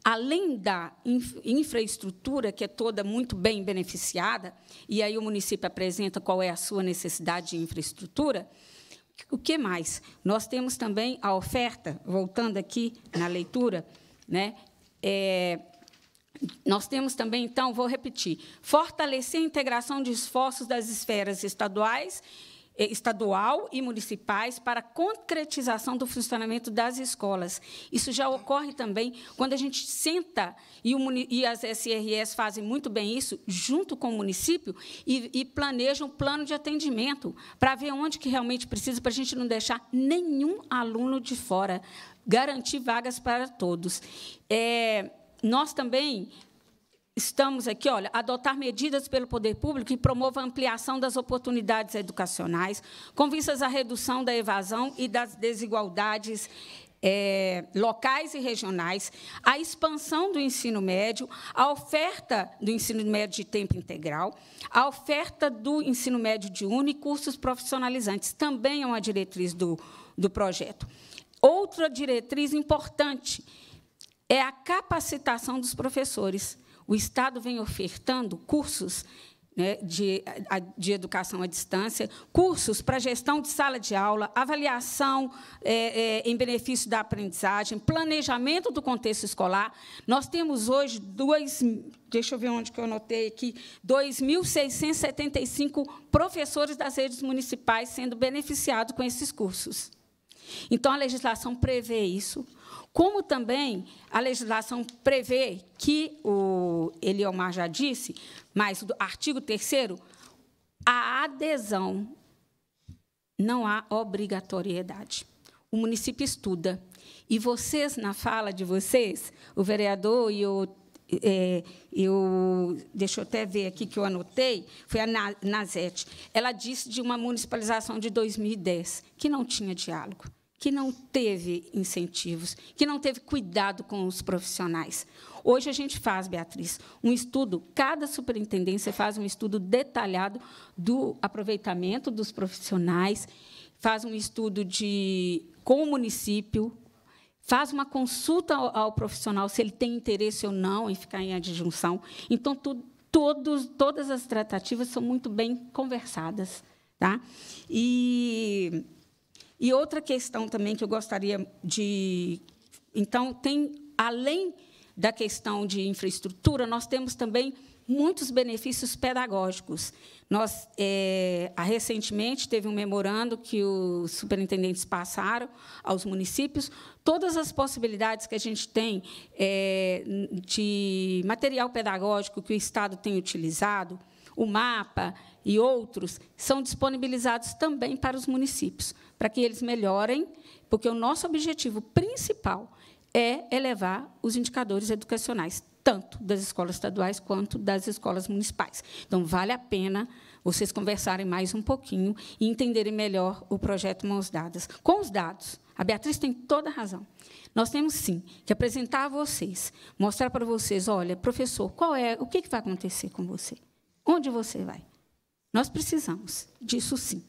além da infraestrutura, que é toda muito bem beneficiada, e aí o município apresenta qual é a sua necessidade de infraestrutura, o que mais? Nós temos também a oferta, voltando aqui na leitura, né? É, nós temos também, então, vou repetir, fortalecer a integração de esforços das esferas estaduais eh, estadual e municipais para a concretização do funcionamento das escolas. Isso já ocorre também quando a gente senta, e, o, e as SRS fazem muito bem isso, junto com o município, e, e planejam um plano de atendimento para ver onde que realmente precisa, para a gente não deixar nenhum aluno de fora, garantir vagas para todos. É, nós também estamos aqui, olha, adotar medidas pelo poder público que promova a ampliação das oportunidades educacionais, com vistas à redução da evasão e das desigualdades é, locais e regionais, a expansão do ensino médio, a oferta do ensino médio de tempo integral, a oferta do ensino médio de UNI e cursos profissionalizantes, também é uma diretriz do, do projeto. Outra diretriz importante é a capacitação dos professores o Estado vem ofertando cursos né, de, de educação à distância, cursos para gestão de sala de aula, avaliação é, é, em benefício da aprendizagem, planejamento do contexto escolar. Nós temos hoje dois, deixa eu ver onde que eu anotei aqui, 2.675 professores das redes municipais sendo beneficiados com esses cursos. Então, a legislação prevê isso como também a legislação prevê que, o Eliomar já disse, mas do artigo 3 a adesão não há obrigatoriedade. O município estuda. E vocês, na fala de vocês, o vereador e o é, eu deixa eu até ver aqui que eu anotei, foi a Nazete. Ela disse de uma municipalização de 2010 que não tinha diálogo que não teve incentivos, que não teve cuidado com os profissionais. Hoje a gente faz, Beatriz, um estudo, cada superintendência faz um estudo detalhado do aproveitamento dos profissionais, faz um estudo de com o município, faz uma consulta ao, ao profissional se ele tem interesse ou não em ficar em adjunção. Então, tu, todos, todas as tratativas são muito bem conversadas. Tá? E e outra questão também que eu gostaria de. Então, tem, além da questão de infraestrutura, nós temos também muitos benefícios pedagógicos. Nós, é, recentemente, teve um memorando que os superintendentes passaram aos municípios, todas as possibilidades que a gente tem é, de material pedagógico que o Estado tem utilizado, o mapa, e outros são disponibilizados também para os municípios, para que eles melhorem, porque o nosso objetivo principal é elevar os indicadores educacionais, tanto das escolas estaduais quanto das escolas municipais. Então, vale a pena vocês conversarem mais um pouquinho e entenderem melhor o projeto Mãos Dadas. Com os dados, a Beatriz tem toda a razão. Nós temos sim que apresentar a vocês, mostrar para vocês, olha, professor, qual é, o que vai acontecer com você? Onde você vai? Nós precisamos disso sim.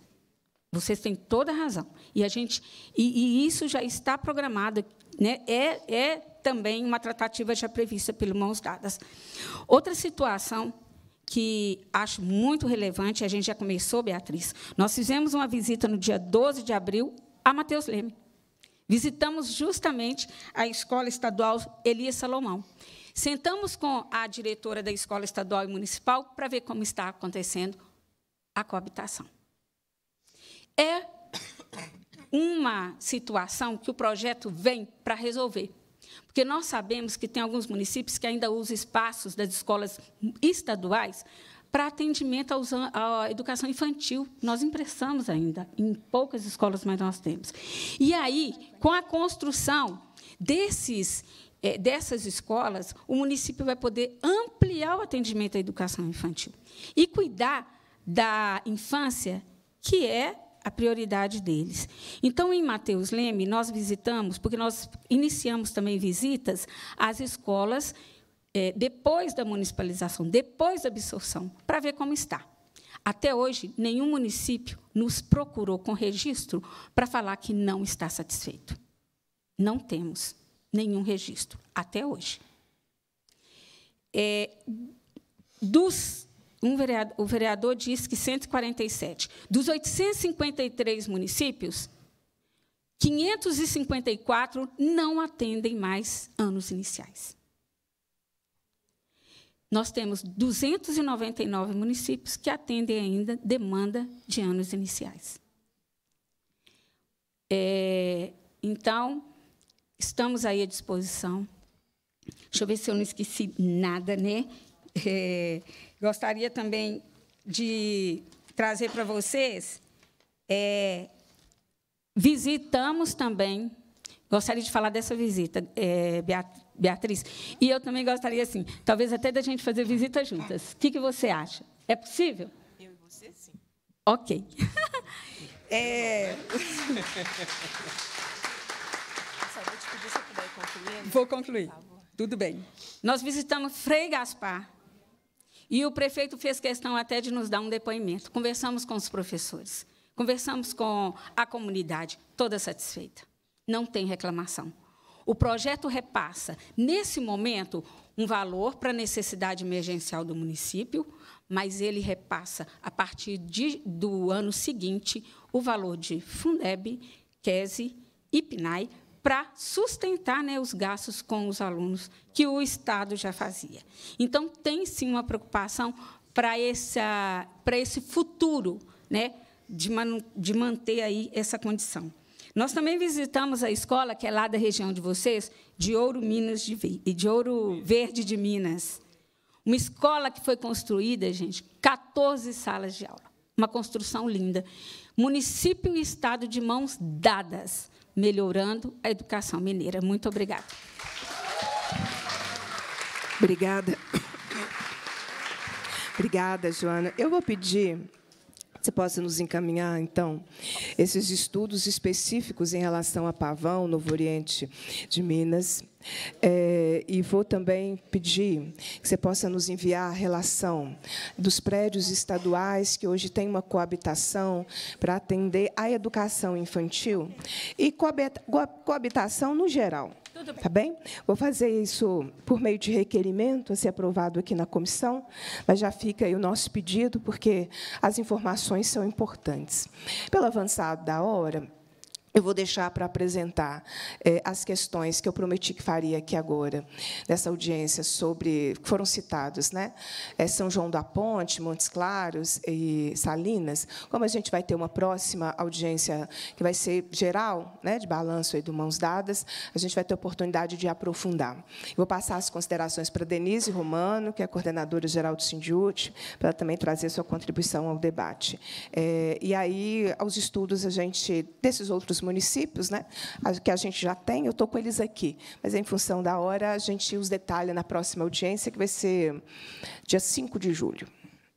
Vocês têm toda a razão. E a gente e, e isso já está programado, né? É, é também uma tratativa já prevista pelo mãos dadas. Outra situação que acho muito relevante, a gente já começou, Beatriz. Nós fizemos uma visita no dia 12 de abril a Mateus Leme. Visitamos justamente a Escola Estadual Elias Salomão. Sentamos com a diretora da Escola Estadual e Municipal para ver como está acontecendo a coabitação. É uma situação que o projeto vem para resolver. Porque nós sabemos que tem alguns municípios que ainda usam espaços das escolas estaduais para atendimento à educação infantil. Nós emprestamos ainda, em poucas escolas, mas nós temos. E aí, com a construção desses, eh, dessas escolas, o município vai poder ampliar o atendimento à educação infantil e cuidar da infância, que é a prioridade deles. Então, em Mateus Leme, nós visitamos, porque nós iniciamos também visitas às escolas é, depois da municipalização, depois da absorção, para ver como está. Até hoje, nenhum município nos procurou com registro para falar que não está satisfeito. Não temos nenhum registro, até hoje. É, dos um vereador, o vereador disse que 147. Dos 853 municípios, 554 não atendem mais anos iniciais. Nós temos 299 municípios que atendem ainda demanda de anos iniciais. É, então, estamos aí à disposição. Deixa eu ver se eu não esqueci nada, né? É, Gostaria também de trazer para vocês. É, visitamos também. Gostaria de falar dessa visita, é, Beatriz. E eu também gostaria, assim, talvez até da gente fazer visita juntas. O que, que você acha? É possível? Eu e você, sim. Ok. é... Né? Vou concluir. Tudo bem. Nós visitamos Frei Gaspar, e o prefeito fez questão até de nos dar um depoimento. Conversamos com os professores, conversamos com a comunidade, toda satisfeita. Não tem reclamação. O projeto repassa, nesse momento, um valor para a necessidade emergencial do município, mas ele repassa, a partir de, do ano seguinte, o valor de Fundeb, Kese e PNAE para sustentar né, os gastos com os alunos que o Estado já fazia. Então, tem sim uma preocupação para esse futuro né, de, man, de manter aí essa condição. Nós também visitamos a escola, que é lá da região de vocês, de Ouro, Minas de, de Ouro Verde de Minas. Uma escola que foi construída, gente, 14 salas de aula. Uma construção linda. Município e Estado de mãos dadas melhorando a educação mineira. Muito obrigada. Obrigada. Obrigada, Joana. Eu vou pedir você possa nos encaminhar, então, esses estudos específicos em relação a Pavão, Novo Oriente de Minas. É, e vou também pedir que você possa nos enviar a relação dos prédios estaduais que hoje têm uma coabitação para atender a educação infantil e coabitação no geral. Tudo bem. Tá bem? Vou fazer isso por meio de requerimento, a ser aprovado aqui na comissão, mas já fica aí o nosso pedido, porque as informações são importantes. Pelo avançado da hora, eu vou deixar para apresentar é, as questões que eu prometi que faria aqui agora, nessa audiência, sobre. que foram citados, né? É São João da Ponte, Montes Claros e Salinas. Como a gente vai ter uma próxima audiência que vai ser geral, né, de balanço e de mãos dadas, a gente vai ter a oportunidade de aprofundar. Eu vou passar as considerações para Denise Romano, que é coordenadora geral do Sindiúti, para também trazer sua contribuição ao debate. É, e aí, aos estudos, a gente, desses outros municípios, né? que a gente já tem, eu estou com eles aqui. Mas, em função da hora, a gente os detalha na próxima audiência, que vai ser dia 5 de julho.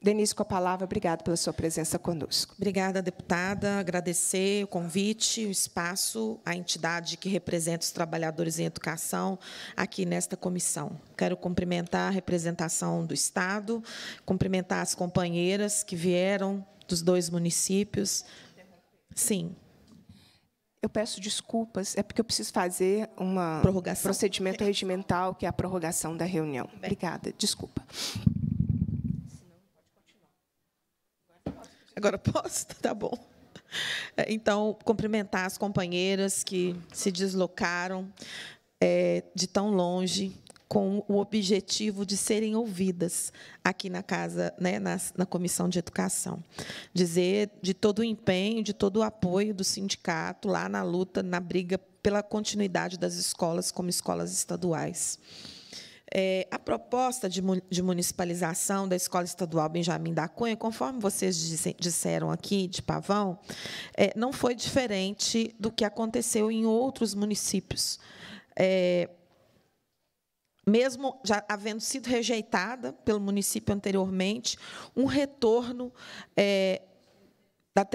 Denise, com a palavra, obrigado pela sua presença conosco. Obrigada, deputada. Agradecer o convite, o espaço, a entidade que representa os trabalhadores em educação aqui nesta comissão. Quero cumprimentar a representação do Estado, cumprimentar as companheiras que vieram dos dois municípios. Sim. Eu peço desculpas, é porque eu preciso fazer um procedimento regimental, que é a prorrogação da reunião. Bem. Obrigada, desculpa. Agora posso? Tá bom. É, então, cumprimentar as companheiras que se deslocaram é, de tão longe com o objetivo de serem ouvidas aqui na casa, né, na, na comissão de educação. Dizer de todo o empenho, de todo o apoio do sindicato lá na luta, na briga pela continuidade das escolas como escolas estaduais. É, a proposta de, de, municipalização da Escola Estadual Benjamin da Cunha, conforme vocês disse, disseram aqui, de Pavão, é, não foi diferente do que aconteceu em outros municípios. É, mesmo já havendo sido rejeitada pelo município anteriormente, um retorno é, da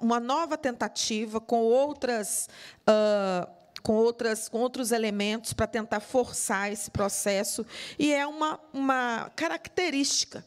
uma nova tentativa com outras uh, com, outras, com outros elementos para tentar forçar esse processo, e é uma, uma característica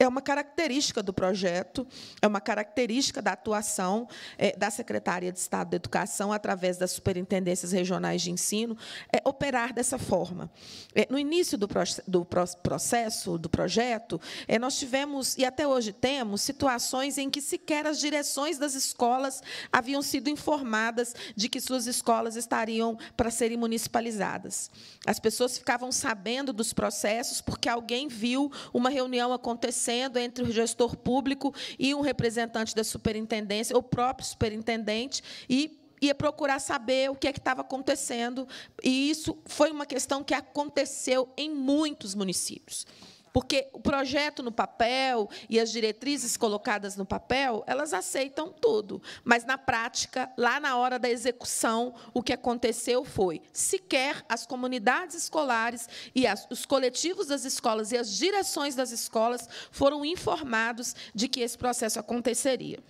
é uma característica do projeto, é uma característica da atuação é, da Secretaria de Estado da Educação, através das superintendências regionais de ensino, é, operar dessa forma. É, no início do, pro, do pro, processo, do projeto, é, nós tivemos, e até hoje temos, situações em que sequer as direções das escolas haviam sido informadas de que suas escolas estariam para serem municipalizadas. As pessoas ficavam sabendo dos processos porque alguém viu uma reunião acontecer acontecendo entre o gestor público e um representante da superintendência, o próprio superintendente, e ia procurar saber o que é que estava acontecendo. E isso foi uma questão que aconteceu em muitos municípios. Porque o projeto no papel e as diretrizes colocadas no papel, elas aceitam tudo. Mas, na prática, lá na hora da execução, o que aconteceu foi sequer as comunidades escolares e as, os coletivos das escolas e as direções das escolas foram informados de que esse processo aconteceria.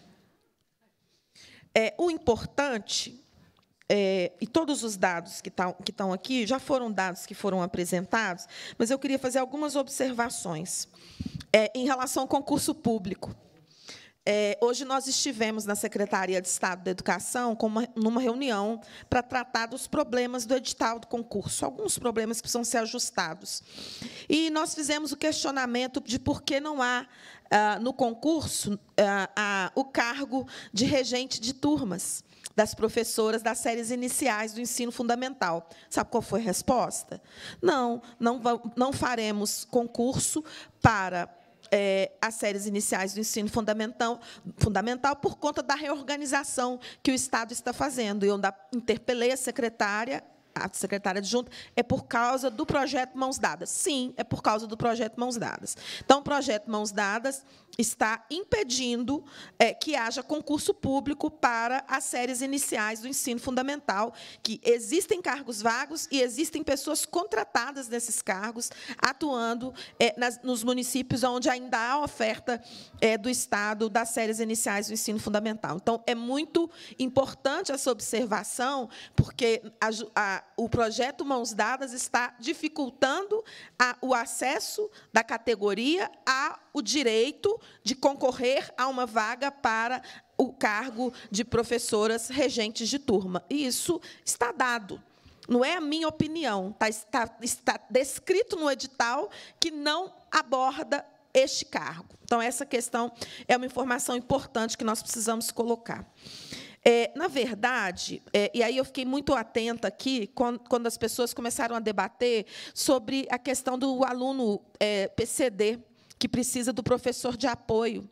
É, o importante é, e todos os dados que, que estão aqui já foram dados que foram apresentados, mas eu queria fazer algumas observações é, em relação ao concurso público. É, hoje nós estivemos na Secretaria de Estado da Educação uma, numa reunião para tratar dos problemas do edital do concurso, alguns problemas que precisam ser ajustados. E nós fizemos o questionamento de por que não há ah, no concurso ah, ah, o cargo de regente de turmas das professoras das séries iniciais do ensino fundamental. Sabe qual foi a resposta? Não, não, não faremos concurso para é, as séries iniciais do ensino fundamental, fundamental por conta da reorganização que o Estado está fazendo. Eu interpelei a secretária a secretária adjunta, é por causa do projeto Mãos Dadas. Sim, é por causa do projeto Mãos Dadas. Então, o projeto Mãos Dadas está impedindo é, que haja concurso público para as séries iniciais do ensino fundamental, que existem cargos vagos e existem pessoas contratadas nesses cargos, atuando é, nas, nos municípios onde ainda há oferta é, do Estado das séries iniciais do ensino fundamental. Então, é muito importante essa observação, porque a, a o projeto Mãos Dadas está dificultando a, o acesso da categoria ao direito de concorrer a uma vaga para o cargo de professoras regentes de turma. E isso está dado. Não é a minha opinião. Está, está, está descrito no edital que não aborda este cargo. Então, essa questão é uma informação importante que nós precisamos colocar. É, na verdade, é, e aí eu fiquei muito atenta aqui quando, quando, as pessoas começaram a debater sobre a questão do aluno é, PCD que precisa do professor de apoio.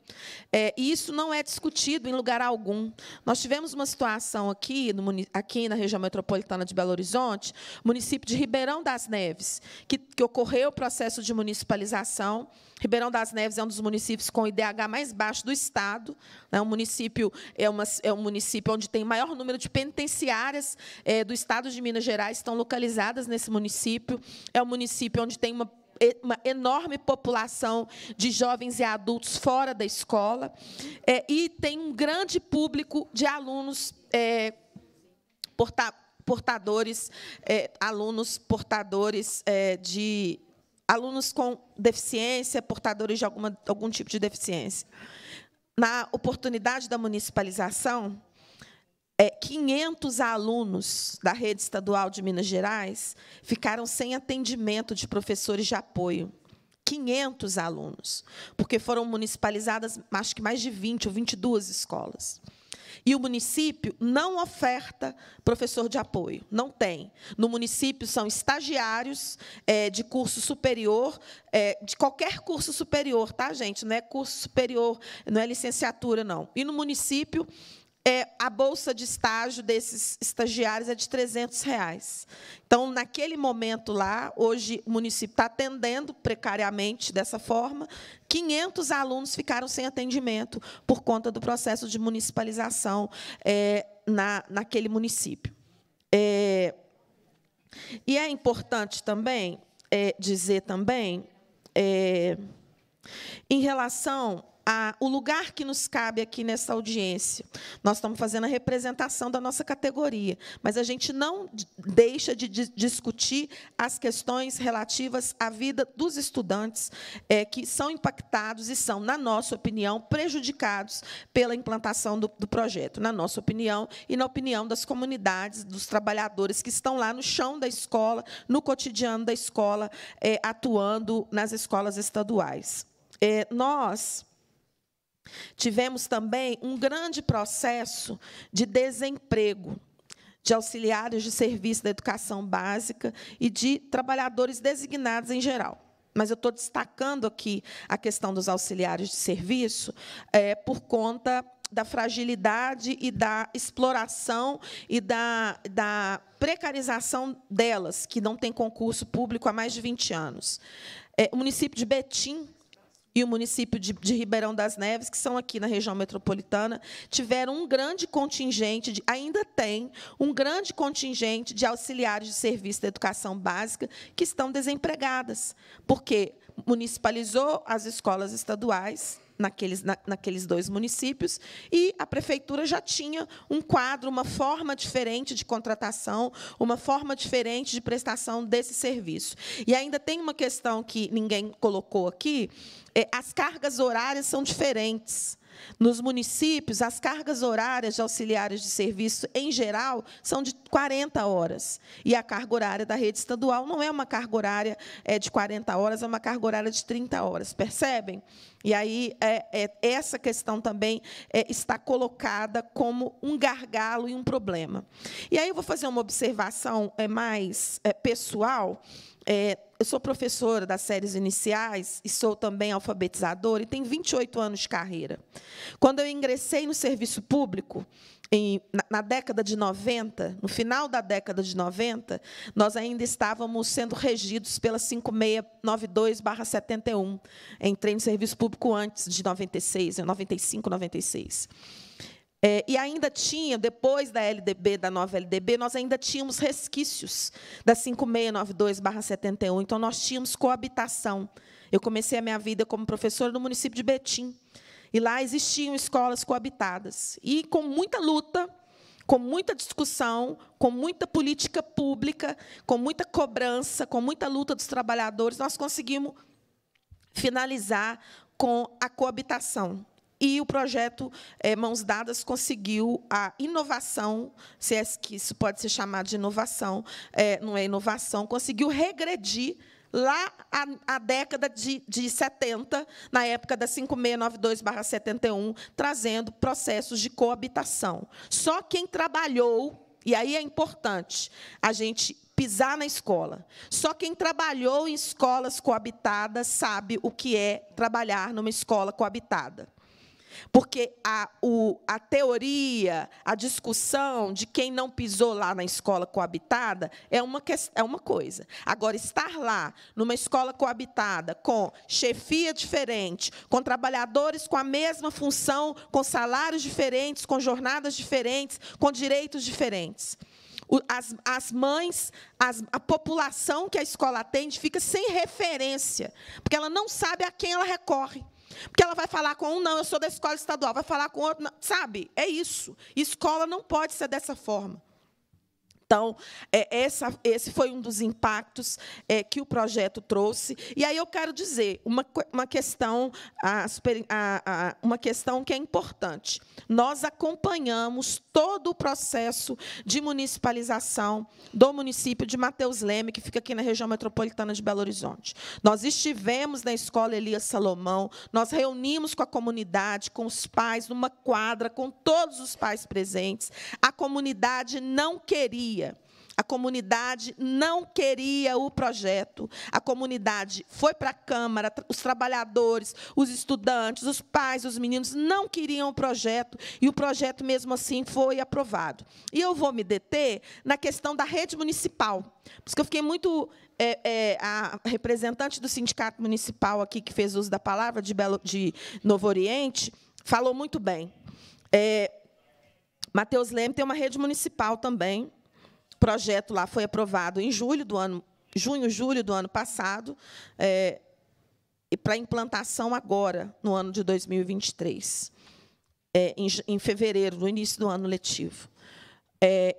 É, e isso não é discutido em lugar algum. Nós tivemos uma situação aqui, no, aqui na região metropolitana de Belo Horizonte, município de Ribeirão das Neves, que, que ocorreu o processo de municipalização. Ribeirão das Neves é um dos municípios com o IDH mais baixo do Estado. Né? Um município, é, uma, é um município onde tem maior número de penitenciárias é, do Estado de Minas Gerais, estão localizadas nesse município. É um município onde tem uma uma enorme população de jovens e adultos fora da escola, é, e tem um grande público de alunos é, porta, portadores, é, alunos portadores é, de alunos com deficiência, portadores de alguma, algum tipo de deficiência. Na oportunidade da municipalização, 500 é, alunos da rede estadual de Minas Gerais ficaram sem atendimento de professores de apoio. 500 alunos, porque foram municipalizadas, acho que mais de 20 ou 22 escolas. E o município não oferta professor de apoio, não tem. No município são estagiários é, de curso superior, é, de qualquer curso superior, tá, gente? Não é curso superior, não é licenciatura, não. E no município é, a bolsa de estágio desses estagiários é de 300 reais. Então, naquele momento lá, hoje o município está atendendo precariamente dessa forma, 500 alunos ficaram sem atendimento por conta do processo de municipalização é, na, naquele município. É, e é importante também é, dizer também é, em relação a, o lugar que nos cabe aqui nessa audiência. Nós estamos fazendo a representação da nossa categoria, mas a gente não deixa de, discutir as questões relativas à vida dos estudantes é, que são impactados e são, na nossa opinião, prejudicados pela implantação do, do projeto, na nossa opinião e na opinião das comunidades, dos trabalhadores que estão lá no chão da escola, no cotidiano da escola, é, atuando nas escolas estaduais. É, nós Tivemos também um grande processo de desemprego de auxiliares de serviço da educação básica e de trabalhadores designados em geral. Mas eu estou destacando aqui a questão dos auxiliares de serviço é, por conta da fragilidade e da exploração e da, da precarização delas, que não tem concurso público há mais de 20 anos. É, o município de Betim e o município de, de, Ribeirão das Neves, que são aqui na região metropolitana, tiveram um grande contingente, de, ainda tem um grande contingente de auxiliares de serviço da educação básica que estão desempregadas, Por porque municipalizou as escolas estaduais naqueles, na, naqueles dois municípios, e a prefeitura já tinha um quadro, uma forma diferente de contratação, uma forma diferente de prestação desse serviço. E ainda tem uma questão que ninguém colocou aqui: é, as cargas horárias são diferentes. Nos municípios, as cargas horárias de auxiliares de serviço, em geral, são de 40 horas. E a carga horária da rede estadual não é uma carga horária é, de 40 horas, é uma carga horária de 30 horas. Percebem? E aí, é, é, essa questão também é, está colocada como um gargalo e um problema. E aí, eu vou fazer uma observação é, mais é, pessoal é, eu sou professora das séries iniciais e sou também alfabetizadora e tenho 28 anos de carreira. Quando eu ingressei no serviço público, em, na, na, década de 90, no final da década de 90, nós ainda estávamos sendo regidos pela 5692-71. Entrei no serviço público antes de 96, 95, 96. É, e ainda tinha, depois da LDB, da nova LDB, nós ainda tínhamos resquícios da 5692-71. Então, nós tínhamos coabitação. Eu comecei a minha vida como professora no município de Betim. E lá existiam escolas coabitadas. E com muita luta, com muita discussão, com muita política pública, com muita cobrança, com muita luta dos trabalhadores, nós conseguimos finalizar com a coabitação. E o projeto é, Mãos Dadas conseguiu a inovação, se é que isso pode ser chamado de inovação, é, não é inovação, conseguiu regredir lá a, a década de, de 70, na época da 5692-71, trazendo processos de coabitação. Só quem trabalhou, e aí é importante a gente pisar na escola. Só quem trabalhou em escolas coabitadas sabe o que é trabalhar numa escola coabitada. Porque a, o, a teoria, a discussão de quem não pisou lá na escola coabitada é uma, é uma coisa. Agora, estar lá, numa escola coabitada, com chefia diferente, com trabalhadores com a mesma função, com salários diferentes, com jornadas diferentes, com direitos diferentes. As, as, mães, as, a população que a escola atende fica sem referência, porque ela não sabe a quem ela recorre. Porque ela vai falar com um, não, eu sou da escola estadual, vai falar com outro, não. sabe? É isso. Escola não pode ser dessa forma. Então, é, essa, esse foi um dos impactos é, que o projeto trouxe. E aí eu quero dizer uma, uma, questão, a, a, a, uma questão que é importante. Nós acompanhamos todo o processo de municipalização do município de Mateus Leme, que fica aqui na região metropolitana de Belo Horizonte. Nós estivemos na escola Elias Salomão, nós reunimos com a comunidade, com os pais, numa quadra, com todos os pais presentes. A comunidade não queria a comunidade não queria o projeto. A comunidade foi para a Câmara, os trabalhadores, os estudantes, os pais, os meninos não queriam o projeto e o projeto, mesmo assim, foi aprovado. E eu vou me deter na questão da rede municipal, porque eu fiquei muito é, é, a representante do sindicato municipal aqui que fez uso da palavra de Belo de Novo Oriente falou muito bem. É, Matheus Leme tem uma rede municipal também projeto lá foi aprovado em julho do ano, junho, julho do ano passado, é, e para implantação agora, no ano de 2023, é, em, em, fevereiro, no início do ano letivo. É,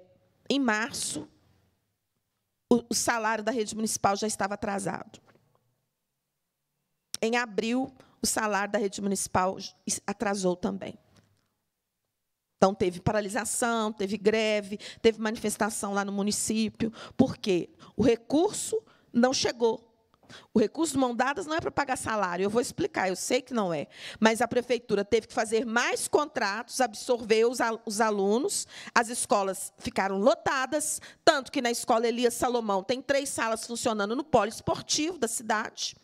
em março, o, o salário da rede municipal já estava atrasado. Em abril, o salário da rede municipal atrasou também. Então, teve paralisação, teve greve, teve manifestação lá no município, porque o recurso não chegou. O recurso de mão dadas não é para pagar salário, eu vou explicar, eu sei que não é. Mas a prefeitura teve que fazer mais contratos, absorveu os, alunos, as escolas ficaram lotadas, tanto que na escola Elias Salomão tem três salas funcionando no polo esportivo da cidade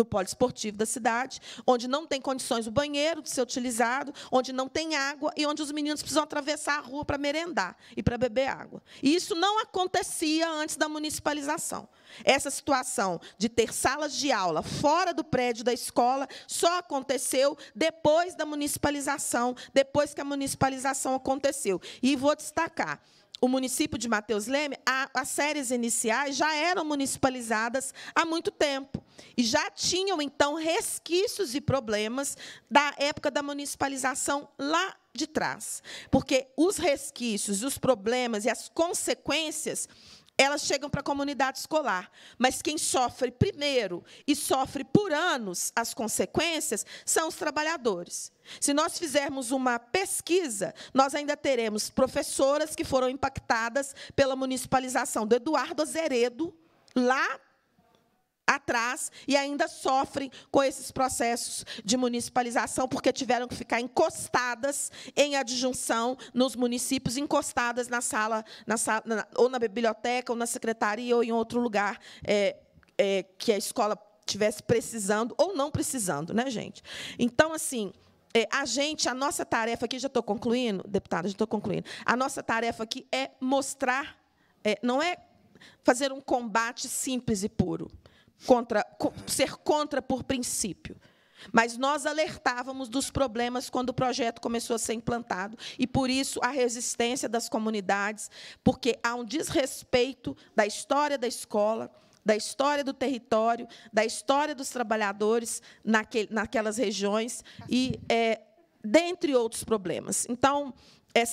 no poliesportivo da cidade, onde não tem condições o banheiro de ser utilizado, onde não tem água e onde os meninos precisam atravessar a rua para merendar e para beber água. E isso não acontecia antes da municipalização. Essa situação de ter salas de aula fora do prédio da escola só aconteceu depois da municipalização, depois que a municipalização aconteceu. E vou destacar o município de Mateus Leme, a, as séries iniciais já eram municipalizadas há muito tempo e já tinham então resquícios e problemas da época da municipalização lá de trás, porque os resquícios, os problemas e as consequências elas chegam para a comunidade escolar. Mas quem sofre primeiro e sofre por anos as consequências são os trabalhadores. Se nós fizermos uma pesquisa, nós ainda teremos professoras que foram impactadas pela municipalização do Eduardo Azeredo, lá atrás e ainda sofrem com esses processos de municipalização, porque tiveram que ficar encostadas em adjunção nos municípios, encostadas na sala, na sala na, ou na biblioteca, ou na secretaria, ou em outro lugar é, é, que a escola tivesse precisando ou não precisando, né, gente? Então, assim, é, a gente, a nossa tarefa aqui, já estou concluindo, deputada, já estou concluindo. A nossa tarefa aqui é mostrar, é, não é fazer um combate simples e puro contra, ser contra por princípio. Mas nós alertávamos dos problemas quando o projeto começou a ser implantado e por isso a resistência das comunidades, porque há um desrespeito da história da escola, da história do território, da história dos trabalhadores naquele, naquelas regiões e é, dentre outros problemas. Então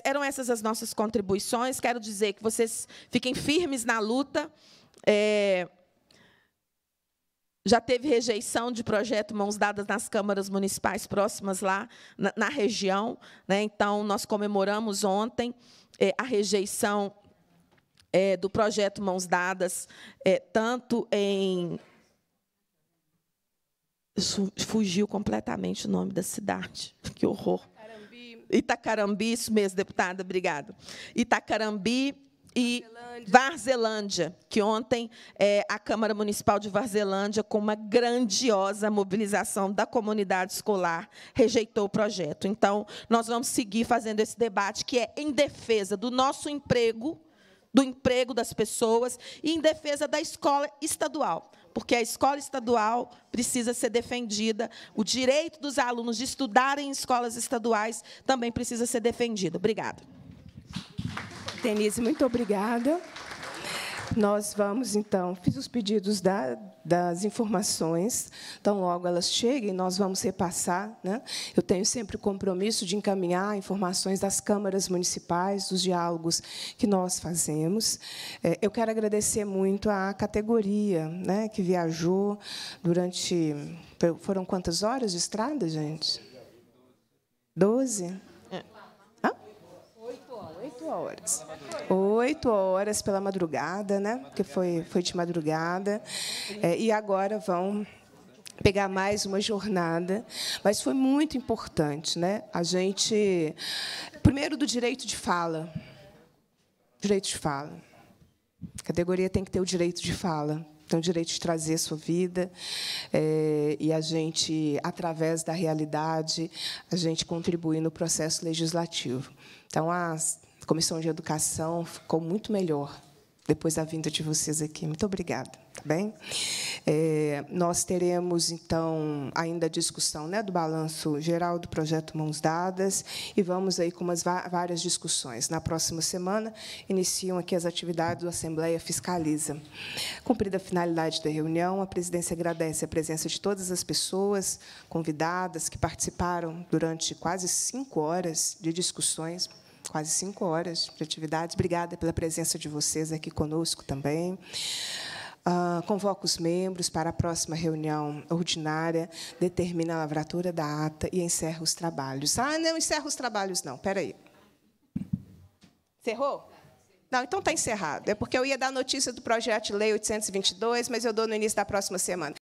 eram essas as nossas contribuições. Quero dizer que vocês fiquem firmes na luta. É, já teve rejeição de projeto mãos dadas nas câmaras municipais próximas lá na, na região. Né? Então, nós comemoramos ontem é, a rejeição é, do projeto mãos dadas, é, tanto em. Fugiu completamente o nome da cidade. Que horror. Itacarambi, isso mesmo, deputada, obrigada. Itacarambi, e Varzelândia, que ontem é, a Câmara Municipal de Varzelândia, com uma grandiosa mobilização da comunidade escolar, rejeitou o projeto. Então, nós vamos seguir fazendo esse debate, que é em defesa do nosso emprego, do emprego das pessoas, e em defesa da escola estadual, porque a escola estadual precisa ser defendida, o direito dos alunos de estudarem em escolas estaduais também precisa ser defendido. Obrigada. Denise, muito obrigada. Nós vamos, então, fiz os pedidos da, das informações, então, logo elas cheguem, nós vamos repassar. Né? Eu tenho sempre o compromisso de encaminhar informações das câmaras municipais, dos diálogos que nós fazemos. É, eu quero agradecer muito à categoria né, que viajou durante. Foram quantas horas de estrada, gente? Doze? horas. Oito horas pela madrugada, né? Porque foi, foi de madrugada. É, e agora vão pegar mais uma jornada, mas foi muito importante, né? A gente primeiro do direito de fala. Direito de fala. A categoria tem que ter o direito de fala tem o direito de trazer a sua vida é, e a gente, através da realidade, a gente contribui no processo legislativo. Então, as Comissão de Educação ficou muito melhor depois da vinda de vocês aqui. Muito obrigada. Tá bem? É, nós teremos, então, ainda a discussão né, do balanço geral do projeto Mãos Dadas e vamos aí com umas várias discussões. Na próxima semana, iniciam aqui as atividades da Assembleia Fiscaliza. Cumprida a finalidade da reunião, a presidência agradece a presença de todas as pessoas convidadas que participaram durante quase cinco horas de discussões quase cinco horas de atividades. Obrigada pela presença de vocês aqui conosco também. Uh, os membros para a próxima reunião ordinária, determina a lavratura da ata e encerra os trabalhos. Ah, não encerra os trabalhos, não. Espera aí. Encerrou? Não, então está encerrado. É porque eu ia dar notícia do projeto de lei 822, mas eu dou no início da próxima semana.